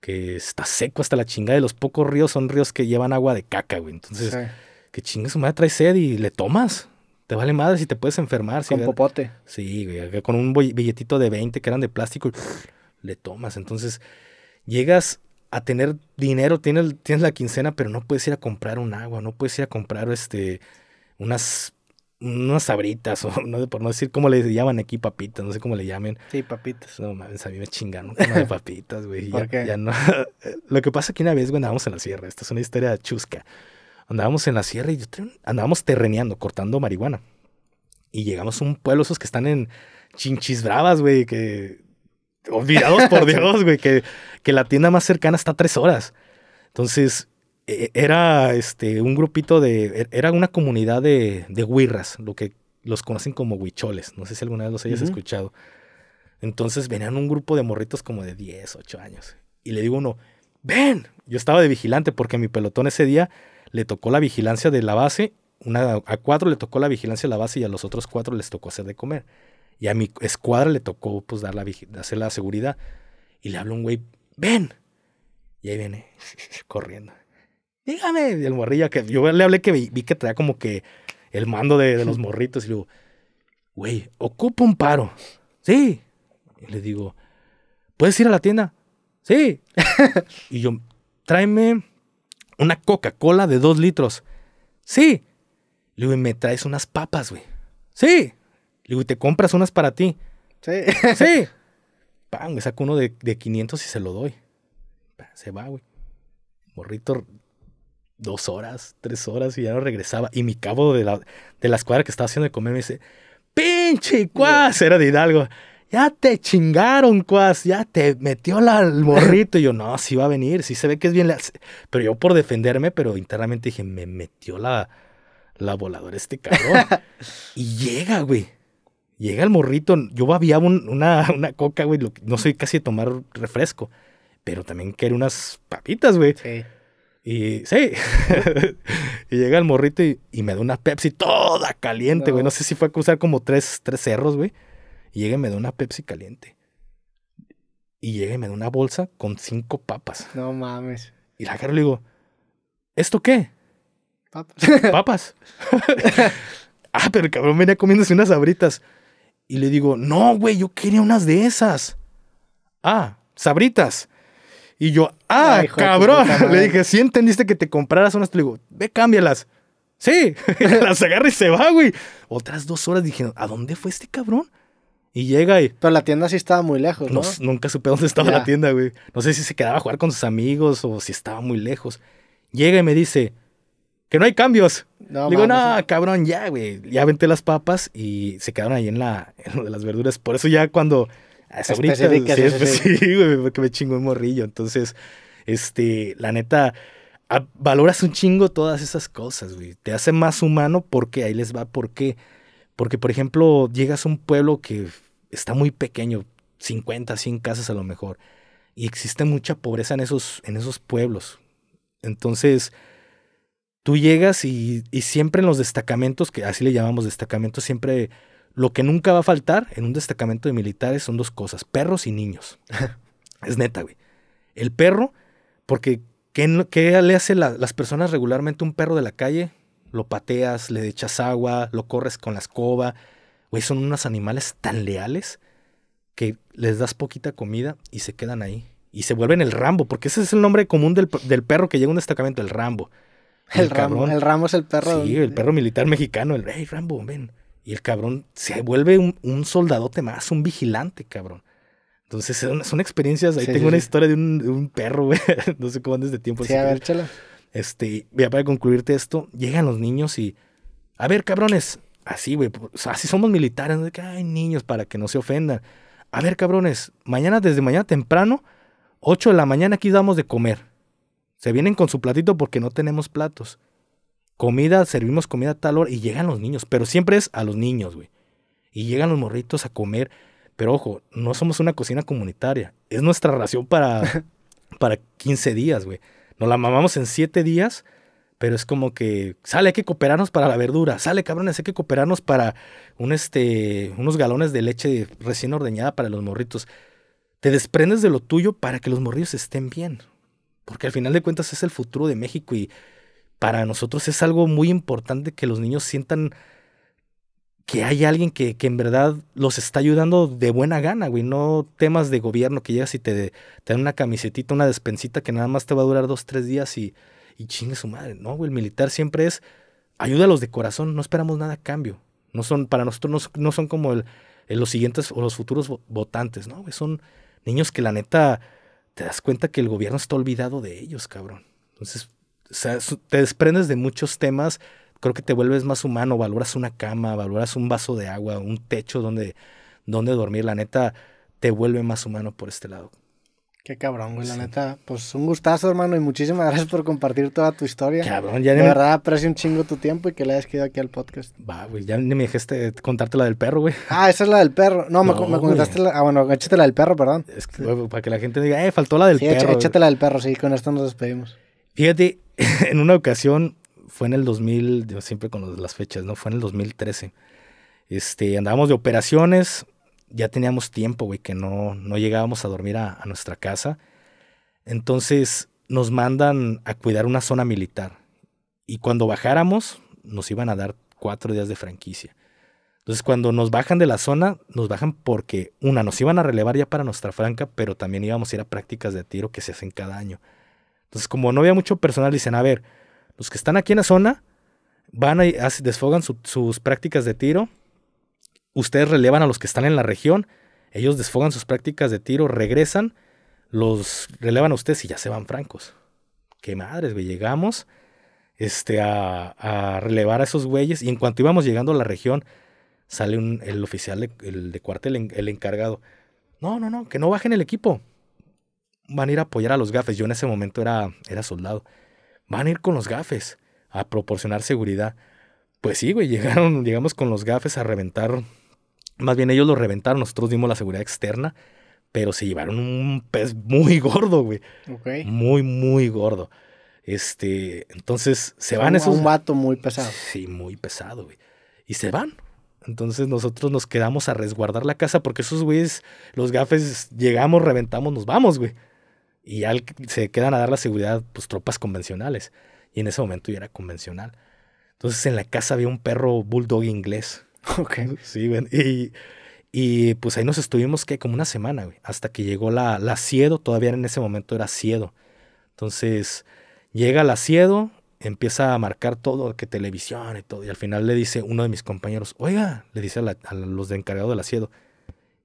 que está seco hasta la chingada de los pocos ríos son ríos que llevan agua de caca, güey. Entonces, qué que chingas, su madre trae sed y le tomas. Te vale madre si te puedes enfermar. Con popote. Sí, güey, con un billetito de 20 que eran de plástico, le tomas. Entonces, llegas a tener dinero, tienes, tienes la quincena, pero no puedes ir a comprar un agua, no puedes ir a comprar este unas unas sabritas, o no, por no decir cómo le llaman aquí papitas, no sé cómo le llamen. Sí, papitas. No mames, a mí me chingaron como de papitas, güey. ya, no. Lo que pasa que una vez, güey, andábamos en la sierra. Esta es una historia chusca. Andábamos en la sierra y yo andábamos terreneando, cortando marihuana. Y llegamos a un pueblo, esos que están en Chinchis Bravas, güey, que. Olvidados por Dios, güey, que, que la tienda más cercana está a tres horas. Entonces, e, e, era este, un grupito de, e, era una comunidad de, de lo que los conocen como huicholes, no sé si alguna vez los hayas escuchado. Entonces venían un grupo de morritos como de 10, 8 años. Y le digo uno, ven, yo estaba de vigilante porque mi pelotón ese día le tocó la vigilancia de la base, una, a cuatro le tocó la vigilancia de la base y a los otros cuatro les tocó hacer de comer. Y a mi escuadra le tocó pues dar la hacer la seguridad. Y le habló un güey, ven. Y ahí viene, corriendo dígame. Y el morrillo, que yo le hablé que vi, que traía como que el mando de, los morritos. Y le digo, güey, ocupo un paro. Sí. Y le digo, ¿puedes ir a la tienda? Sí. y yo, tráeme una Coca-Cola de dos litros. Sí. Le digo, me traes unas papas, güey. Sí. Le digo, y te compras unas para ti. Sí. sí. Pam, me saco uno de, 500 y se lo doy. se va, güey. Morrito dos horas, tres horas y ya no regresaba. Y mi cabo de la, de la escuadra que estaba haciendo de comer me dice, pinche cuas, era de Hidalgo. Ya te chingaron, cuas, ya te metió la, el morrito. Y yo, no, sí va a venir, sí se ve que es bien. Pero yo por defenderme, pero internamente dije, me metió la, la voladora este cabrón. y llega, güey. Llega el morrito. Yo había una, una coca, güey. no soy casi de tomar refresco. Pero también quería unas papitas, güey. Sí. Y sí, y llega el morrito y, me da una Pepsi toda caliente, güey. No. sé si fue a cruzar como tres, tres cerros, güey. Y llega y me da una Pepsi caliente. Y llega y me da una bolsa con cinco papas. No mames. Y la cara le digo, ¿esto qué? Papas. Papas. ah, pero el cabrón venía comiéndose unas sabritas Y le digo, no, güey, yo quería unas de esas. Ah, sabritas. Y yo, ah, ah cabrón. Le dije, si ¿Sí entendiste que te compraras unas. Le digo, ve, cámbialas. Sí, las agarra y se va, güey. Otras dos horas dije, ¿a dónde fue este cabrón? Y llega y. Pero la tienda sí estaba muy lejos, ¿no? nunca supe dónde estaba la tienda, güey. No sé si se quedaba a jugar con sus amigos o si estaba muy lejos. Llega y me dice, que no hay cambios. No, Le digo, no, cabrón, ya, güey. Ya aventé las papas y se quedaron ahí en la en lo de las verduras. Por eso ya cuando ahorita, este sí, güey, porque me chingo el morrillo. Entonces, este, la neta, valoras un chingo todas esas cosas, güey. Te hace más humano porque ahí les va, ¿por qué? Porque, por ejemplo, llegas a un pueblo que está muy pequeño, 50, 100 casas a lo mejor, y existe mucha pobreza en esos, en esos pueblos. Entonces, tú llegas y siempre en los destacamentos, que así le llamamos destacamentos, siempre lo que nunca va a faltar en un destacamento de militares son dos cosas, perros y niños. es neta, güey. El perro, porque ¿qué, le hace las personas regularmente un perro de la calle? Lo pateas, le echas agua, lo corres con la escoba. Güey, son unos animales tan leales que les das poquita comida y se quedan ahí. Y se vuelven el Rambo, porque ese es el nombre común del, perro que llega a un destacamento, el Rambo. El, Rambo, el Rambo es el perro. Sí, el perro militar mexicano, el Hey Rambo, ven. Y el cabrón se vuelve un, soldadote más, un vigilante, cabrón. Entonces son, experiencias. Ahí tengo una historia de un, perro, güey. no sé cómo andes de tiempo. Sí, a ver, Este, ya para concluirte esto, llegan los niños y. A ver, cabrones. Así, güey. así somos militares. ¿no? Ay, niños, para que no se ofendan. A ver, cabrones. Mañana, desde mañana temprano, 8 de la mañana, aquí damos de comer. Se vienen con su platito porque no tenemos platos comida, servimos comida a tal hora y llegan los niños, pero siempre es a los niños, güey. Y llegan los morritos a comer, pero ojo, no somos una cocina comunitaria, es nuestra ración para, para 15 días, güey. Nos la mamamos en 7 días, pero es como que sale, hay que cooperarnos para la verdura, sale, cabrones, hay que cooperarnos para un, este, unos galones de leche recién ordeñada para los morritos. Te desprendes de lo tuyo para que los morritos estén bien, porque al final de cuentas es el futuro de México y para nosotros es algo muy importante que los niños sientan que hay alguien que, en verdad los está ayudando de buena gana, güey. No temas de gobierno que llegas y te, te dan una camisetita, una despensita que nada más te va a durar dos, tres días y, chingue su madre. No, güey, el militar siempre es ayúdalos de corazón, no esperamos nada a cambio. No son, para nosotros no, son como los siguientes o los futuros votantes, ¿no? Güey, son niños que la neta te das cuenta que el gobierno está olvidado de ellos, cabrón. Entonces, o sea, te desprendes de muchos temas, creo que te vuelves más humano, valoras una cama, valoras un vaso de agua, un techo donde, donde dormir, la neta, te vuelve más humano por este lado. Qué cabrón, güey, la neta. Pues un gustazo, hermano, y muchísimas gracias por compartir toda tu historia. Cabrón, ya De verdad, aprecio un chingo tu tiempo y que le hayas quedado aquí al podcast. Va, güey, ya ni me dejaste contarte la del perro, güey. Ah, esa es la del perro. No, me, contaste la... Ah, bueno, échate la del perro, perdón. Es que, para que la gente diga, eh, faltó la del perro. Échate la del perro, sí, con esto nos despedimos. Fíjate, en una ocasión, fue en el 2000, siempre con las fechas, ¿no? Fue en el 2013. Este, andábamos de operaciones, ya teníamos tiempo, güey, que no, no llegábamos a dormir a, a nuestra casa. Entonces nos mandan a cuidar una zona militar. Y cuando bajáramos, nos iban a dar cuatro días de franquicia. Entonces, cuando nos bajan de la zona, nos bajan porque, una, nos iban a relevar ya para nuestra franca, pero también íbamos a ir a prácticas de tiro que se hacen cada año. Entonces, como no había mucho personal, dicen, a ver, los que están aquí en la zona van y desfogan sus prácticas de tiro, ustedes relevan a los que están en la región, ellos desfogan sus prácticas de tiro, regresan, los relevan a ustedes y ya se van francos. Qué madres, güey, llegamos este, a, relevar a esos güeyes y en cuanto íbamos llegando a la región, sale el oficial, de, el de cuartel, el encargado. No, no, no, que no bajen el equipo van a ir a apoyar a los gafes. Yo en ese momento era, era soldado. Van a ir con los gafes a proporcionar seguridad. Pues sí, güey, llegaron, llegamos con los gafes a reventar. Más bien ellos lo reventaron, nosotros dimos la seguridad externa, pero se llevaron un pez muy gordo, güey. Muy, muy gordo. Este, entonces se van esos. Un vato muy pesado. Sí, muy pesado, güey. Y se van. Entonces nosotros nos quedamos a resguardar la casa porque esos güeyes, los gafes, llegamos, reventamos, nos vamos, güey. Y al, se quedan a dar la seguridad, pues tropas convencionales. Y en ese momento ya era convencional. Entonces en la casa había un perro bulldog inglés. Ok. Sí, y, pues ahí nos estuvimos que como una semana, güey, hasta que llegó la, la Siedo, todavía en ese momento era Siedo. Entonces llega la Siedo, empieza a marcar todo, que televisión y todo. Y al final le dice uno de mis compañeros, oiga, le dice a, los de encargado del ciedo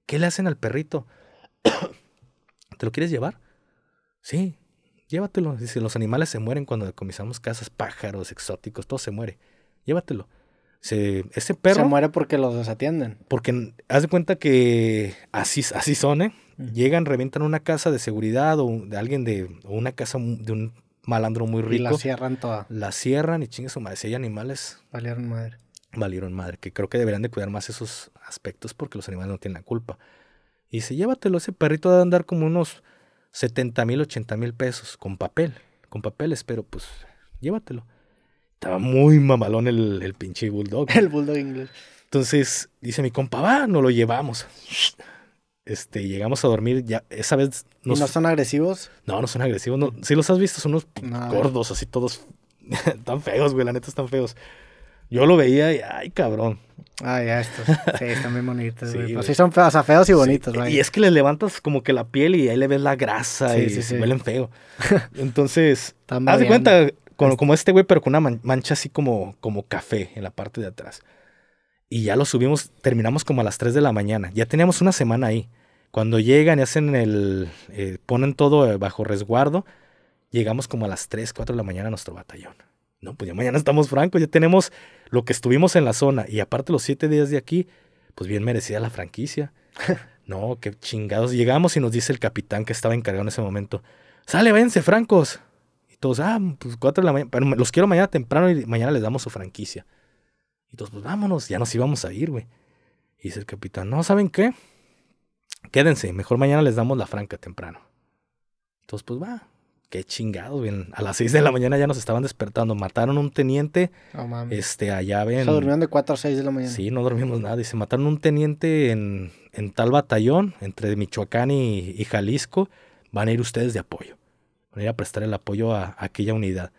¿qué le hacen al perrito? ¿Te lo quieres llevar? Sí, llévatelo. Dice, los animales se mueren cuando decomisamos casas, pájaros, exóticos, todo se muere. Llévatelo. Se, ese perro. Se muere porque los desatienden. Porque haz de cuenta que así, así son, ¿eh? Llegan, revientan una casa de seguridad o de alguien de o una casa de un malandro muy rico. Y la cierran toda. La cierran y chingue su madre. Si hay animales. Valieron madre. Valieron madre. Que creo que deberían de cuidar más esos aspectos porque los animales no tienen la culpa. Y se llévatelo. Ese perrito de andar como unos 70 mil, 80 mil pesos con papel, con papeles, pero pues llévatelo. Estaba muy mamalón el, el pinche bulldog. El bulldog inglés. Entonces dice mi compa, va, no lo llevamos. Este, llegamos a dormir, ya esa vez... ¿Y no son agresivos? No, no son agresivos. No. Si los has visto, son unos gordos, así todos tan feos, güey, la neta están feos. Yo lo veía y, ay, cabrón. Ah, ya, estos. Sí, están bien bonitos, sí, pues son feos, y bonitos, Y es que les levantas como que la piel y ahí le ves la grasa y se huelen feo. Entonces, haz de cuenta, como, este güey, pero con una mancha así como, como café en la parte de atrás. Y ya lo subimos, terminamos como a las 3 de la mañana. Ya teníamos una semana ahí. Cuando llegan y hacen el. Eh, ponen todo eh, bajo resguardo, llegamos como a las 3, 4 de la mañana a nuestro batallón. No, pues ya mañana estamos francos, ya tenemos lo que estuvimos en la zona y aparte los siete días de aquí, pues bien merecía la franquicia. no, qué chingados. Llegamos y nos dice el capitán que estaba encargado en ese momento, sale, vence, francos. Y todos, ah, pues cuatro de la mañana, pero los quiero mañana temprano y mañana les damos su franquicia. Y todos, pues vámonos, ya nos íbamos a ir, güey. Y dice el capitán, no, ¿saben qué? Quédense, mejor mañana les damos la franca temprano. Entonces, pues va, qué chingados, bien. A las 6 de la mañana ya nos estaban despertando. Mataron un teniente. No, mames. Este, allá ven. se durmieron de 4 a 6 de la mañana. Sí, no dormimos nada. y se mataron un teniente en, tal batallón, entre Michoacán y, Jalisco. Van a ir ustedes de apoyo. Van a ir a prestar el apoyo a, aquella unidad.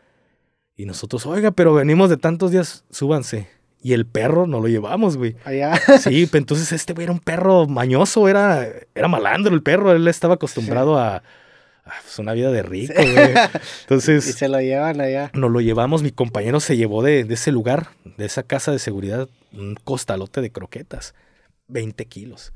Y nosotros, oiga, pero venimos de tantos días, súbanse. Y el perro no lo llevamos, güey. Allá. Sí, pues, entonces este güey era un perro mañoso, era, era malandro el perro. Él estaba acostumbrado a Ah, es pues, una vida de rico, güey. Entonces. y se lo llevan allá. Nos lo llevamos. Mi compañero se llevó de, ese lugar, de esa casa de seguridad, un costalote de croquetas. 20 kilos.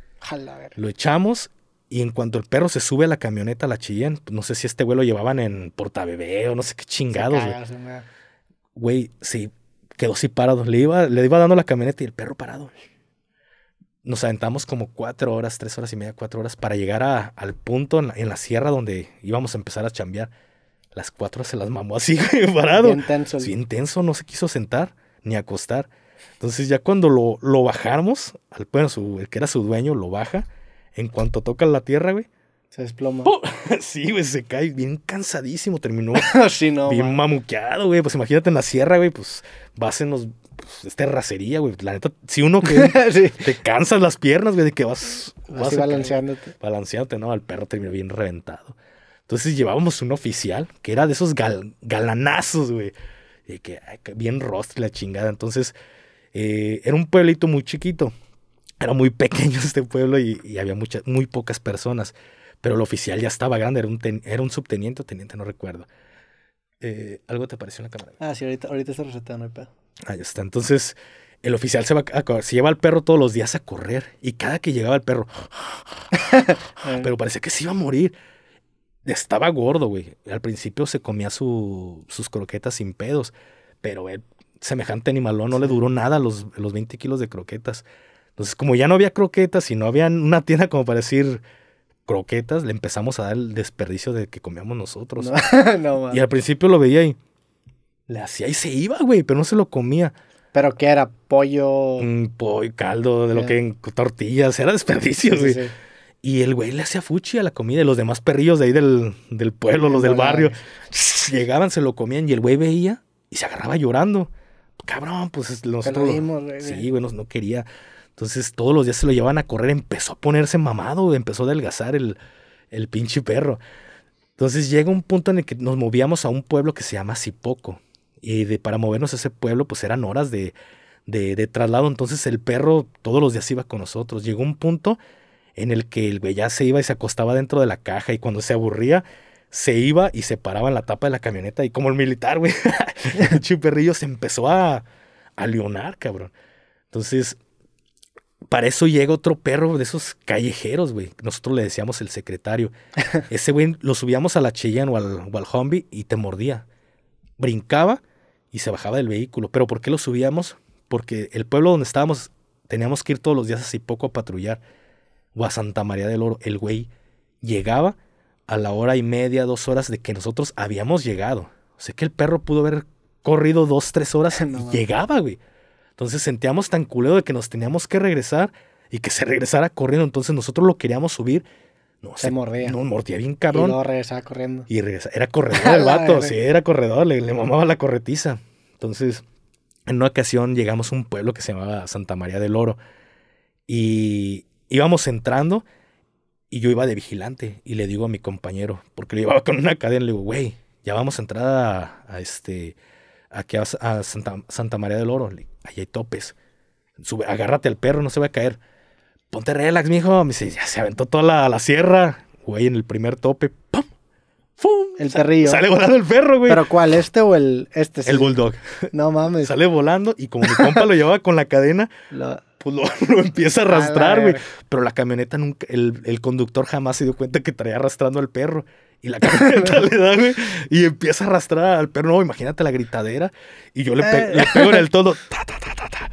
Lo echamos y en cuanto el perro se sube a la camioneta, la chillan. Pues, no sé si este güey lo llevaban en portabebé o no sé qué chingados, güey. Güey, sí, quedó así parado. Le iba, le iba dando la camioneta y el perro parado nos aventamos como cuatro horas, tres horas y media, cuatro horas para llegar al punto en la, sierra donde íbamos a empezar a chambear. Las cuatro se las mamó así, parado. Bien tenso. Bien intenso, no se quiso sentar ni acostar. Entonces ya cuando lo, lo bajamos, al, el que era su dueño lo baja, en cuanto toca la tierra, güey. Se desploma. Sí, güey, se cae bien cansadísimo, terminó bien mamuqueado, güey. Pues imagínate en la sierra, güey, pues vas en los pues, es güey. La neta, si uno que te cansas las piernas, güey, de que vas, balanceándote. balanceándote, ¿no? Al perro terminó bien reventado. Entonces llevábamos un oficial que era de esos galanazos, güey. que bien rostro la chingada. Entonces, eh, era un pueblito muy chiquito. Era muy pequeño este pueblo y, había muchas, muy pocas personas. Pero el oficial ya estaba grande, era un, era un subteniente o teniente, no recuerdo. Eh, ¿Algo te apareció en la cámara? Ah, sí, ahorita, está resetando, el Ahí está. Entonces, el oficial se, va a, se lleva al perro todos los días a correr. Y cada que llegaba el perro, pero parecía que se iba a morir. Estaba gordo, güey. Al principio se comía sus croquetas sin pedos. Pero semejante animalón no le duró nada los, los 20 kilos de croquetas. Entonces, como ya no había croquetas y no había una tienda como para decir croquetas, le empezamos a dar el desperdicio de que comíamos nosotros. y al principio lo veía y le hacía y se iba, güey, pero no se lo comía. ¿Pero qué era? ¿Pollo? Un pollo, caldo, de lo que... en Tortillas, era desperdicio, güey. Y el güey le hacía fuchi a la comida. Y los demás perrillos de ahí del, pueblo, los del barrio, llegaban, se lo comían. Y el güey veía y se agarraba llorando. Cabrón, pues los güey. Sí, güey, no, quería... Entonces todos los días se lo llevaban a correr, empezó a ponerse mamado, empezó a adelgazar el, el pinche perro. Entonces llega un punto en el que nos movíamos a un pueblo que se llama Sipoco. Y para movernos a ese pueblo, pues eran horas de, traslado. Entonces el perro todos los días iba con nosotros. Llegó un punto en el que el güey ya se iba y se acostaba dentro de la caja y cuando se aburría se iba y se paraba en la tapa de la camioneta y como el militar, güey, el chuperrillo se empezó a, a leonar, cabrón. Entonces, para eso llega otro perro de esos callejeros, güey. Nosotros le decíamos el secretario. Ese güey lo subíamos a la Cheyenne o al, hombi y te mordía. Brincaba y se bajaba del vehículo. Pero ¿por qué lo subíamos? Porque el pueblo donde estábamos teníamos que ir todos los días así poco a patrullar. O a Santa María del Oro. El güey llegaba a la hora y media, dos horas de que nosotros habíamos llegado. O sea que el perro pudo haber corrido dos, tres horas y llegaba, güey. Entonces sentíamos tan culero de que nos teníamos que regresar y que se regresara corriendo. Entonces nosotros lo queríamos subir no, se, se mordía. No, mordía bien cabrón. Y luego regresaba corriendo. era corredor el vato, sí, era corredor, le, mamaba la corretiza. Entonces, en una ocasión llegamos a un pueblo que se llamaba Santa María del Oro. Y íbamos entrando y yo iba de vigilante. Y le digo a mi compañero, porque lo llevaba con una cadena, le digo, güey, ya vamos a entrar a, este, aquí a, Santa, María del Oro. Allá hay topes. Sube, agárrate al perro, no se va a caer ponte relax, mijo. Me dice, ya se aventó toda la, la sierra, güey, en el primer tope, ¡pum! ¡Fum! El perrillo. Sale volando el perro, güey. ¿Pero cuál? ¿Este o el este? El bulldog. No mames. Sale volando y como mi compa lo llevaba con la cadena, pues lo, empieza a arrastrar, güey. Pero la camioneta nunca, el, conductor jamás se dio cuenta que traía arrastrando al perro. Y la camioneta le da, güey, y empieza a arrastrar al perro. No, imagínate la gritadera. Y yo le, eh. le pego en el todo, ta, ta, ta, ta, ta.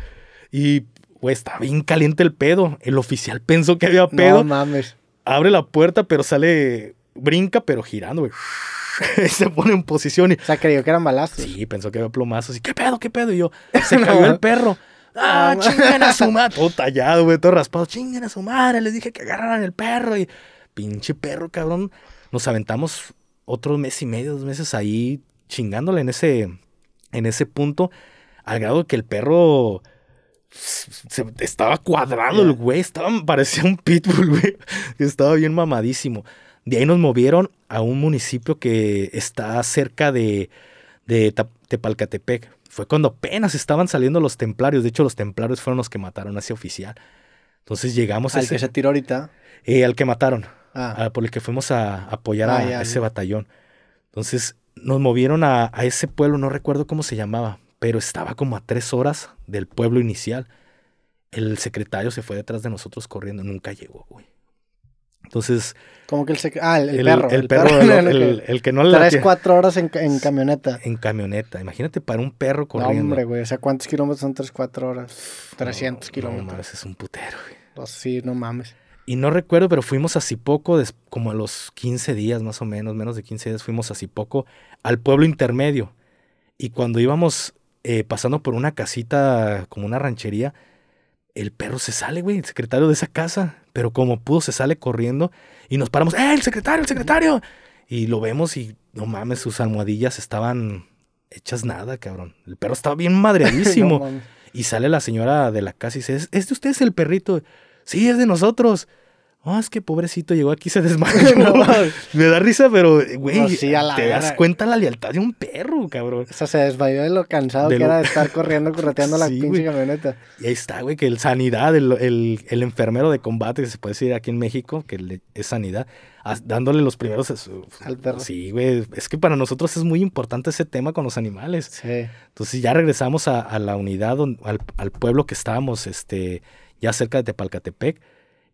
Y güey, está bien caliente el pedo. El oficial pensó que había pedo. No mames. Abre la puerta, pero sale, brinca, pero girando, güey. se pone en posición. Y... O sea, creyó que eran balazos. Sí, pensó que había plomazos. Y, ¿qué pedo, qué pedo? Y yo, se cayó el perro. Ah, ah a su madre. Todo tallado, güey, todo raspado. Chingan a su madre. Les dije que agarraran el perro. Y pinche perro, cabrón. Nos aventamos otro mes y medio, dos meses ahí chingándole en ese, en ese punto. Al grado que el perro estaba cuadrado el güey, parecía un pitbull, güey. Estaba bien mamadísimo. De ahí nos movieron a un municipio que está cerca de, de Tepalcatepec. Fue cuando apenas estaban saliendo los templarios. De hecho, los templarios fueron los que mataron a ese oficial. Entonces llegamos ¿Al a. ¿Al que se tiró ahorita? Eh, al que mataron. Ah. Ah, por el que fuimos a apoyar ah, a, ese batallón. Entonces nos movieron a ese pueblo, no recuerdo cómo se llamaba pero estaba como a tres horas del pueblo inicial. El secretario se fue detrás de nosotros corriendo, nunca llegó, güey. Entonces. Como que el Ah, el, perro. El, perro, que no le. Tres, cuatro horas en, camioneta. En camioneta. Imagínate para un perro corriendo. No, hombre, güey. O sea, ¿cuántos kilómetros son tres, cuatro horas? 300 kilómetros. No mames, es un putero, güey. Pues sí, no mames. Y no recuerdo, pero fuimos así poco, como a los 15 días más o menos, menos de 15 días, fuimos así poco al pueblo intermedio. Y cuando íbamos eh, pasando por una casita como una ranchería, el perro se sale, güey, el secretario de esa casa, pero como pudo se sale corriendo y nos paramos, ¡eh, el secretario, el secretario! Y lo vemos y no mames, sus almohadillas estaban hechas nada, cabrón. El perro estaba bien madreadísimo. y sale la señora de la casa y dice, ¿es de ustedes el perrito? Sí, es de nosotros oh, es que pobrecito llegó aquí se desmayó. me da risa, pero, güey, te das cuenta la lealtad de un perro, cabrón. O sea, se desmayó de lo cansado que era de estar corriendo, correteando la pinche camioneta. Y ahí está, güey, que el sanidad, el, enfermero de combate, que se puede decir aquí en México, que le, es sanidad, dándole los primeros a eh, su, Al perro. Sí, güey, es que para nosotros es muy importante ese tema con los animales. Sí. Entonces ya regresamos a, la unidad, al, al pueblo que estábamos, este, ya cerca de Tepalcatepec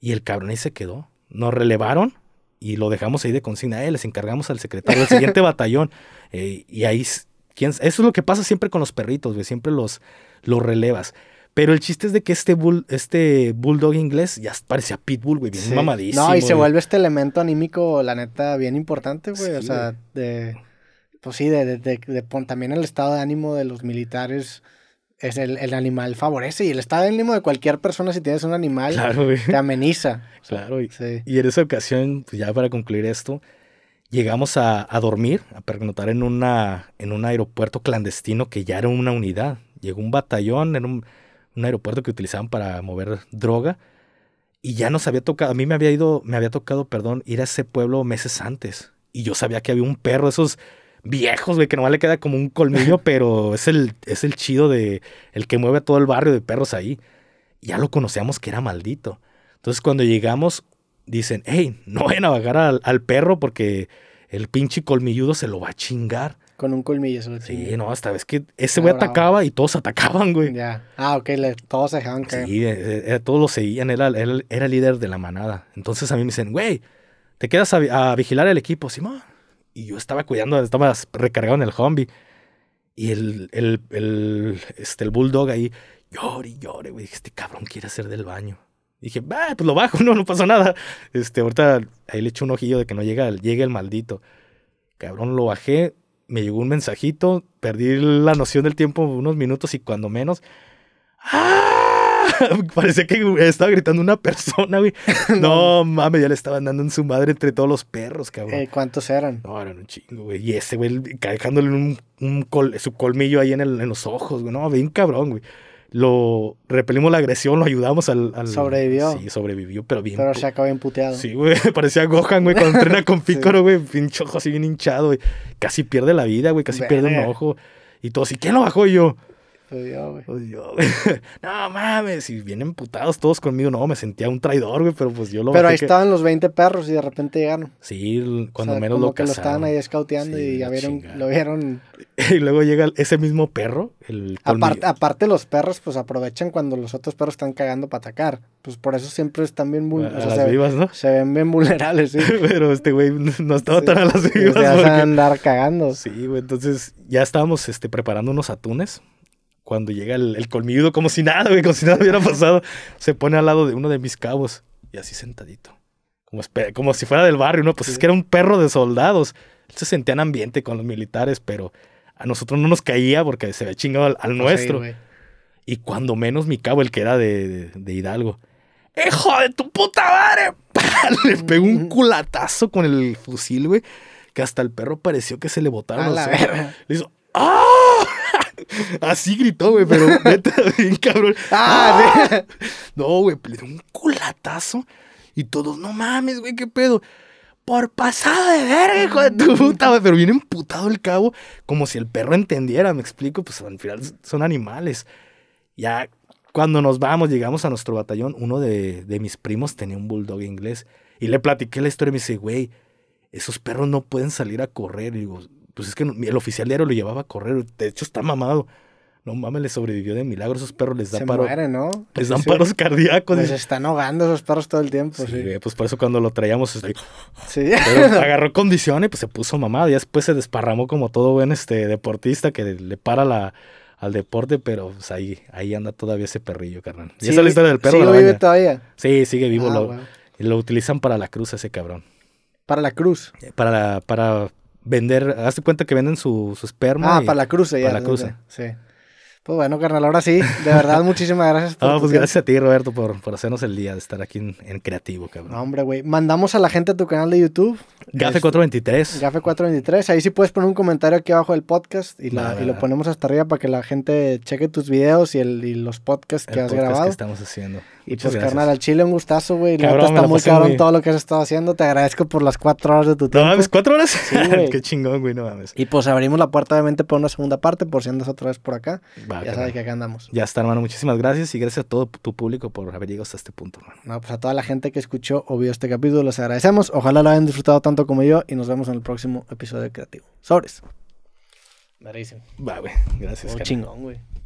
y el cabrón ahí se quedó. Nos relevaron y lo dejamos ahí de consigna. les encargamos al secretario del siguiente batallón. Eh, y ahí, ¿quién? eso es lo que pasa siempre con los perritos, güey. Siempre los, los relevas. Pero el chiste es de que este, bull, este bulldog inglés ya parecía pitbull, güey, bien mamadísimo. No, y se vuelve este elemento anímico, la neta, bien importante, güey. o sea, de, pues sí, de, de, también el estado de ánimo de los militares es el, animal favorece y el estado de ánimo de cualquier persona si tienes un animal te ameniza. Claro, y, en esa ocasión, pues, ya para concluir esto, llegamos a, dormir, a pernotar en, una, en un aeropuerto clandestino que ya era una unidad. Llegó un batallón, en un, un, aeropuerto que utilizaban para mover droga y ya nos había tocado, a mí me había ido, me había tocado, perdón, ir a ese pueblo meses antes y yo sabía que había un perro, esos viejos, güey, que nomás le queda como un colmillo, pero es el, es el chido de el que mueve a todo el barrio de perros ahí. Ya lo conocíamos que era maldito. Entonces cuando llegamos, dicen, hey, no vayan a bajar al, perro porque el pinche colmilludo se lo va a chingar. Con un colmillo Sí, no, hasta ves que ese güey atacaba y todos atacaban, güey. Ya. Ah, ok, todos se dejaban Sí, eh, eh, eh, todos lo seguían, Él era, era, líder de la manada. Entonces a mí me dicen, güey, te quedas a, vigilar el equipo, Simón y yo estaba cuidando, estaba recargado en el zombie. Y el, el, este, el bulldog ahí llore y llore, güey. Dije, este cabrón quiere hacer del baño. dije, va, pues lo bajo, no, no pasó nada. Este, ahorita ahí le echo un ojillo de que no llega, llegue el maldito. Cabrón, lo bajé, me llegó un mensajito, perdí la noción del tiempo unos minutos y cuando menos. ¡Ah! Parecía que estaba gritando una persona, güey. No, mames, ya le estaban dando en su madre entre todos los perros, cabrón. Eh, ¿Cuántos eran? No, eran un chingo, güey. Y ese, güey, dejándole un, su colmillo ahí en, los ojos, güey. No, bien cabrón, güey lo repelimos la agresión, lo ayudamos al. sobrevivió. Sí, sobrevivió, pero bien. Pero se acabó bien puteado. Sí, güey. Parecía Gohan, güey, cuando entrena con Pícoro, güey. pinchojo ojo así bien hinchado, güey. Casi pierde la vida, güey. Casi pierde un ojo. Y todo así, ¿quién lo bajó? yo, pues no mames, Si vienen putados todos conmigo. No, me sentía un traidor, güey, pero pues yo lo Pero ahí estaban los 20 perros y de repente llegaron. Sí, cuando menos lo que cazaron. lo estaban ahí escauteando y ya vieron, lo vieron. y luego llega ese mismo perro, el aparte, los perros, pues aprovechan cuando los otros perros están cagando para atacar. Pues por eso siempre están bien vulnerables. vivas, ¿no? Se ven bien vulnerables, pero este güey no estaba tan a las pues, vivas. Se a andar cagando. Sí, güey, entonces ya estábamos este, preparando unos atunes cuando llega el, el como si nada, como si nada hubiera pasado, se pone al lado de uno de mis cabos y así sentadito. Como, si fuera del barrio, ¿no? Pues es que era un perro de soldados. Él se sentía en ambiente con los militares, pero a nosotros no nos caía porque se había chingado al, pues nuestro. y cuando menos mi cabo, el que era de, Hidalgo. ¡Hijo de tu puta madre! Le pegó un culatazo con el fusil, güey. Que hasta el perro pareció que se le botaron a los la Le hizo ¡Ah! Así gritó, güey, pero neta, bien cabrón. ¡Ah! No, güey, le dio un culatazo y todos, no mames, güey, qué pedo. Por pasado de verga, hijo puta, güey. Pero viene emputado el cabo, como si el perro entendiera, me explico, pues al final son animales. Ya cuando nos vamos, llegamos a nuestro batallón, uno de, de mis primos tenía un bulldog inglés y le platiqué la historia y me dice, güey, esos perros no pueden salir a correr. Y digo, pues es que el oficial diario lo llevaba a correr, de hecho está mamado. No mames, le sobrevivió de milagro. Esos perros les da se ¿no? Les dan paros cardíacos. Les pues se están ahogando esos perros todo el tiempo. Sí, pues por eso cuando lo traíamos. agarró condiciones y pues se puso mamado. Y después se desparramó como todo buen este deportista que le para la, al deporte, pero pues, ahí, ahí anda todavía ese perrillo, carnal. Y esa es la historia del perro. ¿Sigue vive todavía? Sí, sigue vivo. Ah, lo, utilizan para la cruz ese cabrón. ¿Para la cruz? Eh, para, la, para vender, hazte cuenta que venden su, esperma. Ah, para la cruce ya. Para la cruce. Sí. Pues bueno, carnal, ahora sí, de verdad, muchísimas gracias. Por no, pues gracias a ti, Roberto, por, hacernos el día de estar aquí en, Creativo, cabrón. hombre, güey. Mandamos a la gente a tu canal de YouTube. Gafe423. Este, Gafe423. Ahí sí puedes poner un comentario aquí abajo del podcast y, lo ponemos hasta arriba para que la gente cheque tus videos y, el, y los podcasts que has grabado. que estamos haciendo. Y pues, pues carnal, al chile, un gustazo, güey. la Neta, está muy cabrón todo lo que has estado haciendo. Te agradezco por las cuatro horas de tu tiempo. No mames, ¿cuatro horas? Sí, Qué chingón, güey, no mames. Y pues abrimos la puerta, obviamente, por una segunda parte, por si andas otra vez por acá. ya sabes que acá andamos. Ya está, hermano. Muchísimas gracias y gracias a todo tu público por haber llegado hasta este punto, hermano. No, pues a toda la gente que escuchó o vio este capítulo, les agradecemos. Ojalá lo hayan disfrutado tanto como yo y nos vemos en el próximo episodio de Creativo. Sobres. Marísimo. Va, güey. Gracias, Qué chingón, güey.